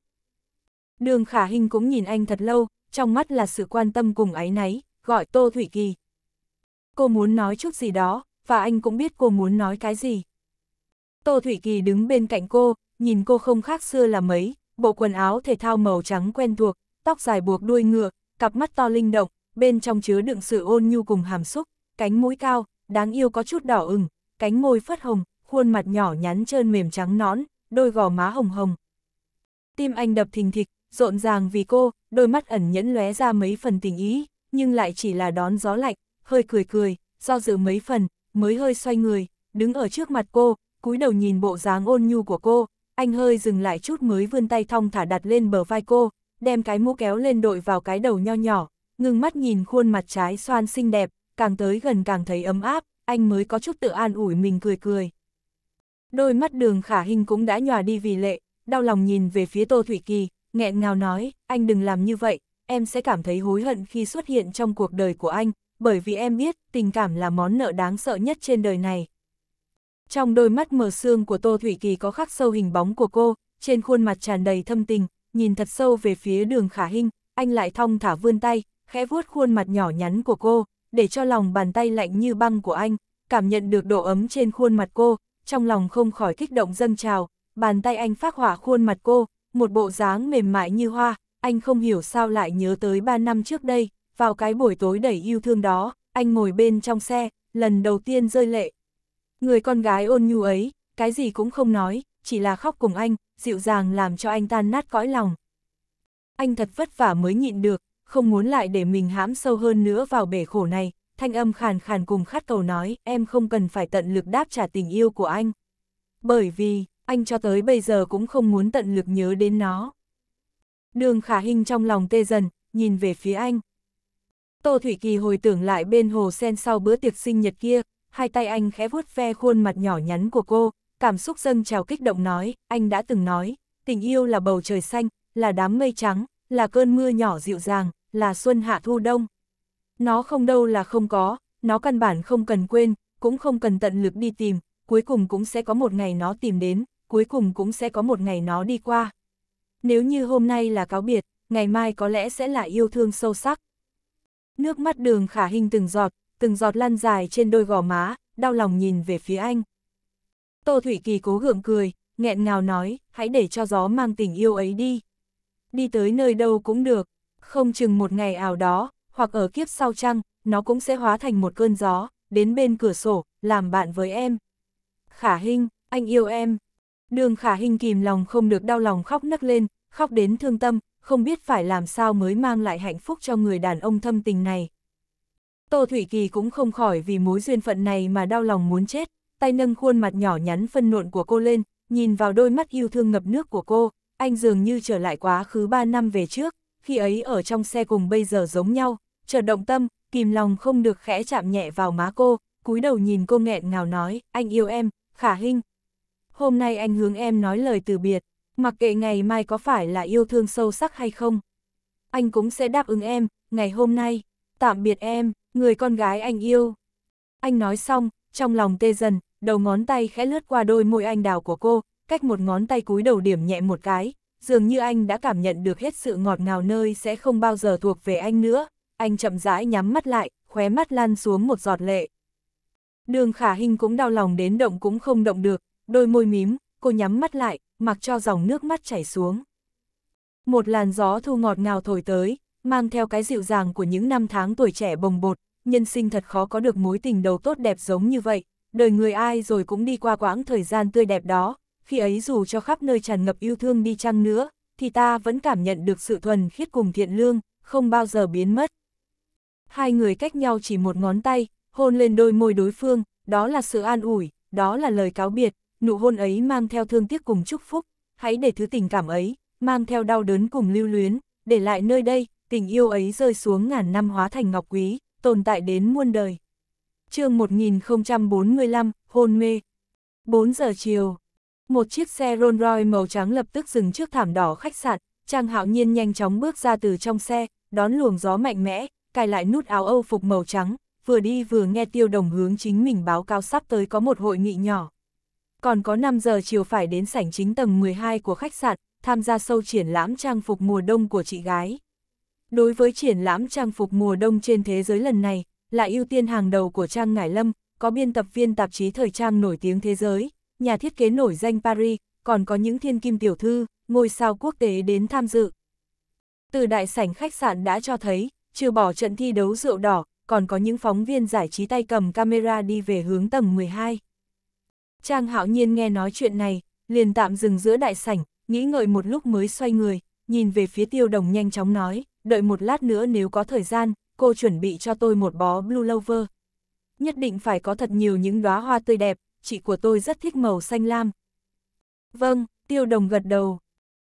Đường khả hình cũng nhìn anh thật lâu, trong mắt là sự quan tâm cùng ái náy, gọi Tô Thủy Kỳ, cô muốn nói chút gì đó, và anh cũng biết cô muốn nói cái gì. Tô Thủy Kỳ đứng bên cạnh cô, nhìn cô không khác xưa là mấy, bộ quần áo thể thao màu trắng quen thuộc, tóc dài buộc đuôi ngựa, cặp mắt to linh động, bên trong chứa đựng sự ôn nhu cùng hàm xúc, cánh mũi cao, đáng yêu có chút đỏ ửng, cánh môi phất hồng, khuôn mặt nhỏ nhắn trơn mềm trắng nõn, đôi gò má hồng hồng. Tim anh đập thình thịch, rộn ràng vì cô, đôi mắt ẩn nhẫn lóe ra mấy phần tình ý, nhưng lại chỉ là đón gió lạnh, hơi cười cười, do dự mấy phần, mới hơi xoay người, đứng ở trước mặt cô, cúi đầu nhìn bộ dáng ôn nhu của cô, anh hơi dừng lại chút mới vươn tay thong thả đặt lên bờ vai cô, đem cái mũ kéo lên đội vào cái đầu nho nhỏ, ngừng mắt nhìn khuôn mặt trái xoan xinh đẹp, càng tới gần càng thấy ấm áp, anh mới có chút tự an ủi mình cười cười. Đôi mắt đường khả hình cũng đã nhòa đi vì lệ, đau lòng nhìn về phía Tô Thủy Kỳ, nghẹn ngào nói, anh đừng làm như vậy, em sẽ cảm thấy hối hận khi xuất hiện trong cuộc đời của anh, bởi vì em biết tình cảm là món nợ đáng sợ nhất trên đời này. Trong đôi mắt mờ sương của Tô Thủy Kỳ có khắc sâu hình bóng của cô, trên khuôn mặt tràn đầy thâm tình, nhìn thật sâu về phía đường khả hình, anh lại thong thả vươn tay, khẽ vuốt khuôn mặt nhỏ nhắn của cô, để cho lòng bàn tay lạnh như băng của anh, cảm nhận được độ ấm trên khuôn mặt cô, trong lòng không khỏi kích động dâng trào, bàn tay anh phát hỏa khuôn mặt cô, một bộ dáng mềm mại như hoa, anh không hiểu sao lại nhớ tới 3 năm trước đây vào cái buổi tối đầy yêu thương đó, anh ngồi bên trong xe, lần đầu tiên rơi lệ. Người con gái ôn nhu ấy, cái gì cũng không nói, chỉ là khóc cùng anh, dịu dàng làm cho anh tan nát cõi lòng. Anh thật vất vả mới nhịn được, không muốn lại để mình hãm sâu hơn nữa vào bể khổ này, thanh âm khàn khàn cùng khát cầu nói, em không cần phải tận lực đáp trả tình yêu của anh. Bởi vì, anh cho tới bây giờ cũng không muốn tận lực nhớ đến nó. Đường khả hình trong lòng tê dần, nhìn về phía anh. Tô Thủy Kỳ hồi tưởng lại bên hồ sen sau bữa tiệc sinh nhật kia, hai tay anh khẽ vuốt ve khuôn mặt nhỏ nhắn của cô, cảm xúc dâng trào kích động nói, anh đã từng nói, tình yêu là bầu trời xanh, là đám mây trắng, là cơn mưa nhỏ dịu dàng, là xuân hạ thu đông. Nó không đâu là không có, nó căn bản không cần quên, cũng không cần tận lực đi tìm, cuối cùng cũng sẽ có một ngày nó tìm đến, cuối cùng cũng sẽ có một ngày nó đi qua. Nếu như hôm nay là cáo biệt, ngày mai có lẽ sẽ là yêu thương sâu sắc. Nước mắt đường khả hình từng giọt, từng giọt lăn dài trên đôi gò má, đau lòng nhìn về phía anh. Tô Thủy Kỳ cố gượng cười, nghẹn ngào nói, hãy để cho gió mang tình yêu ấy đi. Đi tới nơi đâu cũng được, không chừng một ngày ảo đó, hoặc ở kiếp sau chăng, nó cũng sẽ hóa thành một cơn gió, đến bên cửa sổ, làm bạn với em. Khả hình, anh yêu em. Đường Khả hình kìm lòng không được đau lòng khóc nấc lên, khóc đến thương tâm, không biết phải làm sao mới mang lại hạnh phúc cho người đàn ông thâm tình này. Tô Thủy Kỳ cũng không khỏi vì mối duyên phận này mà đau lòng muốn chết, tay nâng khuôn mặt nhỏ nhắn phân nộn của cô lên, nhìn vào đôi mắt yêu thương ngập nước của cô, anh dường như trở lại quá khứ 3 năm về trước, khi ấy ở trong xe cùng bây giờ giống nhau, chợt động tâm, kìm lòng không được khẽ chạm nhẹ vào má cô, cúi đầu nhìn cô nghẹn ngào nói, anh yêu em, khả Hinh. Hôm nay anh hướng em nói lời từ biệt, mặc kệ ngày mai có phải là yêu thương sâu sắc hay không. Anh cũng sẽ đáp ứng em, ngày hôm nay, tạm biệt em, người con gái anh yêu. Anh nói xong, trong lòng tê dần, đầu ngón tay khẽ lướt qua đôi môi anh đào của cô, cách một ngón tay cúi đầu điểm nhẹ một cái, dường như anh đã cảm nhận được hết sự ngọt ngào nơi sẽ không bao giờ thuộc về anh nữa. Anh chậm rãi nhắm mắt lại, khóe mắt lan xuống một giọt lệ. Đường khả hình cũng đau lòng đến động cũng không động được, đôi môi mím, cô nhắm mắt lại, mặc cho dòng nước mắt chảy xuống. Một làn gió thu ngọt ngào thổi tới, mang theo cái dịu dàng của những năm tháng tuổi trẻ bồng bột, nhân sinh thật khó có được mối tình đầu tốt đẹp giống như vậy, đời người ai rồi cũng đi qua quãng thời gian tươi đẹp đó, khi ấy dù cho khắp nơi tràn ngập yêu thương đi chăng nữa, thì ta vẫn cảm nhận được sự thuần khiết cùng thiện lương, không bao giờ biến mất. Hai người cách nhau chỉ một ngón tay, hôn lên đôi môi đối phương, đó là sự an ủi, đó là lời cáo biệt, nụ hôn ấy mang theo thương tiếc cùng chúc phúc, hãy để thứ tình cảm ấy, mang theo đau đớn cùng lưu luyến, để lại nơi đây, tình yêu ấy rơi xuống ngàn năm hóa thành ngọc quý, tồn tại đến muôn đời. chương 1045, Hôn mê 4 giờ chiều, một chiếc xe Rolls Royce màu trắng lập tức dừng trước thảm đỏ khách sạn, Trang Hạo Nhiên nhanh chóng bước ra từ trong xe, đón luồng gió mạnh mẽ, cài lại nút áo Âu phục màu trắng, vừa đi vừa nghe Tiêu Đồng hướng chính mình báo cáo sắp tới có một hội nghị nhỏ còn có 5 giờ chiều phải đến sảnh chính tầng 12 của khách sạn, tham gia sâu triển lãm trang phục mùa đông của chị gái. Đối với triển lãm trang phục mùa đông trên thế giới lần này, là ưu tiên hàng đầu của Trang Ngải Lâm, có biên tập viên tạp chí thời trang nổi tiếng thế giới, nhà thiết kế nổi danh Paris, còn có những thiên kim tiểu thư, ngôi sao quốc tế đến tham dự. Từ đại sảnh khách sạn đã cho thấy, trừ bỏ trận thi đấu rượu đỏ, còn có những phóng viên giải trí tay cầm camera đi về hướng tầng 12. Trang hạo nhiên nghe nói chuyện này, liền tạm dừng giữa đại sảnh, nghĩ ngợi một lúc mới xoay người, nhìn về phía tiêu đồng nhanh chóng nói, đợi một lát nữa nếu có thời gian, cô chuẩn bị cho tôi một bó blue lover. Nhất định phải có thật nhiều những đóa hoa tươi đẹp, chị của tôi rất thích màu xanh lam. Vâng, tiêu đồng gật đầu.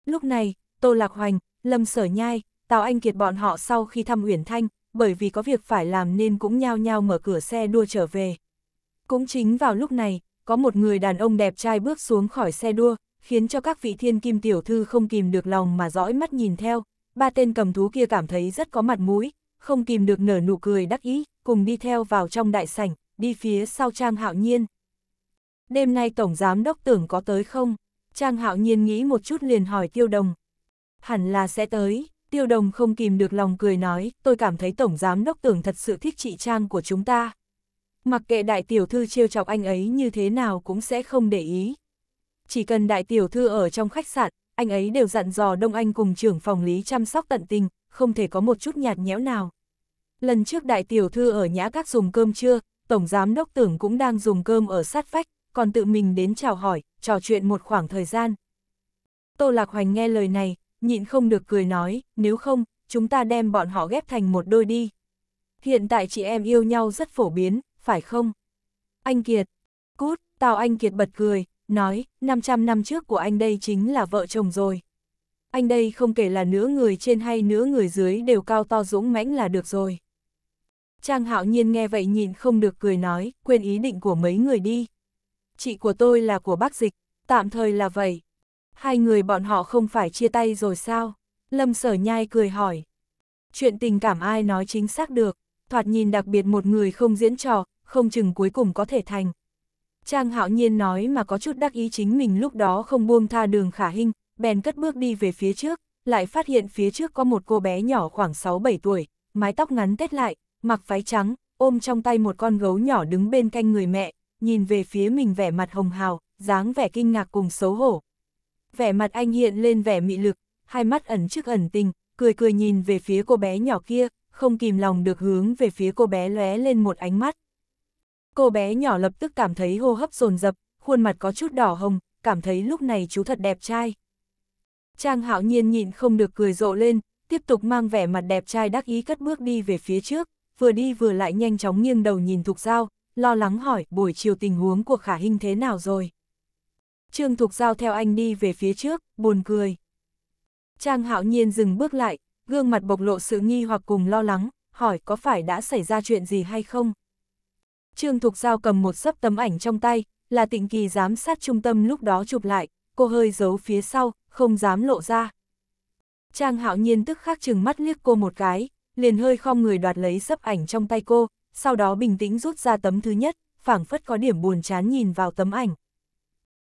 Lúc này, Tô Lạc Hoành, Lâm Sở Nhai, Tào Anh Kiệt bọn họ sau khi thăm Uyển Thanh, bởi vì có việc phải làm nên cũng nhao nhao mở cửa xe đua trở về. Cũng chính vào lúc này, có một người đàn ông đẹp trai bước xuống khỏi xe đua, khiến cho các vị thiên kim tiểu thư không kìm được lòng mà dõi mắt nhìn theo, ba tên cầm thú kia cảm thấy rất có mặt mũi, không kìm được nở nụ cười đắc ý, cùng đi theo vào trong đại sảnh, đi phía sau Trang Hạo Nhiên. Đêm nay Tổng Giám Đốc tưởng có tới không? Trang Hạo Nhiên nghĩ một chút liền hỏi Tiêu Đồng. Hẳn là sẽ tới, Tiêu Đồng không kìm được lòng cười nói, tôi cảm thấy Tổng Giám Đốc tưởng thật sự thích chị Trang của chúng ta mặc kệ đại tiểu thư chiêu chọc anh ấy như thế nào cũng sẽ không để ý. Chỉ cần đại tiểu thư ở trong khách sạn, anh ấy đều dặn dò Đông Anh cùng trưởng phòng lý chăm sóc tận tình, không thể có một chút nhạt nhẽo nào. Lần trước đại tiểu thư ở nhã các dùng cơm trưa, tổng giám đốc tưởng cũng đang dùng cơm ở sát vách, còn tự mình đến chào hỏi, trò chuyện một khoảng thời gian. Tô Lạc Hoành nghe lời này, nhịn không được cười nói, nếu không, chúng ta đem bọn họ ghép thành một đôi đi. Hiện tại chị em yêu nhau rất phổ biến, phải không? Anh Kiệt, cút, tao anh Kiệt bật cười, nói, 500 năm trước của anh đây chính là vợ chồng rồi. Anh đây không kể là nửa người trên hay nửa người dưới đều cao to dũng mãnh là được rồi. Trang hạo nhiên nghe vậy nhìn không được cười nói, quên ý định của mấy người đi. Chị của tôi là của bác dịch, tạm thời là vậy. Hai người bọn họ không phải chia tay rồi sao? Lâm sở nhai cười hỏi. Chuyện tình cảm ai nói chính xác được, thoạt nhìn đặc biệt một người không diễn trò, không chừng cuối cùng có thể thành. Trang hạo nhiên nói mà có chút đắc ý chính mình lúc đó không buông tha đường khả hình, bèn cất bước đi về phía trước, lại phát hiện phía trước có một cô bé nhỏ khoảng 6-7 tuổi, mái tóc ngắn tết lại, mặc váy trắng, ôm trong tay một con gấu nhỏ đứng bên cạnh người mẹ, nhìn về phía mình vẻ mặt hồng hào, dáng vẻ kinh ngạc cùng xấu hổ. Vẻ mặt anh hiện lên vẻ mị lực, hai mắt ẩn trước ẩn tình, cười cười nhìn về phía cô bé nhỏ kia, không kìm lòng được hướng về phía cô bé lóe lên một ánh mắt. Cô bé nhỏ lập tức cảm thấy hô hấp dồn dập, khuôn mặt có chút đỏ hồng, cảm thấy lúc này chú thật đẹp trai. Trang hạo nhiên nhịn không được cười rộ lên, tiếp tục mang vẻ mặt đẹp trai đắc ý cất bước đi về phía trước, vừa đi vừa lại nhanh chóng nghiêng đầu nhìn Thục Giao, lo lắng hỏi buổi chiều tình huống của khả hình thế nào rồi. Trương Thục Giao theo anh đi về phía trước, buồn cười. Trang hạo nhiên dừng bước lại, gương mặt bộc lộ sự nghi hoặc cùng lo lắng, hỏi có phải đã xảy ra chuyện gì hay không. Trương Thục Giao cầm một sấp tấm ảnh trong tay, là tịnh kỳ giám sát trung tâm lúc đó chụp lại, cô hơi giấu phía sau, không dám lộ ra. Trang hạo nhiên tức khắc chừng mắt liếc cô một cái, liền hơi khom người đoạt lấy sấp ảnh trong tay cô, sau đó bình tĩnh rút ra tấm thứ nhất, phảng phất có điểm buồn chán nhìn vào tấm ảnh.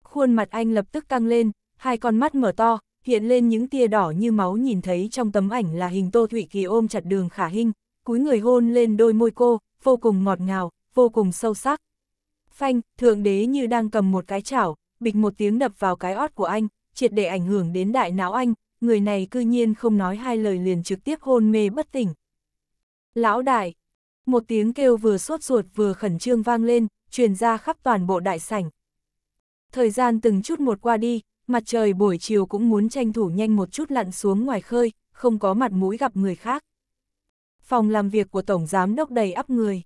Khuôn mặt anh lập tức căng lên, hai con mắt mở to, hiện lên những tia đỏ như máu nhìn thấy trong tấm ảnh là hình Tô Thụy Kỳ ôm chặt đường khả hình, cúi người hôn lên đôi môi cô, vô cùng ngọt ngào, vô cùng sâu sắc. Phanh, thượng đế như đang cầm một cái chảo, bịch một tiếng đập vào cái ót của anh, triệt để ảnh hưởng đến đại não anh, người này cư nhiên không nói hai lời liền trực tiếp hôn mê bất tỉnh. Lão đại, một tiếng kêu vừa sốt ruột vừa khẩn trương vang lên, truyền ra khắp toàn bộ đại sảnh. Thời gian từng chút một qua đi, mặt trời buổi chiều cũng muốn tranh thủ nhanh một chút lặn xuống ngoài khơi, không có mặt mũi gặp người khác. Phòng làm việc của Tổng Giám Đốc đầy ắp người.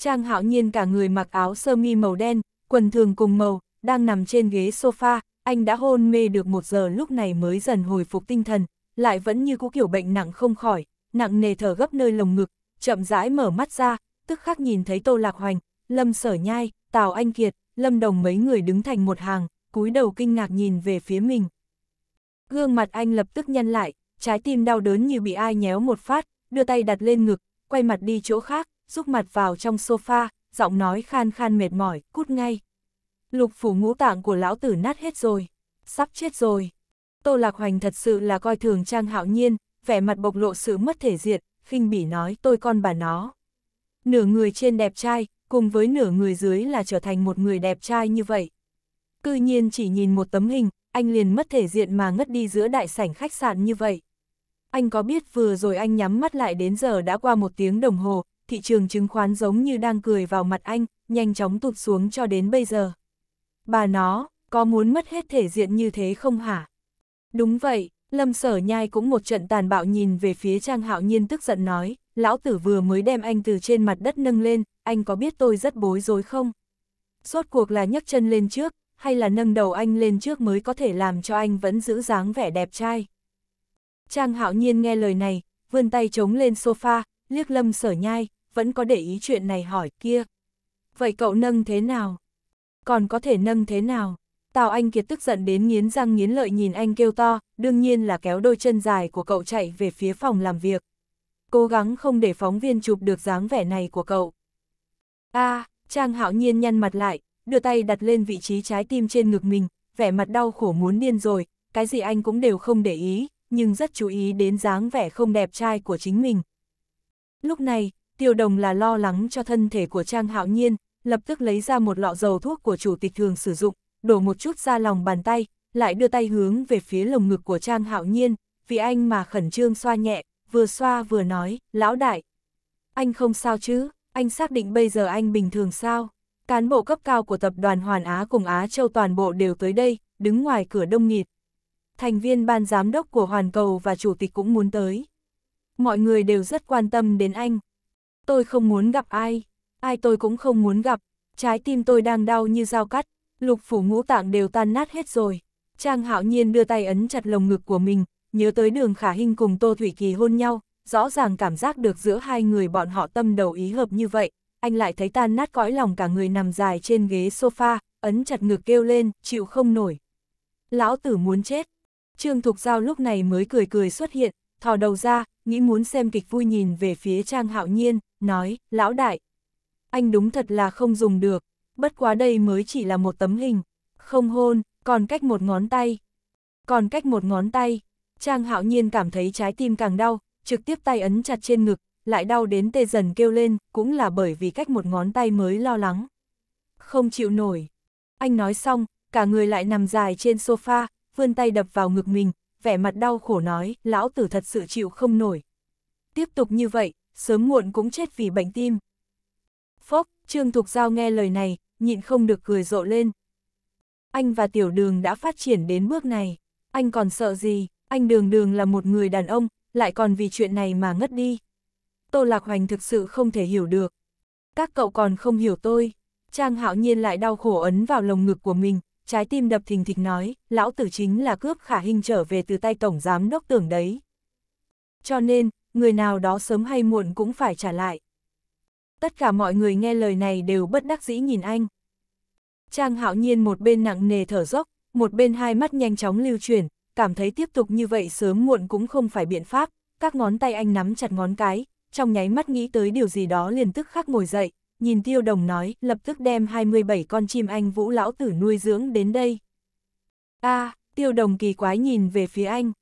Trang hạo nhiên cả người mặc áo sơ mi màu đen, quần thường cùng màu, đang nằm trên ghế sofa, anh đã hôn mê được một giờ lúc này mới dần hồi phục tinh thần, lại vẫn như cũ kiểu bệnh nặng không khỏi, nặng nề thở gấp nơi lồng ngực, chậm rãi mở mắt ra, tức khắc nhìn thấy Tô Lạc Hoành, Lâm Sở Nhai, Tào Anh Kiệt, Lâm Đồng mấy người đứng thành một hàng, cúi đầu kinh ngạc nhìn về phía mình. Gương mặt anh lập tức nhăn lại, trái tim đau đớn như bị ai nhéo một phát, đưa tay đặt lên ngực, quay mặt đi chỗ khác, rúc mặt vào trong sofa, giọng nói khan khan mệt mỏi, cút ngay. Lục phủ ngũ tạng của lão tử nát hết rồi, sắp chết rồi. Tô Lạc Hoành thật sự là coi thường Trang Hạo Nhiên, vẻ mặt bộc lộ sự mất thể diện, khinh bỉ nói tôi con bà nó. Nửa người trên đẹp trai, cùng với nửa người dưới là trở thành một người đẹp trai như vậy. Cư nhiên chỉ nhìn một tấm hình, anh liền mất thể diện mà ngất đi giữa đại sảnh khách sạn như vậy. Anh có biết vừa rồi anh nhắm mắt lại đến giờ đã qua một tiếng đồng hồ, thị trường chứng khoán giống như đang cười vào mặt anh, nhanh chóng tụt xuống cho đến bây giờ. Bà nó, có muốn mất hết thể diện như thế không hả? Đúng vậy, Lâm Sở Nhai cũng một trận tàn bạo nhìn về phía Trang Hạo Nhiên tức giận nói, lão tử vừa mới đem anh từ trên mặt đất nâng lên, anh có biết tôi rất bối rối không? Rốt cuộc là nhấc chân lên trước, hay là nâng đầu anh lên trước mới có thể làm cho anh vẫn giữ dáng vẻ đẹp trai? Trang Hạo Nhiên nghe lời này, vươn tay chống lên sofa, liếc Lâm Sở Nhai, vẫn có để ý chuyện này hỏi kia. Vậy cậu nâng thế nào? Còn có thể nâng thế nào? Tào Anh Kiệt tức giận đến nghiến răng nghiến lợi nhìn anh kêu to, đương nhiên là kéo đôi chân dài của cậu chạy về phía phòng làm việc. Cố gắng không để phóng viên chụp được dáng vẻ này của cậu. a à, Trang hạo nhiên nhăn mặt lại, đưa tay đặt lên vị trí trái tim trên ngực mình, vẻ mặt đau khổ muốn điên rồi, cái gì anh cũng đều không để ý, nhưng rất chú ý đến dáng vẻ không đẹp trai của chính mình. Lúc này, tiêu đồng là lo lắng cho thân thể của Trang Hạo Nhiên, lập tức lấy ra một lọ dầu thuốc của chủ tịch thường sử dụng, đổ một chút ra lòng bàn tay, lại đưa tay hướng về phía lồng ngực của Trang Hạo Nhiên, vì anh mà khẩn trương xoa nhẹ, vừa xoa vừa nói, lão đại. Anh không sao chứ, anh xác định bây giờ anh bình thường sao? Cán bộ cấp cao của tập đoàn Hoàn Á cùng Á Châu toàn bộ đều tới đây, đứng ngoài cửa đông nghịt. Thành viên ban giám đốc của Hoàn Cầu và chủ tịch cũng muốn tới. Mọi người đều rất quan tâm đến anh tôi không muốn gặp ai, ai tôi cũng không muốn gặp, trái tim tôi đang đau như dao cắt, lục phủ ngũ tạng đều tan nát hết rồi. Trang hạo nhiên đưa tay ấn chặt lồng ngực của mình, nhớ tới đường khả hình cùng Tô Thủy Kỳ hôn nhau, rõ ràng cảm giác được giữa hai người bọn họ tâm đầu ý hợp như vậy, anh lại thấy tan nát cõi lòng cả người nằm dài trên ghế sofa, ấn chặt ngực kêu lên, chịu không nổi. Lão tử muốn chết. Trương Thục Giao lúc này mới cười cười xuất hiện, thò đầu ra, nghĩ muốn xem kịch vui nhìn về phía Trang Hạo Nhiên, nói, lão đại. Anh đúng thật là không dùng được, bất quá đây mới chỉ là một tấm hình, không hôn, còn cách một ngón tay. Còn cách một ngón tay, Trang hạo nhiên cảm thấy trái tim càng đau, trực tiếp tay ấn chặt trên ngực, lại đau đến tê dần kêu lên, cũng là bởi vì cách một ngón tay mới lo lắng. Không chịu nổi. Anh nói xong, cả người lại nằm dài trên sofa, vươn tay đập vào ngực mình, vẻ mặt đau khổ nói, lão tử thật sự chịu không nổi. Tiếp tục như vậy, sớm muộn cũng chết vì bệnh tim. Phốc, Trương Thục Giao nghe lời này, nhịn không được cười rộ lên. Anh và Tiểu Đường đã phát triển đến bước này, anh còn sợ gì, anh Đường Đường là một người đàn ông, lại còn vì chuyện này mà ngất đi. Tô Lạc Hoành thực sự không thể hiểu được. Các cậu còn không hiểu tôi. Trang hạo nhiên lại đau khổ ấn vào lồng ngực của mình, trái tim đập thình thịch nói, lão tử chính là cướp khả hình trở về từ tay tổng giám đốc tưởng đấy. Cho nên, người nào đó sớm hay muộn cũng phải trả lại. Tất cả mọi người nghe lời này đều bất đắc dĩ nhìn anh. Trang hạo nhiên một bên nặng nề thở dốc, một bên hai mắt nhanh chóng lưu chuyển, cảm thấy tiếp tục như vậy sớm muộn cũng không phải biện pháp, các ngón tay anh nắm chặt ngón cái, trong nháy mắt nghĩ tới điều gì đó liền tức khắc ngồi dậy, nhìn tiêu đồng nói, lập tức đem 27 con chim anh vũ lão tử nuôi dưỡng đến đây. a à, tiêu đồng kỳ quái nhìn về phía anh.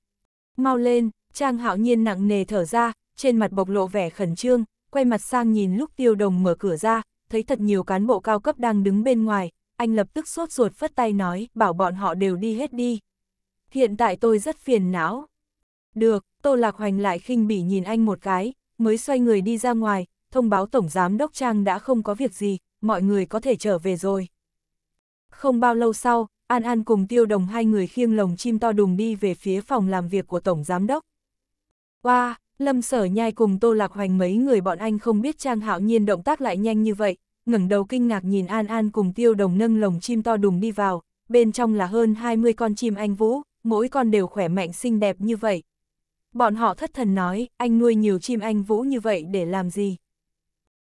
Mau lên, Trang hạo nhiên nặng nề thở ra, trên mặt bộc lộ vẻ khẩn trương, quay mặt sang nhìn lúc tiêu đồng mở cửa ra, thấy thật nhiều cán bộ cao cấp đang đứng bên ngoài, anh lập tức sốt ruột phất tay nói, bảo bọn họ đều đi hết đi. Hiện tại tôi rất phiền não. Được, Tô Lạc Hoành lại khinh bỉ nhìn anh một cái, mới xoay người đi ra ngoài, thông báo Tổng Giám Đốc Trang đã không có việc gì, mọi người có thể trở về rồi. Không bao lâu sau, An An cùng Tiêu Đồng hai người khiêng lồng chim to đùng đi về phía phòng làm việc của Tổng Giám Đốc. Oa, Lâm Sở Nhai cùng Tô Lạc Hoành mấy người bọn anh không biết Trang Hạo Nhiên động tác lại nhanh như vậy, ngẩng đầu kinh ngạc nhìn An An cùng Tiêu Đồng nâng lồng chim to đùng đi vào, bên trong là hơn 20 con chim anh vũ, mỗi con đều khỏe mạnh xinh đẹp như vậy. Bọn họ thất thần nói, anh nuôi nhiều chim anh vũ như vậy để làm gì?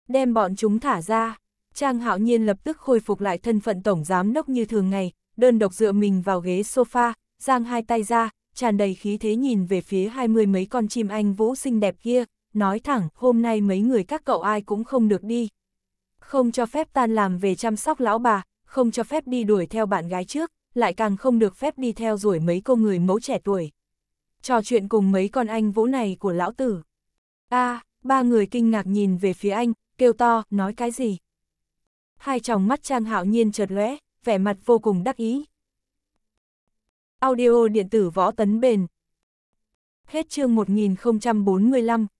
Đem bọn chúng thả ra. Trang Hạo Nhiên lập tức khôi phục lại thân phận tổng giám đốc như thường ngày, đơn độc dựa mình vào ghế sofa, giang hai tay ra, tràn đầy khí thế nhìn về phía hai mươi mấy con chim anh vũ xinh đẹp kia, nói thẳng, hôm nay mấy người các cậu ai cũng không được đi. Không cho phép tan làm về chăm sóc lão bà, không cho phép đi đuổi theo bạn gái trước, lại càng không được phép đi theo đuổi mấy cô người mẫu trẻ tuổi. Trò chuyện cùng mấy con anh vũ này của lão tử. a à, ba người kinh ngạc nhìn về phía anh, kêu to, nói cái gì? Hai tròng mắt Trang Hạo Nhiên chợt lóe, vẻ mặt vô cùng đắc ý, Audio điện tử võ tấn bền. Hết chương 1045.